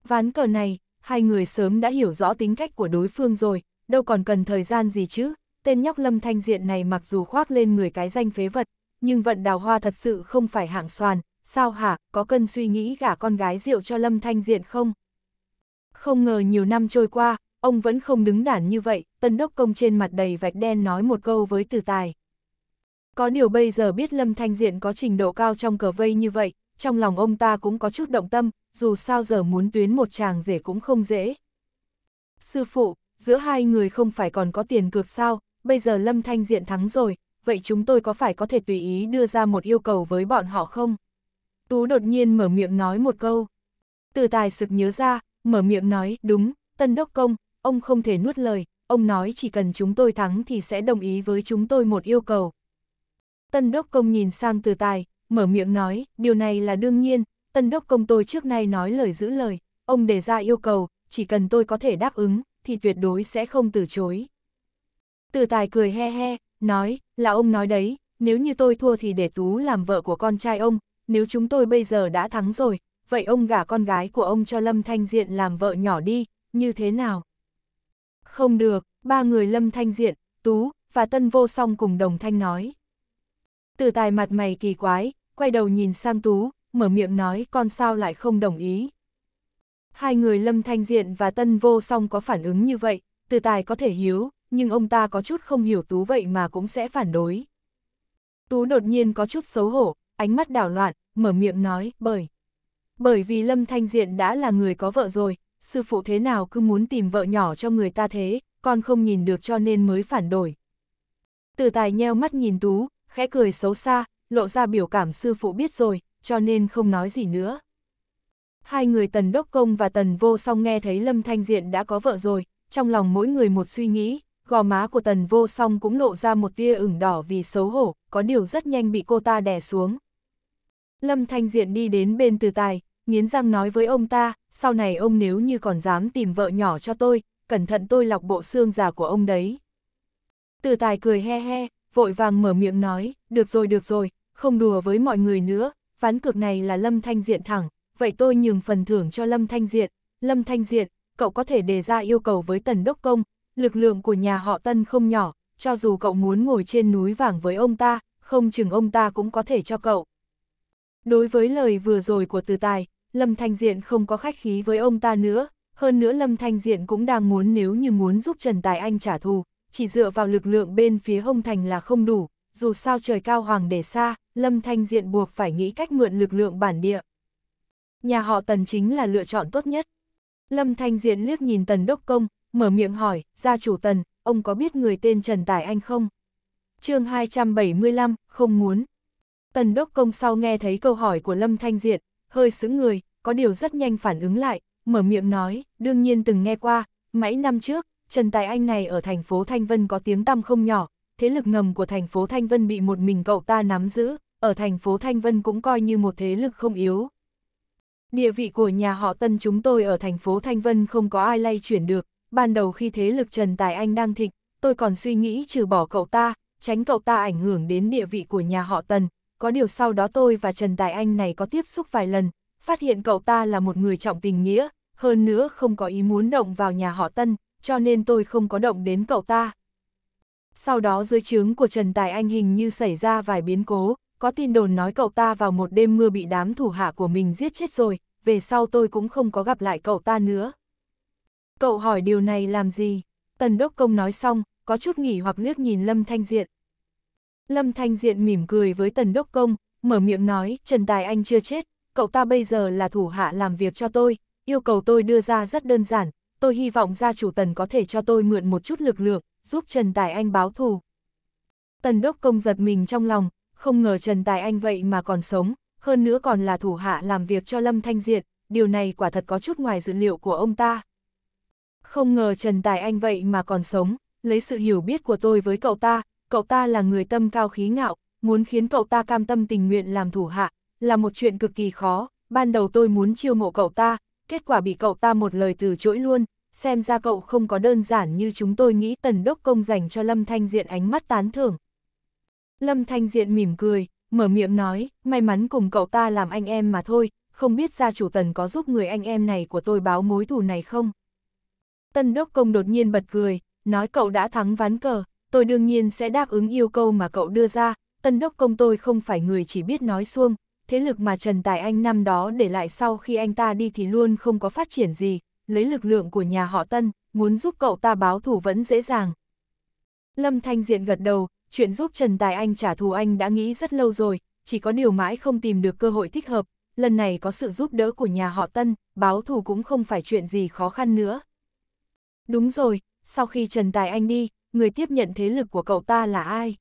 Ván cờ này, hai người sớm đã hiểu rõ tính cách của đối phương rồi, đâu còn cần thời gian gì chứ, tên nhóc lâm thanh diện này mặc dù khoác lên người cái danh phế vật, nhưng vận đào hoa thật sự không phải hạng soàn sao hả, có cân suy nghĩ gả con gái rượu cho lâm thanh diện không? Không ngờ nhiều năm trôi qua, ông vẫn không đứng đản như vậy, tân đốc công trên mặt đầy vạch đen nói một câu với từ tài. Có điều bây giờ biết Lâm Thanh Diện có trình độ cao trong cờ vây như vậy, trong lòng ông ta cũng có chút động tâm, dù sao giờ muốn tuyến một chàng rể cũng không dễ. Sư phụ, giữa hai người không phải còn có tiền cược sao, bây giờ Lâm Thanh Diện thắng rồi, vậy chúng tôi có phải có thể tùy ý đưa ra một yêu cầu với bọn họ không? Tú đột nhiên mở miệng nói một câu. Từ tài sực nhớ ra, mở miệng nói, đúng, tân đốc công, ông không thể nuốt lời, ông nói chỉ cần chúng tôi thắng thì sẽ đồng ý với chúng tôi một yêu cầu. Tân Đốc Công nhìn sang từ tài, mở miệng nói, điều này là đương nhiên, Tân Đốc Công tôi trước nay nói lời giữ lời, ông đề ra yêu cầu, chỉ cần tôi có thể đáp ứng, thì tuyệt đối sẽ không từ chối. Từ tài cười he he, nói, là ông nói đấy, nếu như tôi thua thì để Tú làm vợ của con trai ông, nếu chúng tôi bây giờ đã thắng rồi, vậy ông gả con gái của ông cho Lâm Thanh Diện làm vợ nhỏ đi, như thế nào? Không được, ba người Lâm Thanh Diện, Tú, và Tân Vô Song cùng đồng thanh nói. Từ tài mặt mày kỳ quái, quay đầu nhìn sang Tú, mở miệng nói con sao lại không đồng ý. Hai người Lâm Thanh Diện và Tân Vô Song có phản ứng như vậy, từ tài có thể hiếu, nhưng ông ta có chút không hiểu Tú vậy mà cũng sẽ phản đối. Tú đột nhiên có chút xấu hổ, ánh mắt đảo loạn, mở miệng nói, bởi. Bởi vì Lâm Thanh Diện đã là người có vợ rồi, sư phụ thế nào cứ muốn tìm vợ nhỏ cho người ta thế, con không nhìn được cho nên mới phản đổi. Từ tài nheo mắt nhìn Tú, khẽ cười xấu xa, lộ ra biểu cảm sư phụ biết rồi, cho nên không nói gì nữa. Hai người Tần Đốc Công và Tần Vô Song nghe thấy Lâm Thanh Diện đã có vợ rồi, trong lòng mỗi người một suy nghĩ, gò má của Tần Vô Song cũng lộ ra một tia ửng đỏ vì xấu hổ, có điều rất nhanh bị cô ta đè xuống. Lâm Thanh Diện đi đến bên Từ Tài, nghiến răng nói với ông ta, sau này ông nếu như còn dám tìm vợ nhỏ cho tôi, cẩn thận tôi lọc bộ xương già của ông đấy. Từ Tài cười he he, vội vàng mở miệng nói, được rồi được rồi, không đùa với mọi người nữa, ván cược này là Lâm Thanh Diện thẳng, vậy tôi nhường phần thưởng cho Lâm Thanh Diện. Lâm Thanh Diện, cậu có thể đề ra yêu cầu với Tần Đốc Công, lực lượng của nhà họ Tân không nhỏ, cho dù cậu muốn ngồi trên núi vàng với ông ta, không chừng ông ta cũng có thể cho cậu. Đối với lời vừa rồi của Từ Tài, Lâm Thanh Diện không có khách khí với ông ta nữa, hơn nữa Lâm Thanh Diện cũng đang muốn nếu như muốn giúp Trần Tài Anh trả thù, chỉ dựa vào lực lượng bên phía Hồng Thành là không đủ, dù sao trời cao hoàng để xa, Lâm Thanh Diện buộc phải nghĩ cách mượn lực lượng bản địa. Nhà họ Tần chính là lựa chọn tốt nhất. Lâm Thanh Diện liếc nhìn Tần Đốc Công, mở miệng hỏi, gia chủ Tần, ông có biết người tên Trần Tài Anh không? chương 275, không muốn. Tần Đốc Công sau nghe thấy câu hỏi của Lâm Thanh Diện, hơi xứng người, có điều rất nhanh phản ứng lại, mở miệng nói, đương nhiên từng nghe qua, mấy năm trước, Trần Tài Anh này ở thành phố Thanh Vân có tiếng tăm không nhỏ, thế lực ngầm của thành phố Thanh Vân bị một mình cậu ta nắm giữ, ở thành phố Thanh Vân cũng coi như một thế lực không yếu. Địa vị của nhà họ Tân chúng tôi ở thành phố Thanh Vân không có ai lay chuyển được, ban đầu khi thế lực Trần Tài Anh đang thịnh, tôi còn suy nghĩ trừ bỏ cậu ta, tránh cậu ta ảnh hưởng đến địa vị của nhà họ Tân, có điều sau đó tôi và Trần Tài Anh này có tiếp xúc vài lần, phát hiện cậu ta là một người trọng tình nghĩa, hơn nữa không có ý muốn động vào nhà họ Tân, cho nên tôi không có động đến cậu ta. Sau đó dưới trướng của Trần Tài Anh hình như xảy ra vài biến cố, có tin đồn nói cậu ta vào một đêm mưa bị đám thủ hạ của mình giết chết rồi, về sau tôi cũng không có gặp lại cậu ta nữa. Cậu hỏi điều này làm gì? Tần Đốc Công nói xong, có chút nghỉ hoặc liếc nhìn Lâm Thanh Diện. Lâm Thanh Diện mỉm cười với Tần Đốc Công, mở miệng nói, Trần Tài Anh chưa chết, cậu ta bây giờ là thủ hạ làm việc cho tôi, yêu cầu tôi đưa ra rất đơn giản, tôi hy vọng gia chủ Tần có thể cho tôi mượn một chút lực lượng, giúp Trần Tài Anh báo thù. Tần Đốc Công giật mình trong lòng, không ngờ Trần Tài Anh vậy mà còn sống, hơn nữa còn là thủ hạ làm việc cho Lâm Thanh Diệt, điều này quả thật có chút ngoài dự liệu của ông ta. Không ngờ Trần Tài Anh vậy mà còn sống, lấy sự hiểu biết của tôi với cậu ta, cậu ta là người tâm cao khí ngạo, muốn khiến cậu ta cam tâm tình nguyện làm thủ hạ, là một chuyện cực kỳ khó, ban đầu tôi muốn chiêu mộ cậu ta, kết quả bị cậu ta một lời từ chối luôn, xem ra cậu không có đơn giản như chúng tôi nghĩ tần đốc công dành cho Lâm Thanh Diện ánh mắt tán thưởng. Lâm Thanh Diện mỉm cười, mở miệng nói, may mắn cùng cậu ta làm anh em mà thôi, không biết gia chủ tần có giúp người anh em này của tôi báo mối thù này không? tần đốc công đột nhiên bật cười, nói cậu đã thắng ván cờ, tôi đương nhiên sẽ đáp ứng yêu cầu mà cậu đưa ra, tần đốc công tôi không phải người chỉ biết nói xuông, thế lực mà Trần Tài Anh năm đó để lại sau khi anh ta đi thì luôn không có phát triển gì, lấy lực lượng của nhà họ Tân, muốn giúp cậu ta báo thù vẫn dễ dàng. Lâm Thanh Diện gật đầu, chuyện giúp Trần Tài Anh trả thù anh đã nghĩ rất lâu rồi, chỉ có điều mãi không tìm được cơ hội thích hợp, lần này có sự giúp đỡ của nhà họ Tân, báo thù cũng không phải chuyện gì khó khăn nữa. Đúng rồi, sau khi Trần Tài Anh đi, người tiếp nhận thế lực của cậu ta là ai?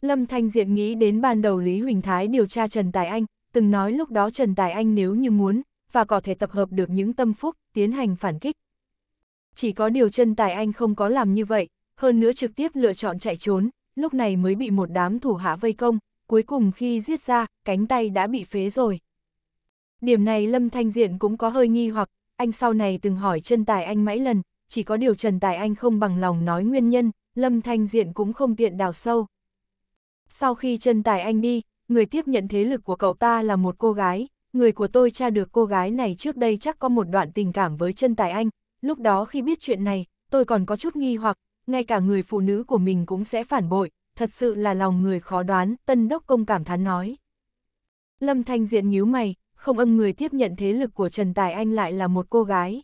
Lâm Thanh Diện nghĩ đến ban đầu Lý Huỳnh Thái điều tra Trần Tài Anh, từng nói lúc đó Trần Tài Anh nếu như muốn, và có thể tập hợp được những tâm phúc, tiến hành phản kích. Chỉ có điều chân tài anh không có làm như vậy, hơn nữa trực tiếp lựa chọn chạy trốn, lúc này mới bị một đám thủ hạ vây công, cuối cùng khi giết ra, cánh tay đã bị phế rồi. Điểm này Lâm Thanh Diện cũng có hơi nghi hoặc, anh sau này từng hỏi chân tài anh mấy lần, chỉ có điều Trần Tài Anh không bằng lòng nói nguyên nhân, Lâm Thanh Diện cũng không tiện đào sâu. Sau khi Trần Tài Anh đi, người tiếp nhận thế lực của cậu ta là một cô gái, người của tôi tra được cô gái này trước đây chắc có một đoạn tình cảm với chân tài anh, lúc đó khi biết chuyện này, tôi còn có chút nghi hoặc, ngay cả người phụ nữ của mình cũng sẽ phản bội, thật sự là lòng người khó đoán, tân đốc công cảm thán nói. Lâm Thanh Diện nhíu mày, không âm người tiếp nhận thế lực của Trần Tài Anh lại là một cô gái.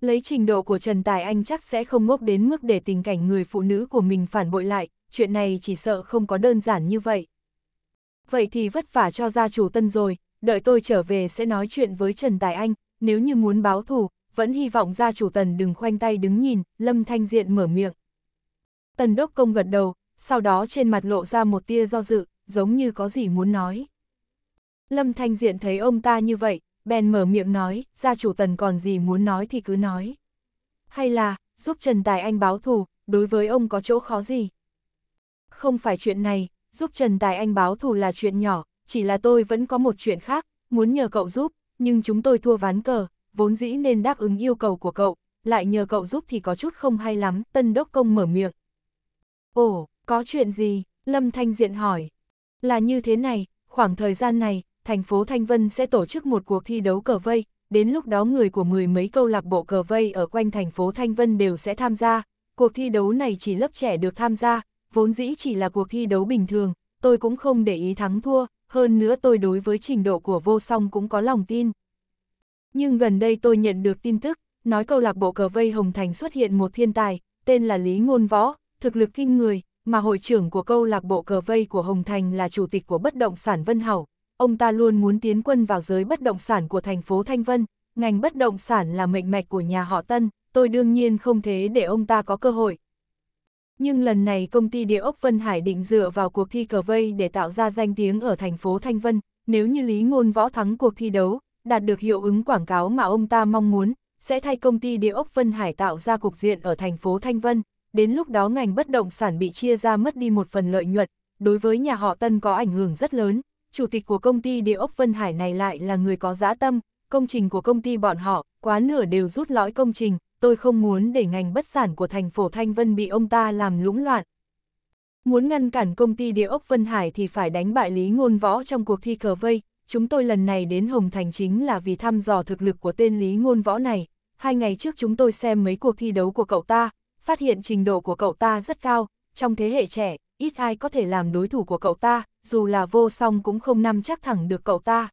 Lấy trình độ của Trần Tài Anh chắc sẽ không ngốc đến mức để tình cảnh người phụ nữ của mình phản bội lại, chuyện này chỉ sợ không có đơn giản như vậy. Vậy thì vất vả cho gia chủ tân rồi, đợi tôi trở về sẽ nói chuyện với Trần Tài Anh, nếu như muốn báo thù, vẫn hy vọng gia chủ Tần đừng khoanh tay đứng nhìn, Lâm Thanh Diện mở miệng. Tần Đốc Công gật đầu, sau đó trên mặt lộ ra một tia do dự, giống như có gì muốn nói. Lâm Thanh Diện thấy ông ta như vậy, bèn mở miệng nói, gia chủ Tần còn gì muốn nói thì cứ nói. Hay là, giúp Trần Tài Anh báo thù, đối với ông có chỗ khó gì? Không phải chuyện này, giúp Trần Tài Anh báo thù là chuyện nhỏ, chỉ là tôi vẫn có một chuyện khác, muốn nhờ cậu giúp, nhưng chúng tôi thua ván cờ, vốn dĩ nên đáp ứng yêu cầu của cậu, lại nhờ cậu giúp thì có chút không hay lắm, tân đốc công mở miệng. Ồ, có chuyện gì? Lâm Thanh Diện hỏi. Là như thế này, khoảng thời gian này, thành phố Thanh Vân sẽ tổ chức một cuộc thi đấu cờ vây, đến lúc đó người của mười mấy câu lạc bộ cờ vây ở quanh thành phố Thanh Vân đều sẽ tham gia, cuộc thi đấu này chỉ lớp trẻ được tham gia, vốn dĩ chỉ là cuộc thi đấu bình thường, tôi cũng không để ý thắng thua, hơn nữa tôi đối với trình độ của vô song cũng có lòng tin. Nhưng gần đây tôi nhận được tin tức, nói câu lạc bộ cờ vây Hồng Thành xuất hiện một thiên tài, tên là Lý Ngôn Võ, thực lực kinh người, mà hội trưởng của câu lạc bộ cờ vây của Hồng Thành là chủ tịch của bất động sản Vân Hảo. Ông ta luôn muốn tiến quân vào giới bất động sản của thành phố Thanh Vân, ngành bất động sản là mệnh mạch của nhà họ Tân, tôi đương nhiên không thế để ông ta có cơ hội. Nhưng lần này công ty địa ốc Vân Hải định dựa vào cuộc thi cờ vây để tạo ra danh tiếng ở thành phố Thanh Vân, nếu như Lý Ngôn Võ thắng cuộc thi đấu, đạt được hiệu ứng quảng cáo mà ông ta mong muốn, sẽ thay công ty địa ốc Vân Hải tạo ra cục diện ở thành phố Thanh Vân, đến lúc đó ngành bất động sản bị chia ra mất đi một phần lợi nhuận, đối với nhà họ Tân có ảnh hưởng rất lớn, chủ tịch của công ty địa ốc Vân Hải này lại là người có dã tâm, công trình của công ty bọn họ, quá nửa đều rút lõi công trình, tôi không muốn để ngành bất sản của thành phố Thanh Vân bị ông ta làm lũng loạn. Muốn ngăn cản công ty địa ốc Vân Hải thì phải đánh bại Lý Ngôn Võ trong cuộc thi cờ vây, chúng tôi lần này đến Hồng Thành chính là vì thăm dò thực lực của tên Lý Ngôn Võ này. Hai ngày trước chúng tôi xem mấy cuộc thi đấu của cậu ta, phát hiện trình độ của cậu ta rất cao, trong thế hệ trẻ, ít ai có thể làm đối thủ của cậu ta, dù là vô song cũng không nắm chắc thẳng được cậu ta.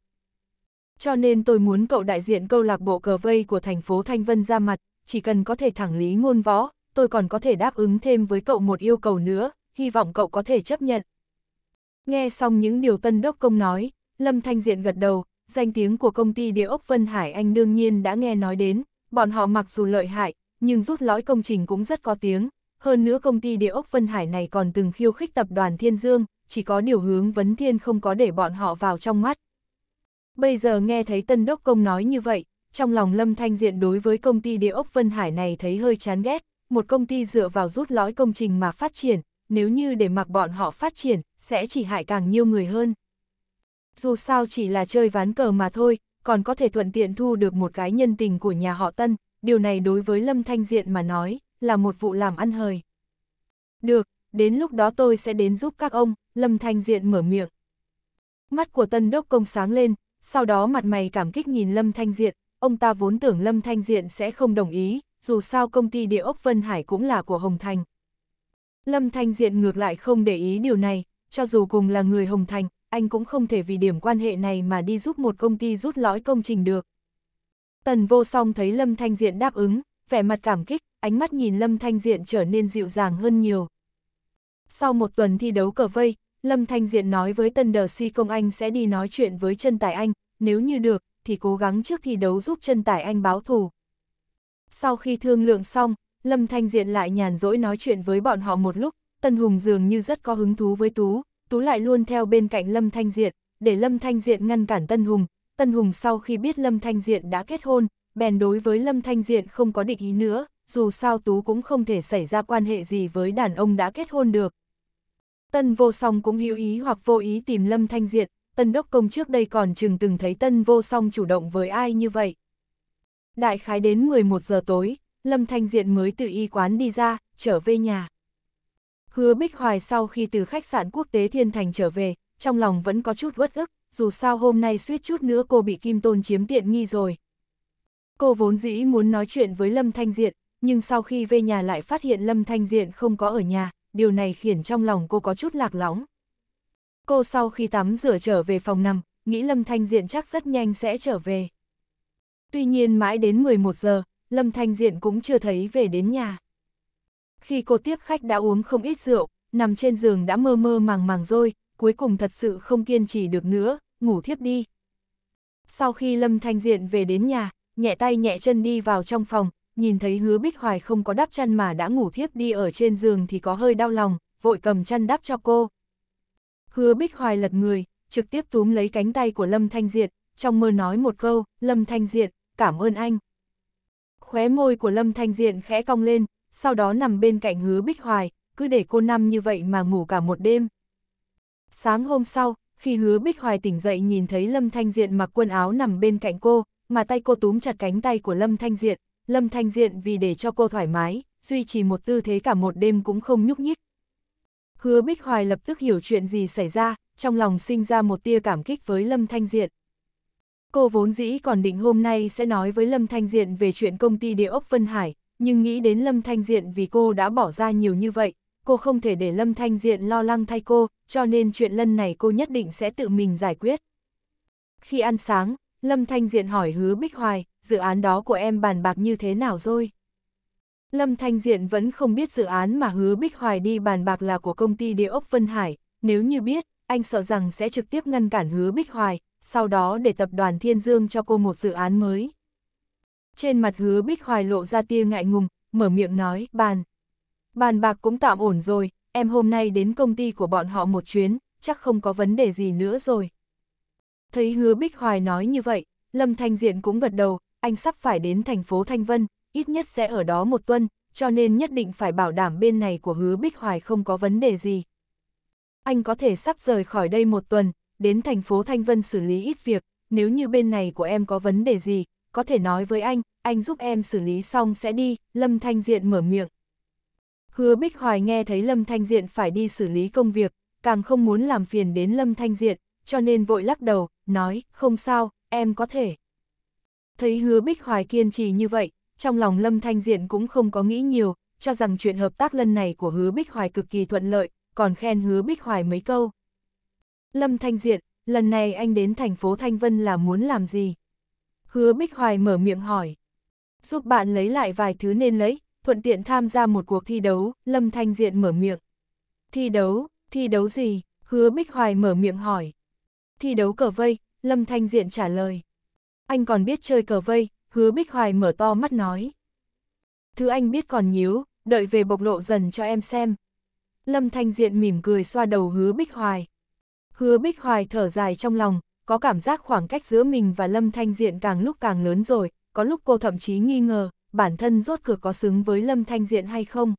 Cho nên tôi muốn cậu đại diện câu lạc bộ cờ vây của thành phố Thanh Vân ra mặt, chỉ cần có thể thẳng lý ngôn võ, tôi còn có thể đáp ứng thêm với cậu một yêu cầu nữa, hy vọng cậu có thể chấp nhận. Nghe xong những điều tân đốc công nói, Lâm Thanh Diện gật đầu, danh tiếng của công ty địa ốc Vân Hải Anh đương nhiên đã nghe nói đến, bọn họ mặc dù lợi hại, nhưng rút lõi công trình cũng rất có tiếng, hơn nữa công ty địa ốc Vân Hải này còn từng khiêu khích tập đoàn Thiên Dương, chỉ có điều hướng vấn thiên không có để bọn họ vào trong mắt. Bây giờ nghe thấy tân đốc công nói như vậy, trong lòng Lâm Thanh Diện đối với công ty địa ốc Vân Hải này thấy hơi chán ghét, một công ty dựa vào rút lõi công trình mà phát triển, nếu như để mặc bọn họ phát triển, sẽ chỉ hại càng nhiều người hơn. Dù sao chỉ là chơi ván cờ mà thôi, còn có thể thuận tiện thu được một cái nhân tình của nhà họ Tân, điều này đối với Lâm Thanh Diện mà nói, là một vụ làm ăn hời. Được, đến lúc đó tôi sẽ đến giúp các ông, Lâm Thanh Diện mở miệng. Mắt của Tân Đốc Công sáng lên, sau đó mặt mày cảm kích nhìn Lâm Thanh Diện, ông ta vốn tưởng Lâm Thanh Diện sẽ không đồng ý, dù sao công ty địa ốc Vân Hải cũng là của Hồng Thành. Lâm Thanh Diện ngược lại không để ý điều này, cho dù cùng là người Hồng Thành, anh cũng không thể vì điểm quan hệ này mà đi giúp một công ty rút lõi công trình được. Tần vô song thấy Lâm Thanh Diện đáp ứng, vẻ mặt cảm kích, ánh mắt nhìn Lâm Thanh Diện trở nên dịu dàng hơn nhiều. Sau một tuần thi đấu cờ vây, Lâm Thanh Diện nói với tần Đờ Si Công Anh sẽ đi nói chuyện với chân tài anh, nếu như được, thì cố gắng trước thi đấu giúp chân tải anh báo thù. Sau khi thương lượng xong, Lâm Thanh Diện lại nhàn rỗi nói chuyện với bọn họ một lúc, Tân Hùng dường như rất có hứng thú với Tú, Tú lại luôn theo bên cạnh Lâm Thanh Diện, để Lâm Thanh Diện ngăn cản Tân Hùng. Tân Hùng sau khi biết Lâm Thanh Diện đã kết hôn, bèn đối với Lâm Thanh Diện không có địch ý nữa, dù sao Tú cũng không thể xảy ra quan hệ gì với đàn ông đã kết hôn được. Tân vô song cũng hữu ý hoặc vô ý tìm Lâm Thanh Diện, tân đốc công trước đây còn chừng từng thấy tân vô song chủ động với ai như vậy. Đại khái đến 11 giờ tối, Lâm Thanh Diện mới từ y quán đi ra, trở về nhà. Hứa Bích Hoài sau khi từ khách sạn quốc tế Thiên Thành trở về, trong lòng vẫn có chút uất ức, dù sao hôm nay suýt chút nữa cô bị Kim Tôn chiếm tiện nghi rồi. Cô vốn dĩ muốn nói chuyện với Lâm Thanh Diện, nhưng sau khi về nhà lại phát hiện Lâm Thanh Diện không có ở nhà, điều này khiến trong lòng cô có chút lạc lõng. Cô sau khi tắm rửa trở về phòng nằm, nghĩ Lâm Thanh Diện chắc rất nhanh sẽ trở về. Tuy nhiên mãi đến 11 giờ, Lâm Thanh Diện cũng chưa thấy về đến nhà. Khi cô tiếp khách đã uống không ít rượu, nằm trên giường đã mơ mơ màng màng rồi, cuối cùng thật sự không kiên trì được nữa, ngủ thiếp đi. Sau khi Lâm Thanh Diện về đến nhà, nhẹ tay nhẹ chân đi vào trong phòng, nhìn thấy hứa Bích Hoài không có đắp chăn mà đã ngủ thiếp đi ở trên giường thì có hơi đau lòng, vội cầm chăn đắp cho cô. Hứa Bích Hoài lật người, trực tiếp túm lấy cánh tay của Lâm Thanh Diệt, trong mơ nói một câu, Lâm Thanh Diệt, cảm ơn anh. Khóe môi của Lâm Thanh Diệt khẽ cong lên, sau đó nằm bên cạnh hứa Bích Hoài, cứ để cô nằm như vậy mà ngủ cả một đêm. Sáng hôm sau, khi hứa Bích Hoài tỉnh dậy nhìn thấy Lâm Thanh Diệt mặc quần áo nằm bên cạnh cô, mà tay cô túm chặt cánh tay của Lâm Thanh Diệt, Lâm Thanh Diện vì để cho cô thoải mái, duy trì một tư thế cả một đêm cũng không nhúc nhích, Hứa Bích Hoài lập tức hiểu chuyện gì xảy ra, trong lòng sinh ra một tia cảm kích với Lâm Thanh Diện. Cô vốn dĩ còn định hôm nay sẽ nói với Lâm Thanh Diện về chuyện công ty địa ốc Vân Hải, nhưng nghĩ đến Lâm Thanh Diện vì cô đã bỏ ra nhiều như vậy, cô không thể để Lâm Thanh Diện lo lắng thay cô, cho nên chuyện lần này cô nhất định sẽ tự mình giải quyết. Khi ăn sáng, Lâm Thanh Diện hỏi hứa Bích Hoài, dự án đó của em bàn bạc như thế nào rồi? Lâm Thanh Diện vẫn không biết dự án mà hứa Bích Hoài đi bàn bạc là của công ty địa ốc Vân Hải, nếu như biết, anh sợ rằng sẽ trực tiếp ngăn cản hứa Bích Hoài, sau đó để tập đoàn Thiên Dương cho cô một dự án mới. Trên mặt hứa Bích Hoài lộ ra tia ngại ngùng, mở miệng nói, bàn. Bàn bạc cũng tạm ổn rồi, em hôm nay đến công ty của bọn họ một chuyến, chắc không có vấn đề gì nữa rồi. Thấy hứa Bích Hoài nói như vậy, Lâm Thanh Diện cũng gật đầu, anh sắp phải đến thành phố Thanh Vân, ít nhất sẽ ở đó một tuần, cho nên nhất định phải bảo đảm bên này của hứa Bích Hoài không có vấn đề gì. Anh có thể sắp rời khỏi đây một tuần, đến thành phố Thanh Vân xử lý ít việc, nếu như bên này của em có vấn đề gì, có thể nói với anh, anh giúp em xử lý xong sẽ đi, Lâm Thanh Diện mở miệng. Hứa Bích Hoài nghe thấy Lâm Thanh Diện phải đi xử lý công việc, càng không muốn làm phiền đến Lâm Thanh Diện, cho nên vội lắc đầu, nói, không sao, em có thể. Thấy hứa Bích Hoài kiên trì như vậy, trong lòng Lâm Thanh Diện cũng không có nghĩ nhiều, cho rằng chuyện hợp tác lần này của Hứa Bích Hoài cực kỳ thuận lợi, còn khen Hứa Bích Hoài mấy câu. Lâm Thanh Diện, lần này anh đến thành phố Thanh Vân là muốn làm gì? Hứa Bích Hoài mở miệng hỏi. Giúp bạn lấy lại vài thứ nên lấy, thuận tiện tham gia một cuộc thi đấu, Lâm Thanh Diện mở miệng. Thi đấu, thi đấu gì? Hứa Bích Hoài mở miệng hỏi. Thi đấu cờ vây, Lâm Thanh Diện trả lời. Anh còn biết chơi cờ vây, hứa Bích Hoài mở to mắt nói. Thứ anh biết còn nhíu, đợi về bộc lộ dần cho em xem. Lâm Thanh Diện mỉm cười xoa đầu hứa Bích Hoài. Hứa Bích Hoài thở dài trong lòng, có cảm giác khoảng cách giữa mình và Lâm Thanh Diện càng lúc càng lớn rồi, có lúc cô thậm chí nghi ngờ, bản thân rốt cuộc có xứng với Lâm Thanh Diện hay không.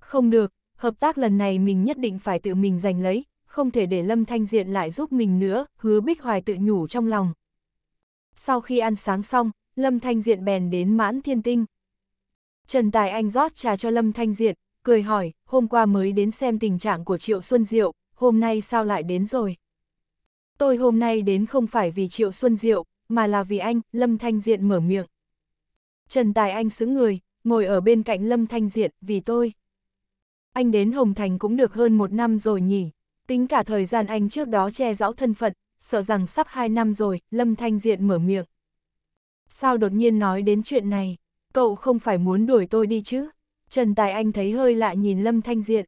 Không được, hợp tác lần này mình nhất định phải tự mình giành lấy, không thể để Lâm Thanh Diện lại giúp mình nữa, hứa Bích Hoài tự nhủ trong lòng. Sau khi ăn sáng xong, Lâm Thanh Diện bèn đến mãn thiên tinh. Trần Tài Anh rót trà cho Lâm Thanh Diện, cười hỏi, hôm qua mới đến xem tình trạng của Triệu Xuân Diệu, hôm nay sao lại đến rồi? Tôi hôm nay đến không phải vì Triệu Xuân Diệu, mà là vì anh, Lâm Thanh Diện mở miệng. Trần Tài Anh xứng người, ngồi ở bên cạnh Lâm Thanh Diện, vì tôi. Anh đến Hồng Thành cũng được hơn một năm rồi nhỉ, tính cả thời gian anh trước đó che giấu thân phận, sợ rằng sắp hai năm rồi, Lâm Thanh Diện mở miệng sao đột nhiên nói đến chuyện này, cậu không phải muốn đuổi tôi đi chứ? Trần Tài Anh thấy hơi lạ nhìn Lâm Thanh Diện.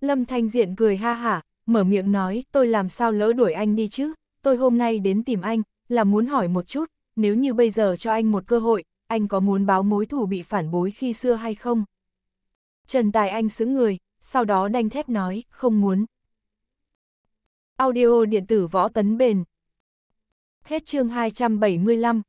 Lâm Thanh Diện cười ha hả, mở miệng nói, tôi làm sao lỡ đuổi anh đi chứ, tôi hôm nay đến tìm anh, là muốn hỏi một chút, nếu như bây giờ cho anh một cơ hội, anh có muốn báo mối thủ bị phản bối khi xưa hay không? Trần Tài Anh xứng người, sau đó đanh thép nói, không muốn. Audio điện tử võ tấn bền. Hết chương 275